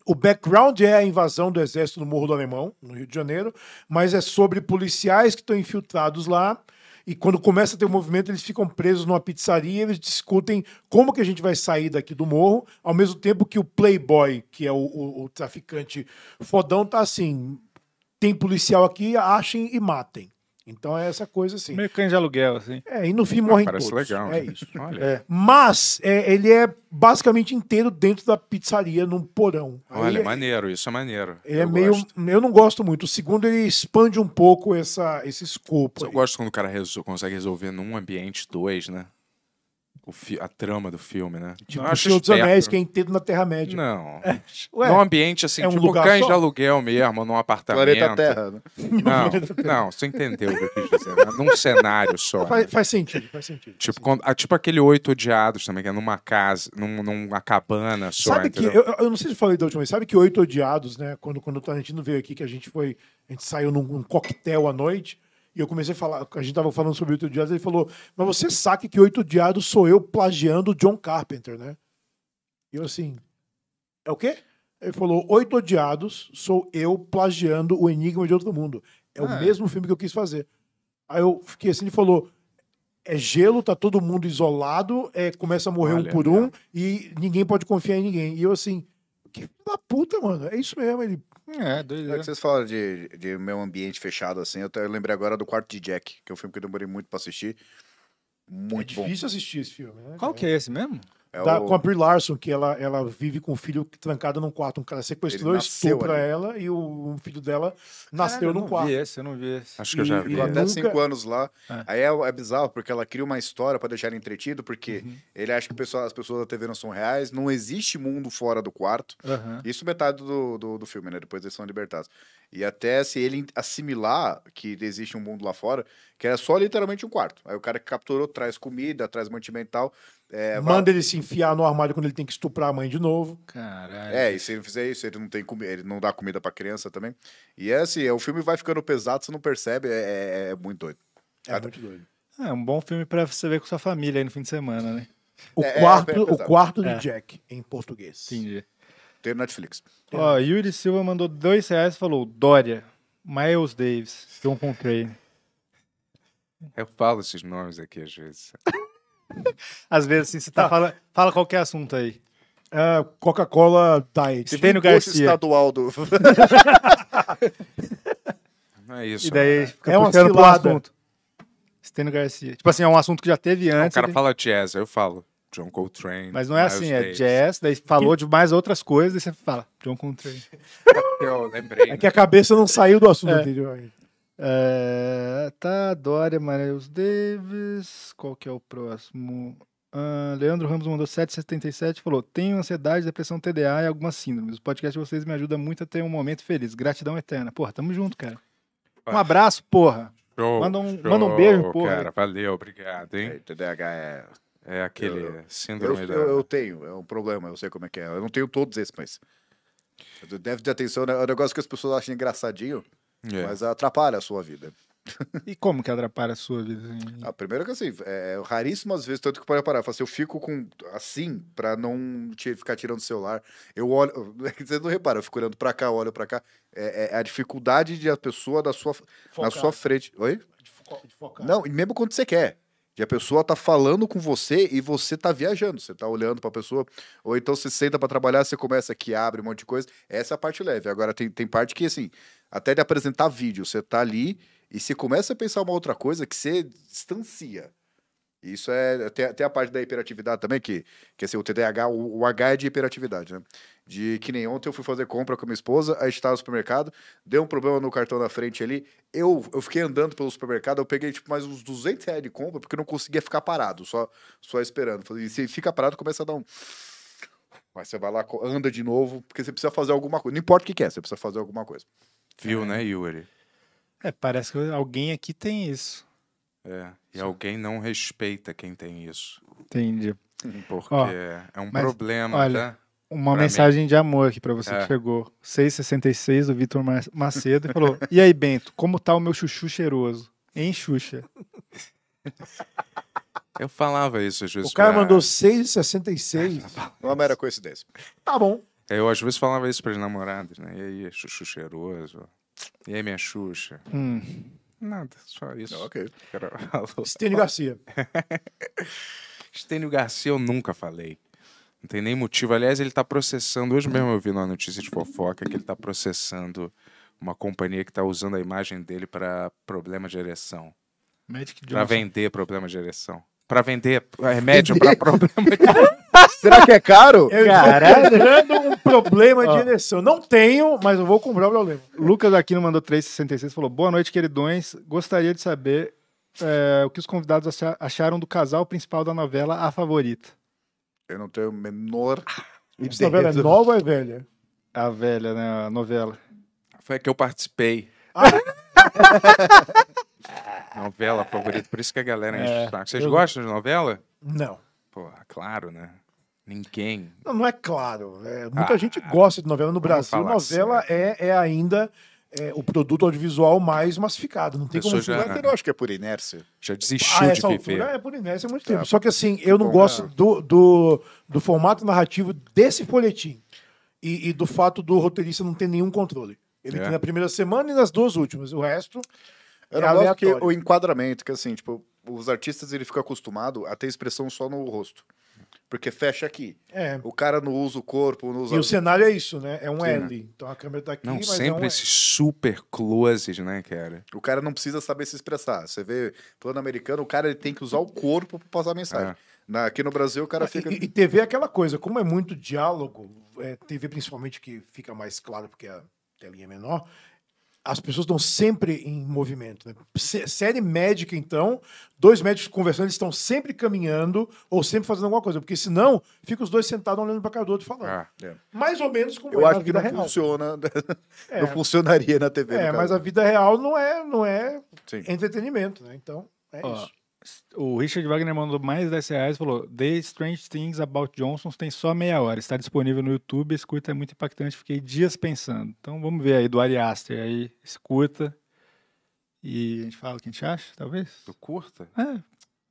o background é a invasão do exército no Morro do Alemão, no Rio de Janeiro, mas é sobre policiais que estão infiltrados lá e quando começa a ter o um movimento, eles ficam presos numa pizzaria, eles discutem como que a gente vai sair daqui do morro, ao mesmo tempo que o playboy, que é o, o, o traficante fodão, tá assim, tem policial aqui, achem e matem. Então é essa coisa assim. Meio cães de aluguel, assim. É, e no fim ah, morrem parece todos. legal. É né? isso. É. Mas é, ele é basicamente inteiro dentro da pizzaria, num porão. Aí Olha, é, maneiro, isso é maneiro. é meio. Gosto. Eu não gosto muito. O segundo, ele expande um pouco essa, esse escopo. Eu gosto quando o cara resol consegue resolver num ambiente dois, né? a trama do filme, né? Tipo, não, o Senhor dos Anéis, que é inteiro na Terra-média. Não. É. num ambiente assim, é um tipo cães de aluguel mesmo, num apartamento. Planeta Terra, né? Não, não, você entendeu o que eu quis dizer. Né? Num cenário só. Faz, né? faz sentido, faz sentido. Tipo, sim. quando, ah, tipo aquele Oito Odiados também, que é numa casa, num, numa cabana só. Sabe entendeu? que, eu, eu, não sei se falei da última vez, sabe que Oito Odiados, né? Quando, quando o Tarantino veio aqui, que a gente foi, a gente saiu num, num coquetel à noite e eu comecei a falar, a gente estava falando sobre oito diados, ele falou, mas você sabe que oito diados sou eu plagiando John Carpenter, né? E eu assim, é o quê? Ele falou, oito odiados sou eu plagiando o Enigma de Outro Mundo. É ah, o mesmo filme que eu quis fazer. Aí eu fiquei assim, ele falou, é gelo, tá todo mundo isolado, é, começa a morrer um por um, e ninguém pode confiar em ninguém. E eu assim, que da puta, mano, é isso mesmo, ele é, doideira. É que vocês falaram de, de meu ambiente fechado assim. Eu, até lembrei agora do Quarto de Jack, que é um filme que eu demorei muito pra assistir. É muito é difícil assistir esse filme, né? Qual que é esse mesmo? É da, o... Com a Brie Larson, que ela, ela vive com o filho trancado num quarto. Um cara sequestrou, estupra ali. ela e o, filho dela nasceu num quarto. Eu não vi esse, eu não vi esse. Acho que e, eu já vi. até nunca... cinco anos lá. É. Aí é, é, bizarro, porque ela cria uma história para deixar ele entretido, porque uhum. ele acha que pessoa, as pessoas da TV não são reais, não existe mundo fora do quarto. Uhum. Isso metade do, do, do, filme, né? Depois eles são libertados. E até se ele assimilar que existe um mundo lá fora, que era só literalmente um quarto. Aí o cara que capturou traz comida, traz mantimento e tal. É, Manda vai... ele se enfiar no armário quando ele tem que estuprar a mãe de novo. Caralho. É, e se ele fizer isso, ele não tem comida, ele não dá comida pra criança também. E é assim, é, o filme vai ficando pesado, você não percebe, é, é, é, é muito doido. É Cada... muito doido. É um bom filme pra você ver com sua família aí no fim de semana, né? O é, quarto, o quarto do Jack, em português. Entendi. Tem Netflix. Ó, Yuri Silva mandou dois reais e falou: Dória, Miles Davis, John Coltrane. Eu falo esses nomes aqui às vezes. Às vezes, assim, você tá, tá. falando. Fala qualquer assunto aí. É, Coca-Cola Diet. Tem no Garcia. estadual do. Não é isso. E daí né? fica é um assunto. Estênio Garcia. Tipo assim, é um assunto que já teve antes. O cara né? fala jazz, eu falo. John Coltrane. Mas não é Miles assim, é Davis. é jazz, daí falou de mais outras coisas, e você fala, John Coltrane. Eu lembrei. É né? que a cabeça não saiu do assunto é. anterior É, tá, Dória, Marius Davis. Qual que é o próximo? Uh, Leandro Ramos mandou 777 falou: Tenho ansiedade, depressão, TDA e algumas síndromes. O podcast de vocês me ajuda muito a ter um momento feliz. Gratidão eterna. Porra, tamo junto, cara. Um abraço, porra. Show, manda, um, show, manda um beijo, porra. Cara, valeu, obrigado, hein? Aí, TDAH é é aquele eu, síndrome eu, da... eu, eu, tenho, é um problema, eu sei como é que é. Eu não tenho todos esses, mas. deve ter de atenção né? é um negócio que as pessoas acham engraçadinho, é. mas atrapalha a sua vida. e como que atrapalha a sua vida? A assim? ah, primeira que assim, é, raríssimo é raríssimas vezes, tanto que pode parar, assim, eu fico com assim para não te, ficar tirando o celular. Eu olho, é você não repara, eu fico olhando para cá, olho para cá. É, é, a dificuldade de a pessoa da sua, na sua frente. Oi? de focar. Não, e mesmo quando você quer de a pessoa tá falando com você e você tá viajando, você tá olhando para a pessoa, ou então você senta para trabalhar, você começa aqui, abre um monte de coisa. Essa é a parte leve. Agora tem, tem parte que assim, até de apresentar vídeo, você tá ali e você começa a pensar uma outra coisa que você distancia. Isso é. Tem, tem a parte da hiperatividade também, que, que assim, o TDAH, o, o H é de hiperatividade, né? De que nem ontem eu fui fazer compra com a minha esposa, a gente tava no supermercado, deu um problema no cartão da frente ali. Eu, eu fiquei andando pelo supermercado, eu peguei tipo mais uns 200 reais de compra, porque eu não conseguia ficar parado, só, só esperando. E se fica parado, começa a dar um. Mas você vai lá, anda de novo, porque você precisa fazer alguma coisa. Não importa o que, quer é, você precisa fazer alguma coisa. Viu, é. né, Yuri? É, parece que alguém aqui tem isso. É, e Sim. alguém não respeita quem tem isso. Entendi. Porque Ó, é um problema, olha, né? Uma mensagem mim. de amor aqui para você é. que chegou. 666 do Vitor Macedo e falou: E aí, Bento, como tá o meu chuchu cheiroso? Em Xuxa. Eu falava isso às vezes. O cara pra... mandou 6,66. Não é mera coincidência. Tá bom. Eu às vezes falava isso para as namoradas, né? E aí, chuchu cheiroso. E aí, minha Xuxa. Hum. Nada, só isso. Ok. Estênio Garcia. Estênio Garcia eu nunca falei. Não tem nem motivo. Aliás, ele está processando. Hoje mesmo eu vi uma notícia de fofoca que ele está processando uma companhia que está usando a imagem dele para problema de ereção. Magic Johnson. Pra vender problema de ereção. Para vender remédio para problema de ereção. Será que é caro? Eu Caralho. um problema de ereção. Não tenho, mas eu vou comprar o problema. Lucas Aquino mandou 366 falou: Boa noite, queridões. Gostaria de saber é, o que os convidados acharam do casal principal da novela A Favorita. Eu não tenho o menor. Ah, Essa novela é nova ou é velha? A velha, né? A novela. Foi a que eu participei. Ah. novela favorita, por isso que a galera enche o é. saco. Vocês eu... gostam de novela? Não. Pô, claro, né? Ninguém. Não, não é claro. É, muita ah, gente gosta de novela. No Brasil, novela assim, é, é ainda é, o produto audiovisual mais massificado. Não tem como julgar. Eu acho que é por inércia. Já ah, desistiu ah, de viver. é por inércia há muito tá, tempo. Tá. Só que assim, eu não Bom, gosto é. do, do, do, formato narrativo desse folhetim e, e, do fato do roteirista não ter nenhum controle. Ele é. tem na primeira semana e nas duas últimas. O resto eu é aleatório. Que o enquadramento, que assim, tipo, os artistas ele fica acostumado a ter expressão só no rosto porque fecha aqui. É. O cara não usa o corpo, não usa. E o cenário é isso, né? É um Sim, né? L. Né? Então a câmera tá aqui. Não, é sempre é um super close, né, cara? O cara não precisa saber se expressar. Você vê plano americano, o cara ele tem que usar o corpo para passar a mensagem. É. Na, aqui no Brasil o cara ah, fica. E, e TV é aquela coisa, como é muito diálogo, é, TV principalmente que fica mais claro porque a telinha é menor, as pessoas estão sempre em movimento. Né? Série médica, então, dois médicos conversando, eles estão sempre caminhando ou sempre fazendo alguma coisa, porque senão fica os dois sentados olhando para cada outro falando. Ah, é. Mais ou menos como Eu é acho que não real. funciona, né? é. não funcionaria na TV. É, mas a vida real não é, não é entretenimento, né? Então, é isso. O Richard Wagner mandou mais 10 reais falou: The Strange Things About Johnsons tem só meia hora, está disponível no YouTube. escuta é muito impactante, fiquei dias pensando. Então vamos ver aí do Ari Aster aí, escuta E a gente fala o que a gente acha, talvez? Do curta? É,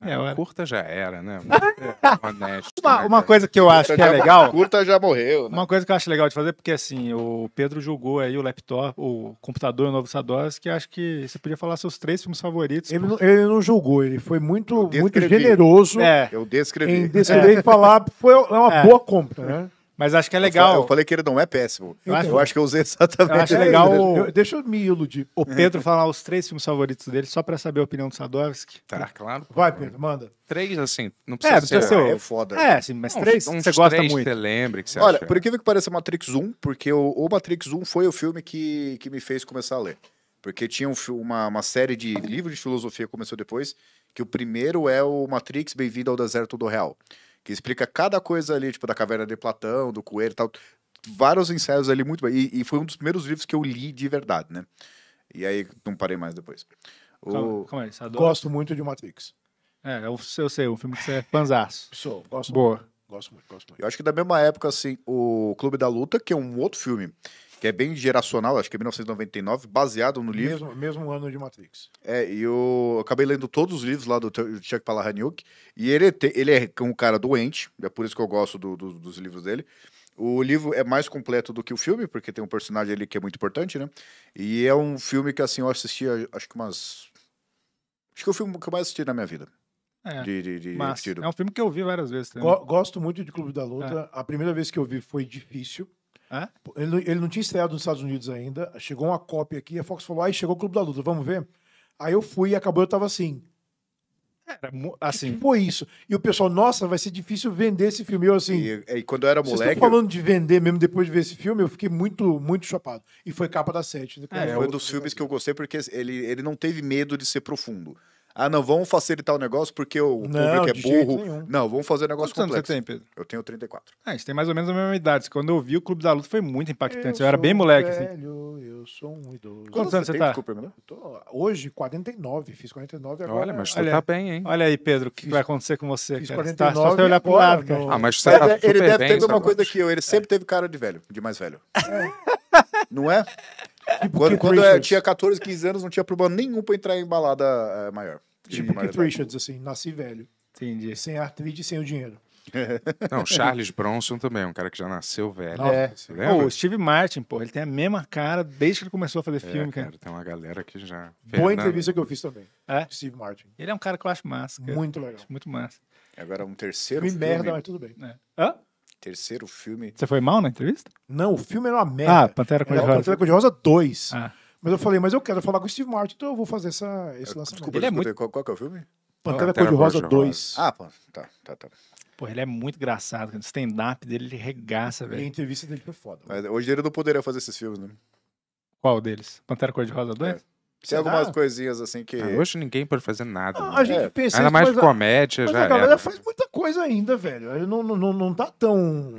é, ah, Curta já era, né? É, honesto, uma, né, uma coisa que eu curta acho que é legal. Curta já morreu. Né? Uma coisa que eu acho legal de fazer, porque assim, o Pedro julgou aí o laptop, o computador o novo sadoz que acho que você podia falar seus três filmes favoritos. Ele, não, ele não julgou, ele foi muito, muito generoso. É. Eu descrevi. Em descrever é. e falar foi é uma é. boa compra, né? Mas acho que é legal. Eu falei, que ele não é péssimo. Eu, acho, eu acho que eu usei exatamente. Eu acho legal. Eu, deixa eu me iludir. O Pedro falar os três filmes favoritos dele, só para saber a opinião do Sadovski. Tá, tá, claro. Vai, Pedro, manda. Três, assim, não é, precisa, é, precisa ser. ser... É foda. É, assim, mas três uns, você gosta três muito. Você lembra que você Olha, acha. por incrível que pareça, Matrix 1, porque o, o, Matrix 1 foi o filme que, que me fez começar a ler. Porque tinha um, uma, uma série de livros de filosofia que começou depois, que o primeiro é o Matrix Bem-vindo ao Deserto do Real que explica cada coisa ali, tipo, da caverna de Platão, do coelho e tal. Vários ensaios ali muito bem. E, e, foi um dos primeiros livros que eu li de verdade, né? E aí não parei mais depois. O... Calma, calma aí, Gosto muito de Matrix. É, eu, eu sei, um filme que você é fanzaço. Sou, gosto Boa. Muito, gosto muito, gosto muito. Eu acho que da mesma época, assim, o Clube da Luta, que é um outro filme que é bem geracional, acho que é 1999, baseado no livro. Mesmo, mesmo ano de Matrix. É, e eu acabei lendo todos os livros lá do Chuck Palahniuk, e ele, é te, ele é um cara doente, é por isso que eu gosto do, do, dos livros dele. O livro é mais completo do que o filme, porque tem um personagem ali que é muito importante, né? E é um filme que, assim, eu assisti, acho que umas... Acho que é o filme que eu mais assisti na minha vida. É, de, de, de é um filme que eu vi várias vezes. gosto muito de Clube da Luta. É. A primeira vez que eu vi foi difícil. Ele, ele, não tinha estreado nos Estados Unidos ainda. Chegou uma cópia aqui, a Fox falou: aí chegou o Clube da Luta, vamos ver? Aí eu fui e acabou, eu tava assim. Era assim. foi isso. E o pessoal, nossa, vai ser difícil vender esse filme. Eu assim. E, e quando eu era moleque. Vocês falando eu... de vender mesmo depois de ver esse filme, eu fiquei muito, muito chapado. E foi capa da sete. Né? É, é, foi um dos filmes que eu gostei porque ele, ele não teve medo de ser profundo. Ah, não, vamos facilitar o negócio porque o não, público é burro. Não, vamos fazer o negócio Quantos complexo. Você tem, Pedro? Eu tenho 34. Ah, a gente tem mais ou menos a mesma idade. Quando eu vi o Clube da Luta foi muito impactante. Eu, eu era bem moleque. Assim. Velho, assim. eu sou um idoso. Quantos, anos você tem? tá? Desculpa, eu tô hoje 49, fiz 49 agora. Olha, mas você está tá bem, hein? Olha aí, Pedro, o que vai acontecer com você? Fiz cara? 49 tá, só você olhar pro lado, cara. Ah, mas você tá é, Ele deve ter alguma coisa que eu, ele sempre teve cara de velho, de mais velho. É. Não é? Tipo quando, quando eu tinha 14, 15 anos, não tinha problema nenhum pra entrar em balada eh, maior. Tipo Keith Richards, assim, nasci velho. Entendi. Sem artrite e sem o dinheiro. Não, Charles Bronson também, é um cara que já nasceu velho. É. o Steve Martin, pô, ele tem a mesma cara desde que ele começou a fazer é, filme, cara. Tem uma galera que já. Boa Fernando. entrevista que eu fiz também. É? Steve Martin. Ele é um cara que eu acho massa. Cara. Muito legal. Acho muito massa. Agora um terceiro. Me merda, mas tudo bem. É. Hã? terceiro filme. Você foi mal na entrevista? Não, o filme era uma ah, merda. Ah, Pantera Cor-de-Rosa. Pantera Cor-de-Rosa 2. Ah. Mas eu falei, mas eu quero falar com o Steve Martin, então eu vou fazer essa, esse é, lançamento. Desculpa, ele é muito... qual, qual que é o filme? Pantera, Cor-de-Rosa 2. Ah, pô, tá, tá, tá. Pô, ele é muito engraçado. O stand-up dele, ele regaça, velho. E a entrevista dele foi foda. Mas hoje ele não poderia fazer esses filmes, né? Qual deles? Pantera Cor-de-Rosa 2? É. Tem algumas coisinhas assim que. Ah, hoje ninguém pode fazer nada. Ah, né? a gente é. pensa Ainda mais mas comédia. Mas já a galera é. faz muita coisa ainda, velho. Não, não, não tá tão.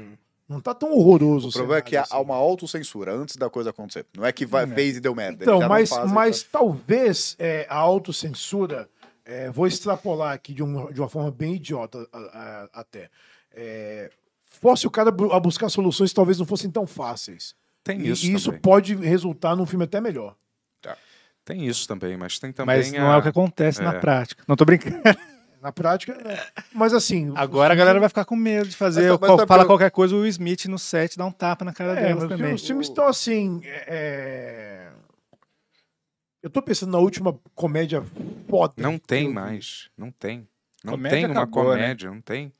Não tá tão horroroso. O problema é que assim. há uma autocensura antes da coisa acontecer. Não é que vai, é. fez e deu merda. Então, mas, mas talvez é, a autocensura. É, vou extrapolar aqui de, um, de uma forma bem idiota a, a, até. É, fosse o cara a buscar soluções que talvez não fossem tão fáceis. Tem isso. E isso pode resultar num filme até melhor. Tem isso também, mas tem também. Mas não é a... é o que acontece é. na prática. Não tô brincando. Na prática, é. mas assim. Agora a galera vai ficar com medo de fazer. Mas, tá- mas, qual, tá, fala eu... qualquer coisa, o Smith no set dá um tapa na cara é, também. Os filmes estão assim. É, é... Eu tô pensando na última comédia foda. Não tem eu... mais. Não tem. Não comédia tem uma acabou, né? comédia, né? não tem.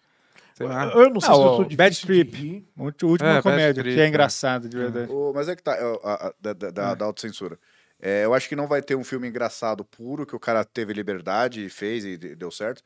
Eu, não sei ah, se eu sou de Bad Trip. Última é, comédia, Trip, que é engraçado, de verdade. É. O, mas é que tá, a, a, da, da, da, autocensura. É, eu acho que não vai ter um filme engraçado puro, que o cara teve liberdade e fez e deu certo.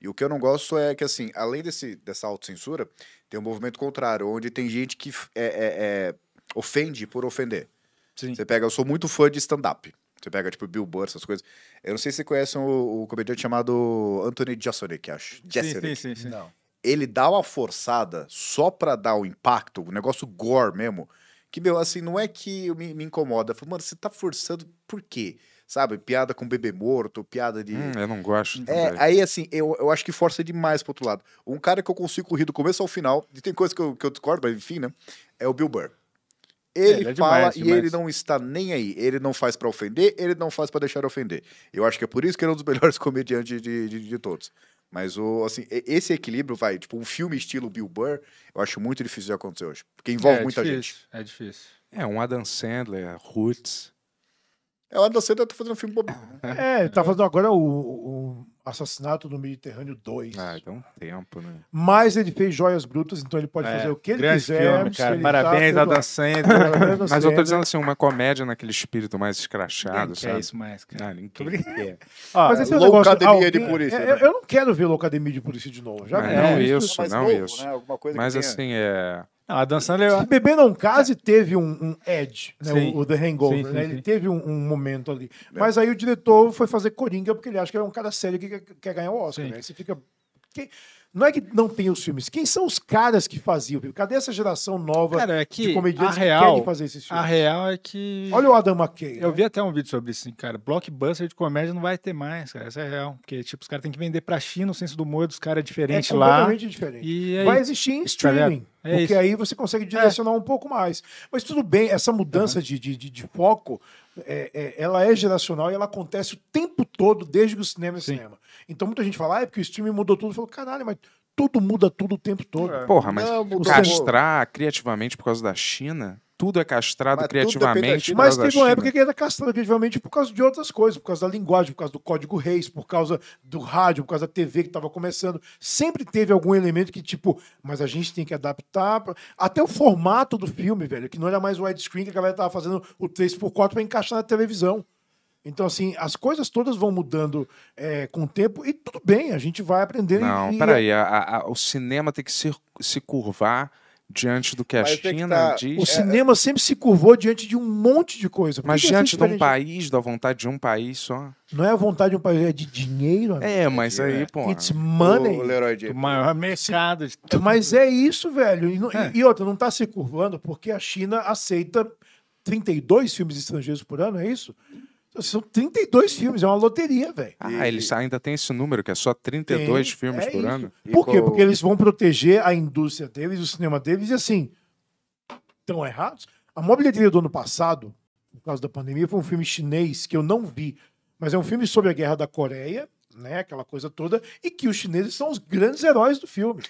E o que eu não gosto é que, assim, além desse, dessa autocensura, tem um movimento contrário, onde tem gente que é, é, é, ofende por ofender. Sim. Você pega, eu sou muito fã de stand-up. Você pega, tipo, Bill Burr, essas coisas. Eu não sei se você conhece um, um comediante chamado Anthony Jeselnik, acho. Jeselnik. Sim, sim, sim. sim. Ele dá uma forçada só pra dar o um impacto, o um negócio gore mesmo que, meu, assim, não é que me, me incomoda. Falei, mano, você tá forçando por quê? Sabe? Piada com bebê morto, piada de. Hum, eu não gosto. É, aí, assim, eu, eu acho que força demais pro outro lado. Um cara que eu consigo rir do começo ao final, e tem coisa que eu, que eu discordo, mas enfim, né? É o Bill Burr. Ele, ele é fala demais, e demais. ele não está nem aí. Ele não faz para ofender, ele não faz para deixar ofender. Eu acho que é por isso que ele é um dos melhores comediantes de, de, de, de todos. Mas o, assim, esse equilíbrio vai, tipo, um filme estilo Bill Burr, eu acho muito difícil de acontecer hoje. Porque envolve é, é muita difícil, gente. É difícil. É, um Adam Sandler, Roots. É o Adam Sandler tá fazendo um filme bobo. É, É, tá fazendo agora o, o Assassinato no Mediterrâneo 2. Ah, então um tempo, né? Mas ele fez Joias Brutas, então ele pode é, fazer o que ele quiser. Filme, cara. Parabéns, tá Adam Sandler. Mas eu tô dizendo assim, uma comédia naquele espírito mais escrachado, sabe? É isso mais, cara. Não, ninguém quer. Ah, Mas esse é Loucademia ah, de Polícia. É, né? eu, não quero ver Loucademia de Polícia de novo. Já é, não, é isso, não, isso. Novo, né? Mas assim, é... A Dan Sandler. Se Bebê Não Case é. teve um, um edge, né, o, o, The Hangover, sim, sim, né? Ele teve um, um momento ali. É. Mas aí o diretor foi fazer Coringa porque ele acha que é um cara sério que quer, quer ganhar o Oscar, né? Você fica. Quem... Não é que não tem os filmes. Quem são os caras que faziam? Cadê essa geração nova Cara, é de comediantes real, que querem fazer esses filmes? A real é que. Olha o Adam McKay. Eu né? vi até um vídeo sobre isso, cara. Blockbuster de comédia não vai ter mais, cara. Essa é real. Porque, tipo, os caras têm que vender pra China, o senso do humor dos caras é diferente é lá. Completamente diferente. E aí... Vai existir em tá streaming. É porque isso. aí você consegue direcionar é. um pouco mais. Mas tudo bem, essa mudança uhum. de, de, de foco é, é, ela é geracional e ela acontece o tempo todo, desde que o cinema é Sim. cinema. Então muita gente fala, ah, é porque o streaming mudou tudo. Eu falo, caralho, mas tudo muda tudo o tempo todo. É. Porra, mas Não, castrar criativamente por causa da China tudo é castrado mas criativamente. Mas teve uma época que era castrado criativamente por causa de outras coisas, por causa da linguagem, por causa do código reis, por causa do rádio, por causa da TV que estava começando. Sempre teve algum elemento que, tipo, mas a gente tem que adaptar. Pra... Até o formato do filme, velho, que não era mais widescreen, que a galera tava fazendo o 3x4 para encaixar na televisão. Então, assim, as coisas todas vão mudando é, com o tempo e tudo bem, a gente vai aprendendo. Não, e... peraí, é a, a, o cinema tem que se, se curvar diante do que a é China que tá... diz. O é, cinema é... sempre se curvou diante de um monte de coisa. mas é diante de um país, da vontade de um país só. Não é a vontade de um país, é de dinheiro. Amigo. É, mas é. aí, pô. It's money. O, Leroy o maior mercado. De tudo. Mas é isso, velho. E, é. e outra, não está se curvando porque a China aceita 32 filmes estrangeiros por ano, é isso? São 32 filmes, é uma loteria, velho. Ah, e... eles ainda tem esse número, que é só 32 tem, filmes é por isso. ano. Por quê? Porque eles vão proteger a indústria deles, o cinema deles, e assim, estão errados. A mobiliaria do ano passado, por causa da pandemia, foi um filme chinês que eu não vi, mas é um filme sobre a guerra da Coreia, né, aquela coisa toda, e que os chineses são os grandes heróis do filme.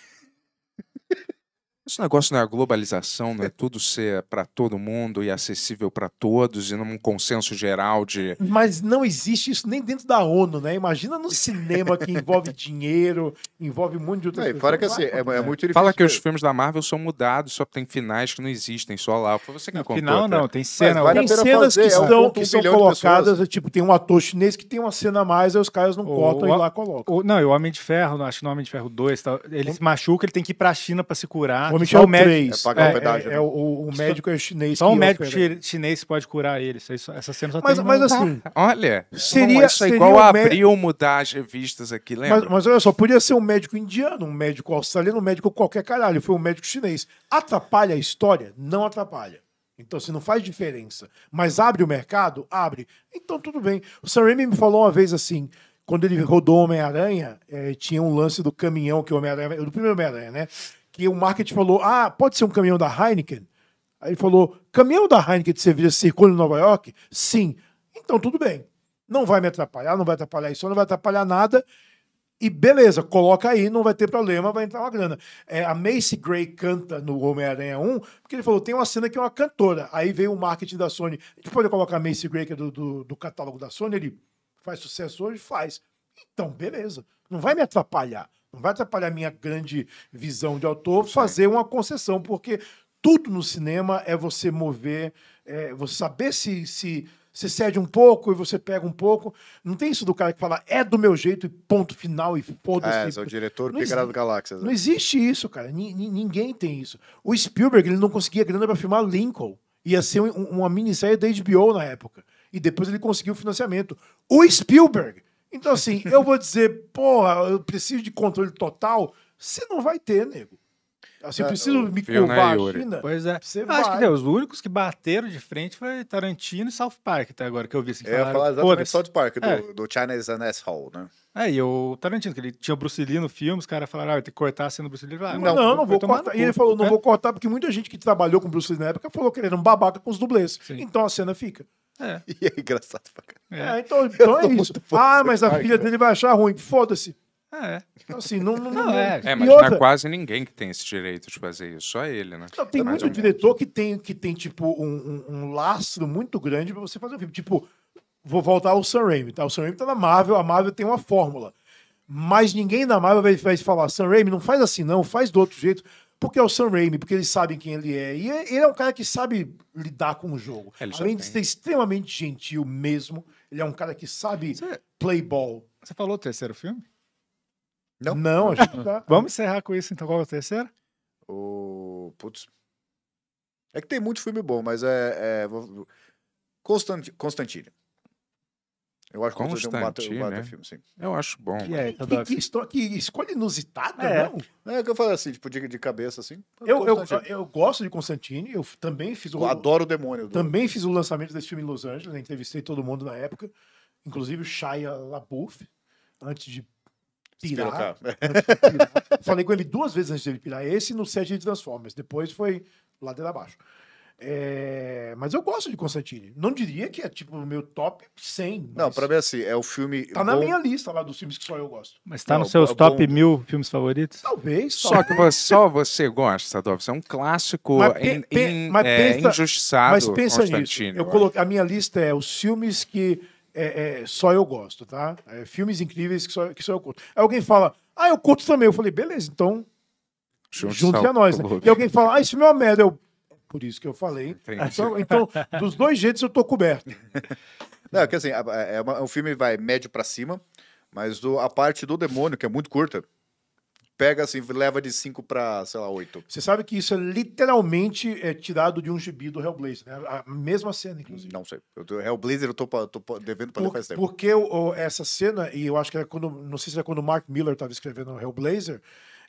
Esse negócio da né, globalização, né, é Tudo ser para todo mundo e acessível para todos e num consenso geral de. Mas não existe isso nem dentro da ONU, né? Imagina no cinema que envolve dinheiro, envolve um monte de outras é, coisas. Fora que assim, é, é, muito difícil. Fala que os filmes da Marvel são mudados, só tem finais que não existem, só lá. Foi você que não, contou. Final não, tem cena. Vale tem cenas fazer, que, estão, é um que são colocadas, é tipo, tem um ator chinês que tem uma cena a mais, aí os caras não cortam e lá colocam. não, e o Homem de Ferro, acho que no é Homem de Ferro 2, ele se machuca, ele tem que ir pra China para se curar. É, é, é, né? é o médico. É pagar pedágio. É, né? o, o, médico é chinês. Só um médico opera. chinês pode curar ele. essa cena só mas, tem Mas assim. Olha, seria, isso é igual abrir ou mudar as revistas aqui, lembra? Mas, mas, olha só, podia ser um médico indiano, um médico australiano, um médico qualquer caralho. Foi um médico chinês. Atrapalha a história? Não atrapalha. Então, se assim, não faz diferença, mas abre o mercado, abre. Então, tudo bem. O Sam Raimi me falou uma vez assim, quando ele rodou Homem-Aranha, eh, tinha um lance do caminhão que o Homem-Aranha... Do primeiro Homem-Aranha, né? que o marketing falou: ah, pode ser um caminhão da Heineken? Aí ele falou: caminhão da Heineken de cerveja circula em Nova York? Sim. Então tudo bem. Não vai me atrapalhar, não vai atrapalhar isso, não vai atrapalhar nada. E beleza, coloca aí, não vai ter problema, vai entrar uma grana. É, a Macy Gray canta no Homem-Aranha 1, porque ele falou: tem uma cena que é uma cantora. Aí veio o marketing da Sony. A gente pode colocar a Macy Gray, que é do, do, do catálogo da Sony, ele faz sucesso hoje? Faz. Então, beleza. Não vai me atrapalhar não vai atrapalhar minha grande visão de autor Sim. fazer uma concessão, porque tudo no cinema é você mover, é você saber se, se você cede um pouco e você pega um pouco. Não tem isso do cara que fala, é do meu jeito e ponto final e foda-se. É, é, o diretor Picarado do Galáxia. Não existe isso, cara. N ninguém tem isso. O Spielberg ele não conseguia grana para filmar Lincoln. Ia ser um, uma minissérie da HBO na época. E depois ele conseguiu o financiamento. O Spielberg! Então, assim, eu vou dizer, porra, eu preciso de controle total. Você não vai ter, nego. Assim, eu é, preciso me curvar né, China. Pois é. Você Acho que Deus, os únicos que bateram de frente foi Tarantino e South Park até agora, que eu vi assim. eu ia falar exatamente South Park, do, é. do China's an Hall, né? É, e o Tarantino, que ele tinha o Bruce Lee no filme, os caras falaram, ah, tem que cortar a cena do Bruce Lee. Ah, não, não, não vou cortar. E ele falou, não é? vou cortar, porque muita gente que trabalhou com o Bruce Lee na época falou que ele era um babaca com os dublês. Sim. Então a cena fica. É. E é engraçado pra caralho. É, é então, então é isso. Ah, mas a filha dele vai achar ruim. Foda-se. É. Então, assim, não, não, não, não é. é, mas outra... não é quase ninguém que tem esse direito de fazer isso, só ele, né? Não, tem é muito diretor que tem, que tem, tipo, um, um, um lastro muito grande pra você fazer o um filme. Tipo, vou voltar ao Sam Raimi, tá? O Sam Raimi tá na Marvel, a Marvel tem uma fórmula. Mas ninguém na Marvel vai, vai falar, Sam Raimi, não faz assim não, faz do outro jeito porque é o Sam Raimi, porque eles sabem quem ele é. E é, ele é um cara que sabe lidar com o jogo. É, ele Além de ser extremamente gentil mesmo, ele é um cara que sabe Você... play ball. Você falou o terceiro filme? Não. Não, acho que tá. Vamos encerrar com isso, então. Qual é o terceiro? O... Putz. É que tem muito filme bom, mas é... é... Constant... Constantine. Eu acho Constantine, que um né? sim. Eu acho bom. Que, é, que, que, história, que escolha inusitada, é. não? É, é que eu falo assim, tipo, de, de cabeça, assim. É eu, eu, eu, gosto de Constantine, eu também fiz o... Eu adoro o demônio. Do... Também fiz o lançamento desse filme em Los Angeles, né? entrevistei todo mundo na época, inclusive o Shia LaBeouf, antes de pirar. Antes de pirar. Falei com ele duas vezes antes ele pirar, esse no set de Transformers, depois foi ladeira abaixo. É, mas eu gosto de Constantine. Não diria que é tipo o meu top 100. Não, pra mim é assim, é o filme. Tá bom... na minha lista lá dos filmes que só eu gosto. Mas tá não, nos seus é top bom... mil filmes favoritos? Talvez. Só que você, só você gosta, Adolfo. Você é um clássico mas in, in, mas é, pensa, injustiçado. Mas pensa nisso. Eu coloquei, a minha lista é os filmes que é, é só eu gosto, tá? É, filmes incríveis que só, que só eu curto. Aí alguém fala, ah, eu curto também. Eu falei, beleza, então. Junte-se a nós. Né? E alguém fala, ah, esse filme é uma merda. Eu, por isso que eu falei. Então, então, dos dois jeitos eu tô coberto. Não, é que assim, é, é um filme vai médio para cima, mas do, a parte do demônio, que é muito curta, pega assim, leva de 5 para, sei lá, 8. Você sabe que isso é literalmente é tirado de um gibi do Hellblazer, né? A mesma cena, inclusive. Não sei. Eu, Hellblazer eu tô, tô devendo para ler faz tempo. Porque essa cena, e eu acho que era quando, não sei se era quando o Mark Miller estava escrevendo o Hellblazer,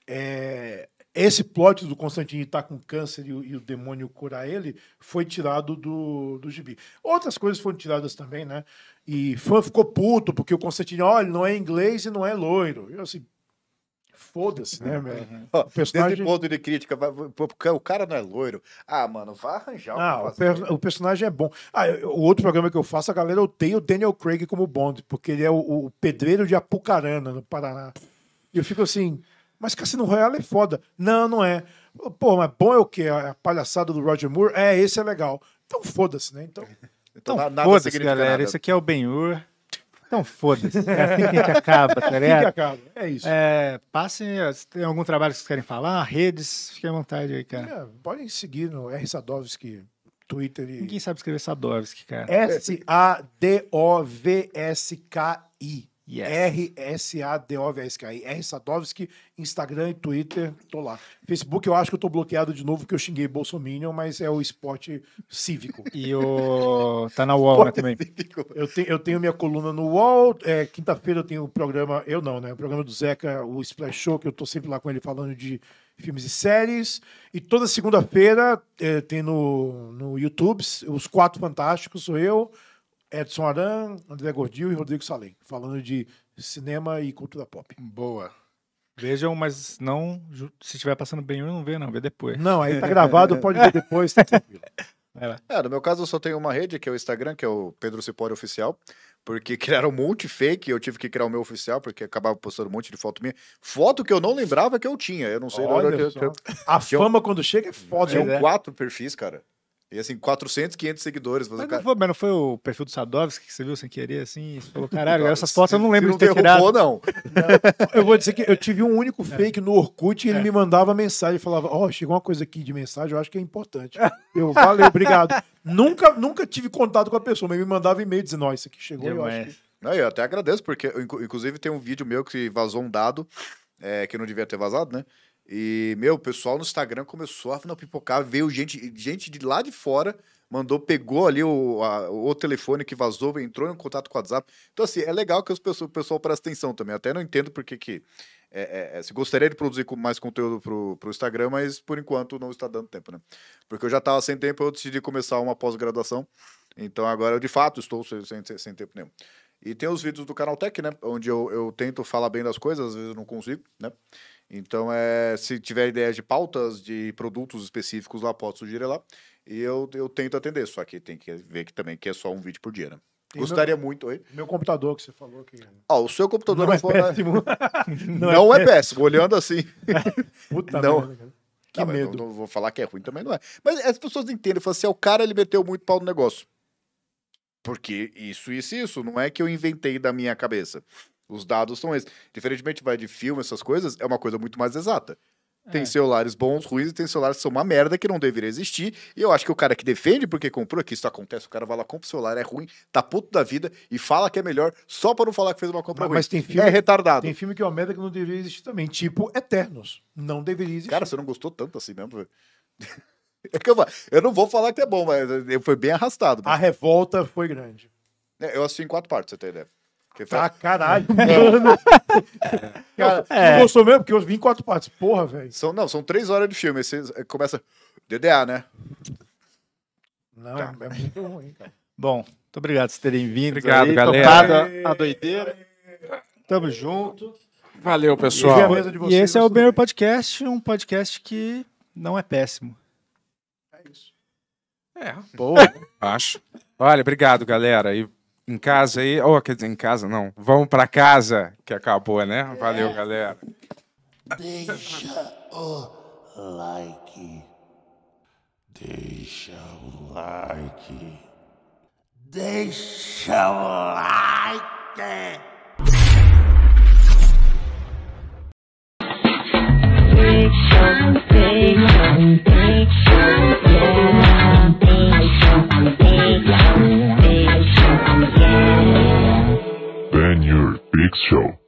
é, esse plot do Constantino estar tá com câncer e o, e o, demônio curar ele foi tirado do, do gibi. Outras coisas foram tiradas também, né? E fã ficou puto, porque o Constantino, olha, não é inglês e não é loiro. Eu assim, Foda-se, né, uhum. velho? Uhum. O personagem... Desse ponto de crítica, o cara não é loiro. Ah, mano, vai arranjar ah, o, per... o personagem é bom. Ah, eu, o outro programa que eu faço, a galera odeia o Daniel Craig como Bond, porque ele é o, o pedreiro de Apucarana, no Paraná. E eu fico assim, mas Cassino Royale é foda. Não, não é. Pô, mas bom é o quê? A palhaçada do Roger Moore? É, esse é legal. Então foda-se, né? Então, então, então foda-se, galera. Nada. Esse aqui é o Ben-Hur. Então foda-se. É assim que a gente acaba, tá ligado? É assim que acaba. É isso. É, passem, se tem algum trabalho que vocês querem falar, redes, fiquem à vontade aí, cara. É, podem seguir no R. Sadovski Twitter. E... Ninguém sabe escrever Sadovski, cara. S-A-D-O-V-S-K-I. R-S-A-D-O-V-S-K-I. R Sadovski, Instagram e Twitter, tô lá. Facebook eu acho que eu tô bloqueado de novo porque eu xinguei Bolsominion, mas é o esporte cívico. E o... tá na UOL, né, também. Eu, te, eu tenho minha coluna no UOL, é, quinta-feira eu tenho o um programa, eu não, né, o programa do Zeca, o Splash Show, que eu tô sempre lá com ele falando de filmes e séries. E toda segunda-feira é, tem no, no YouTube os Quatro Fantásticos, sou eu, Edson Aran, André Gordil e Rodrigo Salem, falando de cinema e cultura pop. Boa. Vejam, mas não. Se estiver passando bem, eu não vê, não. Vê depois. Não, aí tá gravado, pode ver depois, tá tranquilo. É, no meu caso, eu só tenho uma rede, que é o Instagram, que é o Pedro Cipório Oficial, porque criaram um monte fake, eu tive que criar o meu oficial, porque acabava postando um monte de foto minha. Foto que eu não lembrava que eu tinha, eu não sei... Olha que eu... A fama eu... quando chega é foda, Tinham né? é, quatro perfis, cara. E assim, 400, 500 seguidores. Mas, cara... não foi, mas não foi o perfil do Sadovski que você viu sem querer, assim? Você falou, caralho, não, essas fotos eu não lembro de ter derrubou, tirado. Não. não. Eu vou dizer que eu tive um único é. fake é. no Orkut e ele é. me mandava mensagem. Falava, ó, oh, chegou uma coisa aqui de mensagem, eu acho que é importante. Eu, valeu, obrigado. nunca, nunca tive contato com a pessoa, mas me mandava e-mail dizendo, ó, oh, isso aqui chegou, eu, eu acho que... Não, eu até agradeço, porque inclusive tem um vídeo meu que vazou um dado, é, que não devia ter vazado, né? E, meu, o pessoal no Instagram começou a não, pipocar, veio gente, gente de lá de fora, mandou, pegou ali o, a, o telefone que vazou, entrou em contato com o WhatsApp. Então, assim, é legal que os o pessoal presta atenção também. até não entendo porque que. É, é, é, se gostaria de produzir mais conteúdo pro, pro Instagram, mas por enquanto não está dando tempo, né? Porque eu já estava sem tempo, eu decidi começar uma pós-graduação. Então agora eu de fato estou sem, sem, sem tempo nenhum. E tem os vídeos do Canal Tech, né? Onde eu, eu tento falar bem das coisas, às vezes eu não consigo, né? Então, é, se tiver ideias de pautas de produtos específicos lá, pode sugerir lá. E eu, eu tento atender, só que tem que ver que também que é só um vídeo por dia, né? Gostaria meu, muito. Oi? Meu computador que você falou que. Ah, o seu computador não, é vou... péssimo. não, é não, é, péssimo. péssimo. olhando assim. Puta não. Merda, Que não, medo. Não, não, vou falar que é ruim também, não é. Mas as pessoas entendem, falam assim, é, o cara ele meteu muito pau no negócio. Porque isso, isso, isso, não é que eu inventei da minha cabeça. Os dados são esses. Diferentemente vai de filme, essas coisas, é uma coisa muito mais exata. É. Tem celulares bons, ruins, e tem celulares que são uma merda que não deveria existir. E eu acho que o cara que defende porque comprou, que isso acontece, o cara vai lá, compra o celular, é ruim, tá puto da vida e fala que é melhor só para não falar que fez uma compra mas, ruim. Mas tem filme. É retardado. Tem filme que é uma merda que não deveria existir também, tipo Eternos. Não deveria existir. Cara, você não gostou tanto assim mesmo, É que eu, eu não vou falar que é bom, mas eh, foi bem arrastado. Mano. A revolta foi grande. É, eu assisti em quatro partes, você tem ideia. Ah, tá, ah, caralho, mano. Cara, é. Não gostou mesmo? Porque eu vim em quatro partes. Porra, velho. São, não, são três horas de filme. você começa. DDA, né? Não, tá. é muito ruim, cara. Bom, muito obrigado por terem vindo. Obrigado, aí, galera. a doideira. Tamo junto. Valeu, pessoal. E, e esse é o Banner Podcast, um podcast que não é péssimo. É isso. É, boa, acho. Olha, obrigado, galera. E em casa aí. Ou, oh, quer dizer, em casa não. Vamos para casa, que acabou, né? Valeu, é. galera. Deixa o like. Deixa o like. Deixa o like. Deixa, deixa, deixa, yeah. Big Show.